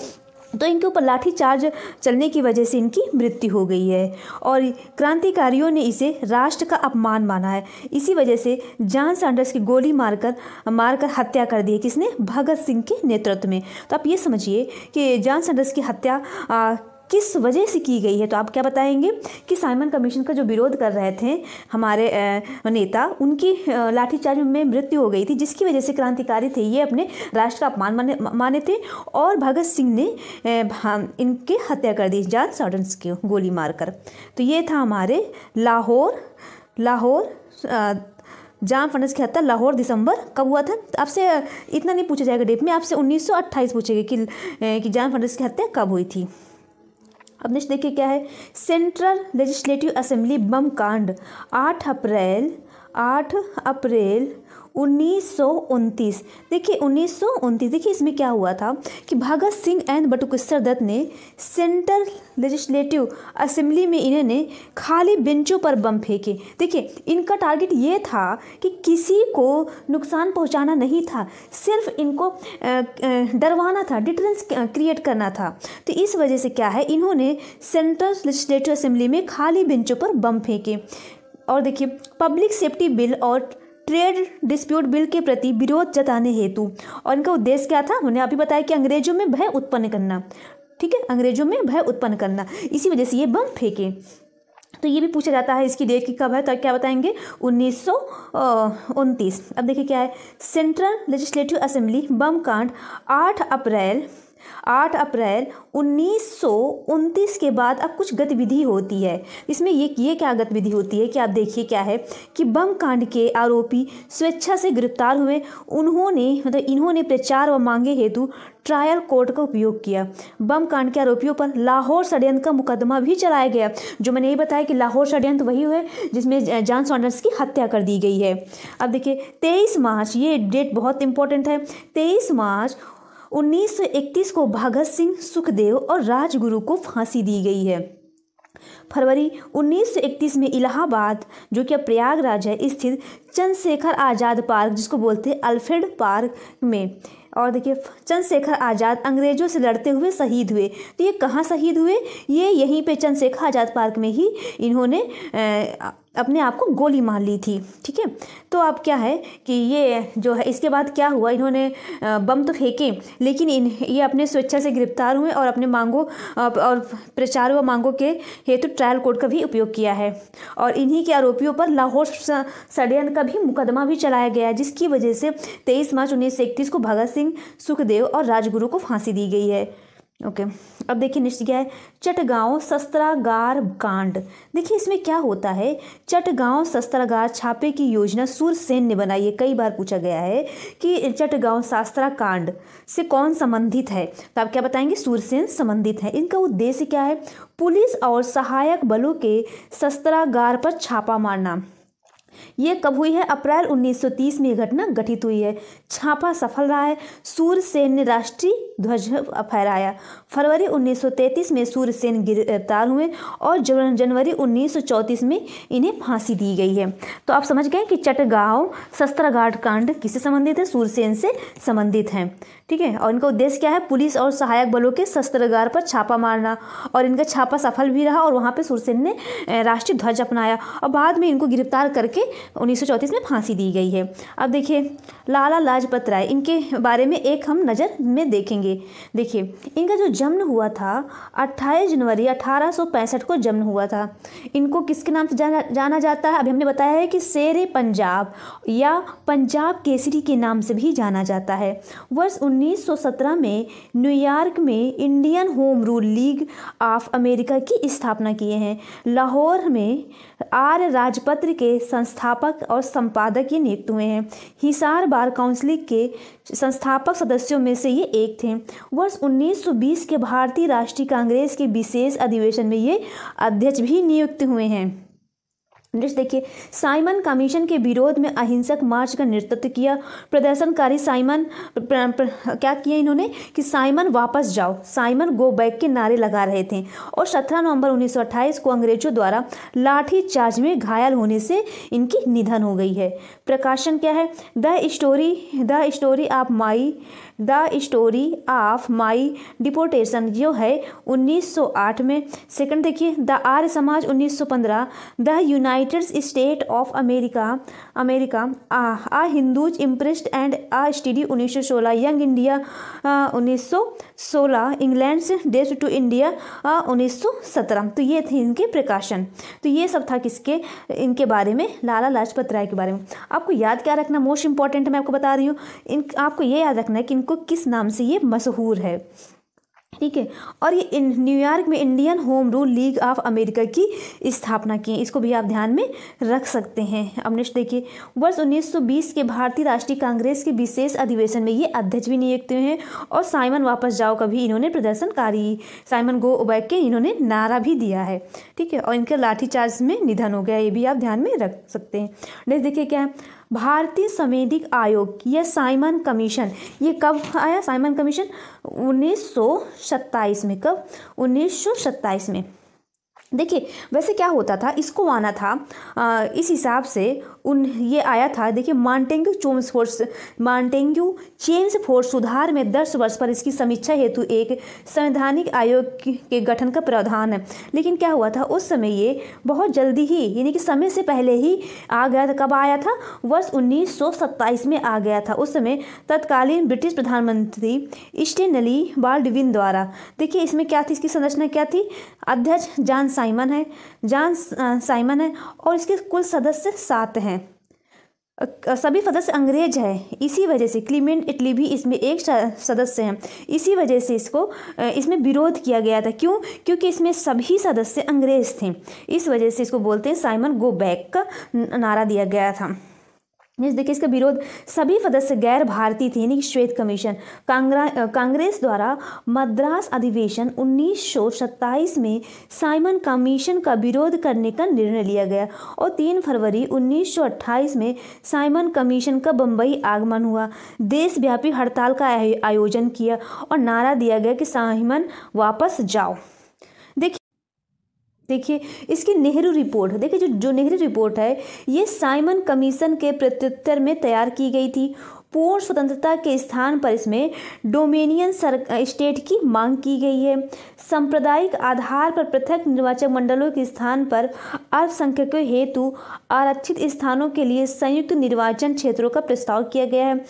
तो इनके ऊपर लाठी चार्ज चलने की वजह से इनकी मृत्यु हो गई है और क्रांतिकारियों ने इसे राष्ट्र का अपमान माना है इसी वजह से जॉन सैंडर्स की गोली मारकर मारकर हत्या कर दी है किसने भगत सिंह के नेतृत्व में तो आप ये समझिए कि जॉन सैंडर्स की हत्या आ, किस वजह से की गई है तो आप क्या बताएंगे कि साइमन कमीशन का जो विरोध कर रहे थे हमारे नेता उनकी लाठीचार्ज में मृत्यु हो गई थी जिसकी वजह से क्रांतिकारी थे ये अपने राष्ट्र का अपमान माने माने थे और भगत सिंह ने इनकी हत्या कर दी जान सॉडन्स की गोली मारकर तो ये था हमारे लाहौर लाहौर जाम फंडस की हत्या लाहौर दिसंबर कब हुआ था तो आपसे इतना नहीं पूछा जाएगा डेट में आपसे 1928 पूछेगा कि कि जाम फंडस की हत्या कब हुई थी अब नेक्स्ट देखिए क्या है सेंट्रल लेजिस्लेटिव असेंबली बम कांड आठ अप्रैल आठ अप्रैल उन्नीस देखिए उन्नीस देखिए इसमें क्या हुआ था कि भगत सिंह एंड बटुकेश्वर दत्त ने सेंट्रल लेजिस्लेटिव असेंबली में इन्होंने खाली बेंचों पर बम फेंके देखिए इनका टारगेट ये था कि किसी को नुकसान पहुंचाना नहीं था सिर्फ इनको डरवाना था डिटरेंस क्रिएट करना था तो इस वजह से क्या है इन्होंने सेंट्रल लेजिस्लेटिव असेंबली में खाली बेंचों पर बम फेंके और देखिए पब्लिक सेफ्टी बिल और ट्रेड डिस्प्यूट बिल के प्रति विरोध जताने हेतु और इनका उद्देश्य क्या था उन्होंने अभी बताया कि अंग्रेजों में भय उत्पन्न करना ठीक है अंग्रेजों में भय उत्पन्न करना इसी वजह से ये बम फेंके तो ये भी पूछा जाता है इसकी डेट की कब है तो क्या बताएंगे उन्नीस अब देखिए क्या है सेंट्रल लेजिस्लेटिव असेंबली बम कांड 8 अप्रैल आठ अप्रैल उन्नीस के बाद अब कुछ गतिविधि होती है इसमें ये ये क्या गतिविधि होती है कि आप देखिए क्या है कि बम कांड के आरोपी स्वेच्छा से गिरफ्तार हुए उन्होंने मतलब इन्होंने प्रचार व मांगे हेतु ट्रायल कोर्ट का उपयोग किया बम कांड के आरोपियों पर लाहौर षड्यंत्र का मुकदमा भी चलाया गया जो मैंने ये बताया कि लाहौर षड्यंत्र वही हुए जिसमें जान सॉन्डर्स की हत्या कर दी गई है अब देखिए तेईस मार्च ये डेट बहुत इंपॉर्टेंट है तेईस मार्च 1931 को भगत सिंह सुखदेव और राजगुरु को फांसी दी गई है फरवरी 1931 में इलाहाबाद जो कि प्रयागराज है स्थित चंद्रशेखर आज़ाद पार्क जिसको बोलते हैं अल्फ्रेड पार्क में और देखिए चंद्रशेखर आज़ाद अंग्रेजों से लड़ते हुए शहीद हुए तो ये कहाँ शहीद हुए ये यहीं पे चंद्रशेखर आज़ाद पार्क में ही इन्होंने अपने आप को गोली मार ली थी ठीक है तो अब क्या है कि ये जो है इसके बाद क्या हुआ इन्होंने बम तो फेंके लेकिन इन ये अपने स्वेच्छा से गिरफ्तार हुए और अपने मांगों और प्रचार व मांगों के हेतु तो ट्रायल कोर्ट का भी उपयोग किया है और इन्हीं के आरोपियों पर लाहौर षडयंत्र का भी मुकदमा भी चलाया गया जिसकी वजह से तेईस मार्च उन्नीस को भगत सिंह सिंह सुखदेव और राजगुरु को फांसी दी गई है ओके अब देखिए निश्चित क्या है चटगांव शस्त्रागार कांड देखिए इसमें क्या होता है चटगांव शस्त्रागार छापे की योजना सूरसेन ने बनाई है कई बार पूछा गया है कि चटगांव शास्त्रा कांड से कौन संबंधित है तो आप क्या बताएंगे सूरसेन संबंधित है इनका उद्देश्य क्या है पुलिस और सहायक बलों के शस्त्रागार पर छापा मारना ये कब हुई है अप्रैल 1930 में यह घटना घटित हुई है छापा सफल रहा है सेन ने राष्ट्रीय ध्वज फहराया फरवरी 1933 में सूर्यसेन गिरफ्तार हुए और जनवरी 1934 में इन्हें फांसी दी गई है तो आप समझ गए कि चटगांव शस्त्राघाट कांड किससे संबंधित है सूर्यसेन से संबंधित हैं ठीक है और इनका उद्देश्य क्या है पुलिस और सहायक बलों के शस्त्रगार पर छापा मारना और इनका छापा सफल भी रहा और वहाँ पर सूरसेन ने राष्ट्रीय ध्वज अपनाया और बाद में इनको गिरफ्तार करके उन्नीस में फांसी दी गई है अब देखिए लाला लाजपत राय इनके बारे में एक हम नज़र में देखेंगे देखिए इनका जो जन्म हुआ था 28 जनवरी 1865 को जन्म हुआ था इनको किसके नाम से जाना जाना जाता है अभी हमने बताया है कि शेर पंजाब या पंजाब केसरी के नाम से भी जाना जाता है वर्ष 1917 में न्यूयॉर्क में Indian home Rule League of America की स्थापना किए हैं लाहौर में आर राजपत्र के संस्थापक और संपादक ये नियुक्त हुए हैं हिसार बार काउंसिल के संस्थापक सदस्यों में से ये एक थे वर्ष 1920 के भारतीय राष्ट्रीय कांग्रेस के विशेष अधिवेशन में ये अध्यक्ष भी नियुक्त हुए हैं नेक्स्ट देखिए साइमन कमीशन के विरोध में अहिंसक मार्च का नेतृत्व किया प्रदर्शनकारी साइमन प्र, प्र, क्या किया इन्होंने कि साइमन वापस जाओ साइमन गो बैक के नारे लगा रहे थे और 17 नवंबर 1928 को अंग्रेजों द्वारा लाठी चार्ज में घायल होने से इनकी निधन हो गई है प्रकाशन क्या है the Story the story of My the story of My Deportation जो है 1908 में सेकंड देखिए the Arya Samaj 1915 the United State of America America a Hindus impressed and a study 1916 Young India उन्नीस सौ इंग्लैंड से डेट टू इंडिया उन्नीस तो ये थे इनके प्रकाशन तो ये सब था किसके इनके बारे में लाला लाजपत राय के बारे में आपको याद क्या रखना मोस्ट इंपॉर्टेंट मैं आपको बता रही हूँ इन आपको ये याद रखना है कि इनको को किस नाम से ये मशहूर है ठीक है और ये न्यूयॉर्क में Indian home Rule League of America की स्थापना की है इसको भी आप ध्यान में रख सकते हैं अब नेक्स्ट देखिए वर्ष 1920 के भारतीय राष्ट्रीय कांग्रेस के विशेष अधिवेशन में ये अध्यक्ष भी नियुक्त हुए हैं और साइमन वापस जाओ का भी इन्होंने प्रदर्शनकारी साइमन गो उबैक के इन्होंने नारा भी दिया है ठीक है और इनके लाठीचार्ज में निधन हो गया ये भी आप ध्यान में रख सकते हैं नेक्स्ट देखिए क्या है भारतीय संवेदिक आयोग या साइमन कमीशन ये कब आया साइमन कमीशन उन्नीस में कब उन्नीस में देखिए वैसे क्या होता था इसको आना था आ, इस हिसाब से उन ये आया था देखिए Montagu Chelmsford Montagu Chelmsford सुधार में दस वर्ष पर इसकी समीक्षा हेतु एक संवैधानिक आयोग के गठन का प्रावधान है लेकिन क्या हुआ था उस समय ये बहुत जल्दी ही यानी कि समय से पहले ही आ गया था कब आया था वर्ष उन्नीस में आ गया था उस समय तत्कालीन ब्रिटिश प्रधानमंत्री स्टेनली बाल्डविन द्वारा देखिए इसमें क्या थी इसकी संरचना क्या थी अध्यक्ष जॉन साइमन है जॉन साइमन है और इसके कुल सदस्य सात हैं सभी सदस्य अंग्रेज हैं इसी वजह से क्लीमेंट इटली भी इसमें एक सदस्य हैं इसी वजह से इसको इसमें विरोध किया गया था क्यों क्योंकि इसमें सभी सदस्य अंग्रेज थे इस वजह से इसको बोलते हैं साइमन गो बैक का नारा दिया गया था जिस देखिए इसका विरोध सभी सदस्य गैर भारतीय थे यानी कि श्वेत कमीशन कांग्रेस द्वारा मद्रास अधिवेशन उन्नीस में साइमन कमीशन का विरोध करने का निर्णय लिया गया और 3 फरवरी उन्नीस में साइमन कमीशन का बम्बई आगमन हुआ देशव्यापी हड़ताल का आयोजन किया और नारा दिया गया कि साइमन वापस जाओ देखिए इसकी नेहरू रिपोर्ट देखिए जो जो नेहरू रिपोर्ट है ये साइमन कमीशन के प्रत्युत्तर में तैयार की गई थी पूर्ण स्वतंत्रता के स्थान पर इसमें सर स्टेट की मांग की गई है सांप्रदायिक आधार पर पृथक निर्वाचन मंडलों के स्थान पर अल्पसंख्यकों हेतु आरक्षित स्थानों के लिए संयुक्त निर्वाचन क्षेत्रों का प्रस्ताव किया गया है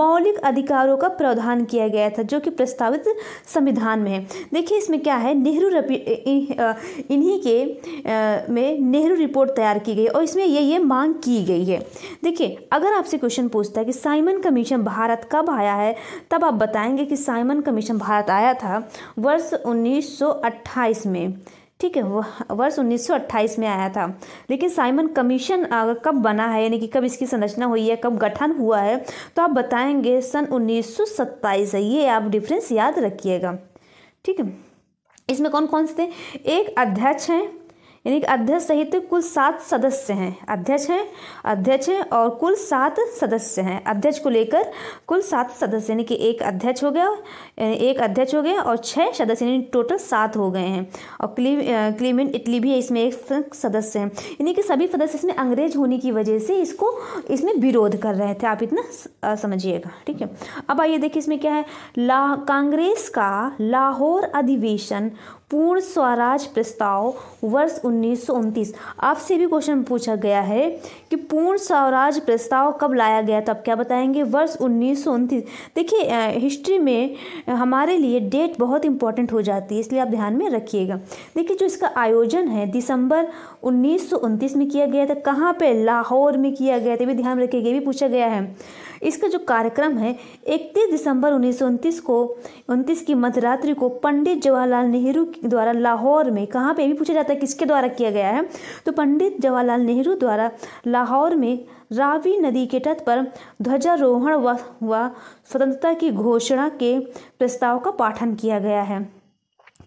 मौलिक अधिकारों का प्रावधान किया गया था जो कि प्रस्तावित संविधान में है देखिए इसमें क्या है नेहरू इन्हीं के में नेहरू रिपोर्ट तैयार की गई और इसमें ये ये मांग की गई है देखिए अगर आपसे क्वेश्चन पूछता है कि साइमन का कमीशन भारत कब आया है तब आप बताएंगे कि साइमन कमीशन भारत आया था वर्ष 1928 में ठीक है वर्ष 1928 में आया था लेकिन साइमन कमीशन कब बना है यानी कि कब इसकी संरचना हुई है कब गठन हुआ है तो आप बताएंगे सन 1927 है ये आप डिफरेंस याद रखिएगा ठीक है इसमें कौन कौन से थे एक अध्यक्ष हैं यानी कि अध्यक्ष सहित कुल सात सदस्य हैं अध्यक्ष हैं अध्यक्ष हैं और कुल सात सदस्य हैं अध्यक्ष को लेकर कुल सात सदस्य यानी कि एक अध्यक्ष हो गया एक अध्यक्ष हो गया और छह सदस्य यानी टोटल सात हो गए हैं और क्ली क्लीमेंट इटली भी इसमें एक सदस्य हैं यानी कि सभी सदस्य इसमें अंग्रेज होने की वजह से इसको इसमें विरोध कर रहे थे आप इतना समझिएगा ठीक है अब आइए देखिए इसमें क्या है ला कांग्रेस का लाहौर अधिवेशन पूर्ण स्वराज प्रस्ताव वर्ष उन्नीस आपसे भी क्वेश्चन पूछा गया है कि पूर्ण स्वराज प्रस्ताव कब लाया गया तो आप क्या बताएंगे वर्ष उन्नीस देखिए हिस्ट्री में हमारे लिए डेट बहुत इंपॉर्टेंट हो जाती है इसलिए आप ध्यान में रखिएगा देखिए जो इसका आयोजन है दिसंबर उन्नीस में किया गया था कहाँ पर लाहौर में किया गया था भी ध्यान रखिएगा भी पूछा गया है इसका जो कार्यक्रम है 31 दिसंबर उन्नीस को उनतीस की मध्यरात्रि को पंडित जवाहरलाल नेहरू द्वारा लाहौर में कहाँ पे भी पूछा जाता है किसके द्वारा किया गया है तो पंडित जवाहरलाल नेहरू द्वारा लाहौर में रावी नदी के तट पर ध्वजारोहण व स्वतंत्रता की घोषणा के प्रस्ताव का पाठन किया गया है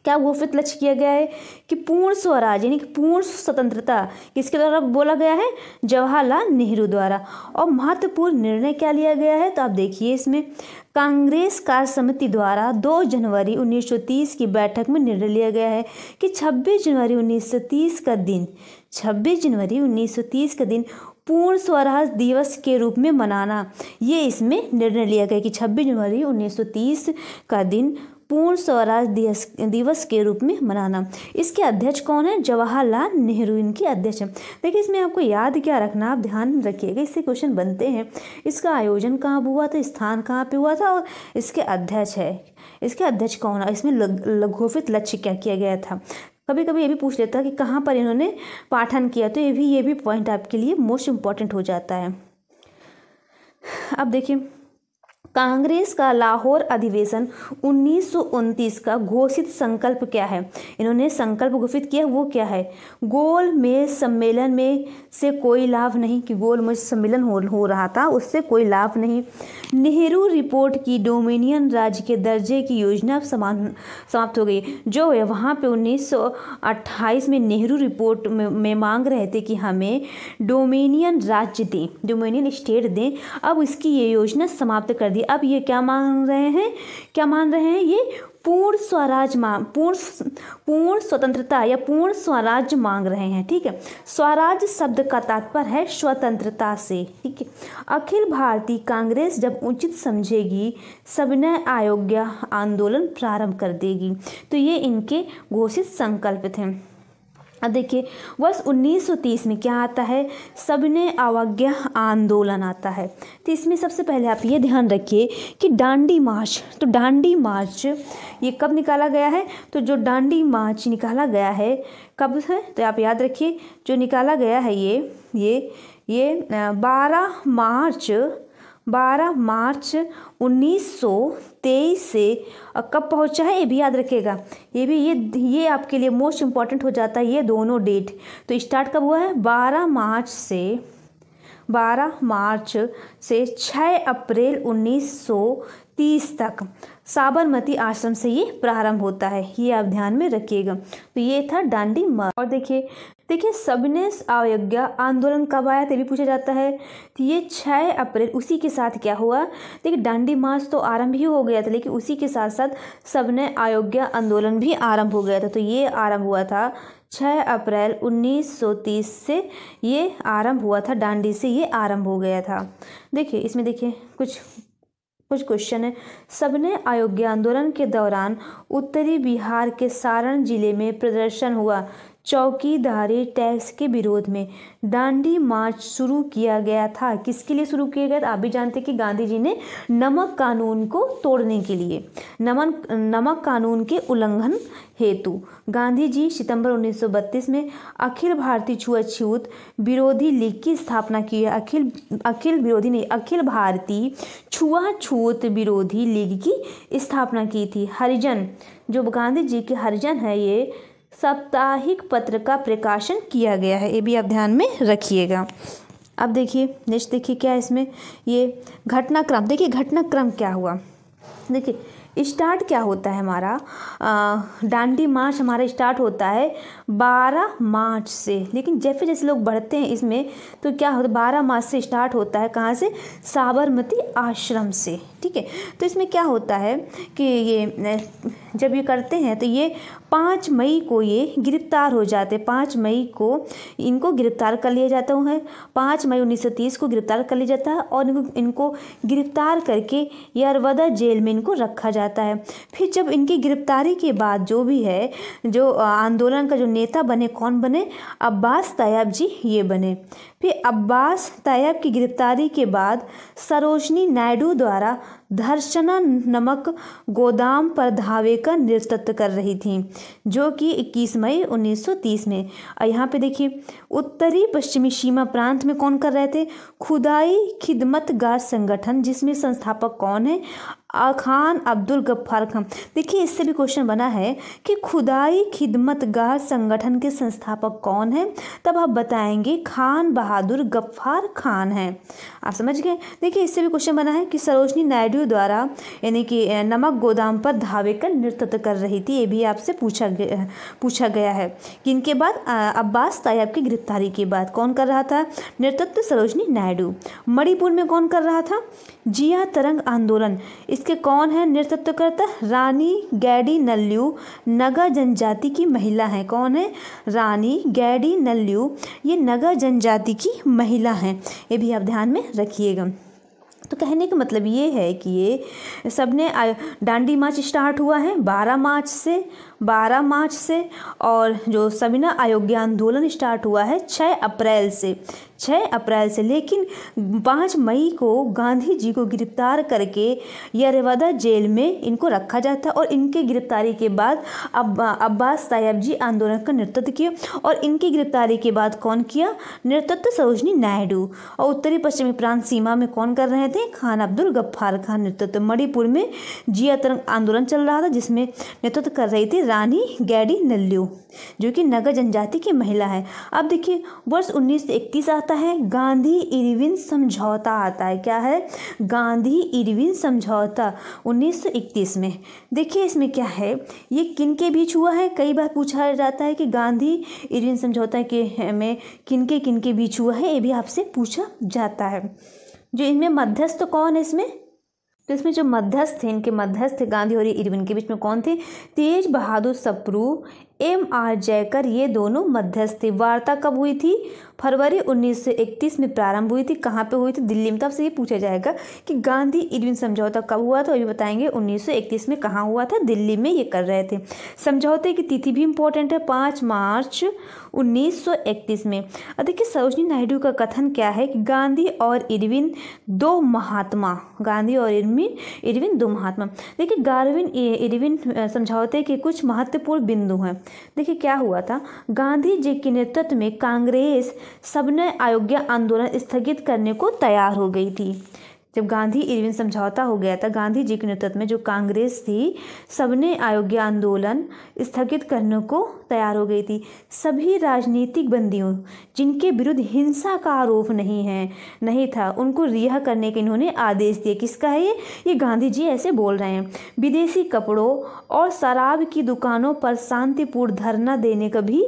क्या घोषित लक्ष्य किया गया है कि पूर्ण स्वराज यानी कि पूर्ण स्वतंत्रता किसके द्वारा बोला गया है जवाहरलाल नेहरू द्वारा और महत्वपूर्ण निर्णय क्या लिया गया है तो आप देखिए इसमें कांग्रेस कार्य समिति द्वारा 2 जनवरी 1930 की बैठक में निर्णय लिया गया है कि 26 जनवरी 1930 का दिन 26 जनवरी 1930 का दिन पूर्ण स्वराज दिवस के रूप में मनाना ये इसमें निर्णय लिया गया कि 26 जनवरी 1930 का दिन पूर्ण स्वराज दिवस दिवस के रूप में मनाना इसके अध्यक्ष कौन है जवाहरलाल नेहरू इनके अध्यक्ष हैं देखिए इसमें आपको याद क्या रखना आप ध्यान रखिएगा इससे क्वेश्चन बनते हैं इसका आयोजन कहाँ हुआ था स्थान कहाँ पे हुआ था और इसके अध्यक्ष है इसके अध्यक्ष कौन है इसमें लघुफित लक्ष्य क्या किया गया था कभी कभी ये भी पूछ लेता कि कहाँ पर इन्होंने पाठन किया तो ये भी ये भी पॉइंट आपके लिए मोस्ट इम्पॉर्टेंट हो जाता है अब देखिए कांग्रेस का लाहौर अधिवेशन उन्नीस का घोषित संकल्प क्या है इन्होंने संकल्प घोषित किया वो क्या है गोल में सम्मेलन में से कोई लाभ नहीं कि गोल में सम्मेलन हो, हो रहा था उससे कोई लाभ नहीं नेहरू रिपोर्ट की डोमिनियन राज्य के दर्जे की योजना समान समाप्त हो गई जो है वहाँ पर उन्नीस में नेहरू रिपोर्ट में, में मांग रहे थे कि हमें डोमिनियन राज्य दें डोमिनियन स्टेट दें अब इसकी ये योजना समाप्त कर दी अब ये क्या मान रहे हैं क्या मान रहे हैं ये पूर्ण स्वराज मांग पूर्ण पूर्ण स्वतंत्रता या पूर्ण स्वराज मांग रहे हैं ठीक है स्वराज शब्द का तात्पर्य है स्वतंत्रता से ठीक है अखिल भारतीय कांग्रेस जब उचित समझेगी सविनय आयोग्य आंदोलन प्रारंभ कर देगी तो ये इनके घोषित संकल्प थे अब देखिए वर्ष 1930 में क्या आता है सबने अवज्ञा आंदोलन आता है तो इसमें सबसे पहले आप ये ध्यान रखिए कि डांडी मार्च तो डांडी मार्च ये कब निकाला गया है तो जो डांडी मार्च निकाला गया है कब है तो आप याद रखिए जो निकाला गया है ये ये ये बारह मार्च 12 मार्च 1923 से कब पहुंचा है ये भी याद रखेगा ये भी ये ये आपके लिए मोस्ट इम्पॉर्टेंट हो जाता है ये दोनों डेट तो स्टार्ट कब हुआ है 12 मार्च से 12 मार्च से 6 अप्रैल तीस तक साबरमती आश्रम से ये प्रारंभ होता है ये आप ध्यान में रखिएगा तो ये था डांडी मार्च और देखिए देखिए सबने अवज्ञा आंदोलन कब आया तभी भी पूछा जाता है तो ये छः अप्रैल उसी के साथ क्या हुआ देखिए डांडी मार्च तो आरंभ ही हो गया था लेकिन उसी के साथ साथ सबने अयोग्या आंदोलन भी आरंभ हो गया था तो ये आरंभ हुआ था छः अप्रैल उन्नीस से ये आरंभ हुआ था डांडी से ये आरंभ हो गया था देखिए इसमें देखिए कुछ कुछ क्वेश्चन है सबने अयोग्य आंदोलन के दौरान उत्तरी बिहार के सारण जिले में प्रदर्शन हुआ चौकीदारी टैक्स के विरोध में दांडी मार्च शुरू किया गया था किसके लिए शुरू किया गया था आप भी जानते हैं कि गांधी जी ने नमक कानून को तोड़ने के लिए नमन नमक कानून के उल्लंघन हेतु गांधी जी सितंबर 1932 में अखिल भारतीय छुआछूत विरोधी लीग की स्थापना की है अखिल अखिल विरोधी नहीं अखिल भारतीय छुआछूत विरोधी लीग की स्थापना की थी हरिजन जो गांधी जी के हरिजन है ये साप्ताहिक पत्र का प्रकाशन किया गया है ये भी आप ध्यान में रखिएगा अब देखिए नेक्स्ट देखिए क्या है इसमें ये घटनाक्रम देखिए घटनाक्रम क्या हुआ देखिए स्टार्ट क्या होता है हमारा डांडी मार्च हमारा स्टार्ट होता है बारह मार्च से लेकिन जैसे जैसे लोग बढ़ते हैं इसमें तो क्या होता है बारह मार्च से स्टार्ट होता है कहाँ से साबरमती आश्रम से ठीक है तो इसमें क्या होता है कि ये जब ये करते हैं तो ये पाँच मई को ये गिरफ्तार हो जाते हैं पाँच मई को इनको गिरफ्तार कर लिया जाता है पाँच मई उन्नीस सौ तीस को गिरफ्तार कर लिया जाता है और इनको इनको गिरफ्तार करके यारवदा जेल में इनको रखा जाता है फिर जब इनकी गिरफ्तारी के बाद जो भी है जो आंदोलन का जो नेता बने कौन बने अब्बास तायब जी ये बने फिर अब्बास तायब की गिरफ्तारी के बाद सरोजनी नायडू द्वारा धर्शना नमक गोदाम पर धावे का नेतृत्व कर रही थी जो कि 21 मई 1930 में और यहाँ पे देखिए उत्तरी पश्चिमी सीमा प्रांत में कौन कर रहे थे खुदाई खिदमतगार संगठन जिसमें संस्थापक कौन है खान अब्दुल गफ्फार खान देखिए इससे भी क्वेश्चन बना है कि खुदाई खिदमतगार संगठन के संस्थापक कौन हैं तब आप बताएंगे खान बहादुर गफ्फार खान हैं आप समझ गए देखिए इससे भी क्वेश्चन बना है कि सरोजनी नायडू द्वारा यानी कि नमक गोदाम पर धावे का नृत्य कर रही थी ये भी आपसे पूछा गया पूछा गया है कि इनके बाद अब्बास तायब की गिरफ्तारी के बाद कौन कर रहा था नेतृत्व सरोजनी नायडू मणिपुर में कौन कर रहा था जिया तरंग आंदोलन इसके कौन है नृतत्वकर्ता रानी गैडी नल्लू नगा जनजाति की महिला हैं कौन है रानी गैडी नल्लू ये नगा जनजाति की महिला हैं ये भी आप ध्यान में रखिएगा तो कहने का मतलब ये है कि ये सब ने डांडी मार्च स्टार्ट हुआ है बारह मार्च से 12 मार्च से और जो सविना अयोग्य आंदोलन स्टार्ट हुआ है 6 अप्रैल से 6 अप्रैल से लेकिन 5 मई को गांधी जी को गिरफ्तार करके यरवदा जेल में इनको रखा जाता है और इनके गिरफ्तारी के बाद अब अब्बास साहेब जी आंदोलन का नेतृत्व किया और इनकी गिरफ्तारी के बाद कौन किया नेतृत्व सरोजनी नायडू और उत्तरी पश्चिमी प्रांत सीमा में कौन कर रहे थे खान अब्दुल गफ्फार खान नेतृत्व मणिपुर में जिया तरंग आंदोलन चल रहा था जिसमें नेतृत्व कर रही थी रानी गैडी नल्लू जो कि नगर जनजाति की महिला है अब देखिए वर्ष 1931 आता है गांधी इरविन समझौता आता है क्या है गांधी इरविन समझौता 1931 में देखिए इसमें क्या है ये किन के बीच हुआ है कई बार पूछा जाता है कि गांधी इरविन समझौता के में किन के किन के बीच हुआ है ये भी आपसे पूछा जाता है जो इनमें मध्यस्थ कौन है इसमें तो इसमें जो मध्यस्थ थे इनके मध्यस्थ गांधी और इरविन के बीच में कौन थे तेज बहादुर सप्रू एम आर जयकर ये दोनों मध्यस्थ थे वार्ता कब हुई थी फरवरी 1931 में प्रारंभ हुई थी कहाँ पे हुई थी दिल्ली में तब से ये पूछा जाएगा कि गांधी इरविन समझौता कब हुआ था अभी बताएंगे 1931 में कहाँ हुआ था दिल्ली में ये कर रहे थे समझौते की तिथि भी इम्पोर्टेंट है पाँच मार्च 1931 में और देखिए सरोजनी नायडू का कथन क्या है कि गांधी और इरविन दो महात्मा गांधी और इरविन इरविन दो महात्मा देखिए गारविन इरविन समझौते के कुछ महत्वपूर्ण बिंदु हैं देखिए क्या हुआ था गांधी जी के नेतृत्व में कांग्रेस सबने अयोग्य आंदोलन स्थगित करने को तैयार हो गई थी जब गांधी इरविन समझौता हो गया था गांधी जी के नेतृत्व में जो कांग्रेस थी सबने अयोग्य आंदोलन स्थगित करने को तैयार हो गई थी सभी राजनीतिक बंदियों जिनके विरुद्ध हिंसा का आरोप नहीं है नहीं था उनको रिहा करने के इन्होंने आदेश दिए किसका है ये ये गांधी जी ऐसे बोल रहे हैं विदेशी कपड़ों और शराब की दुकानों पर शांतिपूर्ण धरना देने का भी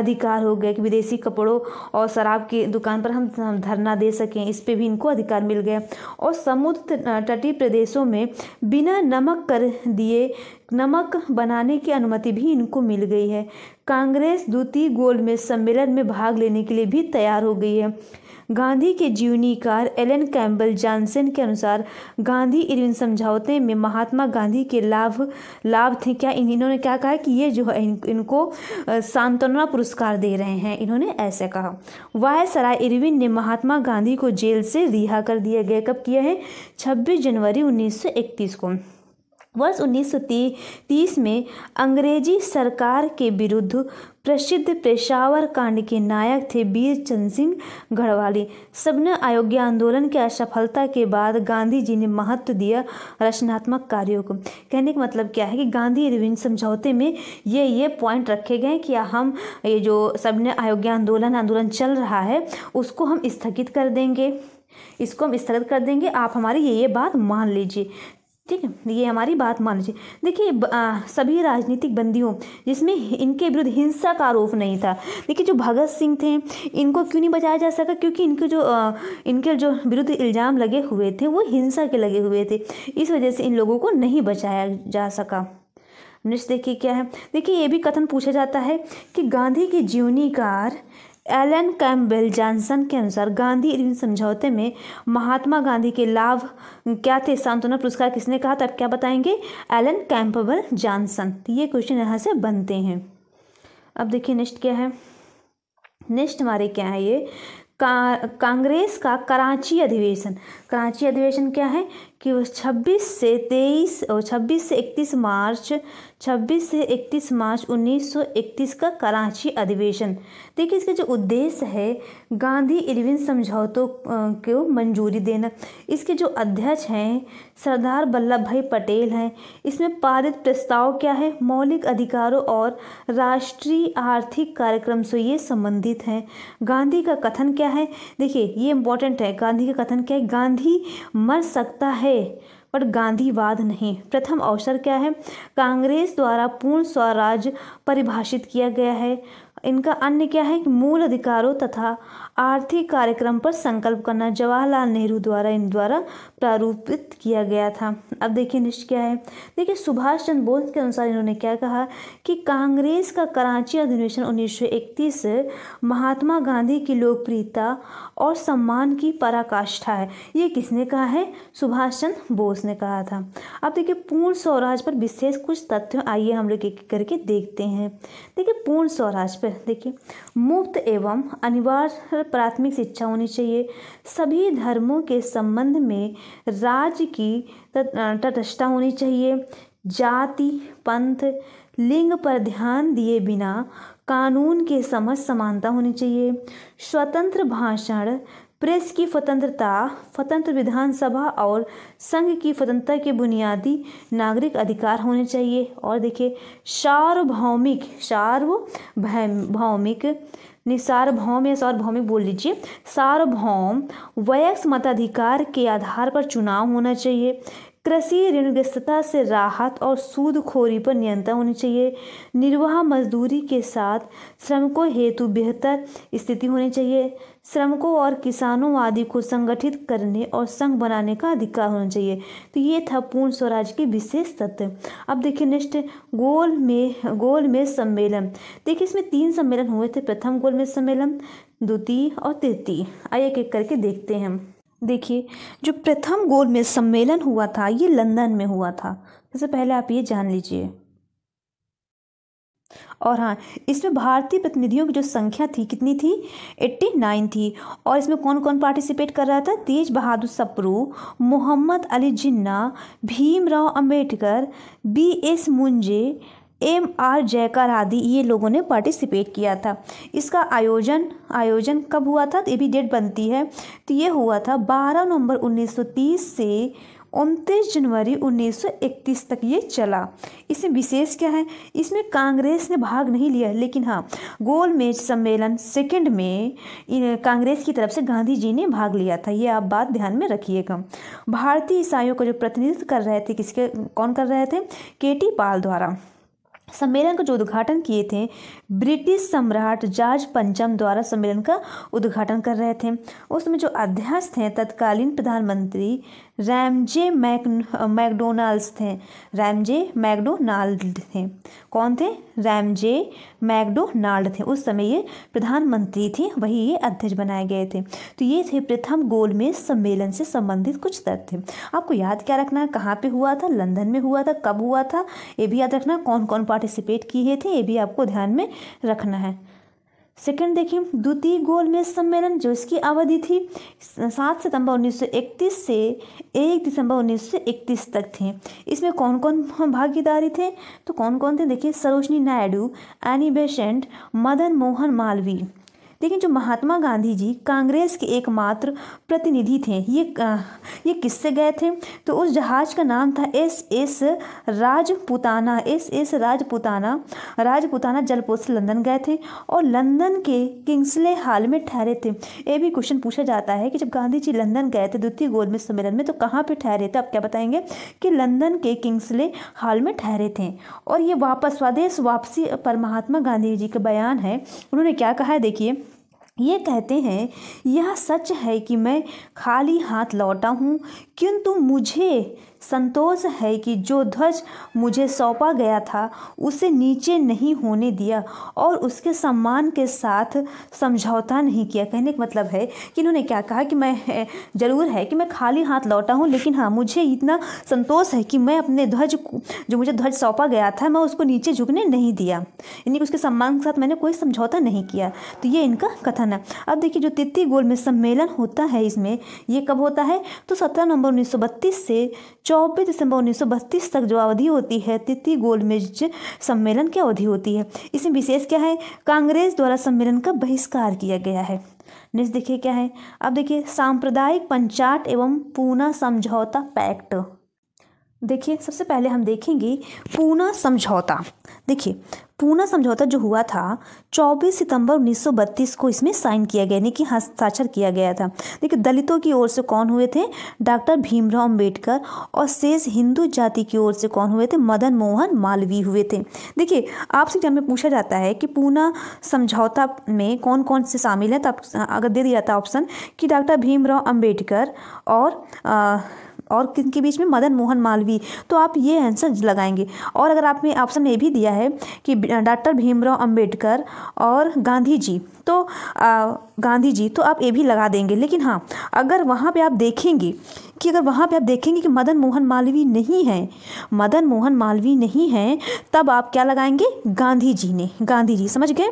अधिकार हो गया कि विदेशी कपड़ों और शराब की दुकान पर हम धरना दे सकें इस पर भी इनको अधिकार मिल गया और समुद्र तटीय प्रदेशों में बिना नमक कर दिए नमक बनाने की अनुमति भी इनको मिल गई है कांग्रेस द्वितीय में सम्मेलन में भाग लेने के लिए भी तैयार हो गई है गांधी के जीवनीकार एलन कैम्बल जॉनसन के अनुसार गांधी इरविन समझौते में महात्मा गांधी के लाभ लाभ थे क्या इन इन्होंने क्या कहा कि ये जो है इन, इनको सांत्वना पुरस्कार दे रहे हैं इन्होंने ऐसे कहा वाय सराय इरविन ने महात्मा गांधी को जेल से रिहा कर दिया गया कब किया है 26 जनवरी 1931 को वर्ष उन्नीस में अंग्रेजी सरकार के विरुद्ध प्रसिद्ध पेशावर कांड के नायक थे वीर चंद सिंह गढ़वाली सबने अयोग्य आंदोलन की असफलता के बाद गांधी जी ने महत्व दिया रचनात्मक कार्यों को कहने का मतलब क्या है कि गांधी इरविन समझौते में ये ये पॉइंट रखे गए कि हम ये जो सबने अयोग्य आंदोलन आंदोलन चल रहा है उसको हम स्थगित कर देंगे इसको हम स्थगित कर देंगे आप हमारी ये ये बात मान लीजिए ठीक है ये हमारी बात मान लीजिए देखिए सभी राजनीतिक बंदियों जिसमें इनके विरुद्ध हिंसा का आरोप नहीं था देखिए जो भगत सिंह थे इनको क्यों नहीं बचाया जा सका क्योंकि इनके जो आ, इनके जो विरुद्ध इल्ज़ाम लगे हुए थे वो हिंसा के लगे हुए थे इस वजह से इन लोगों को नहीं बचाया जा सका नेक्स्ट देखिए क्या है देखिए ये भी कथन पूछा जाता है कि गांधी की जीवनीकार एलन कैम्बेल जॉनसन के अनुसार गांधी इरविन समझौते में महात्मा गांधी के लाभ क्या थे सांत्वना पुरस्कार किसने कहा था आप क्या बताएंगे एलन कैम्पबल जॉनसन तो ये क्वेश्चन यहाँ से बनते हैं अब देखिए नेक्स्ट क्या है नेक्स्ट हमारे क्या है ये का कांग्रेस का कराची अधिवेशन कराची अधिवेशन क्या है कि वो 26 से 23 और 26 से 31 मार्च 26 से 31 मार्च 1931 का कराची अधिवेशन देखिए इसका जो उद्देश्य है गांधी इरविन समझौतों को मंजूरी देना इसके जो अध्यक्ष हैं सरदार वल्लभ भाई पटेल हैं इसमें पारित प्रस्ताव क्या है मौलिक अधिकारों और राष्ट्रीय आर्थिक कार्यक्रम से ये संबंधित हैं गांधी का कथन क्या है देखिए ये इम्पोर्टेंट है गांधी का कथन क्या है गांधी मर सकता है है पर गांधीवाद नहीं प्रथम अवसर क्या है कांग्रेस द्वारा पूर्ण स्वराज परिभाषित किया गया है इनका अन्य क्या है कि मूल अधिकारों तथा आर्थिक कार्यक्रम पर संकल्प करना जवाहरलाल नेहरू द्वारा इन द्वारा प्रारूपित किया गया था अब देखिए निश्चित क्या है देखिए सुभाष चंद्र बोस के अनुसार इन्होंने क्या कहा कि कांग्रेस का कराची अधिवेशन 1931 महात्मा गांधी की लोकप्रियता और सम्मान की पराकाष्ठा है ये किसने कहा है सुभाष चंद्र बोस ने कहा था अब देखिए पूर्ण स्वराज पर विशेष कुछ तथ्य आइए हम लोग एक करके देखते हैं देखिए पूर्ण स्वराज पर देखिए मुफ्त एवं अनिवार्य प्राथमिक शिक्षा होनी चाहिए सभी धर्मों के संबंध में राज्य की तटस्थता होनी चाहिए जाति पंथ लिंग पर ध्यान दिए बिना कानून के समझ समानता होनी चाहिए स्वतंत्र भाषण प्रेस की स्वतंत्रता स्वतंत्र विधानसभा और संघ की स्वतंत्रता के बुनियादी नागरिक अधिकार होने चाहिए और देखिए सार्वभौमिक सार्वभौमिक नहीं सार्वभौम या सार्वभौमिक बोल लीजिए सार्वभौम वयस्क मताधिकार के आधार पर चुनाव होना चाहिए कृषि ऋणग्रस्तता से राहत और सूदखोरी पर नियंत्रण होनी चाहिए निर्वाह मजदूरी के साथ श्रमिकों हेतु बेहतर स्थिति होनी चाहिए श्रमिकों और किसानों आदि को संगठित करने और संघ बनाने का अधिकार होना चाहिए तो ये था पूर्ण स्वराज के विशेष तत्व अब देखिए नेक्स्ट गोल में गोल में सम्मेलन देखिए इसमें तीन सम्मेलन हुए थे प्रथम गोल में सम्मेलन द्वितीय और तृतीय आइए एक एक करके देखते हैं देखिए जो प्रथम गोल में सम्मेलन हुआ था ये लंदन में हुआ था सबसे पहले आप ये जान लीजिए और हाँ इसमें भारतीय प्रतिनिधियों की जो संख्या थी कितनी थी एट्टी नाइन थी और इसमें कौन कौन पार्टिसिपेट कर रहा था Tej Bahadur Sapru Mohammad Ali Jinnah Bhimrao Ambedkar B S Moonje M R Jayakar आदि ये लोगों ने पार्टिसिपेट किया था इसका आयोजन आयोजन कब हुआ था ये भी डेट बनती है तो ये हुआ था 12 नवंबर 1930 से उनतीस जनवरी 1931 तक ये चला इसमें विशेष क्या है इसमें कांग्रेस ने भाग नहीं लिया लेकिन हाँ गोल मेज सम्मेलन सेकंड में कांग्रेस की तरफ से गांधी जी ने भाग लिया था ये आप बात ध्यान में रखिएगा भारतीय ईसाइयों का जो प्रतिनिधित्व कर रहे थे किसके कौन कर रहे थे के टी पाल द्वारा सम्मेलन का जो उद्घाटन किए थे ब्रिटिश सम्राट जॉर्ज पंचम द्वारा सम्मेलन का उद्घाटन कर रहे थे उसमें जो अध्यक्ष थे तत्कालीन प्रधानमंत्री रैमजे मैक मैकडोनाल्ड्स थे रैमजे मैकडोनाल्ड थे कौन थे रैमजे मैकडोनाल्ड थे उस समय ये प्रधानमंत्री थे वही ये अध्यक्ष बनाए गए थे तो ये थे प्रथम गोलमेज सम्मेलन से संबंधित कुछ तथ्य आपको याद क्या रखना है कहाँ पर हुआ था लंदन में हुआ था कब हुआ था ये भी याद रखना कौन कौन पार्टिसिपेट किए थे ये भी आपको ध्यान में रखना है सेकंड देखें द्वितीय गोलमेज सम्मेलन जो इसकी अवधि थी सात सितंबर 1931 से एक दिसंबर 1931 तक थे इसमें कौन कौन भागीदारी थे तो कौन कौन थे देखिए सरोजनी नायडू एनी बेसेंट मदन मोहन मालवी लेकिन जो महात्मा गांधी जी कांग्रेस के एकमात्र प्रतिनिधि थे ये ये किससे गए थे तो उस जहाज़ का नाम था S S Rajputana S S Rajputana Rajputana जलपोत से लंदन गए थे और लंदन के किंग्सले हाल में ठहरे थे ये भी क्वेश्चन पूछा जाता है कि जब गांधी जी लंदन गए थे द्वितीय गोलमेज सम्मेलन में तो कहाँ पर ठहरे थे आप क्या बताएंगे कि लंदन के किंग्सले हाल में ठहरे थे और ये वापस स्वदेश वापसी पर महात्मा गांधी जी का बयान है उन्होंने क्या कहा है देखिए ये कहते हैं यह सच है कि मैं खाली हाथ लौटा हूँ किंतु मुझे संतोष है कि जो ध्वज मुझे सौंपा गया था उसे नीचे नहीं होने दिया और उसके सम्मान के साथ समझौता नहीं किया कहने का मतलब है कि इन्होंने क्या कहा कि मैं ज़रूर है कि मैं खाली हाथ लौटा हूँ लेकिन हाँ मुझे इतना संतोष है कि मैं अपने ध्वज जो मुझे ध्वज सौंपा गया था मैं उसको नीचे झुकने नहीं दिया यानी उसके सम्मान के साथ मैंने कोई समझौता नहीं किया तो ये इनका कथन है अब देखिए जो तिथि गोल में सम्मेलन होता है इसमें ये कब होता है तो सत्रह नवंबर उन्नीस से चौबीस दिसंबर उन्नीस तक जो अवधि होती है तिथि गोलमेज सम्मेलन की अवधि होती है इसमें विशेष क्या है कांग्रेस द्वारा सम्मेलन का बहिष्कार किया गया है नेक्स्ट देखिए क्या है अब देखिए सांप्रदायिक पंचाट एवं पूना समझौता पैक्ट देखिए सबसे पहले हम देखेंगे पूना समझौता देखिए पूना समझौता जो हुआ था 24 सितंबर 1932 को इसमें साइन किया गया यानी कि हस्ताक्षर किया गया था देखिए दलितों की ओर से कौन हुए थे डॉक्टर भीमराव अम्बेडकर और शेष हिंदू जाति की ओर से कौन हुए थे मदन मोहन मालवीय हुए थे देखिए आपसे एग्जाम में पूछा जाता है कि पूना समझौता में कौन कौन से शामिल है तो अगर दे दिया जाता ऑप्शन कि डॉक्टर भीमराव अम्बेडकर और आ, और किनके बीच में मदन मोहन मालवी तो आप ये आंसर लगाएंगे और अगर आपने ऑप्शन ये भी दिया है कि डॉक्टर भीमराव अंबेडकर और गांधी जी तो आ, गांधी जी तो आप ये भी लगा देंगे लेकिन हाँ अगर वहाँ पे आप देखेंगे कि अगर वहाँ पे आप देखेंगे कि मदन मोहन मालवी नहीं हैं मदन मोहन मालवी नहीं हैं तब आप क्या लगाएंगे गांधी जी ने गांधी जी समझ गए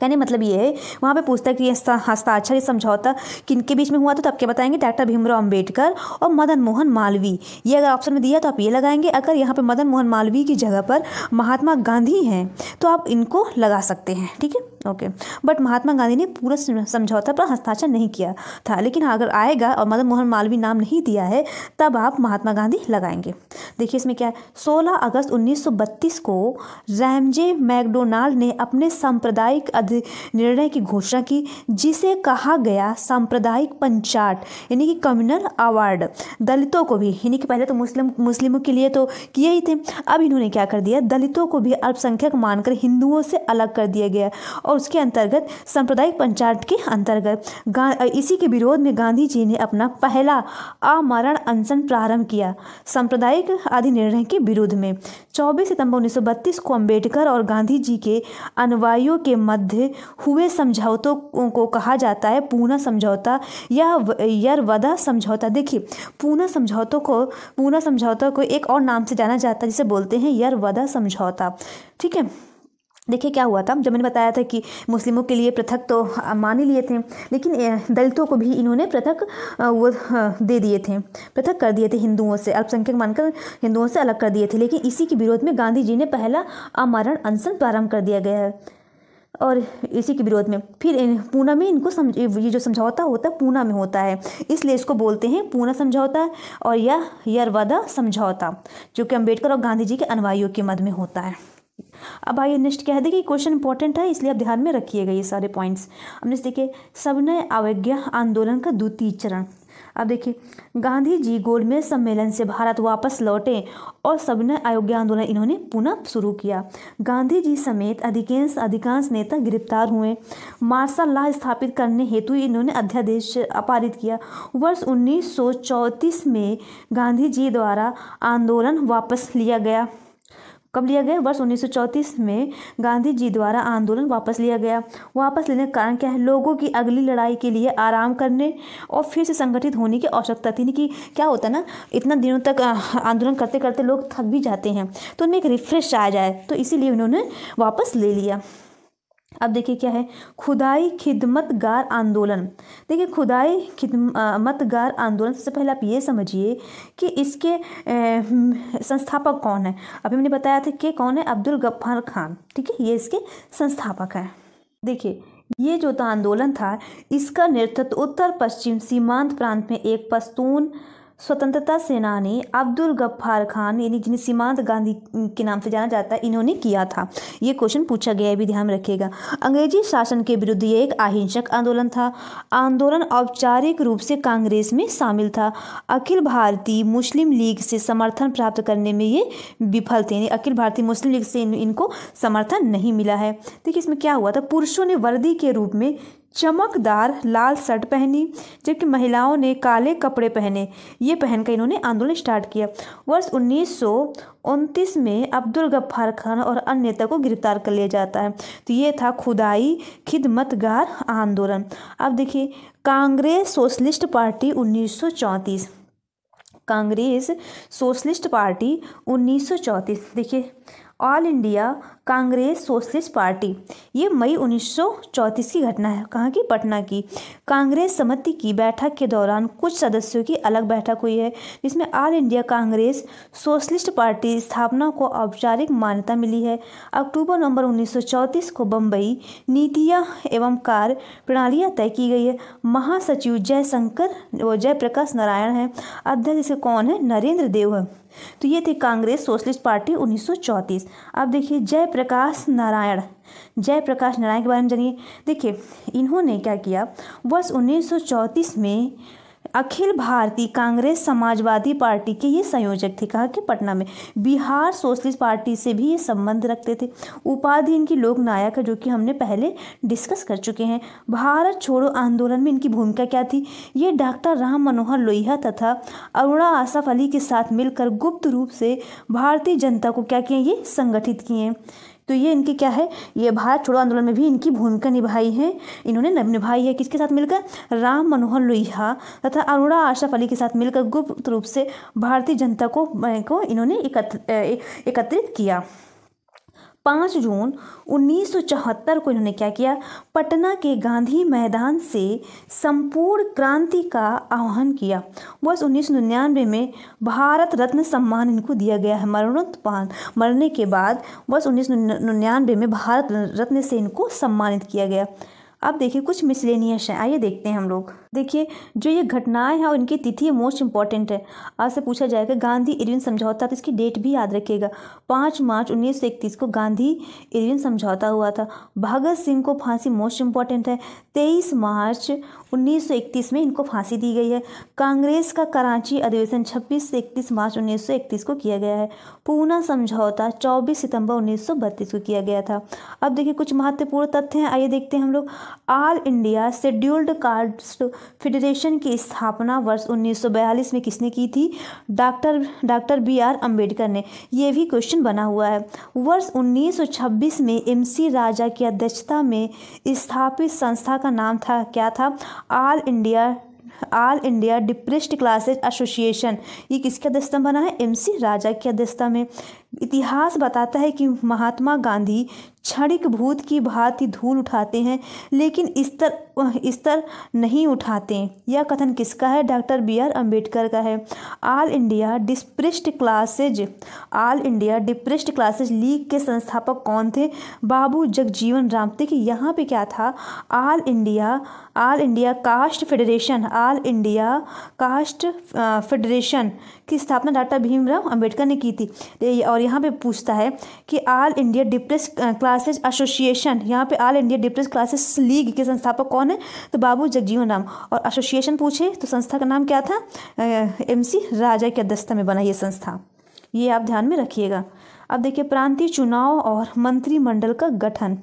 कहने मतलब ये है वहाँ पे पूछता है कि हस्ताक्षर ये समझौता किन के बीच में हुआ तो तब क्या बताएंगे डॉक्टर भीमराव अंबेडकर और मदन मोहन मालवी ये अगर ऑप्शन में दिया तो आप ये लगाएंगे अगर यहाँ पे मदन मोहन मालवी की जगह पर महात्मा गांधी हैं तो आप इनको लगा सकते हैं ठीक है ओके बट महात्मा गांधी ने पूरा समझौता पर हस्ताक्षर नहीं किया था लेकिन अगर आएगा और मदन मोहन मालवी नाम नहीं दिया है तब आप महात्मा गांधी लगाएंगे देखिए इसमें क्या है सोलह अगस्त उन्नीस को रैमजे मैकडोनाल्ड ने अपने सांप्रदायिक अधिनिर्णय की घोषणा की जिसे कहा गया सांप्रदायिक पंचाट यानी कि कम्युनल अवार्ड दलितों को भी यानी कि पहले तो मुस्लिम मुस्लिमों के लिए तो किए ही थे अब इन्होंने क्या कर दिया दलितों को भी अल्पसंख्यक मानकर हिंदुओं से अलग कर दिया गया और उसके अंतर्गत सांप्रदायिक पंचाट के अंतर्गत इसी के विरोध में गांधी जी ने अपना पहला अमरण अनशन प्रारंभ किया सांप्रदायिक अधिनिर्णय के विरोध में 24 सितंबर 1932 को अंबेडकर और गांधी जी के अनुयायियों के मध्य बांधे हुए समझौतों को कहा जाता है पूना समझौता या यरवदा समझौता देखिए पूना समझौतों को पूना समझौता को एक और नाम से जाना जाता है जिसे बोलते हैं यरवदा समझौता ठीक है देखिए क्या हुआ था जब मैंने बताया था कि मुस्लिमों के लिए पृथक तो मान ही लिए थे लेकिन दलितों को भी इन्होंने पृथक वो दे दिए थे पृथक कर दिए थे हिंदुओं से अल्पसंख्यक मानकर हिंदुओं से अलग कर दिए थे लेकिन इसी के विरोध में गांधी जी ने पहला अमरण अनशन प्रारंभ कर दिया गया है और इसी के विरोध में फिर पूना में इनको समझ ये जो समझौता होता है पूना में होता है इसलिए इसको बोलते हैं पूना समझौता और या यरवादा समझौता जो कि अंबेडकर और गांधी जी के अनुयायियों के मध्य में होता है अब आइए नेक्स्ट कह देगी क्वेश्चन इंपॉर्टेंट है इसलिए आप ध्यान में रखिएगा ये सारे पॉइंट्स अब नेक्स्ट देखिए सविनय अवज्ञा आंदोलन का द्वितीय चरण अब देखिए गांधी जी गोलमेज सम्मेलन से भारत वापस लौटे और सबने अयोग्या आंदोलन इन्होंने पुनः शुरू किया गांधी जी समेत अधिकांश अधिकांश नेता गिरफ्तार हुए मार्शल लॉ स्थापित करने हेतु इन्होंने अध्यादेश पारित किया वर्ष उन्नीस में गांधी जी द्वारा आंदोलन वापस लिया गया कब लिया गया वर्ष उन्नीस में गांधी जी द्वारा आंदोलन वापस लिया गया वापस लेने का कारण क्या है लोगों की अगली लड़ाई के लिए आराम करने और फिर से संगठित होने की आवश्यकता थी कि क्या होता ना इतना दिनों तक आंदोलन करते करते लोग थक भी जाते हैं तो उनमें एक रिफ्रेश आ जाए तो इसीलिए उन्होंने वापस ले लिया अब देखिए क्या है खुदाई खिदमतगार आंदोलन देखिए खुदाई खिदमतगार आंदोलन सबसे पहले आप ये समझिए कि इसके हम्म, संस्थापक कौन है अभी मैंने बताया था कि कौन है अब्दुल गफ्फार खान ठीक है ये इसके संस्थापक हैं देखिए ये जो था आंदोलन था इसका नेतृत्व उत्तर पश्चिम सीमांत प्रांत में एक पश्तून स्वतंत्रता सेनानी अब्दुल गफ्फार खान यानी जिन्हें सीमांत गांधी के नाम से जाना जाता है इन्होंने किया था ये क्वेश्चन पूछा गया है भी ध्यान रखिएगा अंग्रेजी शासन के विरुद्ध ये एक अहिंसक आंदोलन था आंदोलन औपचारिक रूप से कांग्रेस में शामिल था अखिल भारतीय मुस्लिम लीग से समर्थन प्राप्त करने में ये विफल थे यानी अखिल भारतीय मुस्लिम लीग से इन, इनको समर्थन नहीं मिला है देखिए इसमें क्या हुआ था पुरुषों ने वर्दी के रूप में चमकदार लाल शर्ट पहनी जबकि महिलाओं ने काले कपड़े पहने ये पहनकर इन्होंने आंदोलन स्टार्ट किया वर्ष उन्नीस में अब्दुल गफ्फार खान और अन्य नेता को गिरफ्तार कर लिया जाता है तो ये था खुदाई खिदमतगार आंदोलन अब देखिए कांग्रेस सोशलिस्ट पार्टी उन्नीस कांग्रेस सोशलिस्ट पार्टी उन्नीस देखिए All India Congress Socialist Party ये मई 1934 की घटना है कहाँ की पटना की कांग्रेस समिति की बैठक के दौरान कुछ सदस्यों की अलग बैठक हुई है जिसमें All India Congress Socialist Party स्थापना को औपचारिक मान्यता मिली है अक्टूबर नवंबर 1934 को बम्बई नीतियाँ एवं कार्य प्रणालियाँ तय की गई है महासचिव जयशंकर व जयप्रकाश नारायण हैं अध्यक्ष कौन है नरेंद्र देव है तो ये थे कांग्रेस सोशलिस्ट पार्टी 1934 अब देखिए जयप्रकाश नारायण जयप्रकाश नारायण के बारे में जानिए देखिए इन्होंने क्या किया वर्ष 1934 में अखिल भारतीय कांग्रेस समाजवादी पार्टी के ये संयोजक थे कहा कि पटना में बिहार सोशलिस्ट पार्टी से भी ये संबंध रखते थे उपाधि इनकी लोक नायक है जो कि हमने पहले डिस्कस कर चुके हैं भारत छोड़ो आंदोलन में इनकी भूमिका क्या थी ये डॉक्टर राम मनोहर लोहिया तथा अरुणा आसफ अली के साथ मिलकर गुप्त रूप से भारतीय जनता को क्या किए ये संगठित किए तो ये इनकी क्या है ये भारत छोड़ो आंदोलन में भी इनकी भूमिका निभाई है इन्होंने निभाई है किसके साथ मिलकर राम मनोहर लोहिया तथा अरुणा आशा अली के साथ मिलकर गुप्त रूप से भारतीय जनता को को इन्होंने एकत्रित किया पाँच जून 1974 को इन्होंने क्या किया पटना के गांधी मैदान से संपूर्ण क्रांति का आह्वान किया वर्ष उन्नीस में भारत रत्न सम्मान इनको दिया गया है मरणोत्पान मरने के बाद वर्ष उन्नीस में भारत रत्न से इनको सम्मानित किया गया अब देखिए कुछ मिसलेनियस हैं आइए देखते हैं हम लोग देखिए जो ये घटनाएं हैं और इनकी तिथि मोस्ट इंपॉर्टेंट है आपसे पूछा जाएगा गांधी इरविन समझौता तो इसकी डेट भी याद रखिएगा पाँच मार्च उन्नीस सौ इकतीस को गांधी इरविन समझौता हुआ था भगत सिंह को फांसी मोस्ट इंपॉर्टेंट है तेईस मार्च उन्नीस सौ इकतीस में इनको फांसी दी गई है कांग्रेस का कराची अधिवेशन छब्बीस से इकतीस मार्च उन्नीस सौ इकतीस को किया गया है पूना समझौता चौबीस सितंबर उन्नीस सौ बत्तीस को किया गया था अब देखिए कुछ महत्वपूर्ण तथ्य हैं आइए देखते हैं हम लोग All India Scheduled Caste Federation की स्थापना वर्ष 1942 में किसने की थी doctor doctor B R Ambedkar ने यह भी क्वेश्चन बना हुआ है वर्ष 1926 में एम सी राजा की अध्यक्षता में स्थापित संस्था का नाम था क्या था All India All India Depressed Classes Association ये किसके अध्यक्षता बना है एमसी राजा की अध्यक्षता में इतिहास बताता है कि महात्मा गांधी क्षणिक भूत की भांति धूल उठाते हैं लेकिन स्तर स्तर नहीं उठाते यह कथन किसका है डॉक्टर बी आर अम्बेडकर का है All India Depressed Classes All India Depressed Classes League के संस्थापक कौन थे बाबू जगजीवन राम देखिए यहाँ पे क्या था All India All India Caste Federation All India Caste Federation की स्थापना डॉक्टर भीमराव अम्बेडकर ने की थी और यहाँ पे पूछता है कि All India Depressed Class Classes Association यहाँ पे All India Depressed Classes League के संस्थापक कौन है तो बाबू जगजीवन राम और एसोसिएशन पूछे तो संस्था का नाम क्या था एमसी राजा की अध्यक्षता में बना ये संस्था ये आप ध्यान में रखिएगा अब देखिए प्रांतीय चुनाव और मंत्रिमंडल का गठन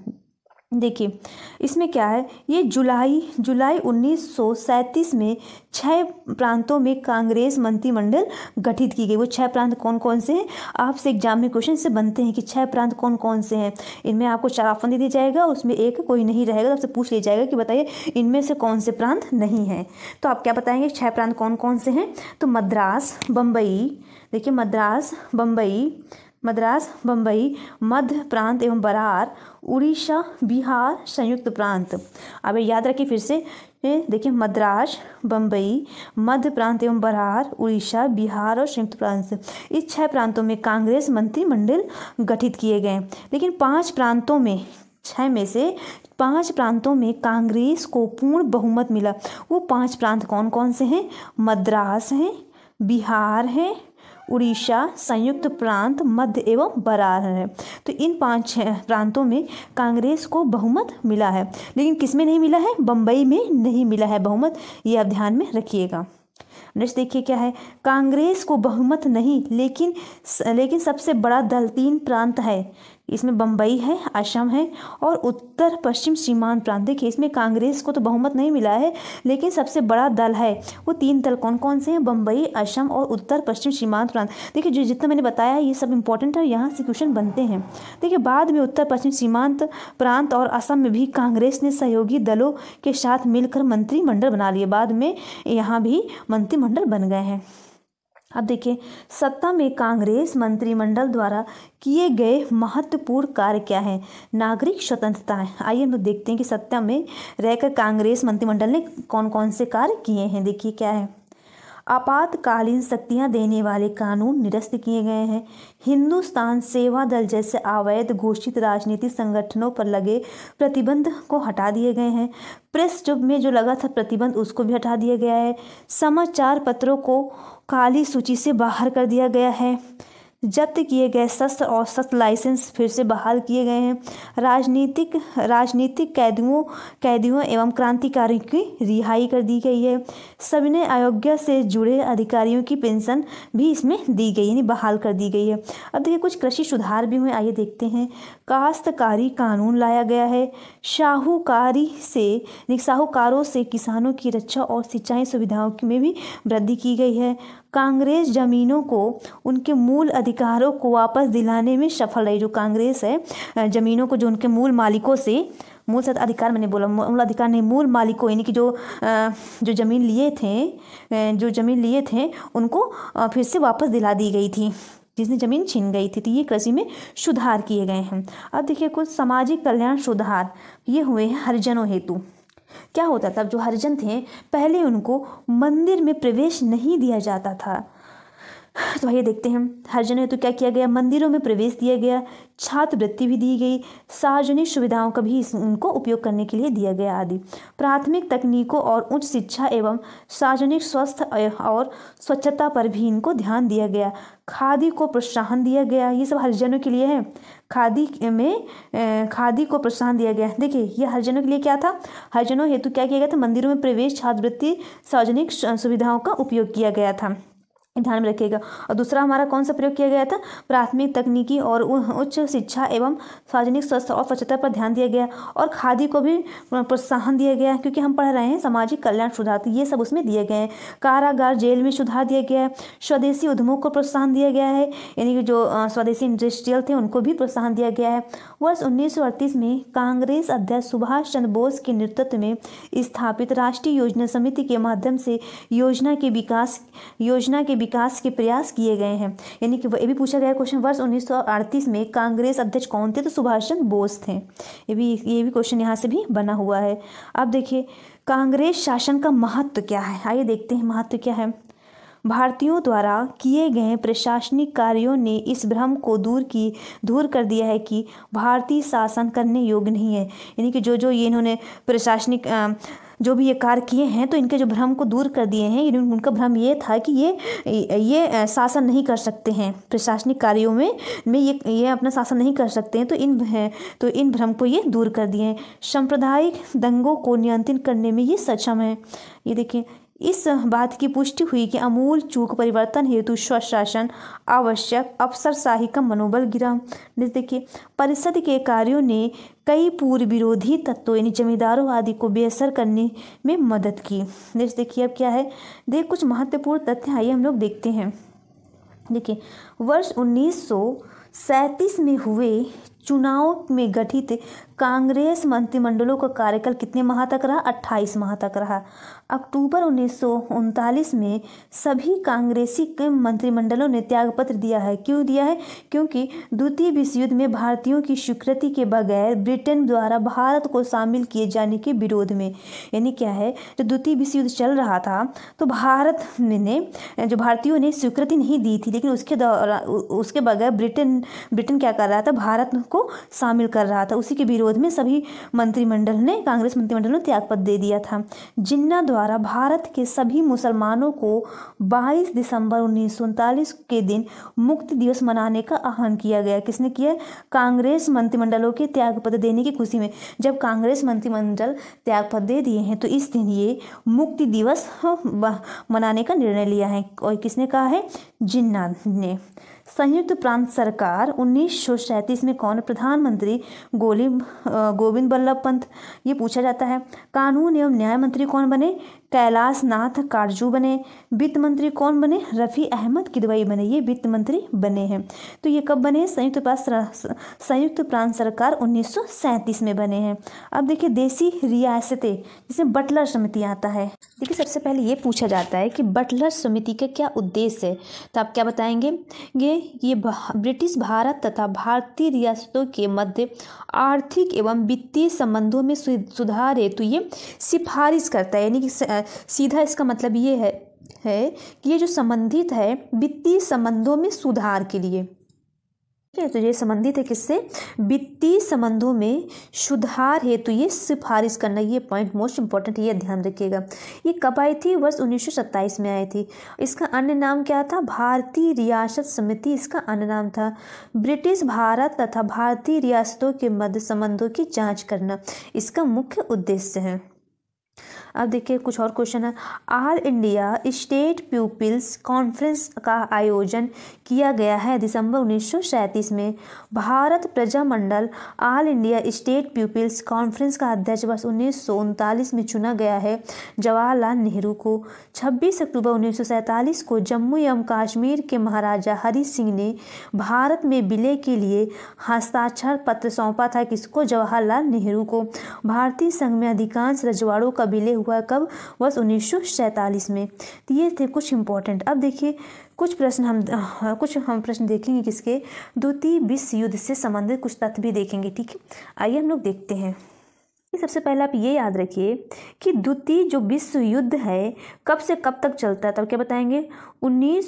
देखिए इसमें क्या है ये जुलाई जुलाई 1937 में छः प्रांतों में कांग्रेस मंत्रिमंडल गठित की गई वो छः प्रांत कौन कौन से हैं आपसे एग्जाम में क्वेश्चन से बनते हैं कि छः प्रांत कौन कौन से हैं इनमें आपको चार ऑप्शन दे दिया जाएगा उसमें एक कोई नहीं रहेगा तो आपसे पूछ लिया जाएगा कि बताइए इनमें से कौन से प्रांत नहीं हैं तो आप क्या बताएंगे छः प्रांत कौन कौन से हैं तो मद्रास बम्बई देखिए मद्रास बम्बई मद्रास बम्बई मध्य प्रांत एवं बरार उड़ीसा बिहार संयुक्त प्रांत अब याद रखिए फिर से देखिए मद्रास बम्बई मध्य प्रांत एवं बरार उड़ीसा बिहार और संयुक्त प्रांत इस छह प्रांतों में कांग्रेस मंत्रिमंडल गठित किए गए लेकिन पांच प्रांतों में छः में से पांच प्रांतों में कांग्रेस को पूर्ण बहुमत मिला वो पांच प्रांत कौन कौन से हैं मद्रास हैं बिहार हैं उड़ीसा संयुक्त प्रांत मध्य एवं बरार है तो इन पांच प्रांतों में कांग्रेस को बहुमत मिला है लेकिन किस में नहीं मिला है बम्बई में नहीं मिला है बहुमत ये आप ध्यान में रखिएगा नेक्स्ट देखिए क्या है कांग्रेस को बहुमत नहीं लेकिन लेकिन सबसे बड़ा दल तीन प्रांत है इसमें बम्बई है असम है और उत्तर पश्चिम सीमांत प्रांत देखिए इसमें कांग्रेस को तो बहुमत नहीं मिला है लेकिन सबसे बड़ा दल है वो तीन दल कौन कौन से हैं बम्बई असम और उत्तर पश्चिम सीमांत प्रांत देखिए जो जितना मैंने बताया ये सब इंपॉर्टेंट है यहाँ से क्वेश्चन बनते हैं देखिए बाद में उत्तर पश्चिम सीमांत प्रांत और असम में भी कांग्रेस ने सहयोगी दलों के साथ मिलकर मंत्रिमंडल बना लिए बाद में यहाँ भी मंत्रिमंडल बन गए हैं अब देखिए सत्ता में कांग्रेस मंत्रिमंडल द्वारा किए गए महत्वपूर्ण कार्य क्या है नागरिक स्वतंत्रता है आइए हम लोग देखते हैं कि सत्ता में रहकर कांग्रेस मंत्रिमंडल ने कौन कौन से कार्य किए हैं देखिए क्या है आपातकालीन शक्तियां देने वाले कानून निरस्त किए गए हैं हिंदुस्तान सेवा दल जैसे अवैध घोषित राजनीतिक संगठनों पर लगे प्रतिबंध को हटा दिए गए हैं प्रेस जब में जो लगा था प्रतिबंध उसको भी हटा दिया गया है समाचार पत्रों को काली सूची से बाहर कर दिया गया है जब्त किए गए शस्त्र और शस्त्र लाइसेंस फिर से बहाल किए गए हैं राजनीतिक राजनीतिक कैदियों कैदियों एवं क्रांतिकारियों की रिहाई कर दी गई है सविनय अयोग्य से जुड़े अधिकारियों की पेंशन भी इसमें दी गई यानी बहाल कर दी गई है अब देखिए कुछ कृषि सुधार भी हुए आइए देखते हैं काश्तकारी कानून लाया गया है शाहूकारी से साहूकारों से किसानों की रक्षा और सिंचाई सुविधाओं में भी वृद्धि की गई है कांग्रेस ज़मीनों को उनके मूल अधिकारों को वापस दिलाने में सफल रही जो कांग्रेस है ज़मीनों को जो उनके मूल मालिकों से मूल सत अधिकार मैंने बोला मूल अधिकार नहीं मूल मालिकों यानी कि जो जो ज़मीन लिए थे जो ज़मीन लिए थे उनको फिर से वापस दिला दी गई थी जिसने ज़मीन छीन गई थी तो ये कृषि में सुधार किए गए हैं अब देखिए कुछ सामाजिक कल्याण सुधार ये हुए हैं हरिजनों हेतु क्या होता था जो हरिजन थे पहले उनको मंदिर में प्रवेश नहीं दिया जाता था तो ये देखते हैं हरिजनों तो क्या किया गया मंदिरों में प्रवेश दिया गया छात्रवृत्ति भी दी गई सार्वजनिक सुविधाओं का भी उनको उपयोग करने के लिए दिया गया आदि प्राथमिक तकनीकों और उच्च शिक्षा एवं सार्वजनिक स्वास्थ्य और स्वच्छता पर भी इनको ध्यान दिया गया खादी को प्रोत्साहन दिया गया ये सब हरिजनों के लिए है खादी में खादी को प्रोत्साहन दिया गया देखिए यह हरिजनों के लिए क्या था हरिजनों हेतु क्या किया गया था मंदिरों में प्रवेश छात्रवृत्ति सार्वजनिक सुविधाओं का उपयोग किया गया था ध्यान में रखिएगा और दूसरा हमारा कौन सा प्रयोग किया गया था प्राथमिक तकनीकी और उच्च शिक्षा एवं सार्वजनिक स्वास्थ्य और स्वच्छता पर ध्यान दिया गया और खादी को भी प्रोत्साहन दिया गया क्योंकि हम पढ़ रहे हैं सामाजिक कल्याण सुधार ये सब उसमें दिए गए हैं कारागार जेल में सुधार दिया गया है स्वदेशी उद्यमों को प्रोत्साहन दिया गया है यानी कि जो स्वदेशी इंडस्ट्रियल थे उनको भी प्रोत्साहन दिया गया है वर्ष उन्नीस में कांग्रेस अध्यक्ष सुभाष चंद्र बोस के नेतृत्व में स्थापित राष्ट्रीय योजना समिति के माध्यम से योजना के विकास योजना के विकास के प्रयास किए गए हैं यानी कि ये भी पूछा गया क्वेश्चन वर्ष उन्नीस में कांग्रेस अध्यक्ष कौन थे तो सुभाष चंद्र बोस थे ये भी ये भी क्वेश्चन यहाँ से भी बना हुआ है अब देखिए कांग्रेस शासन का महत्व क्या है आइए देखते हैं महत्व क्या है भारतीयों द्वारा किए गए प्रशासनिक कार्यों ने इस भ्रम को दूर की दूर कर दिया है कि भारतीय शासन करने योग्य नहीं है यानी कि जो जो ये इन्होंने प्रशासनिक आ, जो भी ये कार्य किए हैं तो इनके जो भ्रम को दूर कर दिए हैं उनका भ्रम ये था कि ये ये शासन नहीं कर सकते हैं प्रशासनिक कार्यों में में ये ये अपना शासन नहीं कर सकते हैं तो इन तो इन भ्रम को ये दूर कर दिए हैं सांप्रदायिक दंगों को नियंत्रित करने में ये सक्षम है ये देखिए इस बात की पुष्टि हुई कि अमूल चूक परिवर्तन हेतु स्वशासन आवश्यक अफसरशाही का मनोबल गिरा देखिए परिषद के कार्यों ने कई पूर्व विरोधी तत्वों यानी जमींदारों आदि को बेअसर करने में मदद की देखिए अब क्या है देख कुछ महत्वपूर्ण तथ्य आइए हम लोग देखते हैं देखिए वर्ष उन्नीस सैंतीस में हुए चुनाव में गठित कांग्रेस मंत्रिमंडलों का कार्यकाल कितने माह तक रहा अट्ठाईस माह तक रहा अक्टूबर उन्नीस में सभी कांग्रेसी के मंत्रिमंडलों ने त्यागपत्र दिया है क्यों दिया है क्योंकि द्वितीय विश्व युद्ध में भारतीयों की स्वीकृति के बगैर ब्रिटेन द्वारा भारत को शामिल किए जाने के विरोध में यानी क्या है जो द्वितीय विश्व युद्ध चल रहा था तो भारत ने जो भारतीयों ने स्वीकृति नहीं दी थी लेकिन उसके दौरान उसके बगैर ब्रिटेन ब्रिटेन क्या कर रहा था भारत को शामिल कर रहा था उसी के विरोध में सभी मंत्रिमंडल ने कांग्रेस मंत्रिमंडल ने त्यागपत्र दे दिया था जिन्ना द्वारा भारत के सभी मुसलमानों को 22 दिसंबर उन्नीस के दिन मुक्ति दिवस मनाने का आह्वान किया गया किसने किया कांग्रेस मंत्रिमंडलों के त्यागपत्र देने की खुशी में जब कांग्रेस मंत्रिमंडल त्यागपत्र दे दिए हैं तो इस दिन ये मुक्ति दिवस हाँ, मनाने का निर्णय लिया है और किसने कहा है जिन्ना ने संयुक्त प्रांत सरकार उन्नीस में कौन प्रधानमंत्री गोली गोविंद बल्लभ पंत ये पूछा जाता है कानून एवं न्याय मंत्री कौन बने कैलाश नाथ कारजू बने वित्त मंत्री कौन बने रफ़ी अहमद किदवई बने ये वित्त मंत्री बने हैं तो ये कब बने संयुक्त प्रांत संयुक्त प्रांत सरकार उन्नीस में बने हैं अब देखिए देसी रियासतें जिसमें बटलर समिति आता है देखिए सबसे पहले ये पूछा जाता है कि बटलर समिति का क्या उद्देश्य है तो आप क्या बताएंगे ये ये ब्रिटिश भारत तथा भारतीय रियासतों के मध्य आर्थिक एवं वित्तीय संबंधों में सुधार हेतु ये सिफारिश करता है यानी कि सीधा इसका मतलब ये है है कि ये जो संबंधित है वित्तीय संबंधों में सुधार के लिए ठीक है तो ये संबंधित है किससे वित्तीय संबंधों में सुधार हेतु ये सिफारिश करना ये पॉइंट मोस्ट इंपॉर्टेंट ये ध्यान रखिएगा ये कब आई थी वर्ष उन्नीस में आई थी इसका अन्य नाम क्या था भारतीय रियासत समिति इसका अन्य नाम था ब्रिटिश भारत तथा भारतीय रियासतों के मध्य संबंधों की जांच करना इसका मुख्य उद्देश्य है अब देखिए कुछ और क्वेश्चन है All India State People's Conference का आयोजन किया गया है दिसंबर उन्नीस में Bharat Praja Mandal All India State People's Conference का अध्यक्ष वर्ष उन्नीस में चुना गया है जवाहरलाल नेहरू को 26 अक्टूबर उन्नीस को जम्मू एवं कश्मीर के महाराजा हरि सिंह ने भारत में विलय के लिए हस्ताक्षर पत्र सौंपा था किसको जवाहरलाल नेहरू को भारतीय संघ में अधिकांश रजवाड़ों का विलय शुरू हुआ कब वर्ष उन्नीस में तो ये थे कुछ इंपॉर्टेंट अब देखिए कुछ प्रश्न हम हाँ, कुछ हम प्रश्न देखेंगे किसके द्वितीय विश्व युद्ध से संबंधित कुछ तथ्य भी देखेंगे ठीक है आइए हम लोग देखते हैं सबसे पहले आप ये याद रखिए कि द्वितीय जो विश्व युद्ध है कब से कब तक चलता है तब क्या बताएंगे उन्नीस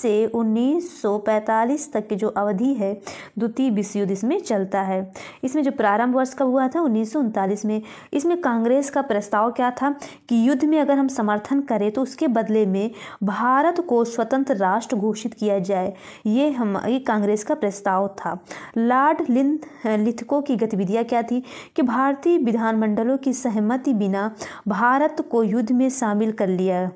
से 1945 तक की जो अवधि है द्वितीय विश्व युद्ध इसमें चलता है इसमें जो प्रारंभ वर्ष कब हुआ था उन्नीस में इसमें कांग्रेस का प्रस्ताव क्या था कि युद्ध में अगर हम समर्थन करें तो उसके बदले में भारत को स्वतंत्र राष्ट्र घोषित किया जाए ये हम ये कांग्रेस का प्रस्ताव था लॉर्ड लिन लिथको की गतिविधियाँ क्या थी कि भारतीय विधानमंडलों की सहमति बिना भारत को युद्ध में शामिल कर लिया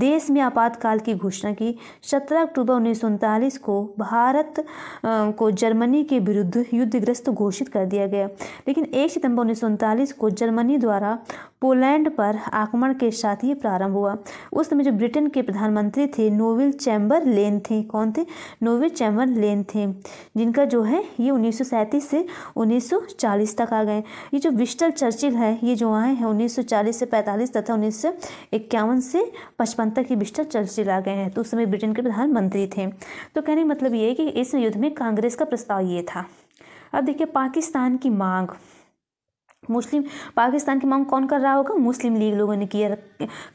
देश में आपातकाल की घोषणा की 17 अक्टूबर उन्नीस को भारत को जर्मनी के विरुद्ध युद्धग्रस्त घोषित कर दिया गया लेकिन 1 सितंबर उन्नीस को जर्मनी द्वारा पोलैंड पर आक्रमण के साथ ही प्रारंभ हुआ उस समय जो ब्रिटेन के प्रधानमंत्री थे नोविल चैम्बर लेन थे कौन थे नोविल चैम्बर लेन थे जिनका जो है ये उन्नीस से 1940 तक आ गए ये जो विस्टल चर्चिल है ये जो आए हैं 1940 से 45 तथा उन्नीस से पचपन तक ये विस्टल चर्चिल आ गए हैं तो उस समय ब्रिटेन के प्रधानमंत्री थे तो कहने का मतलब ये है कि इस युद्ध में कांग्रेस का प्रस्ताव ये था अब देखिए पाकिस्तान की मांग मुस्लिम पाकिस्तान की मांग कौन कर रहा होगा मुस्लिम लीग लोगों ने किया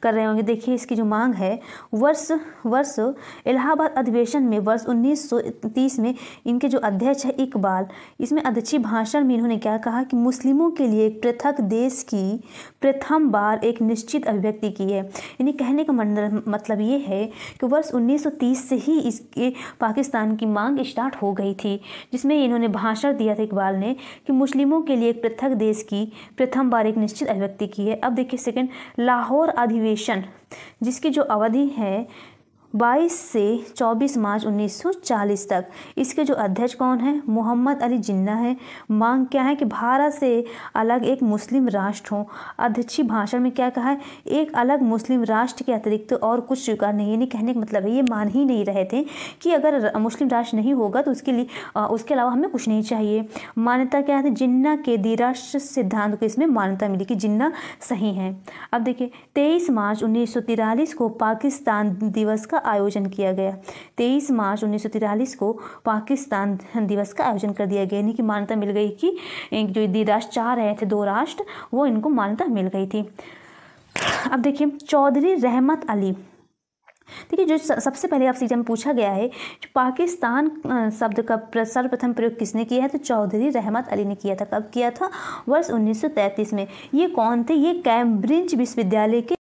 कर रहे होंगे देखिए इसकी जो मांग है वर्ष वर्ष इलाहाबाद अधिवेशन में वर्ष 1930 में इनके जो अध्यक्ष है इकबाल इसमें अध्यक्षी भाषण में इन्होंने क्या कहा कि मुस्लिमों के लिए पृथक देश की प्रथम बार एक निश्चित अभिव्यक्ति की है यानी कहने का मतलब ये है कि वर्ष 1930 से ही इसके पाकिस्तान की मांग स्टार्ट हो गई थी जिसमें इन्होंने भाषण दिया था इकबाल ने कि मुस्लिमों के लिए एक पृथक देश की प्रथम बार एक निश्चित अभिव्यक्ति की है अब देखिए सेकेंड लाहौर अधिवेशन जिसकी जो अवधि है 22 से 24 मार्च 1940 तक इसके जो अध्यक्ष कौन हैं मोहम्मद अली जिन्ना है मांग क्या है कि भारत से अलग एक मुस्लिम राष्ट्र हो अध्यक्षी भाषण में क्या कहा है एक अलग मुस्लिम राष्ट्र के अतिरिक्त तो और कुछ स्वीकार नहीं यानी कहने का मतलब है ये मान ही नहीं रहे थे कि अगर मुस्लिम राष्ट्र नहीं होगा तो उसके लिए उसके अलावा हमें कुछ नहीं चाहिए मान्यता क्या है जिन्ना के द्विराष्ट्र सिद्धांत को इसमें मान्यता मिली कि जिन्ना सही है अब देखिए तेईस मार्च उन्नीस को पाकिस्तान दिवस का आयोजन किया गया तेईस मार्च उन्नीस को पाकिस्तान दिवस का आयोजन कर दिया गया यानी कि मान्यता मिल गई कि जो राष्ट्र चाह रहे थे दो राष्ट्र वो इनको मान्यता मिल गई थी अब देखिए चौधरी रहमत अली देखिए जो सबसे पहले आपसे एग्जाम पूछा गया है जो पाकिस्तान शब्द का सर्वप्रथम प्रयोग किसने किया है तो चौधरी रहमत अली ने किया था कब किया था वर्ष 1933 में ये कौन थे ये कैम्ब्रिज विश्वविद्यालय के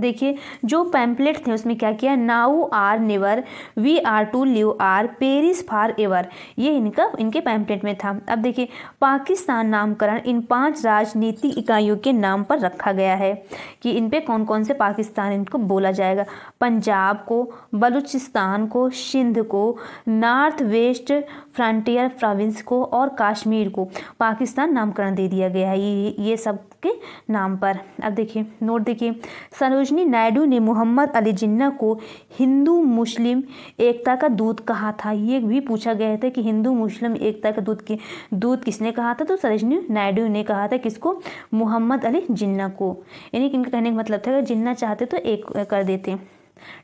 देखिए जो पैम्पलेट थे उसमें क्या किया now or never we are to live or perish forever ये इनका इनके पैम्पलेट में था अब देखिए पाकिस्तान नामकरण इन पांच राजनीतिक इकाइयों के नाम पर रखा गया है कि इन पे कौन कौन से पाकिस्तान इनको बोला जाएगा पंजाब को बलूचिस्तान को सिंध को नॉर्थ वेस्ट फ्रंटियर प्रोविंस को और कश्मीर को पाकिस्तान नामकरण दे दिया गया है ये ये सब के नाम पर अब देखिए नोट देखिए सरोजनी नायडू ने मोहम्मद अली जिन्ना को हिंदू मुस्लिम एकता का दूत कहा था ये भी पूछा गया था कि हिंदू मुस्लिम एकता का दूत की दूत किसने कहा था तो सरोजनी नायडू ने कहा था किसको मोहम्मद अली जिन्ना को यानी कि इनका कहने का मतलब था कि जिन्ना चाहते तो एक कर देते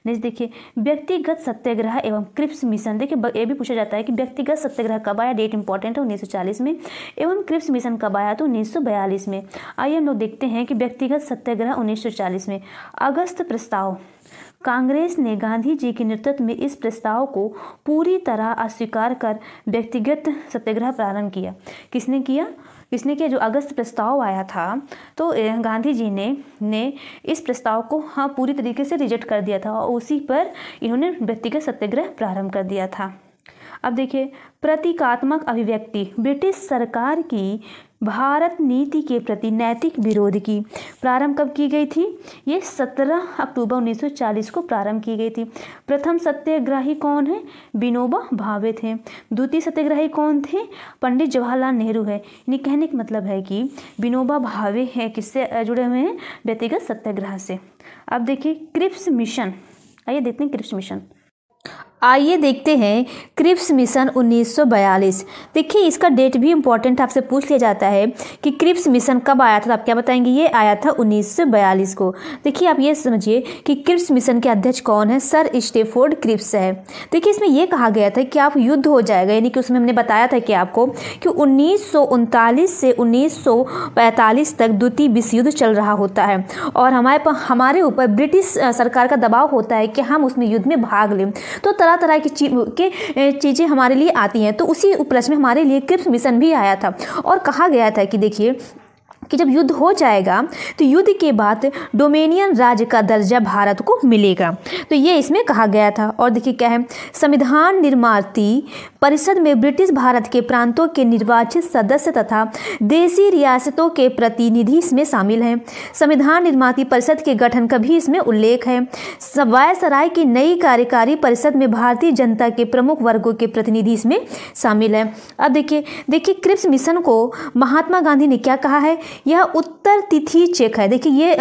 नेक्स्ट देखिए व्यक्तिगत सत्याग्रह एवं क्रिप्स मिशन देखिए ये भी पूछा जाता है कि व्यक्तिगत सत्याग्रह कब आया डेट इंपॉर्टेंट है 1940 में एवं क्रिप्स मिशन कब आया तो 1942 में आइए हम लोग देखते हैं कि व्यक्तिगत सत्याग्रह 1940 में अगस्त प्रस्ताव कांग्रेस ने गांधी जी के नेतृत्व में इस प्रस्ताव को पूरी तरह अस्वीकार कर व्यक्तिगत सत्याग्रह प्रारंभ किया किसने किया किसने किया जो अगस्त प्रस्ताव आया था तो गांधी जी ने ने इस प्रस्ताव को हाँ पूरी तरीके से रिजेक्ट कर दिया था और उसी पर इन्होंने व्यक्तिगत सत्याग्रह प्रारंभ कर दिया था अब देखिए प्रतीकात्मक अभिव्यक्ति ब्रिटिश सरकार की भारत नीति के प्रति नैतिक विरोध की प्रारंभ कब की गई थी ये 17 अक्टूबर 1940 को प्रारंभ की गई थी प्रथम सत्याग्रही कौन है विनोबा भावे थे द्वितीय सत्याग्रही कौन थे पंडित जवाहरलाल नेहरू है इन्हें कहने का मतलब है कि विनोबा भावे हैं किससे जुड़े हुए हैं व्यक्तिगत सत्याग्रह से अब देखिए क्रिप्स मिशन आइए देखते हैं क्रिप्स मिशन आइए देखते हैं क्रिप्स मिशन 1942 देखिए इसका डेट भी इम्पॉर्टेंट आपसे पूछ लिया जाता है कि क्रिप्स मिशन कब आया था तो आप क्या बताएंगे ये आया था 1942 को देखिए आप ये समझिए कि क्रिप्स मिशन के अध्यक्ष कौन है सर स्टेफोर्ड क्रिप्स है देखिए इसमें यह कहा गया था कि आप युद्ध हो जाएगा यानी कि उसमें हमने बताया था कि आपको कि उन्नीस से उन्नीस तक द्वितीय विश्व युद्ध चल रहा होता है और हमारे हमारे ऊपर ब्रिटिश सरकार का दबाव होता है कि हम उसमें युद्ध में भाग लें तो तरह तरह तरह की के चीज़ें हमारे लिए आती हैं तो उसी उपलक्ष्य में हमारे लिए क्रिप्स मिशन भी आया था और कहा गया था कि देखिए कि जब युद्ध हो जाएगा तो युद्ध के बाद डोमेनियन राज्य का दर्जा भारत को मिलेगा तो ये इसमें कहा गया था और देखिए क्या है संविधान निर्माती परिषद में ब्रिटिश भारत के प्रांतों के निर्वाचित सदस्य तथा देसी रियासतों के प्रतिनिधि इसमें शामिल हैं संविधान निर्माती परिषद के गठन का भी इसमें उल्लेख है वायसराय की नई कार्यकारी परिषद में भारतीय जनता के प्रमुख वर्गों के प्रतिनिधि इसमें शामिल हैं अब देखिए देखिए क्रिप्स मिशन को महात्मा गांधी ने क्या कहा है यह उत्तर तिथि चेक है देखिए ये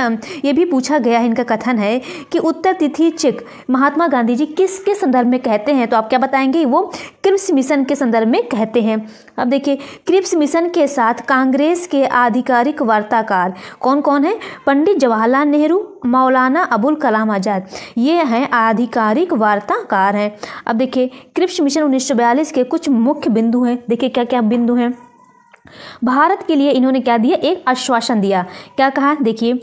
ये भी पूछा गया है इनका कथन है कि उत्तर तिथि चेक महात्मा गांधी जी किसके संदर्भ में कहते हैं तो आप क्या बताएंगे वो क्रिप्स मिशन के संदर्भ में कहते हैं अब देखिए क्रिप्स मिशन के साथ कांग्रेस के आधिकारिक वार्ताकार कौन कौन है पंडित जवाहरलाल नेहरू मौलाना अबुल कलाम आज़ाद ये हैं आधिकारिक वार्ताकार हैं अब देखिए क्रिप्स मिशन उन्नीस के कुछ मुख्य बिंदु हैं देखिए क्या क्या बिंदु हैं भारत के लिए इन्होंने क्या दिया एक आश्वासन दिया क्या कहा देखिए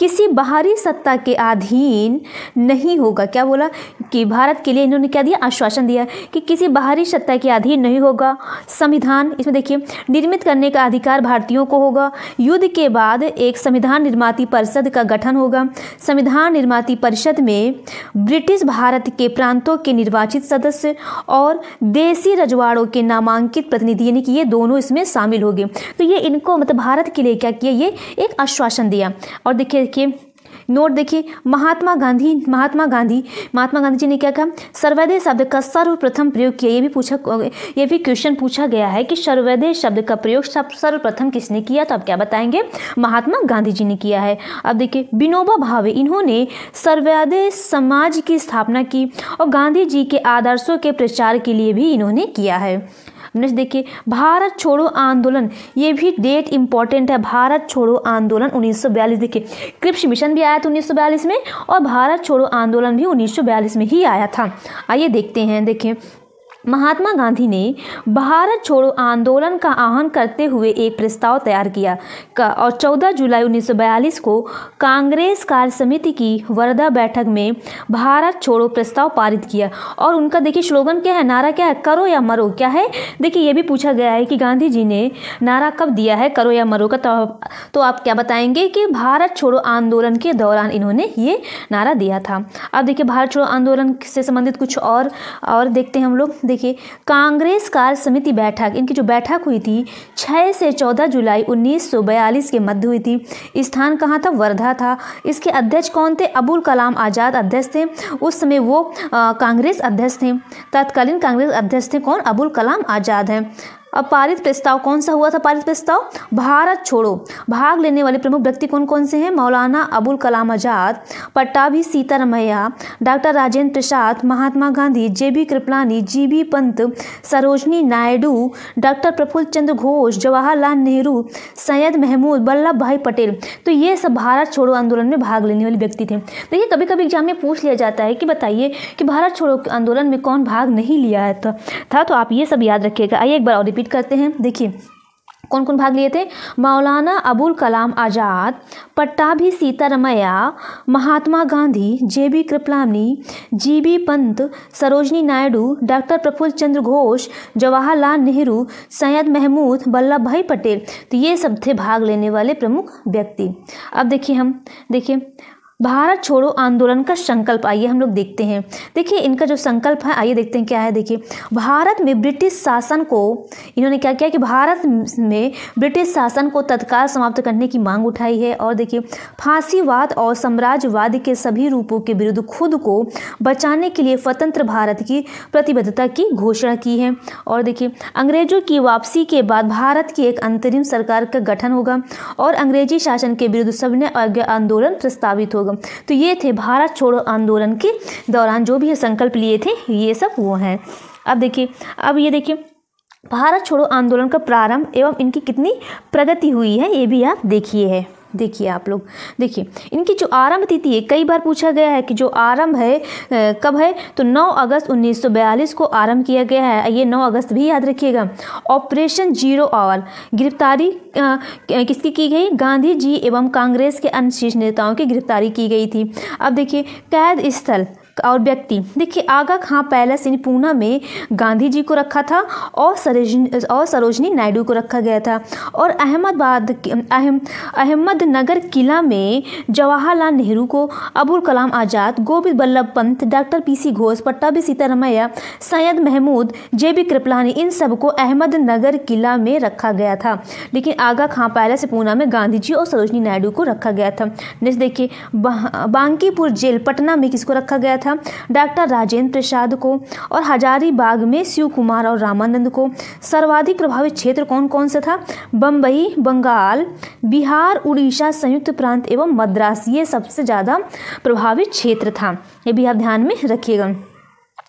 किसी बाहरी सत्ता के अधीन नहीं होगा क्या बोला कि भारत के लिए इन्होंने क्या दिया आश्वासन दिया कि किसी बाहरी सत्ता के अधीन नहीं होगा संविधान इसमें देखिए निर्मित करने का अधिकार भारतीयों को होगा युद्ध के बाद एक संविधान निर्माती परिषद का गठन होगा संविधान निर्माती परिषद में ब्रिटिश भारत के प्रांतों के निर्वाचित सदस्य और देशी रजवाड़ों के नामांकित प्रतिनिधि यानी कि ये दोनों इसमें शामिल हो गए तो ये इनको मतलब भारत के लिए क्या किया ये एक आश्वासन दिया और देखिए देखिए नोट देखिए महात्मा गांधी महात्मा गांधी महात्मा गांधी जी ने क्या कहा सर्वोदय शब्द का सर्वप्रथम प्रयोग किया ये भी पूछा ये भी क्वेश्चन पूछा गया है कि सर्वोदय शब्द का प्रयोग सर्वप्रथम किसने किया तो आप क्या बताएंगे महात्मा गांधी जी ने किया है अब देखिए विनोबा भावे इन्होंने सर्वोदय समाज की स्थापना की और गांधी जी के आदर्शों के प्रचार के लिए भी इन्होंने किया है नेक्स्ट देखिए भारत छोड़ो आंदोलन ये भी डेट इंपॉर्टेंट है भारत छोड़ो आंदोलन 1942 देखिए क्रिप्स मिशन भी आया था उन्नीस में और भारत छोड़ो आंदोलन भी 1942 में ही आया था आइए देखते हैं देखिए महात्मा गांधी ने भारत छोड़ो आंदोलन का आह्वान करते हुए एक प्रस्ताव तैयार किया का और 14 जुलाई 1942 को कांग्रेस कार्य समिति की वर्धा बैठक में भारत छोड़ो प्रस्ताव पारित किया और उनका देखिए स्लोगन क्या है नारा क्या है करो या मरो क्या है देखिए ये भी पूछा गया है कि गांधी जी ने नारा कब दिया है करो या मरो का तो, तो आप क्या बताएंगे कि भारत छोड़ो आंदोलन के दौरान इन्होंने ये नारा दिया था अब देखिए भारत छोड़ो आंदोलन से संबंधित कुछ और और देखते हैं हम लोग देखिए कांग्रेस कार्य समिति बैठक इनकी जो बैठक हुई थी 6 से 14 जुलाई 1942 के मध्य हुई थी स्थान कहाँ था वर्धा था इसके अध्यक्ष कौन थे अबुल कलाम आज़ाद अध्यक्ष थे उस समय वो कांग्रेस अध्यक्ष थे तत्कालीन कांग्रेस अध्यक्ष थे कौन अबुल कलाम आज़ाद हैं अब पारित प्रस्ताव कौन सा हुआ था पारित प्रस्ताव भारत छोड़ो भाग लेने वाले प्रमुख व्यक्ति कौन कौन से हैं Maulana Abul Kalam Azad Pattabhi Sitaramayya doctor Rajendra Prasad Mahatma Gandhi J B Kripalani G B Pant Sarojini Naidu doctor Prafulla Chandra Ghosh Jawaharlal Nehru Syed Mahmud Vallabhbhai Patel तो ये सब भारत छोड़ो आंदोलन में भाग लेने वाले व्यक्ति थे देखिए तो कभी कभी एग्जाम में पूछ लिया जाता है कि बताइए कि भारत छोड़ो आंदोलन में कौन भाग नहीं लिया था तो आप ये सब याद रखिएगा आइए एक बार और रिपीट करते हैं देखिए कौन कौन भाग लिए थे Maulana Abul Kalam Azad Pattabhi Sitaramayya Mahatma Gandhi J B Kripalani G B Pant Sarojini Naidu doctor Prafulla Chandra Ghosh Jawaharlal Nehru Syed Mahmud Vallabhbhai Patel तो ये सब थे भाग लेने वाले प्रमुख व्यक्ति अब देखिए हम देखिए भारत छोड़ो आंदोलन का संकल्प आइए हम लोग देखते हैं देखिए इनका जो संकल्प है आइए देखते हैं क्या है देखिए भारत में ब्रिटिश शासन को इन्होंने क्या किया कि भारत में ब्रिटिश शासन को तत्काल समाप्त करने की मांग उठाई है और देखिए फांसीवाद और साम्राज्यवाद के सभी रूपों के विरुद्ध खुद को बचाने के लिए स्वतंत्र भारत की प्रतिबद्धता की घोषणा की है और देखिए अंग्रेजों की वापसी के बाद भारत की एक अंतरिम सरकार का गठन होगा और अंग्रेजी शासन के विरुद्ध सविनय आंदोलन प्रस्तावित होगा तो ये थे भारत छोड़ो आंदोलन के दौरान जो भी संकल्प लिए थे ये सब वो हैं अब देखिए अब ये देखिए भारत छोड़ो आंदोलन का प्रारंभ एवं इनकी कितनी प्रगति हुई है ये भी आप देखिए है देखिए आप लोग देखिए इनकी जो आरंभ तिथि है कई बार पूछा गया है कि जो आरंभ है कब है तो 9 अगस्त 1942 को आरंभ किया गया है ये 9 अगस्त भी याद रखिएगा ऑपरेशन जीरो आवर गिरफ्तारी किसकी की गई गांधी जी एवं कांग्रेस के अन्य शीर्ष नेताओं की गिरफ्तारी की गई थी अब देखिए कैद स्थल और व्यक्ति देखिए आगा खां पैलेस इन पूना में गांधी जी को रखा था और सरोजनी और सरोजनी नायडू को रखा गया था और अहमदाबाद अहम अहमदनगर किला में जवाहरलाल नेहरू को Abul Kalam Azad Govind Vallabh Pant doctor P C Ghosh B Sitaramayya Syed Mahmud J B Kripalani इन सबको अहमदनगर किला में रखा गया था लेकिन आगा खां पैलेस पूना में गांधी जी और सरोजनी नायडू को रखा गया था नेक्स्ट देखिए बा, बांकीपुर जेल पटना में किसको रखा गया था था डॉक्टर राजेंद्र प्रसाद को और हजारीबाग में शिव कुमार और रामानंद को सर्वाधिक प्रभावित क्षेत्र कौन कौन सा था बम्बई बंगाल बिहार उड़ीसा संयुक्त प्रांत एवं मद्रास ये सबसे ज़्यादा प्रभावित क्षेत्र था ये भी आप ध्यान में रखिएगा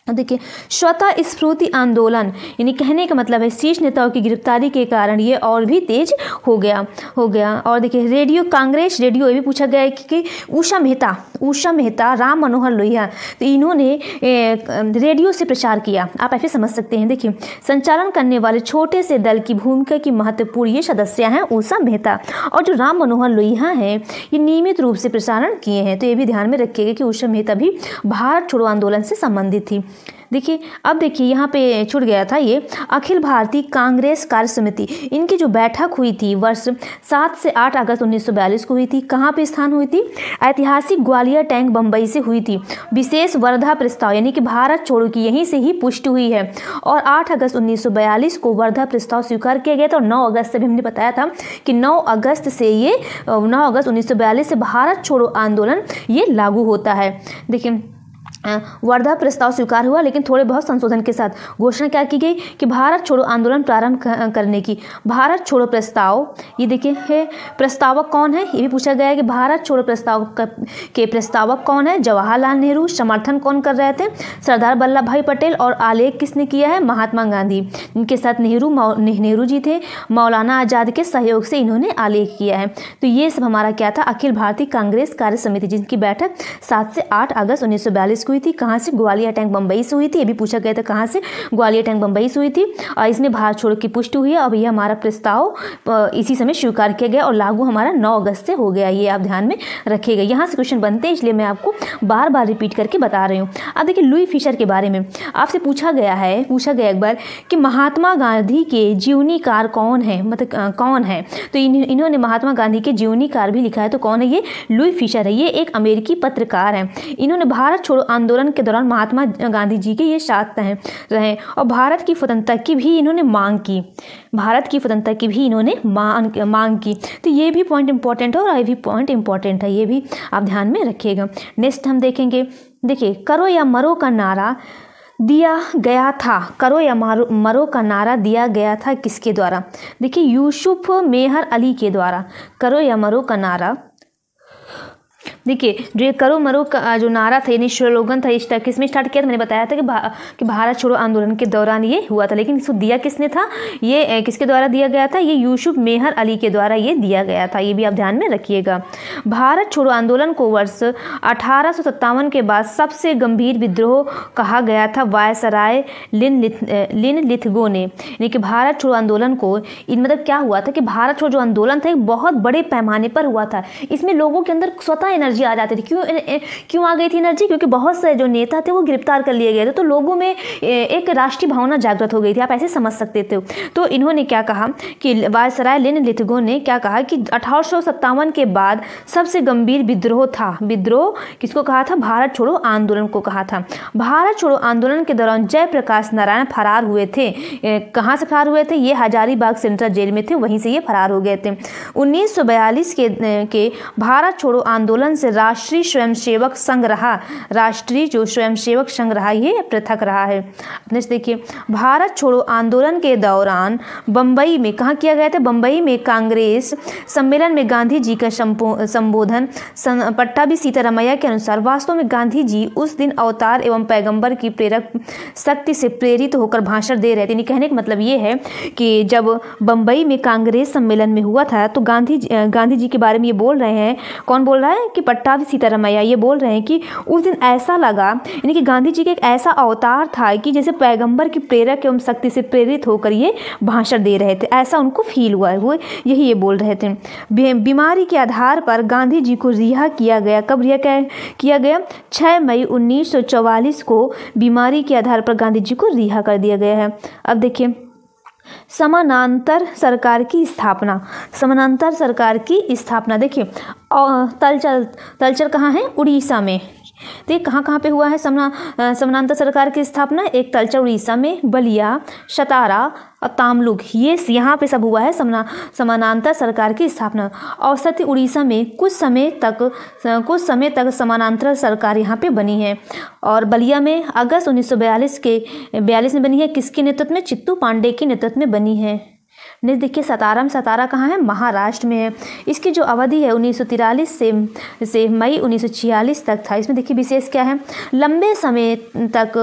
देखिए स्वतः स्फूर्ति आंदोलन यानी कहने का मतलब है शीर्ष नेताओं की गिरफ्तारी के कारण ये और भी तेज हो गया हो गया और देखिए रेडियो कांग्रेस रेडियो ये भी पूछा गया है कि, कि उषा मेहता उषा मेहता राम मनोहर लोहिया तो इन्होंने ए, रेडियो से प्रचार किया आप ऐसे समझ सकते हैं देखिए संचालन करने वाले छोटे से दल की भूमिका की महत्वपूर्ण ये सदस्य हैं उषा मेहता और जो राम मनोहर लोहिया हैं ये नियमित रूप से प्रसारण किए हैं तो ये भी ध्यान में रखिएगा कि उषा मेहता भी भारत छोड़ो आंदोलन से संबंधित थी देखिए अब देखिए यहाँ पे छूट गया था ये अखिल भारतीय कांग्रेस कार्य समिति इनकी जो बैठक हुई थी वर्ष सात से आठ अगस्त 1942 को हुई थी कहाँ पे स्थान हुई थी ऐतिहासिक ग्वालियर टैंक बम्बई से हुई थी विशेष वर्धा प्रस्ताव यानी कि भारत छोड़ो की यहीं से ही पुष्टि हुई है और आठ अगस्त उन्नीस को वर्धा प्रस्ताव स्वीकार किया गया था और नौ अगस्त से भी हमने बताया था कि नौ अगस्त से ये नौ अगस्त उन्नीस से भारत छोड़ो आंदोलन ये लागू होता है देखिए वर्धा प्रस्ताव स्वीकार हुआ लेकिन थोड़े बहुत संशोधन के साथ घोषणा क्या की गई कि भारत छोड़ो आंदोलन प्रारंभ करने की भारत छोड़ो प्रस्ताव ये देखिए है प्रस्तावक कौन है ये भी पूछा गया है कि भारत छोड़ो प्रस्ताव के प्रस्तावक कौन है जवाहरलाल नेहरू समर्थन कौन कर रहे थे सरदार वल्लभ भाई पटेल और आलेख किसने किया है महात्मा गांधी इनके साथ नेहरू नेहरू जी थे मौलाना आज़ाद के सहयोग से इन्होंने आलेख किया है तो ये सब हमारा क्या था अखिल भारतीय कांग्रेस कार्य समिति जिनकी बैठक सात से आठ अगस्त उन्नीस को हुई थी कहाँ से ग्वालियर टैंक बम्बई से हुई थी ये भी पूछा गया था कहाँ से ग्वालियर टैंक बम्बई से हुई थी और इसमें भारत छोड़ की पुष्टि हुई है अब ये हमारा प्रस्ताव इसी समय स्वीकार किया गया और लागू हमारा नौ अगस्त से हो गया ये आप ध्यान में रखेगा यहाँ से क्वेश्चन बनते हैं इसलिए मैं आपको बार बार रिपीट करके बता रही हूँ अब देखिए लुई फिशर के बारे में आपसे पूछा गया है पूछा गया एक बार कि महात्मा गांधी के जीवनीकार कौन है मतलब कौन है तो इन्होंने महात्मा गांधी के जीवनीकार भी लिखा है तो कौन है ये लुई फिशर है ये एक अमेरिकी पत्रकार है इन्होंने भारत छोड़ो आंदोलन के दौरान महात्मा गांधी जी के ये साथ रहे और भारत की स्वतंत्रता की भी इन्होंने मांग की भारत की स्वतंत्रता की भी इन्होंने मांग मांग की तो ये भी पॉइंट इंपॉर्टेंट है और ये भी पॉइंट इंपॉर्टेंट है ये भी आप ध्यान में रखिएगा नेक्स्ट हम देखेंगे देखिए करो या मरो का नारा दिया गया था करो या मारो मरो का नारा दिया गया था किसके द्वारा देखिए यूसुफ मेहर अली के द्वारा करो या मरो का नारा देखिए जो ये करो मरो का जो नारा था यानी स्लोगन था इस किसमें स्टार्ट किया था मैंने बताया था कि, भा, कि भारत छोड़ो आंदोलन के दौरान ये हुआ था लेकिन इसको दिया किसने था ये किसके द्वारा दिया गया था ये यूसुफ मेहर अली के द्वारा ये दिया गया था ये भी आप ध्यान में रखिएगा भारत छोड़ो आंदोलन को वर्ष अठारह के बाद सबसे गंभीर विद्रोह कहा गया था वायसराय लिन लिन लिथगो ने यानी कि भारत छोड़ो आंदोलन को इन मतलब क्या हुआ था कि भारत छोड़ो जो आंदोलन था बहुत बड़े पैमाने पर हुआ था इसमें लोगों के अंदर स्वतः ज़्यादा एनर्जी आ जाती थी क्यों क्यों आ गई थी एनर्जी क्योंकि बहुत से जो नेता थे वो गिरफ्तार कर लिए गए थे तो लोगों में एक राष्ट्रीय भावना जागृत हो गई थी आप ऐसे समझ सकते थे तो इन्होंने क्या कहा कि वायसराय लेन लिथगो ने क्या कहा कि अठारह के बाद सबसे गंभीर विद्रोह था विद्रोह किसको कहा था भारत छोड़ो आंदोलन को कहा था भारत छोड़ो आंदोलन के दौरान जयप्रकाश नारायण फरार हुए थे कहाँ से फरार हुए थे ये हजारीबाग सेंट्रल जेल में थे वहीं से ये फरार हो गए थे 1942 के के भारत छोड़ो आंदोलन आंदोलन से राष्ट्रीय स्वयंसेवक संघ रहा राष्ट्रीय जो स्वयंसेवक संघ रहा ये पृथक रहा है नेक्स्ट देखिए भारत छोड़ो आंदोलन के दौरान बम्बई में कहाँ किया गया था बम्बई में कांग्रेस सम्मेलन में गांधी जी का संबोधन पट्टा भी सीतारामैया के अनुसार वास्तव में गांधी जी उस दिन अवतार एवं पैगंबर की प्रेरक शक्ति से प्रेरित होकर भाषण दे रहे थे यानी कहने का मतलब ये है कि जब बम्बई में कांग्रेस सम्मेलन में हुआ था तो गांधी गांधी जी के बारे में ये बोल रहे हैं कौन बोल रहा है कि भी सीतारामैया ये बोल रहे हैं कि उस दिन ऐसा लगा यानी कि गांधी जी का एक ऐसा अवतार था कि जैसे पैगंबर की प्रेरक एवं शक्ति से प्रेरित होकर ये भाषण दे रहे थे ऐसा उनको फील हुआ वो यही ये बोल रहे थे बीमारी के आधार पर गांधी जी को रिहा किया गया कब रिहा किया गया छः मई उन्नीस को बीमारी के आधार पर गांधी जी को रिहा कर दिया गया है अब देखिए समानांतर सरकार की स्थापना समानांतर सरकार की स्थापना देखिए तलचर तलचर कहाँ है उड़ीसा में तो ये कहाँ कहाँ पे हुआ है समना समानांतर सरकार की स्थापना एक तलचा उड़ीसा में बलिया शतारा और तामलुक ये यहाँ पे सब हुआ है समना समानांतर सरकार की स्थापना औसत उड़ीसा में कुछ समय तक कुछ समय तक समानांतर सरकार यहाँ पे बनी है और बलिया में अगस्त 1942 के बयालीस में बनी है किसके नेतृत्व में चित्तू पांडे के नेतृत्व में बनी है नेक्स्ट देखिए सताराम सतारा कहाँ है महाराष्ट्र में है इसकी जो अवधि है उन्नीस से से मई उन्नीस तक था इसमें देखिए विशेष क्या है लंबे समय तक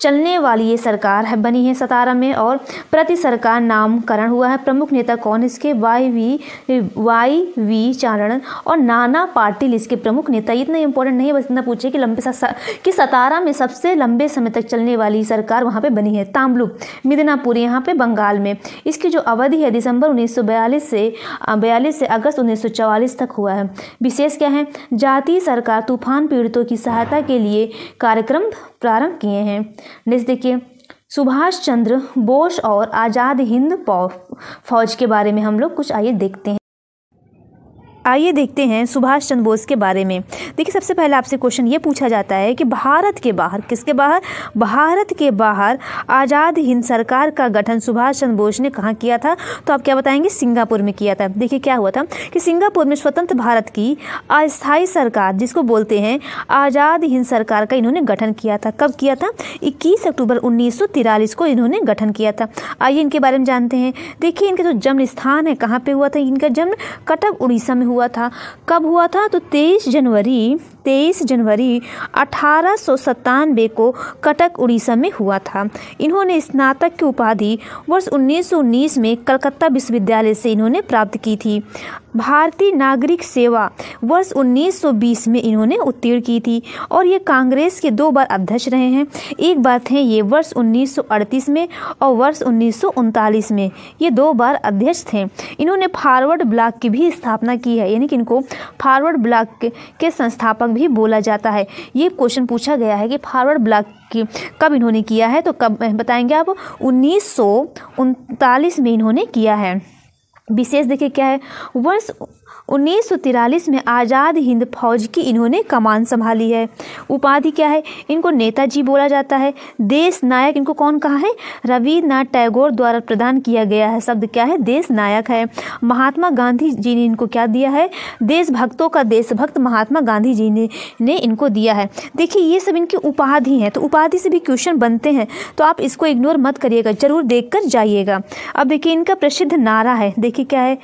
चलने वाली ये सरकार है बनी है सतारा में और प्रति सरकार नामकरण हुआ है प्रमुख नेता कौन इसके Y V Y V Charan और नाना पाटिल इसके प्रमुख नेता इतना इंपॉर्टेंट नहीं है बस इतना पूछे कि लंबे कि सतारा में सबसे लंबे समय तक चलने वाली सरकार वहाँ पर बनी है ताम्बलुक मिदनापुर यहाँ पर बंगाल में इसकी जो अवधि है दिसंबर उन्नीस से बयालीस से अगस्त उन्नीस तक हुआ है विशेष क्या है जातीय सरकार तूफान पीड़ितों की सहायता के लिए कार्यक्रम प्रारंभ किए हैं नेक्स्ट देखिए सुभाष चंद्र बोस और आज़ाद हिंद फौज के बारे में हम लोग कुछ आइए देखते हैं आइए देखते हैं सुभाष चंद्र बोस के बारे में देखिए सबसे पहले आपसे क्वेश्चन ये पूछा जाता है कि भारत के बाहर किसके बाहर भारत के बाहर आज़ाद हिंद सरकार का गठन सुभाष चंद्र बोस ने कहाँ किया था तो आप क्या बताएंगे सिंगापुर में किया था देखिए क्या हुआ था कि सिंगापुर में स्वतंत्र भारत की अस्थायी सरकार जिसको बोलते हैं आज़ाद हिंद सरकार का इन्होंने गठन किया था कब किया था इक्कीस अक्टूबर उन्नीस को इन्होंने गठन किया था आइए इनके बारे में जानते हैं देखिए इनका जो जन्म स्थान है कहाँ पर हुआ था इनका जन्म कटक उड़ीसा में हुआ हुआ था कब हुआ था तो 23 जनवरी 23 जनवरी अठारह को कटक उड़ीसा में हुआ था इन्होंने स्नातक की उपाधि वर्ष 1919 में कलकत्ता विश्वविद्यालय से इन्होंने प्राप्त की थी भारतीय नागरिक सेवा वर्ष 1920 में इन्होंने उत्तीर्ण की थी और ये कांग्रेस के दो बार अध्यक्ष रहे हैं एक बार थे ये वर्ष 1938 में और वर्ष उन्नीस में ये दो बार अध्यक्ष थे इन्होंने फॉरवर्ड ब्लॉक की भी स्थापना की है है यानी कि इनको फॉरवर्ड ब्लॉक के, के संस्थापक भी बोला जाता है ये क्वेश्चन पूछा गया है कि फॉरवर्ड ब्लॉक की कब इन्होंने किया है तो कब बताएंगे आप उन्नीस में इन्होंने किया है विशेष देखिए क्या है वर्ष उन्नीस में आज़ाद हिंद फौज की इन्होंने कमान संभाली है उपाधि क्या है इनको नेताजी बोला जाता है देश नायक इनको कौन कहा है रविन्द्रनाथ टैगोर द्वारा प्रदान किया गया है शब्द क्या है देश नायक है महात्मा गांधी जी ने इनको क्या दिया है देशभक्तों का देशभक्त महात्मा गांधी जी ने, ने इनको दिया है देखिए ये सब इनकी उपाधि हैं तो उपाधि से भी क्वेश्चन बनते हैं तो आप इसको इग्नोर मत करिएगा जरूर देख कर जाइएगा अब देखिए इनका प्रसिद्ध नारा है देखिए क्या है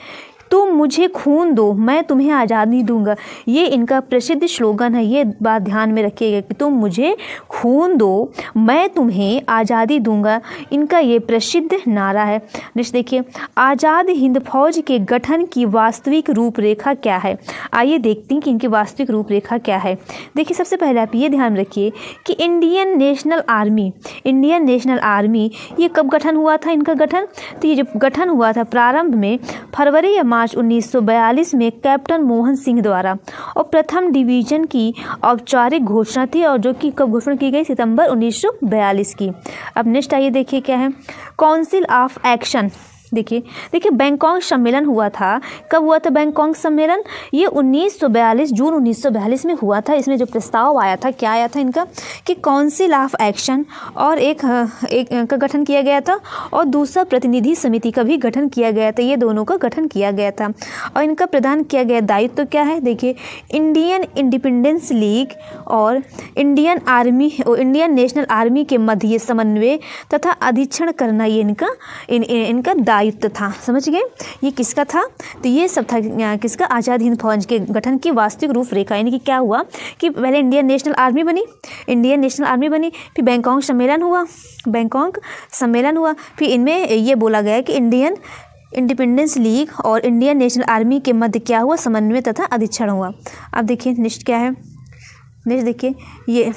तुम मुझे खून दो मैं तुम्हें आज़ादी दूंगा ये इनका प्रसिद्ध स्लोगन है ये बात ध्यान में रखिएगा कि तुम मुझे खून दो मैं तुम्हें आज़ादी दूंगा इनका ये प्रसिद्ध नारा है नेक्स्ट देखिए आज़ाद हिंद फौज के गठन की वास्तविक रूपरेखा क्या है आइए देखते हैं कि इनकी वास्तविक रूपरेखा क्या है देखिए सबसे पहले आप ये ध्यान रखिए कि Indian National Army Indian National Army ये कब गठन हुआ था इनका गठन तो ये जब गठन हुआ था प्रारंभ में फरवरी या मार्च 1942 में कैप्टन मोहन सिंह द्वारा और प्रथम डिवीजन की औपचारिक घोषणा थी और जो कि कब घोषणा की गई सितंबर 1942 की अब नेक्स्ट आइए देखिए क्या है काउंसिल ऑफ एक्शन देखिए देखिए बैंकॉक सम्मेलन हुआ था कब हुआ था बैंकॉक सम्मेलन ये 1942 जून 1942 में हुआ था इसमें जो प्रस्ताव आया था क्या आया था इनका कि काउंसिल ऑफ एक्शन और एक, एक का गठन किया गया था और दूसरा प्रतिनिधि समिति का भी गठन किया गया था ये दोनों का गठन किया गया था और इनका प्रदान किया गया दायित्व तो क्या है देखिए इंडियन इंडिपेंडेंस लीग और इंडियन आर्मी और इंडियन नेशनल आर्मी के मध्य समन्वय तथा अधीक्षण करना ये इनका इन, इनका दायित्व आयुक्त था समझ गए ये किसका था तो ये सब था किसका आज़ाद हिंद फौज के गठन की वास्तविक रूपरेखा यानी कि क्या हुआ कि पहले इंडियन नेशनल आर्मी बनी इंडियन नेशनल आर्मी बनी फिर बैंकॉक सम्मेलन हुआ बैंकॉक सम्मेलन हुआ फिर इनमें ये बोला गया कि इंडियन इंडिपेंडेंस लीग और इंडियन नेशनल आर्मी के मध्य क्या हुआ समन्वय तथा अधिक्षण हुआ अब देखिए नेक्स्ट क्या है नेक्स्ट देखिए ये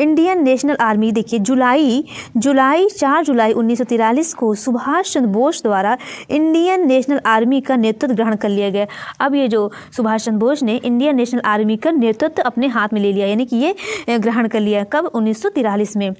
इंडियन नेशनल आर्मी देखिए जुलाई जुलाई चार जुलाई उन्नीस को सुभाष चंद्र बोस द्वारा इंडियन नेशनल आर्मी का नेतृत्व ग्रहण कर लिया गया अब ये जो सुभाष चंद्र बोस ने इंडियन नेशनल आर्मी का नेतृत्व अपने हाथ में ले लिया यानी कि ये ग्रहण कर लिया कब उन्नीस में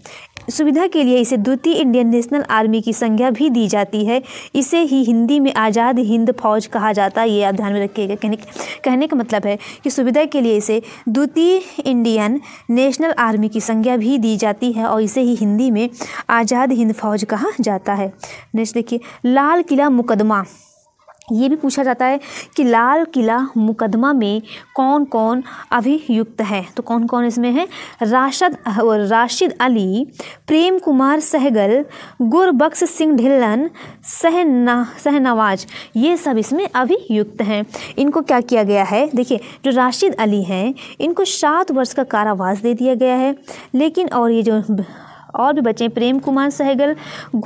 सुविधा के लिए इसे द्वितीय इंडियन नेशनल आर्मी की संज्ञा भी दी जाती है इसे ही हिंदी में आज़ाद हिंद फौज कहा जाता है ये आप ध्यान में रखिएगा कहने कहने का मतलब है कि सुविधा के लिए इसे द्वितीय इंडियन नेशनल आर्मी की संज्ञा भी दी जाती है और इसे ही हिंदी में आज़ाद हिंद फौज कहा जाता है नेक्स्ट देखिए लाल किला मुकदमा ये भी पूछा जाता है कि लाल किला मुकदमा में कौन कौन अभियुक्त है तो कौन कौन इसमें है राशद राशिद अली प्रेम कुमार सहगल गुरबख्श सिंह ढिल्लन सहना सहनवाज ये सब इसमें अभियुक्त हैं इनको क्या किया गया है देखिए जो राशिद अली हैं इनको सात वर्ष का कारावास दे दिया गया है लेकिन और ये जो और भी बचे प्रेम कुमार सहगल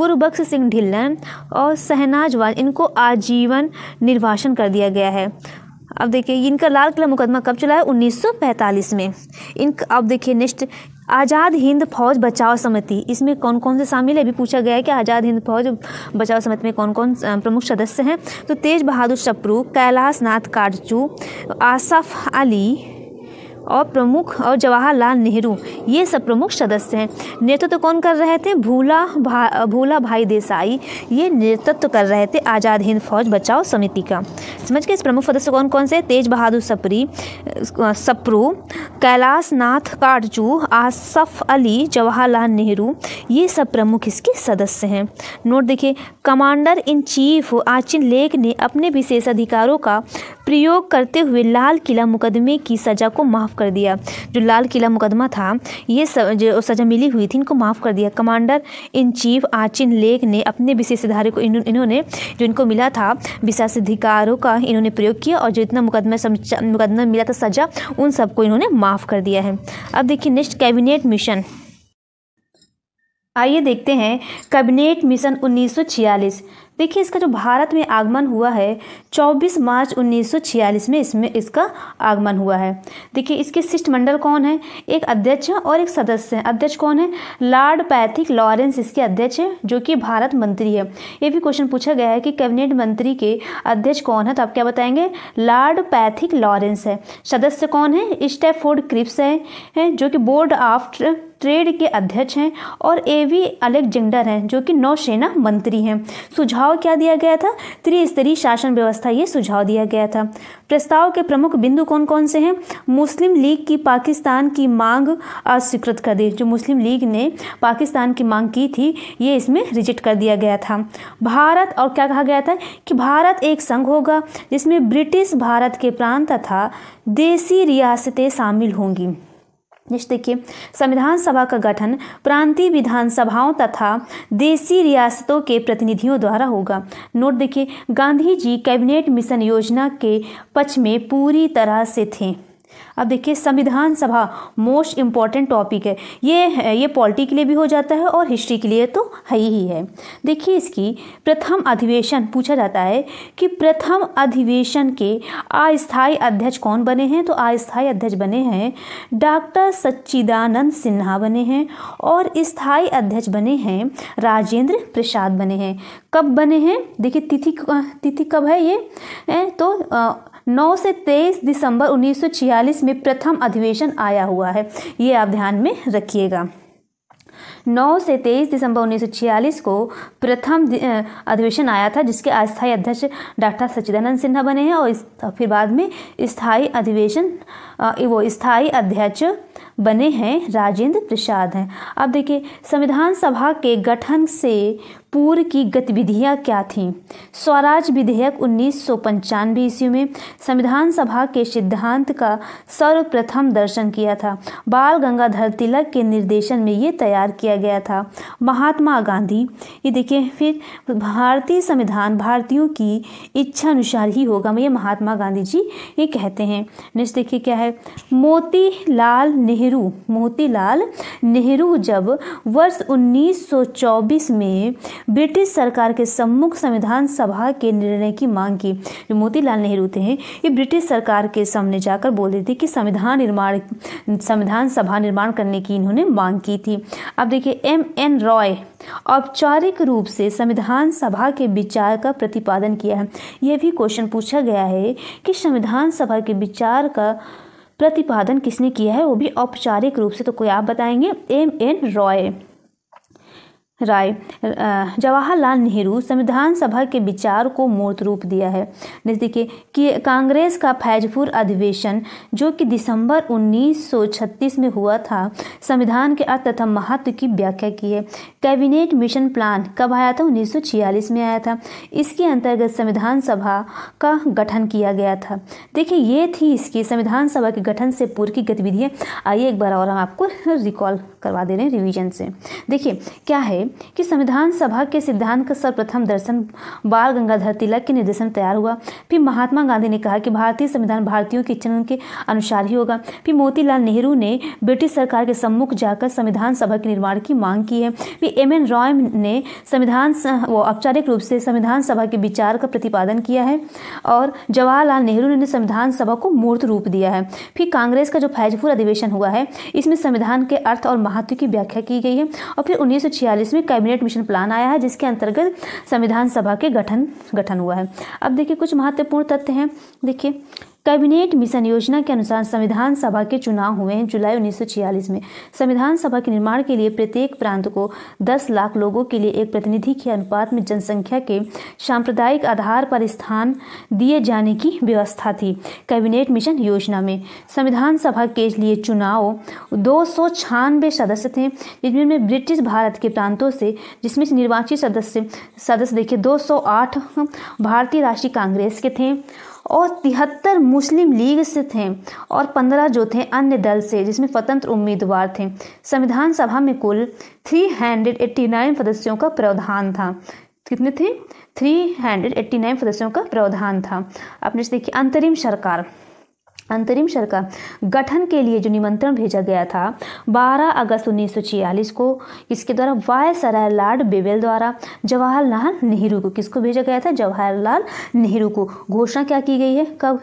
गुरुबख्श सिंह ढिल्लन और सहनाज वाल इनको आजीवन निर्वासन कर दिया गया है अब देखिए इनका लाल किला मुकदमा कब चला है उन्नीस में इन अब देखिए नेक्स्ट आज़ाद हिंद फौज बचाव समिति इसमें कौन कौन से शामिल है अभी पूछा गया है कि आज़ाद हिंद फौज बचाव समिति में कौन कौन प्रमुख सदस्य हैं तो तेज बहादुर सप्रू कैलाश नाथ काटचू आसफ अली और प्रमुख और जवाहरलाल नेहरू ये सब प्रमुख सदस्य हैं नेतृत्व तो कौन कर रहे थे भूला भा भूला भाई देसाई ये नेतृत्व तो कर रहे थे आज़ाद हिंद फौज बचाओ समिति का समझ के इस प्रमुख सदस्य कौन कौन से तेज बहादुर सपरी सप्रू कैलाश नाथ काटजू आसफ अली जवाहरलाल नेहरू ये सब प्रमुख इसके सदस्य हैं नोट देखिए कमांडर इन चीफ आचिन लेख ने अपने विशेष अधिकारों का प्रयोग करते हुए लाल किला मुकदमे की सज़ा को माफ माफ़ कर दिया जो लाल किला मुकदमा था ये सब जो सज़ा मिली हुई थी इनको माफ़ कर दिया कमांडर इन चीफ आचिन लेख ने अपने विशेषधारी को इन्होंने जो इनको मिला था विशेषाधिकारों का इन्होंने प्रयोग किया और जो इतना मुकदमा मुकदमा मिला था सज़ा उन सबको इन्होंने माफ़ कर दिया है अब देखिए नेक्स्ट कैबिनेट मिशन आइए देखते हैं कैबिनेट मिशन 1946 देखिए इसका जो भारत में आगमन हुआ है 24 मार्च 1946 में इसमें इसका आगमन हुआ है देखिए इसके शिष्टमंडल कौन है एक अध्यक्ष और एक सदस्य है अध्यक्ष कौन है लॉर्ड पैथिक लॉरेंस इसके अध्यक्ष है जो कि भारत मंत्री है ये भी क्वेश्चन पूछा गया है कि कैबिनेट मंत्री के अध्यक्ष कौन है तो आप क्या बताएंगे लॉर्ड पैथिक लॉरेंस है सदस्य कौन है स्टेफोर्ड क्रिप्स है, है जो कि बोर्ड ऑफ ट्रेड के अध्यक्ष हैं और ए वी अलेक्जेंडर हैं जो कि नौसेना मंत्री हैं सुझाव क्या दिया गया था त्रिस्तरीय शासन व्यवस्था ये सुझाव दिया गया था प्रस्ताव के प्रमुख बिंदु कौन कौन से हैं मुस्लिम लीग की पाकिस्तान की मांग अस्वीकृत कर दी जो मुस्लिम लीग ने पाकिस्तान की मांग की थी ये इसमें रिजेक्ट कर दिया गया था भारत और क्या कहा गया था कि भारत एक संघ होगा जिसमें ब्रिटिश भारत के प्रांत तथा देसी रियासतें शामिल होंगी नेक्स्ट देखिए संविधान सभा का गठन प्रांतीय विधानसभाओं तथा देशी रियासतों के प्रतिनिधियों द्वारा होगा नोट देखिए गांधी जी कैबिनेट मिशन योजना के पक्ष में पूरी तरह से थे अब देखिए संविधान सभा मोस्ट इम्पॉर्टेंट टॉपिक है ये ये पॉलिटी के लिए भी हो जाता है और हिस्ट्री के लिए तो है ही है देखिए इसकी प्रथम अधिवेशन पूछा जाता है कि प्रथम अधिवेशन के अस्थायी अध्यक्ष कौन बने हैं तो अस्थायी अध्यक्ष बने हैं डॉक्टर सच्चिदानंद सिन्हा बने हैं और स्थायी अध्यक्ष बने हैं राजेंद्र प्रसाद बने हैं कब बने हैं देखिए तिथि तिथि कब है ये तो 9 से 23 दिसंबर 1946 में प्रथम अधिवेशन आया हुआ है ये आप ध्यान में रखिएगा 9 से 23 दिसंबर 1946 को प्रथम अधिवेशन आया था जिसके अस्थायी अध्यक्ष डॉक्टर सच्चिदानंद सिन्हा बने हैं और फिर बाद में स्थायी अधिवेशन वो स्थायी अध्यक्ष बने हैं राजेंद्र प्रसाद हैं अब देखिए संविधान सभा के गठन से पूर्व की गतिविधियां क्या थीं स्वराज विधेयक उन्नीस सौ पंचानवे ईस्वी में संविधान सभा के सिद्धांत का सर्वप्रथम दर्शन किया था बाल गंगाधर तिलक के निर्देशन में ये तैयार किया गया था महात्मा गांधी ये देखिए फिर भारतीय संविधान भारतीयों की इच्छा अनुसार ही होगा ये महात्मा गांधी जी ये कहते हैं नेक्स्ट देखिए क्या है मोतीलाल नेहरू मोतीलाल नेहरू जब वर्ष उन्नीस में ब्रिटिश सरकार के सम्मुख संविधान सभा के निर्णय की मांग की जो मोतीलाल नेहरू थे ये ब्रिटिश सरकार के सामने जाकर बोल रहे थे कि संविधान निर्माण संविधान सभा निर्माण करने की इन्होंने मांग की थी अब देखिए एम एन रॉय औपचारिक रूप से संविधान सभा के विचार का प्रतिपादन किया है यह भी क्वेश्चन पूछा गया है कि संविधान सभा के विचार का प्रतिपादन किसने किया है वो भी औपचारिक रूप से तो कोई आप बताएंगे एम एन रॉय राय जवाहरलाल नेहरू संविधान सभा के विचार को मूर्त रूप दिया है जैसे देखिए कि कांग्रेस का फैजपुर अधिवेशन जो कि दिसंबर 1936 में हुआ था संविधान के अर्थ तथा महत्व की व्याख्या की है कैबिनेट मिशन प्लान कब आया था 1946 में आया था इसके अंतर्गत संविधान सभा का गठन किया गया था देखिए ये थी इसकी संविधान सभा के गठन से पूर्व की गतिविधियाँ आइए एक बार और हम आपको रिकॉल करवा दे रहे हैं रिविजन से देखिए क्या है कि संविधान सभा के सिद्धांत का सर्वप्रथम दर्शन बाल गंगाधर तिलक के निर्देशन तैयार हुआ फिर महात्मा गांधी ने कहा कि भारतीय संविधान भारतीयों के चयन के अनुसार ही होगा फिर मोतीलाल नेहरू ने ब्रिटिश सरकार के सम्मुख जाकर संविधान सभा के निर्माण की मांग की है फिर एम एन रॉय ने संविधान वो औपचारिक रूप से संविधान सभा के विचार का प्रतिपादन किया है और जवाहरलाल नेहरू ने संविधान सभा को मूर्त रूप दिया है फिर कांग्रेस का जो फैजपुर अधिवेशन हुआ है इसमें संविधान के अर्थ और महत्व की व्याख्या की गई है और फिर उन्नीस में में कैबिनेट मिशन प्लान आया है जिसके अंतर्गत संविधान सभा के गठन गठन हुआ है अब देखिए कुछ महत्वपूर्ण तथ्य हैं देखिए कैबिनेट मिशन योजना के अनुसार संविधान सभा के चुनाव हुए हैं जुलाई उन्नीस में संविधान सभा के निर्माण के लिए प्रत्येक प्रांत को 10 लाख लोगों के लिए एक प्रतिनिधि के अनुपात में जनसंख्या के सांप्रदायिक आधार पर स्थान दिए जाने की व्यवस्था थी कैबिनेट मिशन योजना में संविधान सभा के लिए चुनाव दो सदस्य थे जिनमें ब्रिटिश भारत के प्रांतों से जिसमें निर्वाचित सदस्य सदस्य देखिए 208 भारतीय राष्ट्रीय कांग्रेस के थे और तिहत्तर मुस्लिम लीग से थे और पंद्रह जो थे अन्य दल से जिसमें स्वतंत्र उम्मीदवार थे संविधान सभा में कुल थ्री हंड्रेड एट्टी नाइन सदस्यों का प्रावधान था कितने थे नाइन सदस्यों का प्रावधान था अपने देखिए अंतरिम सरकार अंतरिम सरकार गठन के लिए जो निमंत्रण भेजा गया था 12 अगस्त 1946 को इसके द्वारा वाय सराय लॉर्ड बेबेल द्वारा जवाहरलाल नेहरू को किसको भेजा गया था जवाहरलाल नेहरू को घोषणा क्या की गई है कब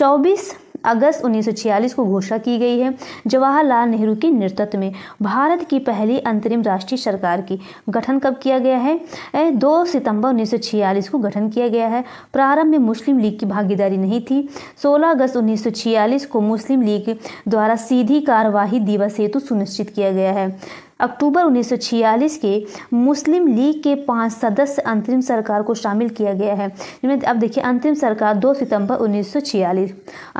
24 अगस्त 1946 को घोषणा की गई है जवाहरलाल नेहरू के नेतृत्व में भारत की पहली अंतरिम राष्ट्रीय सरकार की गठन कब किया गया है दो सितंबर 1946 को गठन किया गया है प्रारंभ में मुस्लिम लीग की भागीदारी नहीं थी 16 अगस्त 1946 को मुस्लिम लीग द्वारा सीधी कार्यवाही दिवस हेतु सुनिश्चित किया गया है अक्टूबर 1946 के मुस्लिम लीग के पांच सदस्य अंतरिम सरकार को शामिल किया गया है जिनमें अब देखिए अंतरिम सरकार 2 सितंबर 1946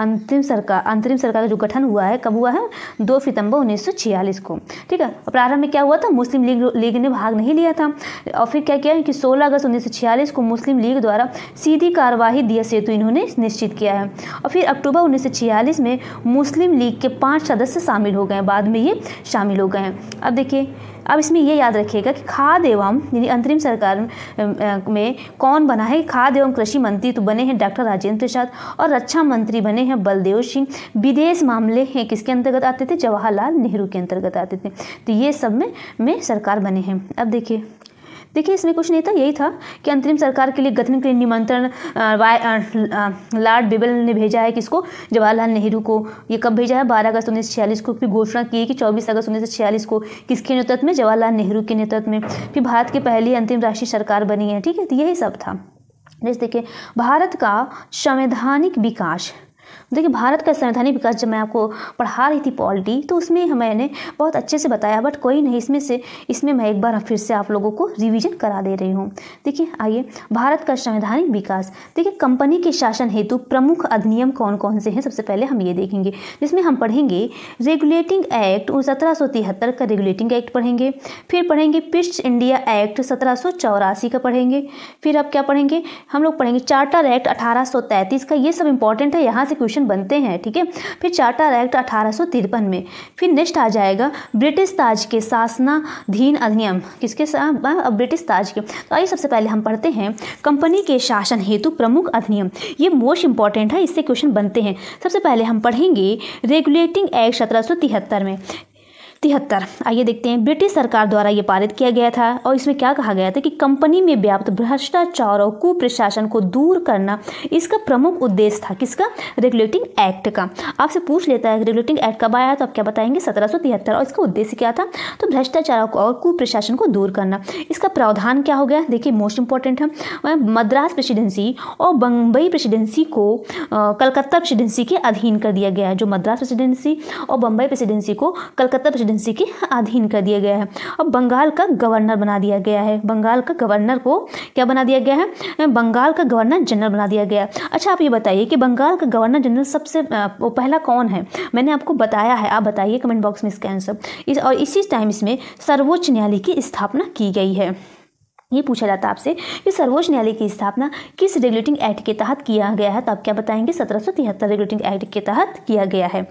अंतरिम सरकार अंतरिम सरकार का जो गठन हुआ है कब हुआ है 2 सितंबर 1946 को ठीक है प्रारंभ में क्या हुआ था मुस्लिम लीग लीग ने भाग नहीं लिया था और फिर क्या किया कि सोलह अगस्त उन्नीस को मुस्लिम लीग द्वारा सीधी कार्यवाही दिया सेतु इन्होंने निश्चित किया है और फिर अक्टूबर उन्नीस में मुस्लिम लीग के पाँच सदस्य शामिल हो गए बाद में ये शामिल हो गए हैं अब देखिए देखिए अब इसमें ये याद रखिएगा कि खाद एवं यानी अंतरिम सरकार में कौन बना है खाद एवं कृषि मंत्री तो बने हैं डॉक्टर राजेंद्र प्रसाद और रक्षा मंत्री बने हैं बलदेव सिंह विदेश मामले हैं किसके अंतर्गत आते थे जवाहरलाल नेहरू के अंतर्गत आते थे तो ये सब में में सरकार बने हैं अब देखिए देखिए इसमें कुछ नहीं था यही था कि अंतरिम सरकार के लिए गठन के लिए निमंत्रण लॉर्ड बिबल ने भेजा है किसको जवाहरलाल नेहरू को ये कब भेजा है बारह अगस्त उन्नीस छियालीस को फिर घोषणा की कि चौबीस अगस्त उन्नीस सौ छियालीस को किसके नेतृत्व में जवाहरलाल नेहरू के नेतृत्व में फिर भारत की पहली अंतिम राष्ट्रीय सरकार बनी है ठीक है तो यही सब था जैसे देखिए भारत का संवैधानिक विकास देखिए भारत का संवैधानिक विकास जब मैं आपको पढ़ा रही थी पॉलिटी तो उसमें मैंने बहुत अच्छे से बताया बट कोई नहीं इसमें से इसमें मैं एक बार फिर से आप लोगों को रिविजन करा दे रही हूँ देखिए आइए भारत का संवैधानिक विकास देखिए कंपनी के शासन हेतु प्रमुख अधिनियम कौन कौन से हैं सबसे पहले हम ये देखेंगे जिसमें हम पढ़ेंगे रेगुलेटिंग एक्ट सत्रह का रेगुलेटिंग एक्ट पढ़ेंगे फिर पढ़ेंगे पिस्ट इंडिया एक्ट सत्रह का पढ़ेंगे फिर आप क्या पढ़ेंगे हम लोग पढ़ेंगे चार्टर एक्ट अठारह का ये सब इंपॉर्टेंट है यहाँ से क्वेश्चन कमीशन बनते हैं ठीक है फिर चार्टर एक्ट अठारह में फिर नेक्स्ट आ जाएगा ब्रिटिश ताज के शासनाधीन अधिनियम किसके साथ ब्रिटिश ताज के तो आइए सबसे पहले हम पढ़ते हैं कंपनी के शासन हेतु प्रमुख अधिनियम ये मोस्ट इंपॉर्टेंट है इससे क्वेश्चन बनते हैं सबसे पहले हम पढ़ेंगे रेगुलेटिंग एक्ट सत्रह में तिहत्तर आइए देखते हैं ब्रिटिश सरकार द्वारा ये पारित किया गया था और इसमें क्या कहा गया था कि कंपनी में व्याप्त भ्रष्टाचार और कुप्रशासन को दूर करना इसका प्रमुख उद्देश्य था किसका रेगुलेटिंग एक्ट का आपसे पूछ लेता है रेगुलेटिंग एक्ट कब आया तो आप क्या बताएंगे सत्रह और इसका उद्देश्य क्या था तो भ्रष्टाचार और कुप्रशासन को दूर करना इसका प्रावधान क्या हो गया देखिए मोस्ट इंपॉर्टेंट है मद्रास प्रेसिडेंसी और बम्बई प्रेसिडेंसी को कलकत्ता प्रेसिडेंसी के अधीन कर दिया गया है जो मद्रास प्रेसिडेंसी और बम्बई प्रेसिडेंसी को कलकत्ता प्रेसिडेंसी के अधीन कर दिया गया है और बंगाल का गवर्नर बना दिया गया है बंगाल का गवर्नर को क्या बना दिया गया है बंगाल का गवर्नर जनरल बना दिया गया है अच्छा आप ये बताइए कि बंगाल का गवर्नर जनरल सबसे वो पहला कौन है मैंने आपको बताया है आप बताइए कमेंट बॉक्स में इसका आंसर इस और इसी टाइम इसमें सर्वोच्च न्यायालय की स्थापना की गई है ये पूछा जाता है आपसे कि सर्वोच्च न्यायालय की स्थापना किस रेगुलेटिंग एक्ट के तहत किया गया है तो आप क्या बताएंगे सत्रह सौ तिहत्तर रेगुलेटिंग एक्ट के तहत किया गया है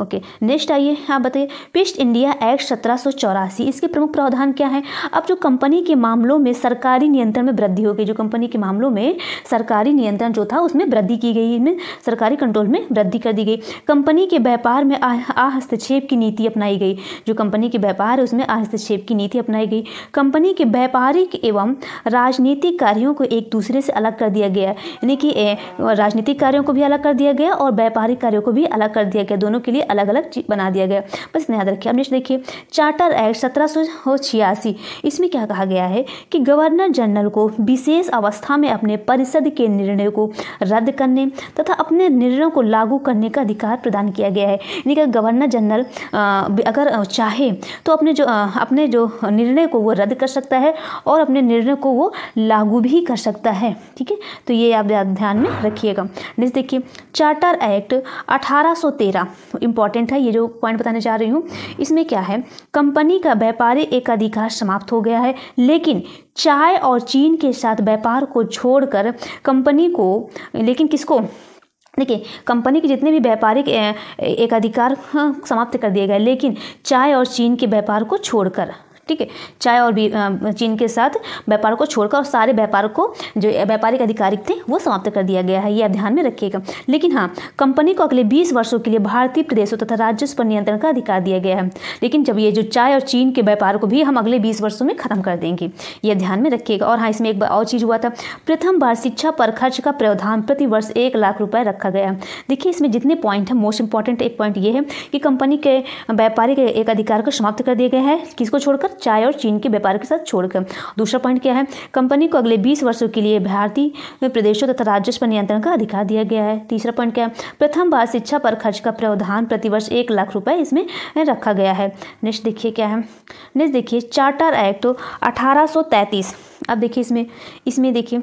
ओके नेक्स्ट आइए आप बताइए पेस्ट इंडिया एक्ट सत्रह सौ चौरासी इसके प्रमुख प्रावधान क्या है अब जो कंपनी के मामलों में सरकारी नियंत्रण में वृद्धि हो गई जो कंपनी के मामलों में सरकारी नियंत्रण जो था उसमें वृद्धि की गई इनमें सरकारी कंट्रोल में वृद्धि कर दी गई कंपनी के व्यापार में हस्तक्षेप की नीति अपनाई गई जो कंपनी के व्यापार है उसमें हस्तक्षेप की नीति अपनाई गई कंपनी के व्यापारिक एवं एवं राजनीतिक कार्यों को एक दूसरे से अलग कर दिया गया यानी कि राजनीतिक कार्यों को भी अलग कर दिया गया और व्यापारिक कार्यों को भी अलग कर दिया गया दोनों के लिए अलग अलग बना दिया गया बस याद रखिए हमने देखिए चार्टर एक्ट सत्रह इसमें क्या कहा गया है कि गवर्नर जनरल को विशेष अवस्था में अपने परिषद के निर्णय को रद्द करने तथा अपने निर्णयों को लागू करने का अधिकार प्रदान किया गया है यानी कि गवर्नर जनरल अगर चाहे तो अपने जो अपने जो निर्णय को वो रद्द कर सकता है और अपने निर्णय निर्णय को वो लागू भी कर सकता है ठीक है तो ये आप ध्यान में रखिएगा नेक्स्ट देखिए चार्टर एक्ट 1813 इंपॉर्टेंट है ये जो पॉइंट बताने जा रही हूँ इसमें क्या है कंपनी का व्यापारी एकाधिकार समाप्त हो गया है लेकिन चाय और चीन के साथ व्यापार को छोड़कर कंपनी को लेकिन किसको देखिए कंपनी के जितने भी व्यापारिक एकाधिकार हाँ, समाप्त कर दिए गए लेकिन चाय और चीन के व्यापार को छोड़कर ठीक है चाय और चीन के साथ व्यापार को छोड़कर और सारे व्यापार को जो व्यापारिक अधिकारिक थे वो समाप्त कर दिया गया है ये ध्यान में रखिएगा लेकिन हाँ कंपनी को अगले बीस वर्षों के लिए भारतीय प्रदेशों तथा राज्यों पर नियंत्रण का अधिकार दिया गया है लेकिन जब ये जो चाय और चीन के व्यापार को भी हम अगले बीस वर्षों में खत्म कर देंगे ये ध्यान में रखिएगा और हाँ इसमें एक और चीज़ हुआ था प्रथम बार शिक्षा पर खर्च का प्रावधान प्रति वर्ष एक लाख रुपये रखा गया देखिए इसमें जितने पॉइंट हैं मोस्ट इंपॉर्टेंट एक पॉइंट ये है कि कंपनी के व्यापारिक एक अधिकार को समाप्त कर दिया गया है किसको छोड़कर चाय और चीन के व्यापार के साथ छोड़कर दूसरा पॉइंट क्या है कंपनी को अगले बीस वर्षों के लिए भारतीय प्रदेशों तथा राजस्व पर नियंत्रण का अधिकार दिया गया है तीसरा पॉइंट क्या है प्रथम बार शिक्षा पर खर्च का प्रावधान प्रतिवर्ष एक लाख रुपए इसमें रखा गया है नेक्स्ट देखिए क्या है नेक्स्ट देखिए चार्टर एक्ट तो अठारह अब देखिए इसमें इसमें देखिए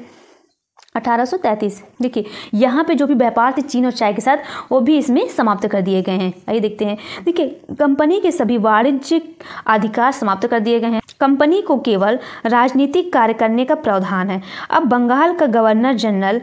1833 देखिए यहाँ पे जो भी व्यापार थे चीन और चाय के साथ वो भी इसमें समाप्त कर दिए गए हैं आइए देखते हैं देखिए कंपनी के सभी वाणिज्यिक अधिकार समाप्त कर दिए गए हैं कंपनी को केवल राजनीतिक कार्य करने का प्रावधान है अब बंगाल का गवर्नर जनरल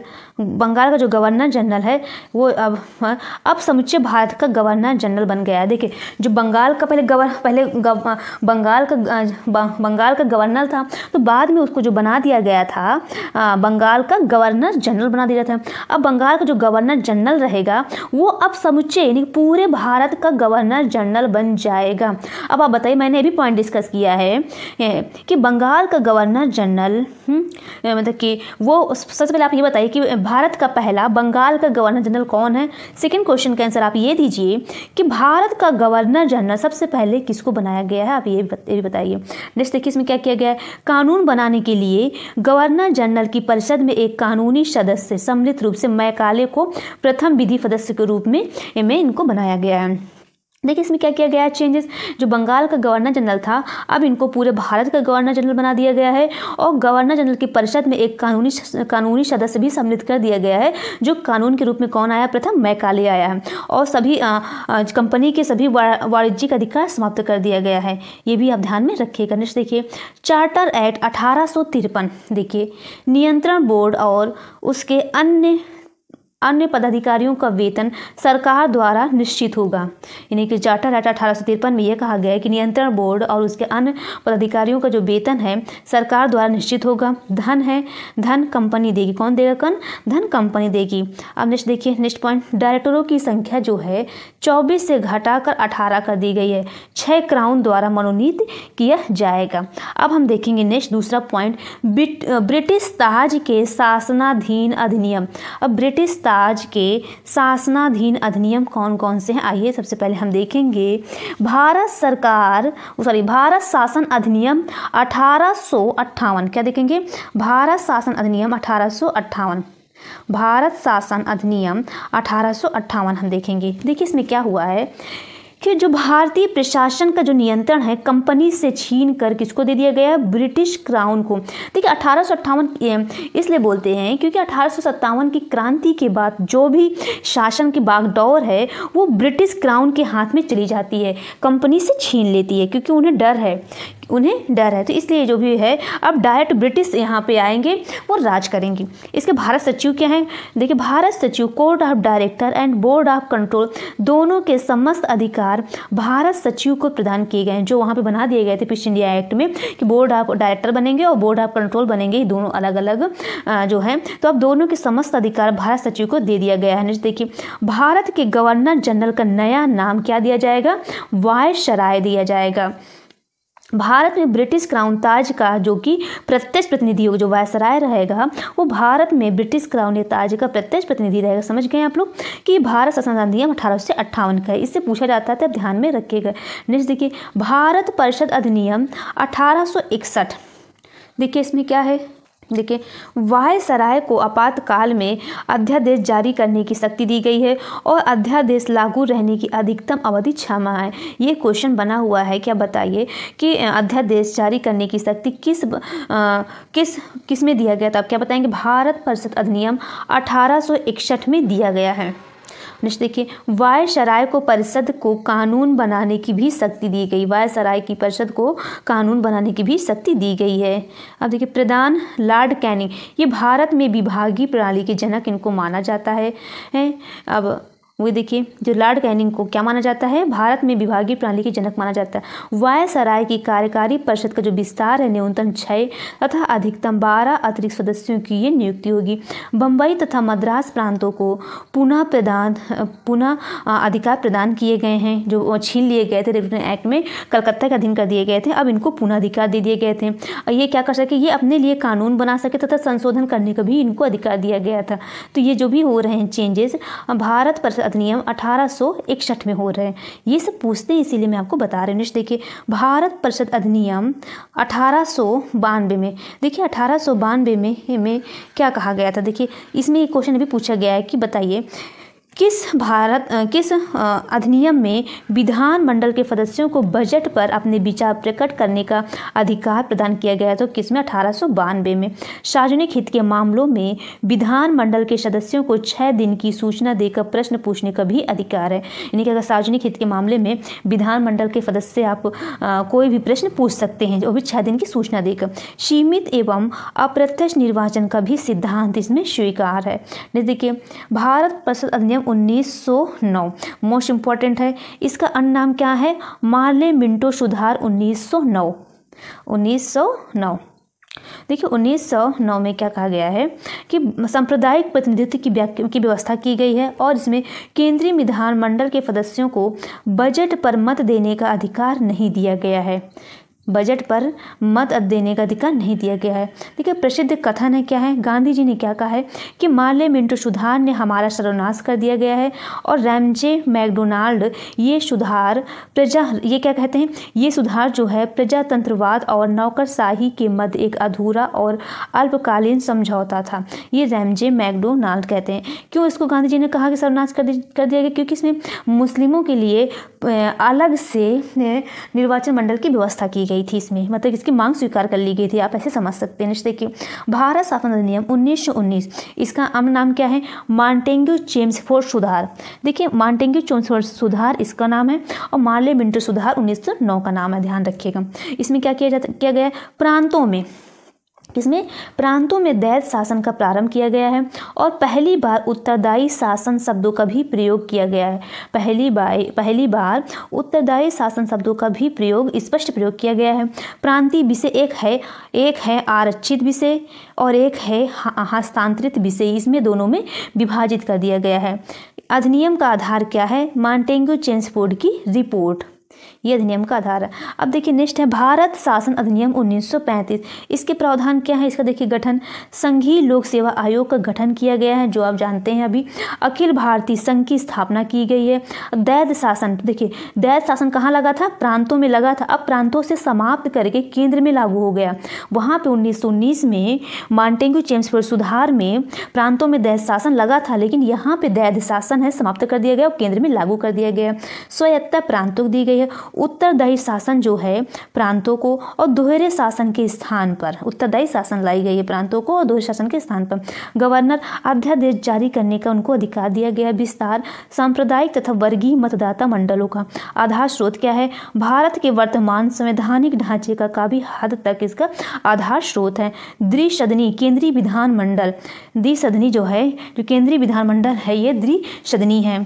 बंगाल का जो गवर्नर जनरल है वो अब हाँ, अब समुचे भारत का गवर्नर जनरल बन गया है देखिए जो बंगाल का पहले गवर्न पहले गव, हाँ, बंगाल का हाँ, बंगाल का गवर्नर था तो बाद में उसको जो बना दिया गया था बंगाल का गवर्नर जनरल बना दिया था अब बंगाल का जो गवर्नर जनरल रहेगा वो अब समुचे यानी पूरे भारत का गवर्नर जनरल बन जाएगा अब आप बताइए मैंने अभी पॉइंट डिस्कस किया है है कि बंगाल का गवर्नर जनरल हम्म, मतलब कि वो सबसे पहले आप ये बताइए कि भारत का पहला बंगाल का गवर्नर जनरल कौन है सेकेंड क्वेश्चन का आंसर आप ये दीजिए कि भारत का गवर्नर जनरल सबसे पहले किसको बनाया गया है आप ये भी बताइए नेक्स्ट देखिए इसमें क्या किया गया है कानून बनाने के लिए गवर्नर जनरल की परिषद में एक कानूनी सदस्य सम्मिलित रूप से मैकाले को प्रथम विधि सदस्य के रूप में में इनको बनाया गया है देखिए इसमें क्या किया गया है चेंजेस जो बंगाल का गवर्नर जनरल था अब इनको पूरे भारत का गवर्नर जनरल बना दिया गया है और गवर्नर जनरल की परिषद में एक कानूनी कानूनी सदस्य भी सम्मिलित कर दिया गया है जो कानून के रूप में कौन आया प्रथम मैकाले आया है और सभी कंपनी के सभी वाणिज्यिक अधिकार समाप्त कर दिया गया है ये भी आप ध्यान में रखिएगा गणेश देखिए चार्टर एक्ट अठारह देखिए नियंत्रण बोर्ड और उसके अन्य अन्य पदाधिकारियों का वेतन सरकार द्वारा निश्चित होगा यानी कि चार्टर एक्ट अठारह सौ तिरपन में यह कहा गया है कि नियंत्रण बोर्ड और उसके अन्य पदाधिकारियों का जो वेतन है सरकार द्वारा निश्चित होगा धन है धन कंपनी देगी कौन देगा कौन धन कंपनी देगी अब नेक्स्ट देखिए नेक्स्ट पॉइंट डायरेक्टरों की संख्या जो है चौबीस से घटाकर अठारह कर दी गई है छः क्राउन द्वारा मनोनीत किया जाएगा अब हम देखेंगे नेक्स्ट दूसरा पॉइंट ब्रिटिश ताज के शासनाधीन अधिनियम अब ब्रिटिश राज के शासनाधीन अधिनियम कौन कौन से हैं आइए सबसे पहले हम देखेंगे भारत सरकार सॉरी भारत शासन अधिनियम अठारह क्या देखेंगे भारत शासन अधिनियम अठारह भारत शासन अधिनियम अठारह हम देखेंगे देखिए इसमें क्या हुआ है कि जो भारतीय प्रशासन का जो नियंत्रण है कंपनी से छीन कर किसको दे दिया गया ब्रिटिश क्राउन को देखिए अठारह इसलिए बोलते हैं क्योंकि अठारह की क्रांति के बाद जो भी शासन की बागडोर है वो ब्रिटिश क्राउन के हाथ में चली जाती है कंपनी से छीन लेती है क्योंकि उन्हें डर है उन्हें डर है तो इसलिए जो भी है अब डायरेक्ट ब्रिटिश यहाँ पे आएंगे वो राज करेंगे इसके भारत सचिव क्या हैं देखिए भारत सचिव Court of Director and Board of Control दोनों के समस्त अधिकार भारत सचिव को प्रदान किए गए हैं जो वहाँ पर बना दिए गए थे ईस्ट इंडिया एक्ट में कि बोर्ड ऑफ डायरेक्टर बनेंगे और बोर्ड ऑफ कंट्रोल बनेंगे दोनों अलग अलग जो है तो अब दोनों के समस्त अधिकार भारत सचिव को दे दिया गया है देखिए भारत के गवर्नर जनरल का नया नाम क्या दिया जाएगा वाय शराय दिया जाएगा भारत में ब्रिटिश क्राउन ताज का जो कि प्रत्यक्ष प्रतिनिधि होगा जो वायसराय रहेगा वो भारत में ब्रिटिश क्राउन ताज का प्रत्यक्ष प्रतिनिधि रहेगा समझ गए आप लोग कि भारत शासन अधिनियम अठारह सौ अट्ठावन का है इससे पूछा जाता था तो ध्यान में रखिएगा नेक्स्ट देखिए भारत परिषद अधिनियम अठारह देखिए इसमें क्या है देखिए वाय सराय को आपातकाल में अध्यादेश जारी करने की शक्ति दी गई है और अध्यादेश लागू रहने की अधिकतम अवधि छः माह है ये क्वेश्चन बना हुआ है क्या बताइए कि अध्यादेश जारी करने की शक्ति किस आ, किस किस में दिया गया था आप क्या बताएंगे भारत परिषद अधिनियम अठारह में दिया गया है नेक्स्ट देखिए वाय शराय को परिषद को कानून बनाने की भी शक्ति दी गई वाय शराय की परिषद को कानून बनाने की भी शक्ति दी गई है अब देखिए प्रधान लॉर्ड कैनिंग ये भारत में विभागीय प्रणाली के जनक इनको माना जाता है, है अब वो देखिए जो लॉर्ड कैनिंग को क्या माना जाता है भारत में विभागीय प्रणाली के जनक माना जाता है वायसराय की कार्यकारी परिषद का जो विस्तार है न्यूनतम छः तथा अधिकतम बारह अतिरिक्त सदस्यों की ये नियुक्ति होगी बम्बई तथा मद्रास प्रांतों को पुनः प्रदान पुनः अधिकार प्रदान किए गए हैं जो छीन लिए गए थे रेवन्यू एक्ट में कलकत्ता के अधीन कर दिए गए थे अब इनको पुनः अधिकार दे दिए गए थे और ये क्या कर सके ये अपने लिए कानून बना सके तथा संशोधन करने का भी इनको अधिकार दिया गया था तो ये जो भी हो रहे हैं चेंजेस भारत पर अधिनियम अठारह में हो रहे हैं ये सब पूछते हैं इसीलिए मैं आपको बता रही हूँ देखिए भारत परिषद अधिनियम अठारह में देखिए अठारह में में क्या कहा गया था देखिए इसमें एक क्वेश्चन अभी पूछा गया है कि बताइए किस भारत किस अधिनियम में विधानमंडल के सदस्यों को बजट पर अपने विचार प्रकट करने का अधिकार प्रदान किया गया तो किसमें अठारह में सार्वजनिक हित के मामलों में विधानमंडल के सदस्यों को छः दिन की सूचना देकर प्रश्न पूछने का भी अधिकार है यानी कि अगर सार्वजनिक हित के मामले में विधानमंडल के सदस्य आप आ, कोई भी प्रश्न पूछ सकते हैं वो भी छः दिन की सूचना देकर सीमित एवं अप्रत्यक्ष निर्वाचन का भी सिद्धांत इसमें स्वीकार है देखिए भारत परिषद अधिनियम 1909 मोस्ट इम्पॉर्टेंट है इसका अन्य नाम क्या है मार्ले मिंटो सुधार 1909 1909 देखिए 1909 में क्या कहा गया है कि सांप्रदायिक प्रतिनिधित्व की की व्यवस्था की गई है और इसमें केंद्रीय विधानमंडल के सदस्यों को बजट पर मत देने का अधिकार नहीं दिया गया है बजट पर मत देने का अधिकार नहीं दिया गया है देखिए प्रसिद्ध कथन है क्या है गांधी जी ने क्या कहा है कि माले मिंटो सुधार ने हमारा सर्वनाश कर दिया गया है और रैमजे मैकडोनाल्ड ये सुधार प्रजा ये क्या कहते हैं ये सुधार जो है प्रजातंत्रवाद और नौकरशाही के मध्य एक अधूरा और अल्पकालीन समझौता था ये रैमजे मैकडोनाल्ड कहते हैं क्यों इसको गांधी जी ने कहा कि सर्वनाश कर, कर दिया गया क्योंकि इसमें मुस्लिमों के लिए अलग से निर्वाचन मंडल की व्यवस्था की गई गई थी इसमें मतलब इसकी मांग स्वीकार कर ली गई थी आप ऐसे समझ सकते हैं नेक्स्ट देखिए भारत शासन अधिनियम उन्नीस इसका अम नाम क्या है मॉन्टेंग्यू चेम्स चेम्सफोर्ड सुधार देखिए मॉन्टेंग्यू मांटेंग्यू चेम्सफोर्ड सुधार इसका नाम है और मार्ले मिंटो सुधार उन्नीस का नाम है ध्यान रखिएगा इसमें क्या किया जाता किया गया प्रांतों में इसमें प्रांतों में दैत शासन का प्रारंभ किया गया है और पहली बार उत्तरदायी शासन शब्दों का भी प्रयोग किया गया है पहली बार पहली बार उत्तरदायी शासन शब्दों का भी प्रयोग स्पष्ट प्रयोग किया गया है प्रांतीय विषय एक है एक है आरक्षित विषय और एक है हस्तांतरित विषय इसमें दोनों में विभाजित कर दिया गया है अधिनियम का आधार क्या है चेंस बोर्ड की रिपोर्ट ये अधिनियम का आधार है अब देखिए नेक्स्ट है भारत शासन अधिनियम 1935 इसके प्रावधान क्या है इसका देखिए गठन संघीय लोक सेवा आयोग का गठन किया गया है जो आप जानते हैं अभी अखिल भारतीय संघ की स्थापना की गई है दैद शासन देखिए दैद शासन कहाँ लगा था प्रांतों में लगा था अब प्रांतों से समाप्त करके केंद्र में लागू हो गया वहाँ पर उन्नीस में मॉन्टेंगू चेम्स पर सुधार में प्रांतों में दैद शासन लगा था लेकिन यहाँ पे दैध शासन है समाप्त कर दिया गया और केंद्र में लागू कर दिया गया स्वायत्ता प्रांतों दी गई है उत्तरदायी शासन जो है प्रांतों को और दोहरे शासन के स्थान पर उत्तरदायी शासन लाई गई है प्रांतों को और दोहरे शासन के स्थान पर गवर्नर अध्यादेश जारी करने का उनको अधिकार दिया गया विस्तार सांप्रदायिक तथा वर्गीय मतदाता मंडलों का आधार स्रोत क्या है भारत के वर्तमान संवैधानिक ढांचे का काफी हद तक इसका आधार स्रोत है द्विसदनी केंद्रीय विधानमंडल द्विसदनी जो है जो केंद्रीय विधानमंडल है ये द्विसदनी है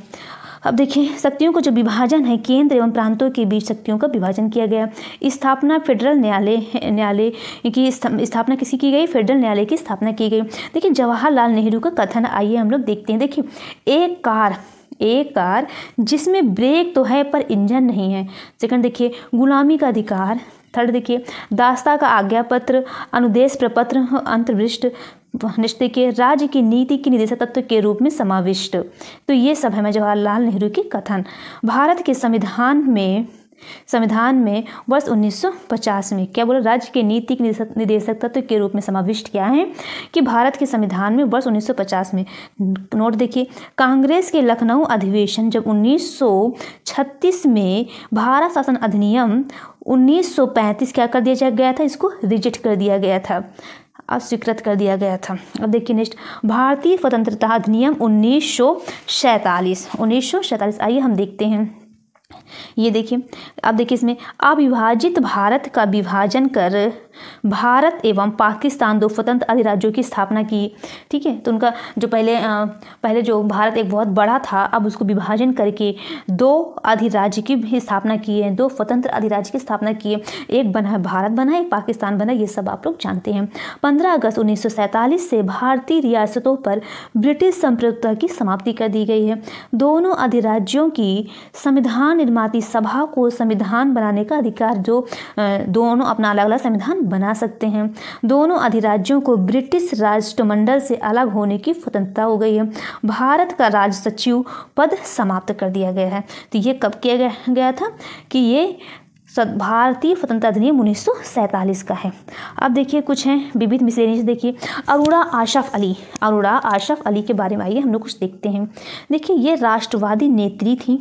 अब देखिए शक्तियों का जो विभाजन है केंद्र एवं प्रांतों के बीच शक्तियों का विभाजन किया गया स्थापना फेडरल न्यायालय न्यायालय की स्थापना किसी की गई फेडरल न्यायालय की स्थापना की गई देखिए जवाहरलाल नेहरू का कथन आइए हम लोग देखते हैं देखिए एक कार एक कार जिसमें ब्रेक तो है पर इंजन नहीं है सेकंड देखिए गुलामी का अधिकार थर्ड देखिए दास्ता का आज्ञा पत्र अनुदेश प्रपत्र अंतर्विष्ट रिश्ते के राज्य की नीति के निदेशक तत्व के रूप में समाविष्ट तो ये सब है मैं जवाहरलाल नेहरू की कथन भारत के संविधान में संविधान में वर्ष 1950 में क्या बोला राज्य के नीति के निदेशक तत्व के रूप में समाविष्ट किया है कि भारत के संविधान में वर्ष 1950 में नोट देखिए कांग्रेस के लखनऊ अधिवेशन जब 1936 में भारत शासन अधिनियम 1935 क्या कर दिया गया था इसको रिजेक्ट कर दिया गया था अस्वीकृत कर दिया गया था अब देखिए नेक्स्ट भारतीय स्वतंत्रता अधिनियम उन्नीस सौ सैंतालीस उन्नीस सौ सैंतालीस आइए हम देखते हैं ये देखिए अब देखिए इसमें अविभाजित भारत का विभाजन कर भारत एवं पाकिस्तान दो स्वतंत्र अधिराज्यों की स्थापना की ठीक है तो उनका जो पहले पहले जो भारत एक बहुत बड़ा था अब उसको विभाजन करके दो अधिराज्य की भी स्थापना की है दो स्वतंत्र अधिराज्य की स्थापना की है एक बना है भारत बना एक पाकिस्तान बना ये सब आप लोग जानते हैं पंद्रह अगस्त उन्नीस से भारतीय रियासतों पर ब्रिटिश संप्रभुता की समाप्ति कर दी गई है दोनों अधिराज्यों की संविधान निर्माती सभा को संविधान बनाने का अधिकार जो दोनों अपना अलग अलग संविधान बना सकते हैं दोनों अधिराज्यों को ब्रिटिश राष्ट्रमंडल से अलग होने की स्वतंत्रता हो गई है भारत का राज सचिव पद समाप्त कर दिया गया है तो ये कब किया गया था कि ये भारतीय स्वतंत्रता अधिनियम उन्नीस सौ सैंतालीस का है अब देखिए कुछ हैं विविध मिसलेनियस देखिए अरोड़ा आशफ अली अरोड़ा आशफ अली के बारे में आइए हम लोग कुछ देखते हैं देखिए ये राष्ट्रवादी नेत्री थी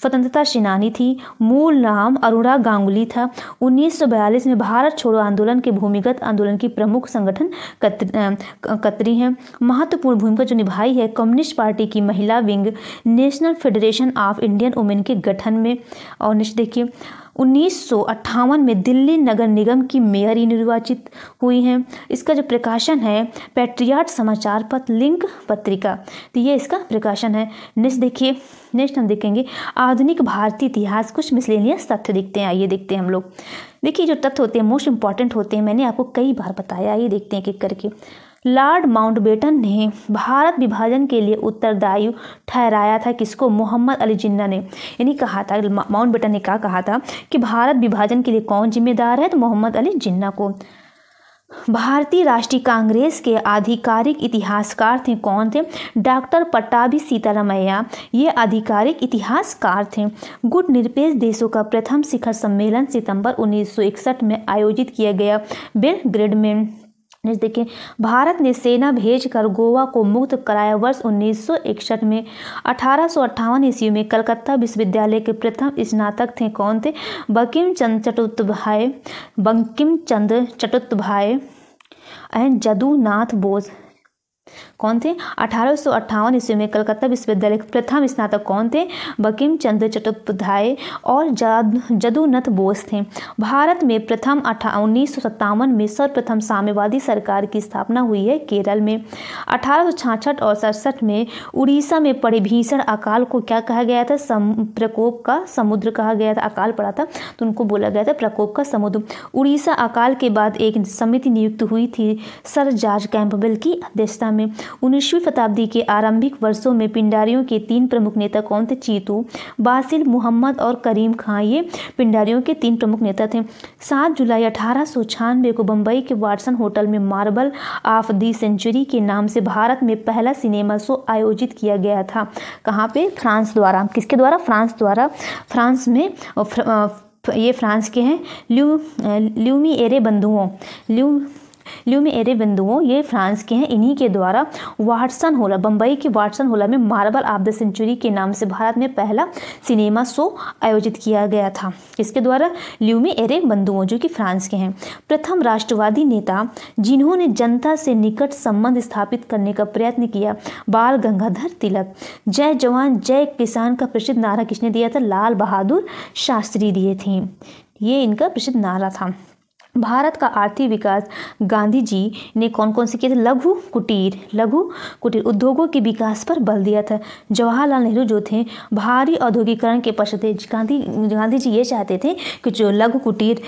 स्वतंत्रता सेनानी थी मूल नाम अरोड़ा गांगुली था 1942 में भारत छोड़ो आंदोलन के भूमिगत आंदोलन की प्रमुख संगठन कतरी हैं महत्वपूर्ण भूमिका जो निभाई है कम्युनिस्ट पार्टी की महिला wing National Federation of Indian Women के गठन में और देखिए उन्नीस में दिल्ली नगर निगम की मेयर ही निर्वाचित हुई हैं इसका जो प्रकाशन है पैट्रियाट समाचार पत्र लिंक पत्रिका तो ये इसका प्रकाशन है नेक्स्ट देखिए नेक्स्ट हम देखेंगे आधुनिक भारतीय इतिहास कुछ मिसलेनियस तथ्य देखते हैं आइए देखते हैं हम लोग देखिए जो तथ्य होते हैं मोस्ट इंपॉर्टेंट होते हैं मैंने आपको कई बार बताया आइए देखते हैं एक करके लॉर्ड माउंटबेटन ने भारत विभाजन के लिए उत्तरदायी ठहराया था किसको मोहम्मद अली जिन्ना ने यानी कहा था माउंटबेटन ने क्या कहा था कि भारत विभाजन के लिए कौन जिम्मेदार है तो मोहम्मद अली जिन्ना को भारतीय राष्ट्रीय कांग्रेस के आधिकारिक इतिहासकार थे कौन थे डॉक्टर पट्टाभी सीतारामैया ये आधिकारिक इतिहासकार थे गुट निरपेक्ष देशों का प्रथम शिखर सम्मेलन सितंबर 1961 में आयोजित किया गया बेलग्रेड में देखें देखिए भारत ने सेना भेजकर गोवा को मुक्त कराया वर्ष 1961 में अठारह ईस्वी में कलकत्ता विश्वविद्यालय के प्रथम स्नातक थे कौन थे बंकिम चंद चटुत्भाई बंकिम चंद चटुत्भाई एंड जदुनाथ बोस कौन थे अठारह ईस्वी में कलकत्ता विश्वविद्यालय के प्रथम स्नातक कौन थे बकिम चंद्र चट्टोपाध्याय और जदुनाथ बोस थे भारत में प्रथम उन्नीस में सर्वप्रथम साम्यवादी सरकार की स्थापना हुई है केरल में अठारह और सड़सठ में उड़ीसा में पड़े भीषण अकाल को क्या कहा गया था सम, प्रकोप का समुद्र कहा गया था अकाल पड़ा था तो उनको बोला गया था प्रकोप का समुद्र उड़ीसा अकाल के बाद एक समिति नियुक्त हुई थी सर जॉर्ज कैंपबेल की अध्यक्षता में उन्नीसवीं शताब्दी के आरंभिक वर्षों में पिंडारियों के तीन प्रमुख नेता कौन थे चीतू बासिल मोहम्मद और करीम खां ये पिंडारियों के तीन प्रमुख नेता थे सात जुलाई अठारह को बम्बई के वाटसन होटल में मार्बल ऑफ दी सेंचुरी के नाम से भारत में पहला सिनेमा शो आयोजित किया गया था कहाँ पे फ्रांस द्वारा किसके द्वारा फ्रांस द्वारा फ्रांस में फ्र, ये फ्रांस के हैं ल्यू ल्यूमी एरे बंधुओं ल्यू ल्यूमी एरे बिंदुओं ये फ्रांस के हैं इन्हीं के द्वारा वाटसन होला बम्बई के वाटसन होला में मार्बल ऑफ द सेंचुरी के नाम से भारत में पहला सिनेमा शो आयोजित किया गया था इसके द्वारा ल्यूमी एरे बंधुओं जो कि फ्रांस के हैं प्रथम राष्ट्रवादी नेता जिन्होंने जनता से निकट संबंध स्थापित करने का प्रयत्न किया बाल गंगाधर तिलक जय जवान जय किसान का प्रसिद्ध नारा किसने दिया था लाल बहादुर शास्त्री दिए थे ये इनका प्रसिद्ध नारा था भारत का आर्थिक विकास गांधी जी ने कौन कौन से किए थे लघु कुटीर लघु कुटीर उद्योगों के विकास पर बल दिया था जवाहरलाल नेहरू जो थे भारी औद्योगिकरण के पश्चात गांधी गांधी जी ये चाहते थे कि जो लघु कुटीर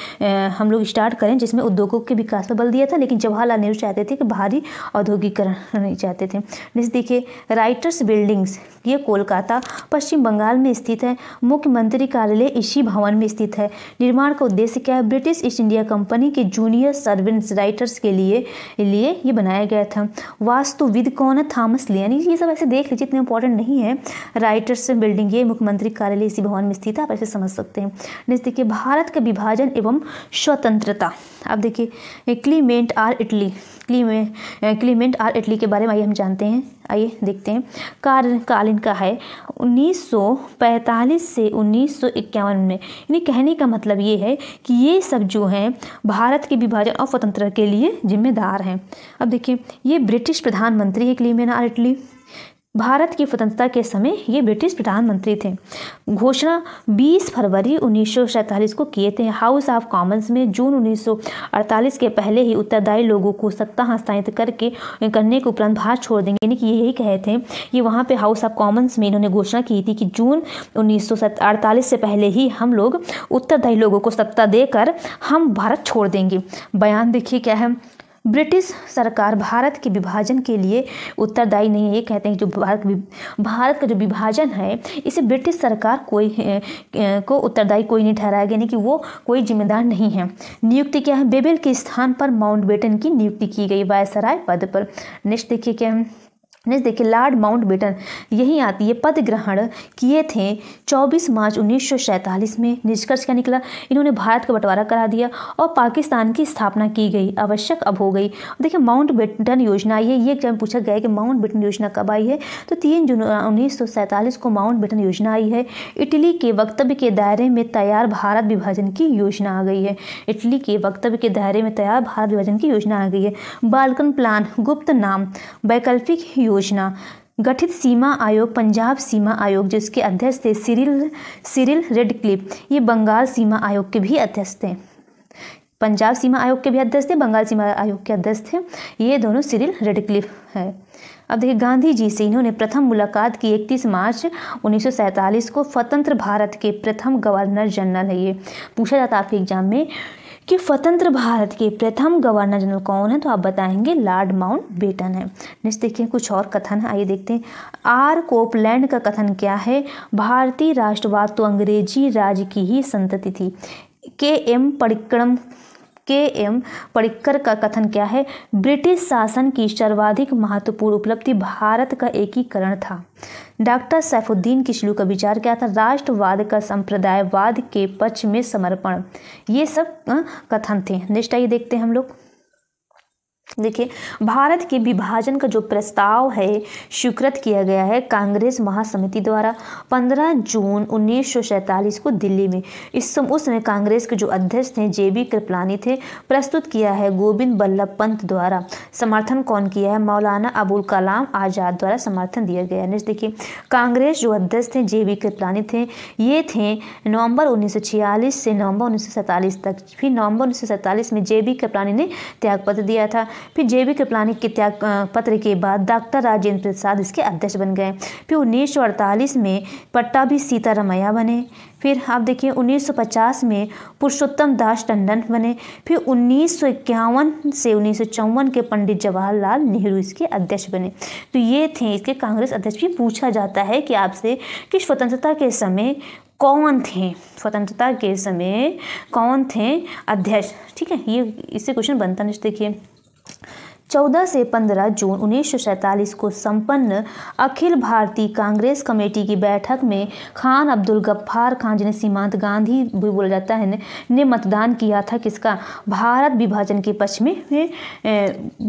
हम लोग स्टार्ट करें जिसमें उद्योगों के विकास पर बल दिया था लेकिन जवाहरलाल नेहरू चाहते थे कि भारी औद्योगिकरण [LAUGHS] नहीं चाहते थे जैसे देखिए राइटर्स बिल्डिंग्स ये कोलकाता पश्चिम बंगाल में स्थित है मुख्यमंत्री कार्यालय इसी भवन में स्थित है निर्माण का उद्देश्य क्या है British East India Company company के जूनियर सर्वेंट्स राइटर्स के लिए लिए ये बनाया गया था वास्तुविद कौन है थॉमस ले यानी ये सब ऐसे देख लीजिए इतने इंपॉर्टेंट नहीं है राइटर्स बिल्डिंग ये मुख्यमंत्री कार्यालय इसी भवन में स्थित है आप ऐसे समझ सकते हैं नेक्स्ट देखिए भारत का विभाजन एवं स्वतंत्रता अब देखिए Clement R Attlee Clement R Attlee के बारे में आइए हम जानते हैं आइए देखते हैं कार काल इनका है 1945 से 1951 में इन्हें कहने का मतलब ये है कि ये सब जो हैं भारत के विभाजन और स्वतंत्रता के लिए जिम्मेदार हैं अब देखिए ये ब्रिटिश प्रधानमंत्री है क्लीमेंट आर इटली भारत की स्वतंत्रता के समय ये ब्रिटिश प्रधानमंत्री थे घोषणा 20 फरवरी उन्नीस को किए थे हाउस ऑफ कॉमन्स में जून 1948 के पहले ही उत्तरदायी लोगों को सत्ता हस्तांतरित करके करने के उपरांत भारत छोड़ देंगे यानी कि यही कहे थे ये वहाँ पे हाउस ऑफ कॉमन्स में इन्होंने घोषणा की थी कि जून उन्नीस से पहले ही हम लोग उत्तरदायी लोगों को सत्ता देकर हम भारत छोड़ देंगे बयान देखिए क्या है ब्रिटिश सरकार भारत के विभाजन के लिए उत्तरदायी नहीं है ये कहते हैं जो भारत भारत का जो विभाजन है इसे ब्रिटिश सरकार कोई को उत्तरदायी कोई नहीं ठहराया गया यानी कि वो कोई जिम्मेदार नहीं है नियुक्ति क्या है बेबेल के स्थान पर माउंट बेटन की नियुक्ति की गई वायसराय पद पर नेक्स्ट देखिए क्या है नेक्स्ट देखिए लॉर्ड बेटन यही आती है पद ग्रहण किए थे 24 मार्च उन्नीस में निष्कर्ष क्या निकला इन्होंने भारत का बंटवारा करा दिया और पाकिस्तान की स्थापना की गई आवश्यक अब हो गई देखिए बेटन योजना ये ये एग्जाम पूछा गया है कि बेटन योजना कब आई है तो तीन जून उन्नीस को बेटन योजना आई है इटली के वक्तव्य के दायरे में तैयार भारत विभाजन की योजना आ गई है इटली के वक्तव्य के दायरे में तैयार भारत विभाजन की योजना आ गई है बालकन प्लान गुप्त नाम वैकल्पिक योजना योजना गठित सीमा आयोग पंजाब सीमा आयोग जिसके अध्यक्ष थे सिरिल सिरिल रेड क्लिप ये बंगाल सीमा आयोग के भी अध्यक्ष थे पंजाब सीमा आयोग के भी अध्यक्ष थे बंगाल सीमा आयोग के अध्यक्ष थे ये दोनों सिरिल रेडक्लिफ है अब देखिए गांधी जी से इन्होंने प्रथम मुलाकात की 31 मार्च उन्नीस को स्वतंत्र भारत के प्रथम गवर्नर जनरल है ये पूछा जाता आपके एग्जाम में कि स्वतंत्र भारत के प्रथम गवर्नर जनरल कौन है तो आप बताएंगे लॉर्ड माउंट बेटन है नेक्स्ट देखिए कुछ और कथन है आइए देखते हैं आर कोपलैंड का कथन क्या है भारतीय राष्ट्रवाद तो अंग्रेजी राज की ही संतति थी के एम परिक्रम के एम परिक्कर का कथन क्या है ब्रिटिश शासन की सर्वाधिक महत्वपूर्ण उपलब्धि भारत का एकीकरण था डॉक्टर सैफुद्दीन किचलू का विचार क्या था राष्ट्रवाद का संप्रदायवाद के पक्ष में समर्पण ये सब कथन थे नेक्स्ट आइए देखते हैं हम लोग देखिए भारत के विभाजन का जो प्रस्ताव है स्वीकृत किया गया है कांग्रेस महासमिति द्वारा 15 जून उन्नीस को दिल्ली में इस समय उस समय कांग्रेस के जो अध्यक्ष थे जे बी कृपलानी थे प्रस्तुत किया है गोविंद बल्लभ पंत द्वारा समर्थन कौन किया है मौलाना अबुल कलाम आज़ाद द्वारा समर्थन दिया गया है देखिए कांग्रेस जो अध्यक्ष थे जे बी कृपलानी थे ये थे नवंबर उन्नीस से नवम्बर उन्नीस तक फिर नवंबर उन्नीस में जे बी कृपलानी ने त्यागपत्र दिया था फिर जे बी कृपलानी के त्याग पत्र के बाद डॉक्टर राजेंद्र प्रसाद इसके अध्यक्ष बन गए फिर उन्नीस में पट्टा भी सीतारामया बने फिर आप देखिए 1950 में पुरुषोत्तम दास टंडन बने फिर उन्नीस से उन्नीस के पंडित जवाहरलाल नेहरू इसके अध्यक्ष बने तो ये थे इसके कांग्रेस अध्यक्ष भी पूछा जाता है कि आपसे कि स्वतंत्रता के समय कौन थे स्वतंत्रता के समय कौन थे अध्यक्ष ठीक है ये इससे क्वेश्चन बनता नहीं देखिए 14 से 15 जून उन्नीस को संपन्न अखिल भारतीय कांग्रेस कमेटी की बैठक में खान अब्दुल गफ्फार खान जिन्हें सीमांत गांधी भी बोला जाता है ने मतदान किया था किसका भारत विभाजन के पक्ष में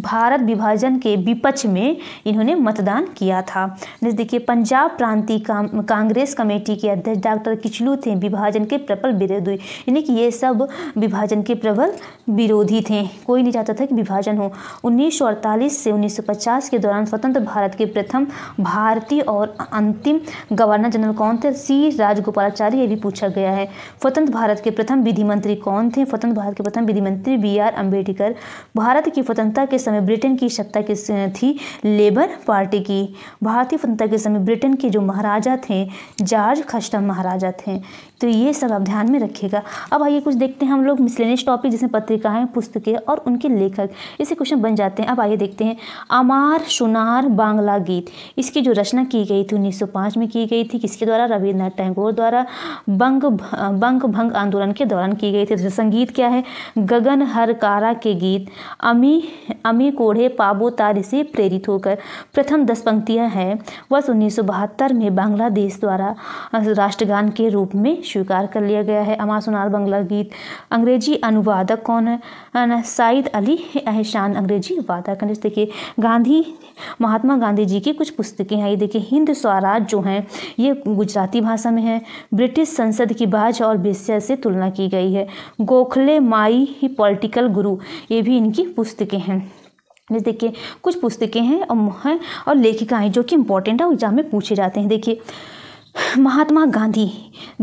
भारत विभाजन के विपक्ष में इन्होंने मतदान किया था देखिए पंजाब प्रांतीय कांग्रेस कमेटी के अध्यक्ष डॉक्टर किचलू थे विभाजन के प्रबल विरोधी यानी कि ये सब विभाजन के प्रबल विरोधी थे कोई नहीं चाहता था कि विभाजन हो उन्नीस 1948 से 1950 के दौरान स्वतंत्र भारत के प्रथम भारतीय और अंतिम गवर्नर जनरल कौन थे सी राजगोपालाचार्य ये भी पूछा गया है स्वतंत्र भारत के प्रथम विधि मंत्री कौन थे स्वतंत्र भारत के प्रथम विधि मंत्री बी आर अम्बेडकर भारत की स्वतंत्रता के समय ब्रिटेन की सत्ता किस थी लेबर पार्टी की भारतीय स्वतंत्रता के समय ब्रिटेन के जो महाराजा थे जॉर्ज खस्टम महाराजा थे तो ये सब आप ध्यान में रखिएगा अब आइए कुछ देखते हैं हम लोग मिसलेनियस टॉपिक जिसमें पत्रिकाएँ पुस्तकें और उनके लेखक इसे क्वेश्चन बन जाते हैं अब आइए देखते हैं अमार सुनार बांग्ला गीत इसकी जो रचना की गई थी उन्नीस में की गई थी किसके द्वारा रविन्द्रनाथ टैगोर द्वारा बंग बंग भंग आंदोलन के दौरान की गई थी संगीत क्या है गगन हर कारा के गीत अमी अमी कोढ़े पाबो तार से प्रेरित होकर प्रथम दस पंक्तियाँ हैं वर्ष उन्नीस में बांग्लादेश द्वारा राष्ट्रगान के रूप में स्वीकार कर लिया गया है अमा सुनार बंगला गीत अंग्रेजी अनुवादक कौन है साइद अली एहसान अंग्रेजी वादक है देखिए गांधी महात्मा गांधी जी की कुछ पुस्तकें हैं ये देखिए हिंद स्वराज जो हैं ये गुजराती भाषा में है ब्रिटिश संसद की बाज और बेस्या से तुलना की गई है गोखले माई ही पॉलिटिकल गुरु ये भी इनकी पुस्तकें हैं जैसे देखिए कुछ पुस्तकें हैं और हैं और लेखिकाएँ जो कि इंपॉर्टेंट है एग्जाम में पूछे जाते हैं देखिए Mahatma Gandhi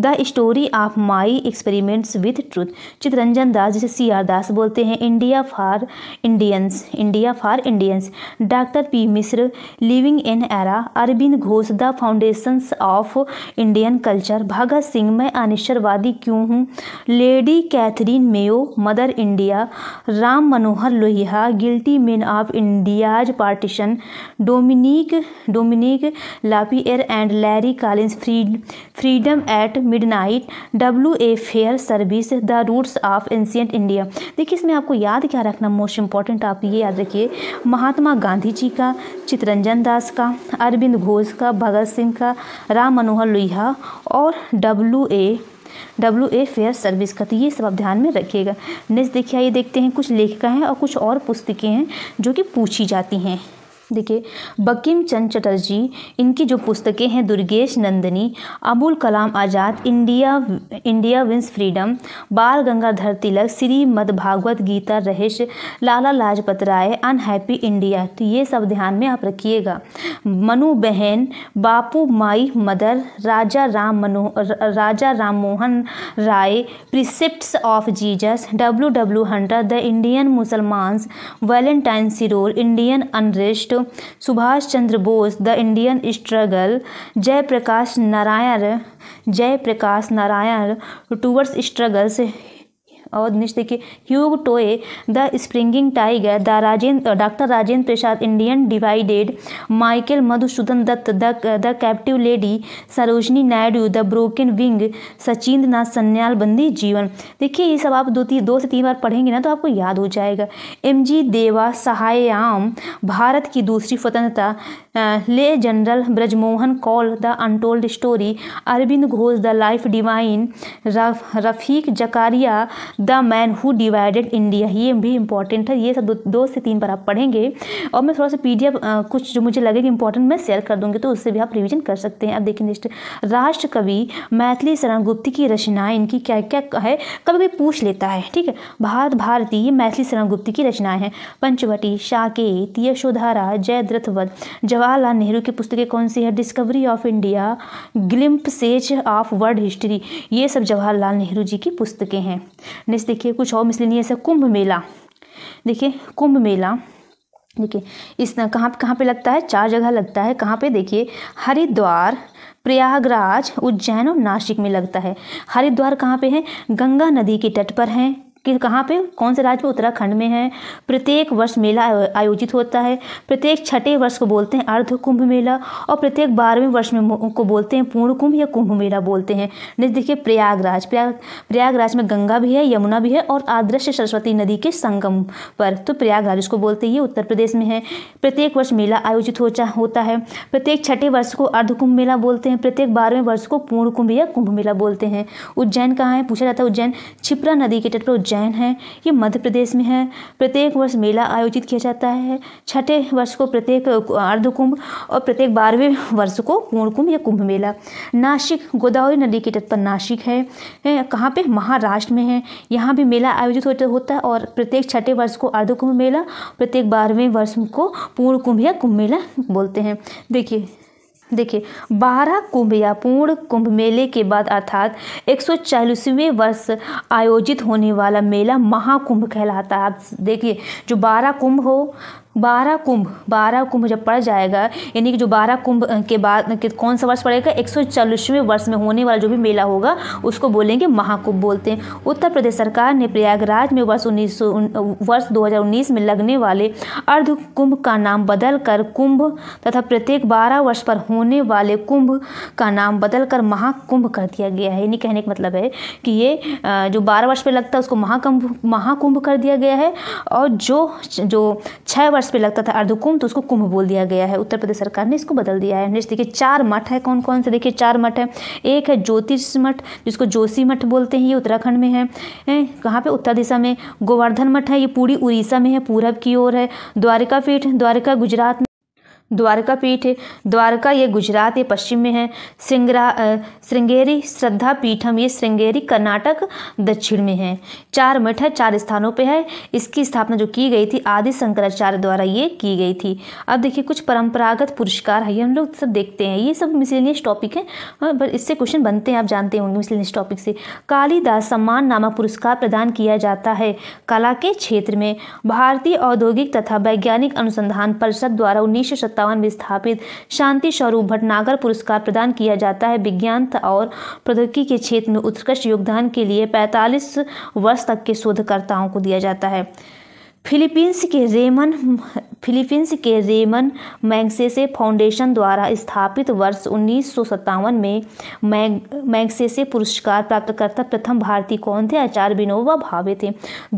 the story of my experiments with truth Chittaranjan Das जिसे सी आर दास बोलते हैं India for Indians India for Indians doctor P Mishra living in era Aurobindo Ghosh the foundations of Indian culture Bhagat Singh मैं अनिश्चरवादी क्यों हूँ Lady Katherine Mayo Mother India Ram Manohar Lohia guilty man of India's partition Dominique Dominique Lapierre and Larry Collins freed freedom at midnight W A Fairservis the roots of ancient India देखिए इसमें आपको याद क्या रखना मोस्ट इम्पॉर्टेंट आप ये याद रखिए महात्मा गांधी जी का चितरंजन दास का अरविंद घोष का भगत सिंह का राम मनोहर लोहिया और W A W A Fairservis का तो ये सब आप ध्यान में रखिएगा नेक्स्ट देखिए ये देखते हैं कुछ लेखिका हैं और कुछ और पुस्तकें हैं जो कि पूछी जाती हैं देखिए बकीम चंद चटर्जी इनकी जो पुस्तकें हैं Durgesh Nandini Abul Kalam Azad India India wins freedom Bal Gangadhar Tilak Shrimad Bhagavad Gita रहेश लाला लाजपत राय अनहैप्पी इंडिया तो ये सब ध्यान में आप रखिएगा मनु बहन बापू my mother Raja Ram Mano Raja Ram Mohan Roy precepts of Jesus W W Hunter the Indian Musalmans Valentine Chirol Indian unrest Subhash Chandra Bose the Indian struggle Jayaprakash Narayan Jayaprakash Narayan towards struggles और निश्चित देखिए Hugh Toye the springing tiger the Rajendra doctor Rajendra Prasad Indian divided Michael Madhusudan Dutt the the captive lady Sarojini Naidu the broken wing Sachindra Nath Sanyal Bandi Jivan देखिए ये सब आप दो तीन दो से तीन बार पढ़ेंगे ना तो आपको याद हो जाएगा एम जी देवा सहायाम भारत की दूसरी स्वतंत्रता ले general Brajmohan Kaul the untold story Aurobindo Ghosh the life divine रफ, Rafiq Zakaria the man who divided India ये भी इंपॉर्टेंट है ये सब दो, दो से तीन बार आप पढ़ेंगे और मैं थोड़ा सा पी कुछ जो मुझे लगेगा इंपॉर्टेंट मैं शेयर कर दूँगी तो उससे भी आप रिविजन कर सकते हैं अब देखिए नेक्स्ट राष्ट्रकवि मैथिली शरण गुप्त की रचनाएँ इनकी क्या क्या है कभी कभी पूछ लेता है ठीक है भारत भारती ये मैथिली शरण गुप्त की रचनाएँ हैं पंचवटी शाकेत यशोधारा जयद्रथवत जवाहरलाल नेहरू की पुस्तकें कौन सी है discovery of India glimpses of world history ये सब जवाहरलाल नेहरू जी की पुस्तकें हैं नेक्स्ट देखिए कुछ और मिसलिनियस है कुंभ मेला देखिए कुंभ मेला देखिए इस कहाँ कहाँ पे लगता है चार जगह लगता है कहाँ पे देखिए हरिद्वार प्रयागराज उज्जैन और नासिक में लगता है हरिद्वार कहाँ पे है गंगा नदी के तट पर है कि कहाँ पे कौन से राज्य में उत्तराखंड में है प्रत्येक वर्ष मेला आयोजित होता है प्रत्येक छठे वर्ष को बोलते हैं अर्ध कुंभ मेला और प्रत्येक बारहवें वर्ष में को बोलते हैं पूर्ण कुंभ या कुंभ मेला बोलते हैं नेक्स्ट देखिए प्रयागराज प्रयाग प्रयागराज में गंगा भी है यमुना भी है और आदृश्य सरस्वती नदी के संगम पर तो प्रयागराज उसको बोलते हैं ये उत्तर प्रदेश में है प्रत्येक वर्ष मेला आयोजित हो होता है प्रत्येक छठे वर्ष को अर्ध कुंभ मेला बोलते हैं प्रत्येक बारहवें वर्ष को पूर्ण कुंभ या कुंभ मेला बोलते हैं उज्जैन कहाँ है पूछा जाता है उज्जैन छिपरा नदी के तट पर उज्जैन उज्जैन है ये मध्य प्रदेश में है प्रत्येक वर्ष मेला आयोजित किया जाता है छठे वर्ष को प्रत्येक अर्ध कुंभ और प्रत्येक बारहवें वर्ष को पूर्ण कुंभ या कुंभ मेला नासिक गोदावरी नदी के तट पर नासिक है, कहाँ पे महाराष्ट्र में है यहाँ भी मेला आयोजित होता होता है और प्रत्येक छठे वर्ष को अर्ध कुंभ मेला प्रत्येक बारहवें वर्ष को पूर्ण कुंभ या कुंभ मेला बोलते हैं देखिए देखिए बारह कुंभ या पूर्ण कुंभ मेले के बाद अर्थात एक वर्ष आयोजित होने वाला मेला महाकुंभ कहलाता है आप देखिए जो बारह कुंभ हो बारह कुंभ बारह कुंभ जब पड़ जाएगा यानी कि जो बारह कुंभ के बाद कौन सा वर्ष पड़ेगा एक सौ वर्ष में होने वाला जो भी मेला होगा उसको बोलेंगे महाकुंभ बोलते हैं उत्तर प्रदेश सरकार ने प्रयागराज में वर्ष उन्नीस वर्ष 2019 में लगने वाले अर्ध कुंभ का नाम बदल कर कुंभ तथा प्रत्येक बारह वर्ष पर होने वाले कुंभ का नाम बदल महाकुंभ कर दिया गया है यानी कहने का मतलब है कि ये जो बारह वर्ष पर लगता है उसको महाकुंभ महाकुंभ कर दिया गया है और जो जो छः वर्ष फर्श पे लगता था अर्धकुंभ तो उसको कुंभ बोल दिया गया है उत्तर प्रदेश सरकार ने इसको बदल दिया है नेक्स्ट देखिए चार मठ है कौन कौन से देखिए चार मठ है एक है ज्योतिष मठ जिसको जोशी मठ बोलते हैं ये उत्तराखंड में है कहाँ पे उत्तर दिशा में गोवर्धन मठ है ये पूरी उड़ीसा में है पूरब की ओर है द्वारिका पीठ द्वारिका गुजरात द्वारका पीठ द्वारका ये गुजरात ये पश्चिम में है श्रृंगरा श्रृंगेरी श्रद्धा पीठम ये श्रृंगेरी कर्नाटक दक्षिण में है चार मठ है चार स्थानों पे है इसकी स्थापना जो की गई थी आदि शंकराचार्य द्वारा ये की गई थी अब देखिए कुछ परंपरागत पुरस्कार है ये हम लोग सब देखते हैं ये सब मिसलिनियस टॉपिक है हाँ, पर इससे क्वेश्चन बनते हैं आप जानते होंगे मिसलिनियस टॉपिक से कालीदास सम्मान नामक पुरस्कार प्रदान किया जाता है कला के क्षेत्र में भारतीय औद्योगिक तथा वैज्ञानिक अनुसंधान परिषद द्वारा उन्नीस सौ में स्थापित शांति स्वरूप भटनागर पुरस्कार प्रदान किया जाता है विज्ञान और प्रौद्योगिकी के क्षेत्र में उत्कृष्ट योगदान के लिए 45 वर्ष तक के शोधकर्ताओं को दिया जाता है फिलीपींस के रेमन फिलीपींस के रेमन मैग्सेसे फाउंडेशन द्वारा स्थापित वर्ष उन्नीस में मैग मैंगसे पुरस्कार प्राप्तकर्ता प्रथम भारतीय कौन थे आचार्य विनोबा भावे थे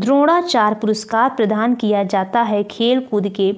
द्रोणाचार पुरस्कार प्रदान किया जाता है खेल कूद के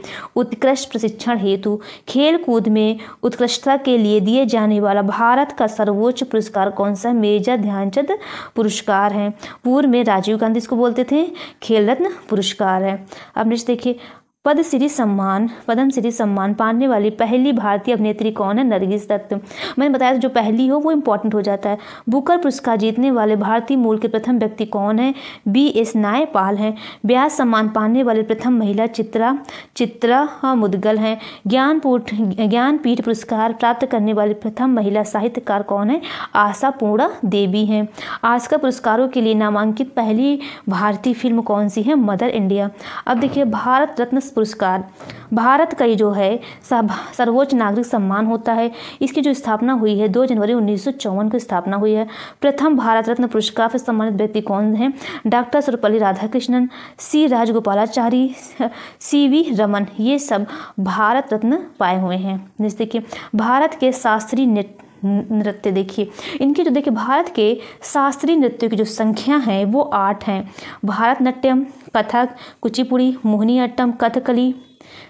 उत्कृष्ट प्रशिक्षण हेतु खेल कूद में उत्कृष्टता के लिए दिए जाने वाला भारत का सर्वोच्च पुरस्कार कौन सा मेजर ध्यानचंद पुरस्कार है पूर्व में राजीव गांधी इसको बोलते थे खेल रत्न पुरस्कार है है अब नेक्स्ट देखिए पद श्री सम्मान पद्म श्री सम्मान पाने वाली पहली भारतीय अभिनेत्री कौन है नरगिस दत्त मैंने बताया जो पहली हो वो इंपॉर्टेंट हो जाता है बुकर पुरस्कार जीतने वाले भारतीय मूल के प्रथम व्यक्ति कौन है बी एस नायपाल हैं ब्यास सम्मान पाने वाले प्रथम महिला चित्रा चित्रा हाँ, मुदगल हैं ज्ञानपूठ ज्ञानपीठ पुरस्कार प्राप्त करने वाली प्रथम महिला साहित्यकार कौन है आशा पूर्णा देवी हैं आस्कर पुरस्कारों के लिए नामांकित पहली भारतीय फिल्म कौन सी है मदर इंडिया अब देखिए भारत रत्न पुरस्कार भारत का ये जो है सर्वोच्च नागरिक सम्मान होता है इसकी जो स्थापना हुई है दो जनवरी उन्नीस की स्थापना हुई है प्रथम भारत रत्न पुरस्कार से सम्मानित व्यक्ति कौन हैं doctor Sarvepalli Radhakrishnan C Rajagopalachari C V Raman ये सब भारत रत्न पाए हुए हैं जैसे कि भारत के शास्त्रीय नृत्य देखिए इनकी जो देखिए भारत के शास्त्रीय नृत्यों की जो संख्या है वो आठ हैं भारतनाट्यम कथक कुचिपुड़ी मोहिनी अट्टम कथकली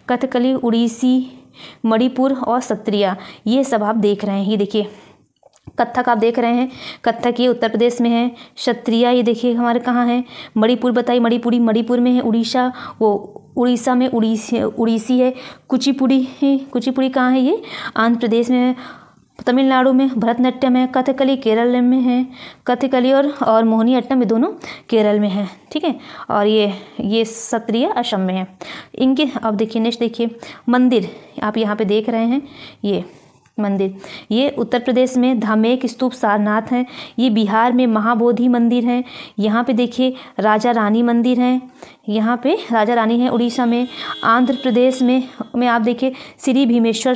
कथकली उड़ीसी मणिपुर और सत्रिया ये सब आप देख रहे हैं ये देखिए कथक आप देख रहे हैं कथक ये उत्तर प्रदेश में है क्षत्रिया ये देखिए हमारे कहाँ है मणिपुर बताइए मणिपुरी मणिपुर में है उड़ीसा वो उड़ीसा में उड़ीसी उड़ीसी है कुचिपुड़ी कुचिपुड़ी कहाँ है ये आंध्र प्रदेश में है तमिलनाडु में भरतनाट्यम है कथकली केरल में है कथकली और और अट्टम ये दोनों केरल में है ठीक है और ये ये सत्रिय असम में है इनके अब देखिए नेक्स्ट देखिए मंदिर आप यहाँ पे देख रहे हैं ये मंदिर ये उत्तर प्रदेश में धामेक स्तूप सारनाथ है ये बिहार में महाबोधि मंदिर है यहाँ पे देखिए राजा रानी मंदिर है यहाँ पे राजा रानी है उड़ीसा में आंध्र प्रदेश में में आप देखिए श्री भीमेश्वर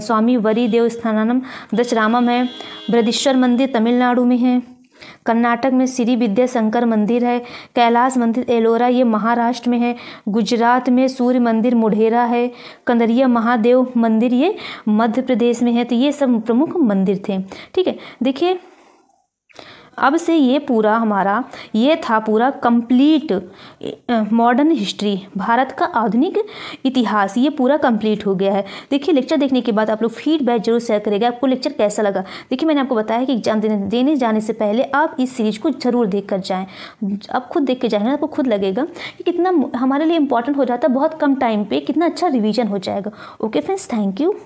स्वामी वरी देवस्थानम दशरामम है बृदेश्वर मंदिर तमिलनाडु में है कर्नाटक में श्री विद्याशंकर मंदिर है कैलाश मंदिर एलोरा ये महाराष्ट्र में है गुजरात में सूर्य मंदिर मुढेरा है कंदरिया महादेव मंदिर ये मध्य प्रदेश में है तो ये सब प्रमुख मंदिर थे ठीक है देखिए अब से ये पूरा हमारा ये था पूरा कंप्लीट मॉडर्न हिस्ट्री भारत का आधुनिक इतिहास ये पूरा कंप्लीट हो गया है देखिए लेक्चर देखने के बाद आप लोग फीडबैक जरूर शेयर करेगा आपको लेक्चर कैसा लगा देखिए मैंने आपको बताया कि एग्जाम देने देने जाने से पहले आप इस सीरीज को ज़रूर देख कर जाएँ आप खुद देख के जाएंगे आपको खुद लगेगा कि कितना हमारे लिए इंपॉर्टेंट हो जाता है बहुत कम टाइम पर कितना अच्छा रिविज़न हो जाएगा ओके फ्रेंड्स थैंक यू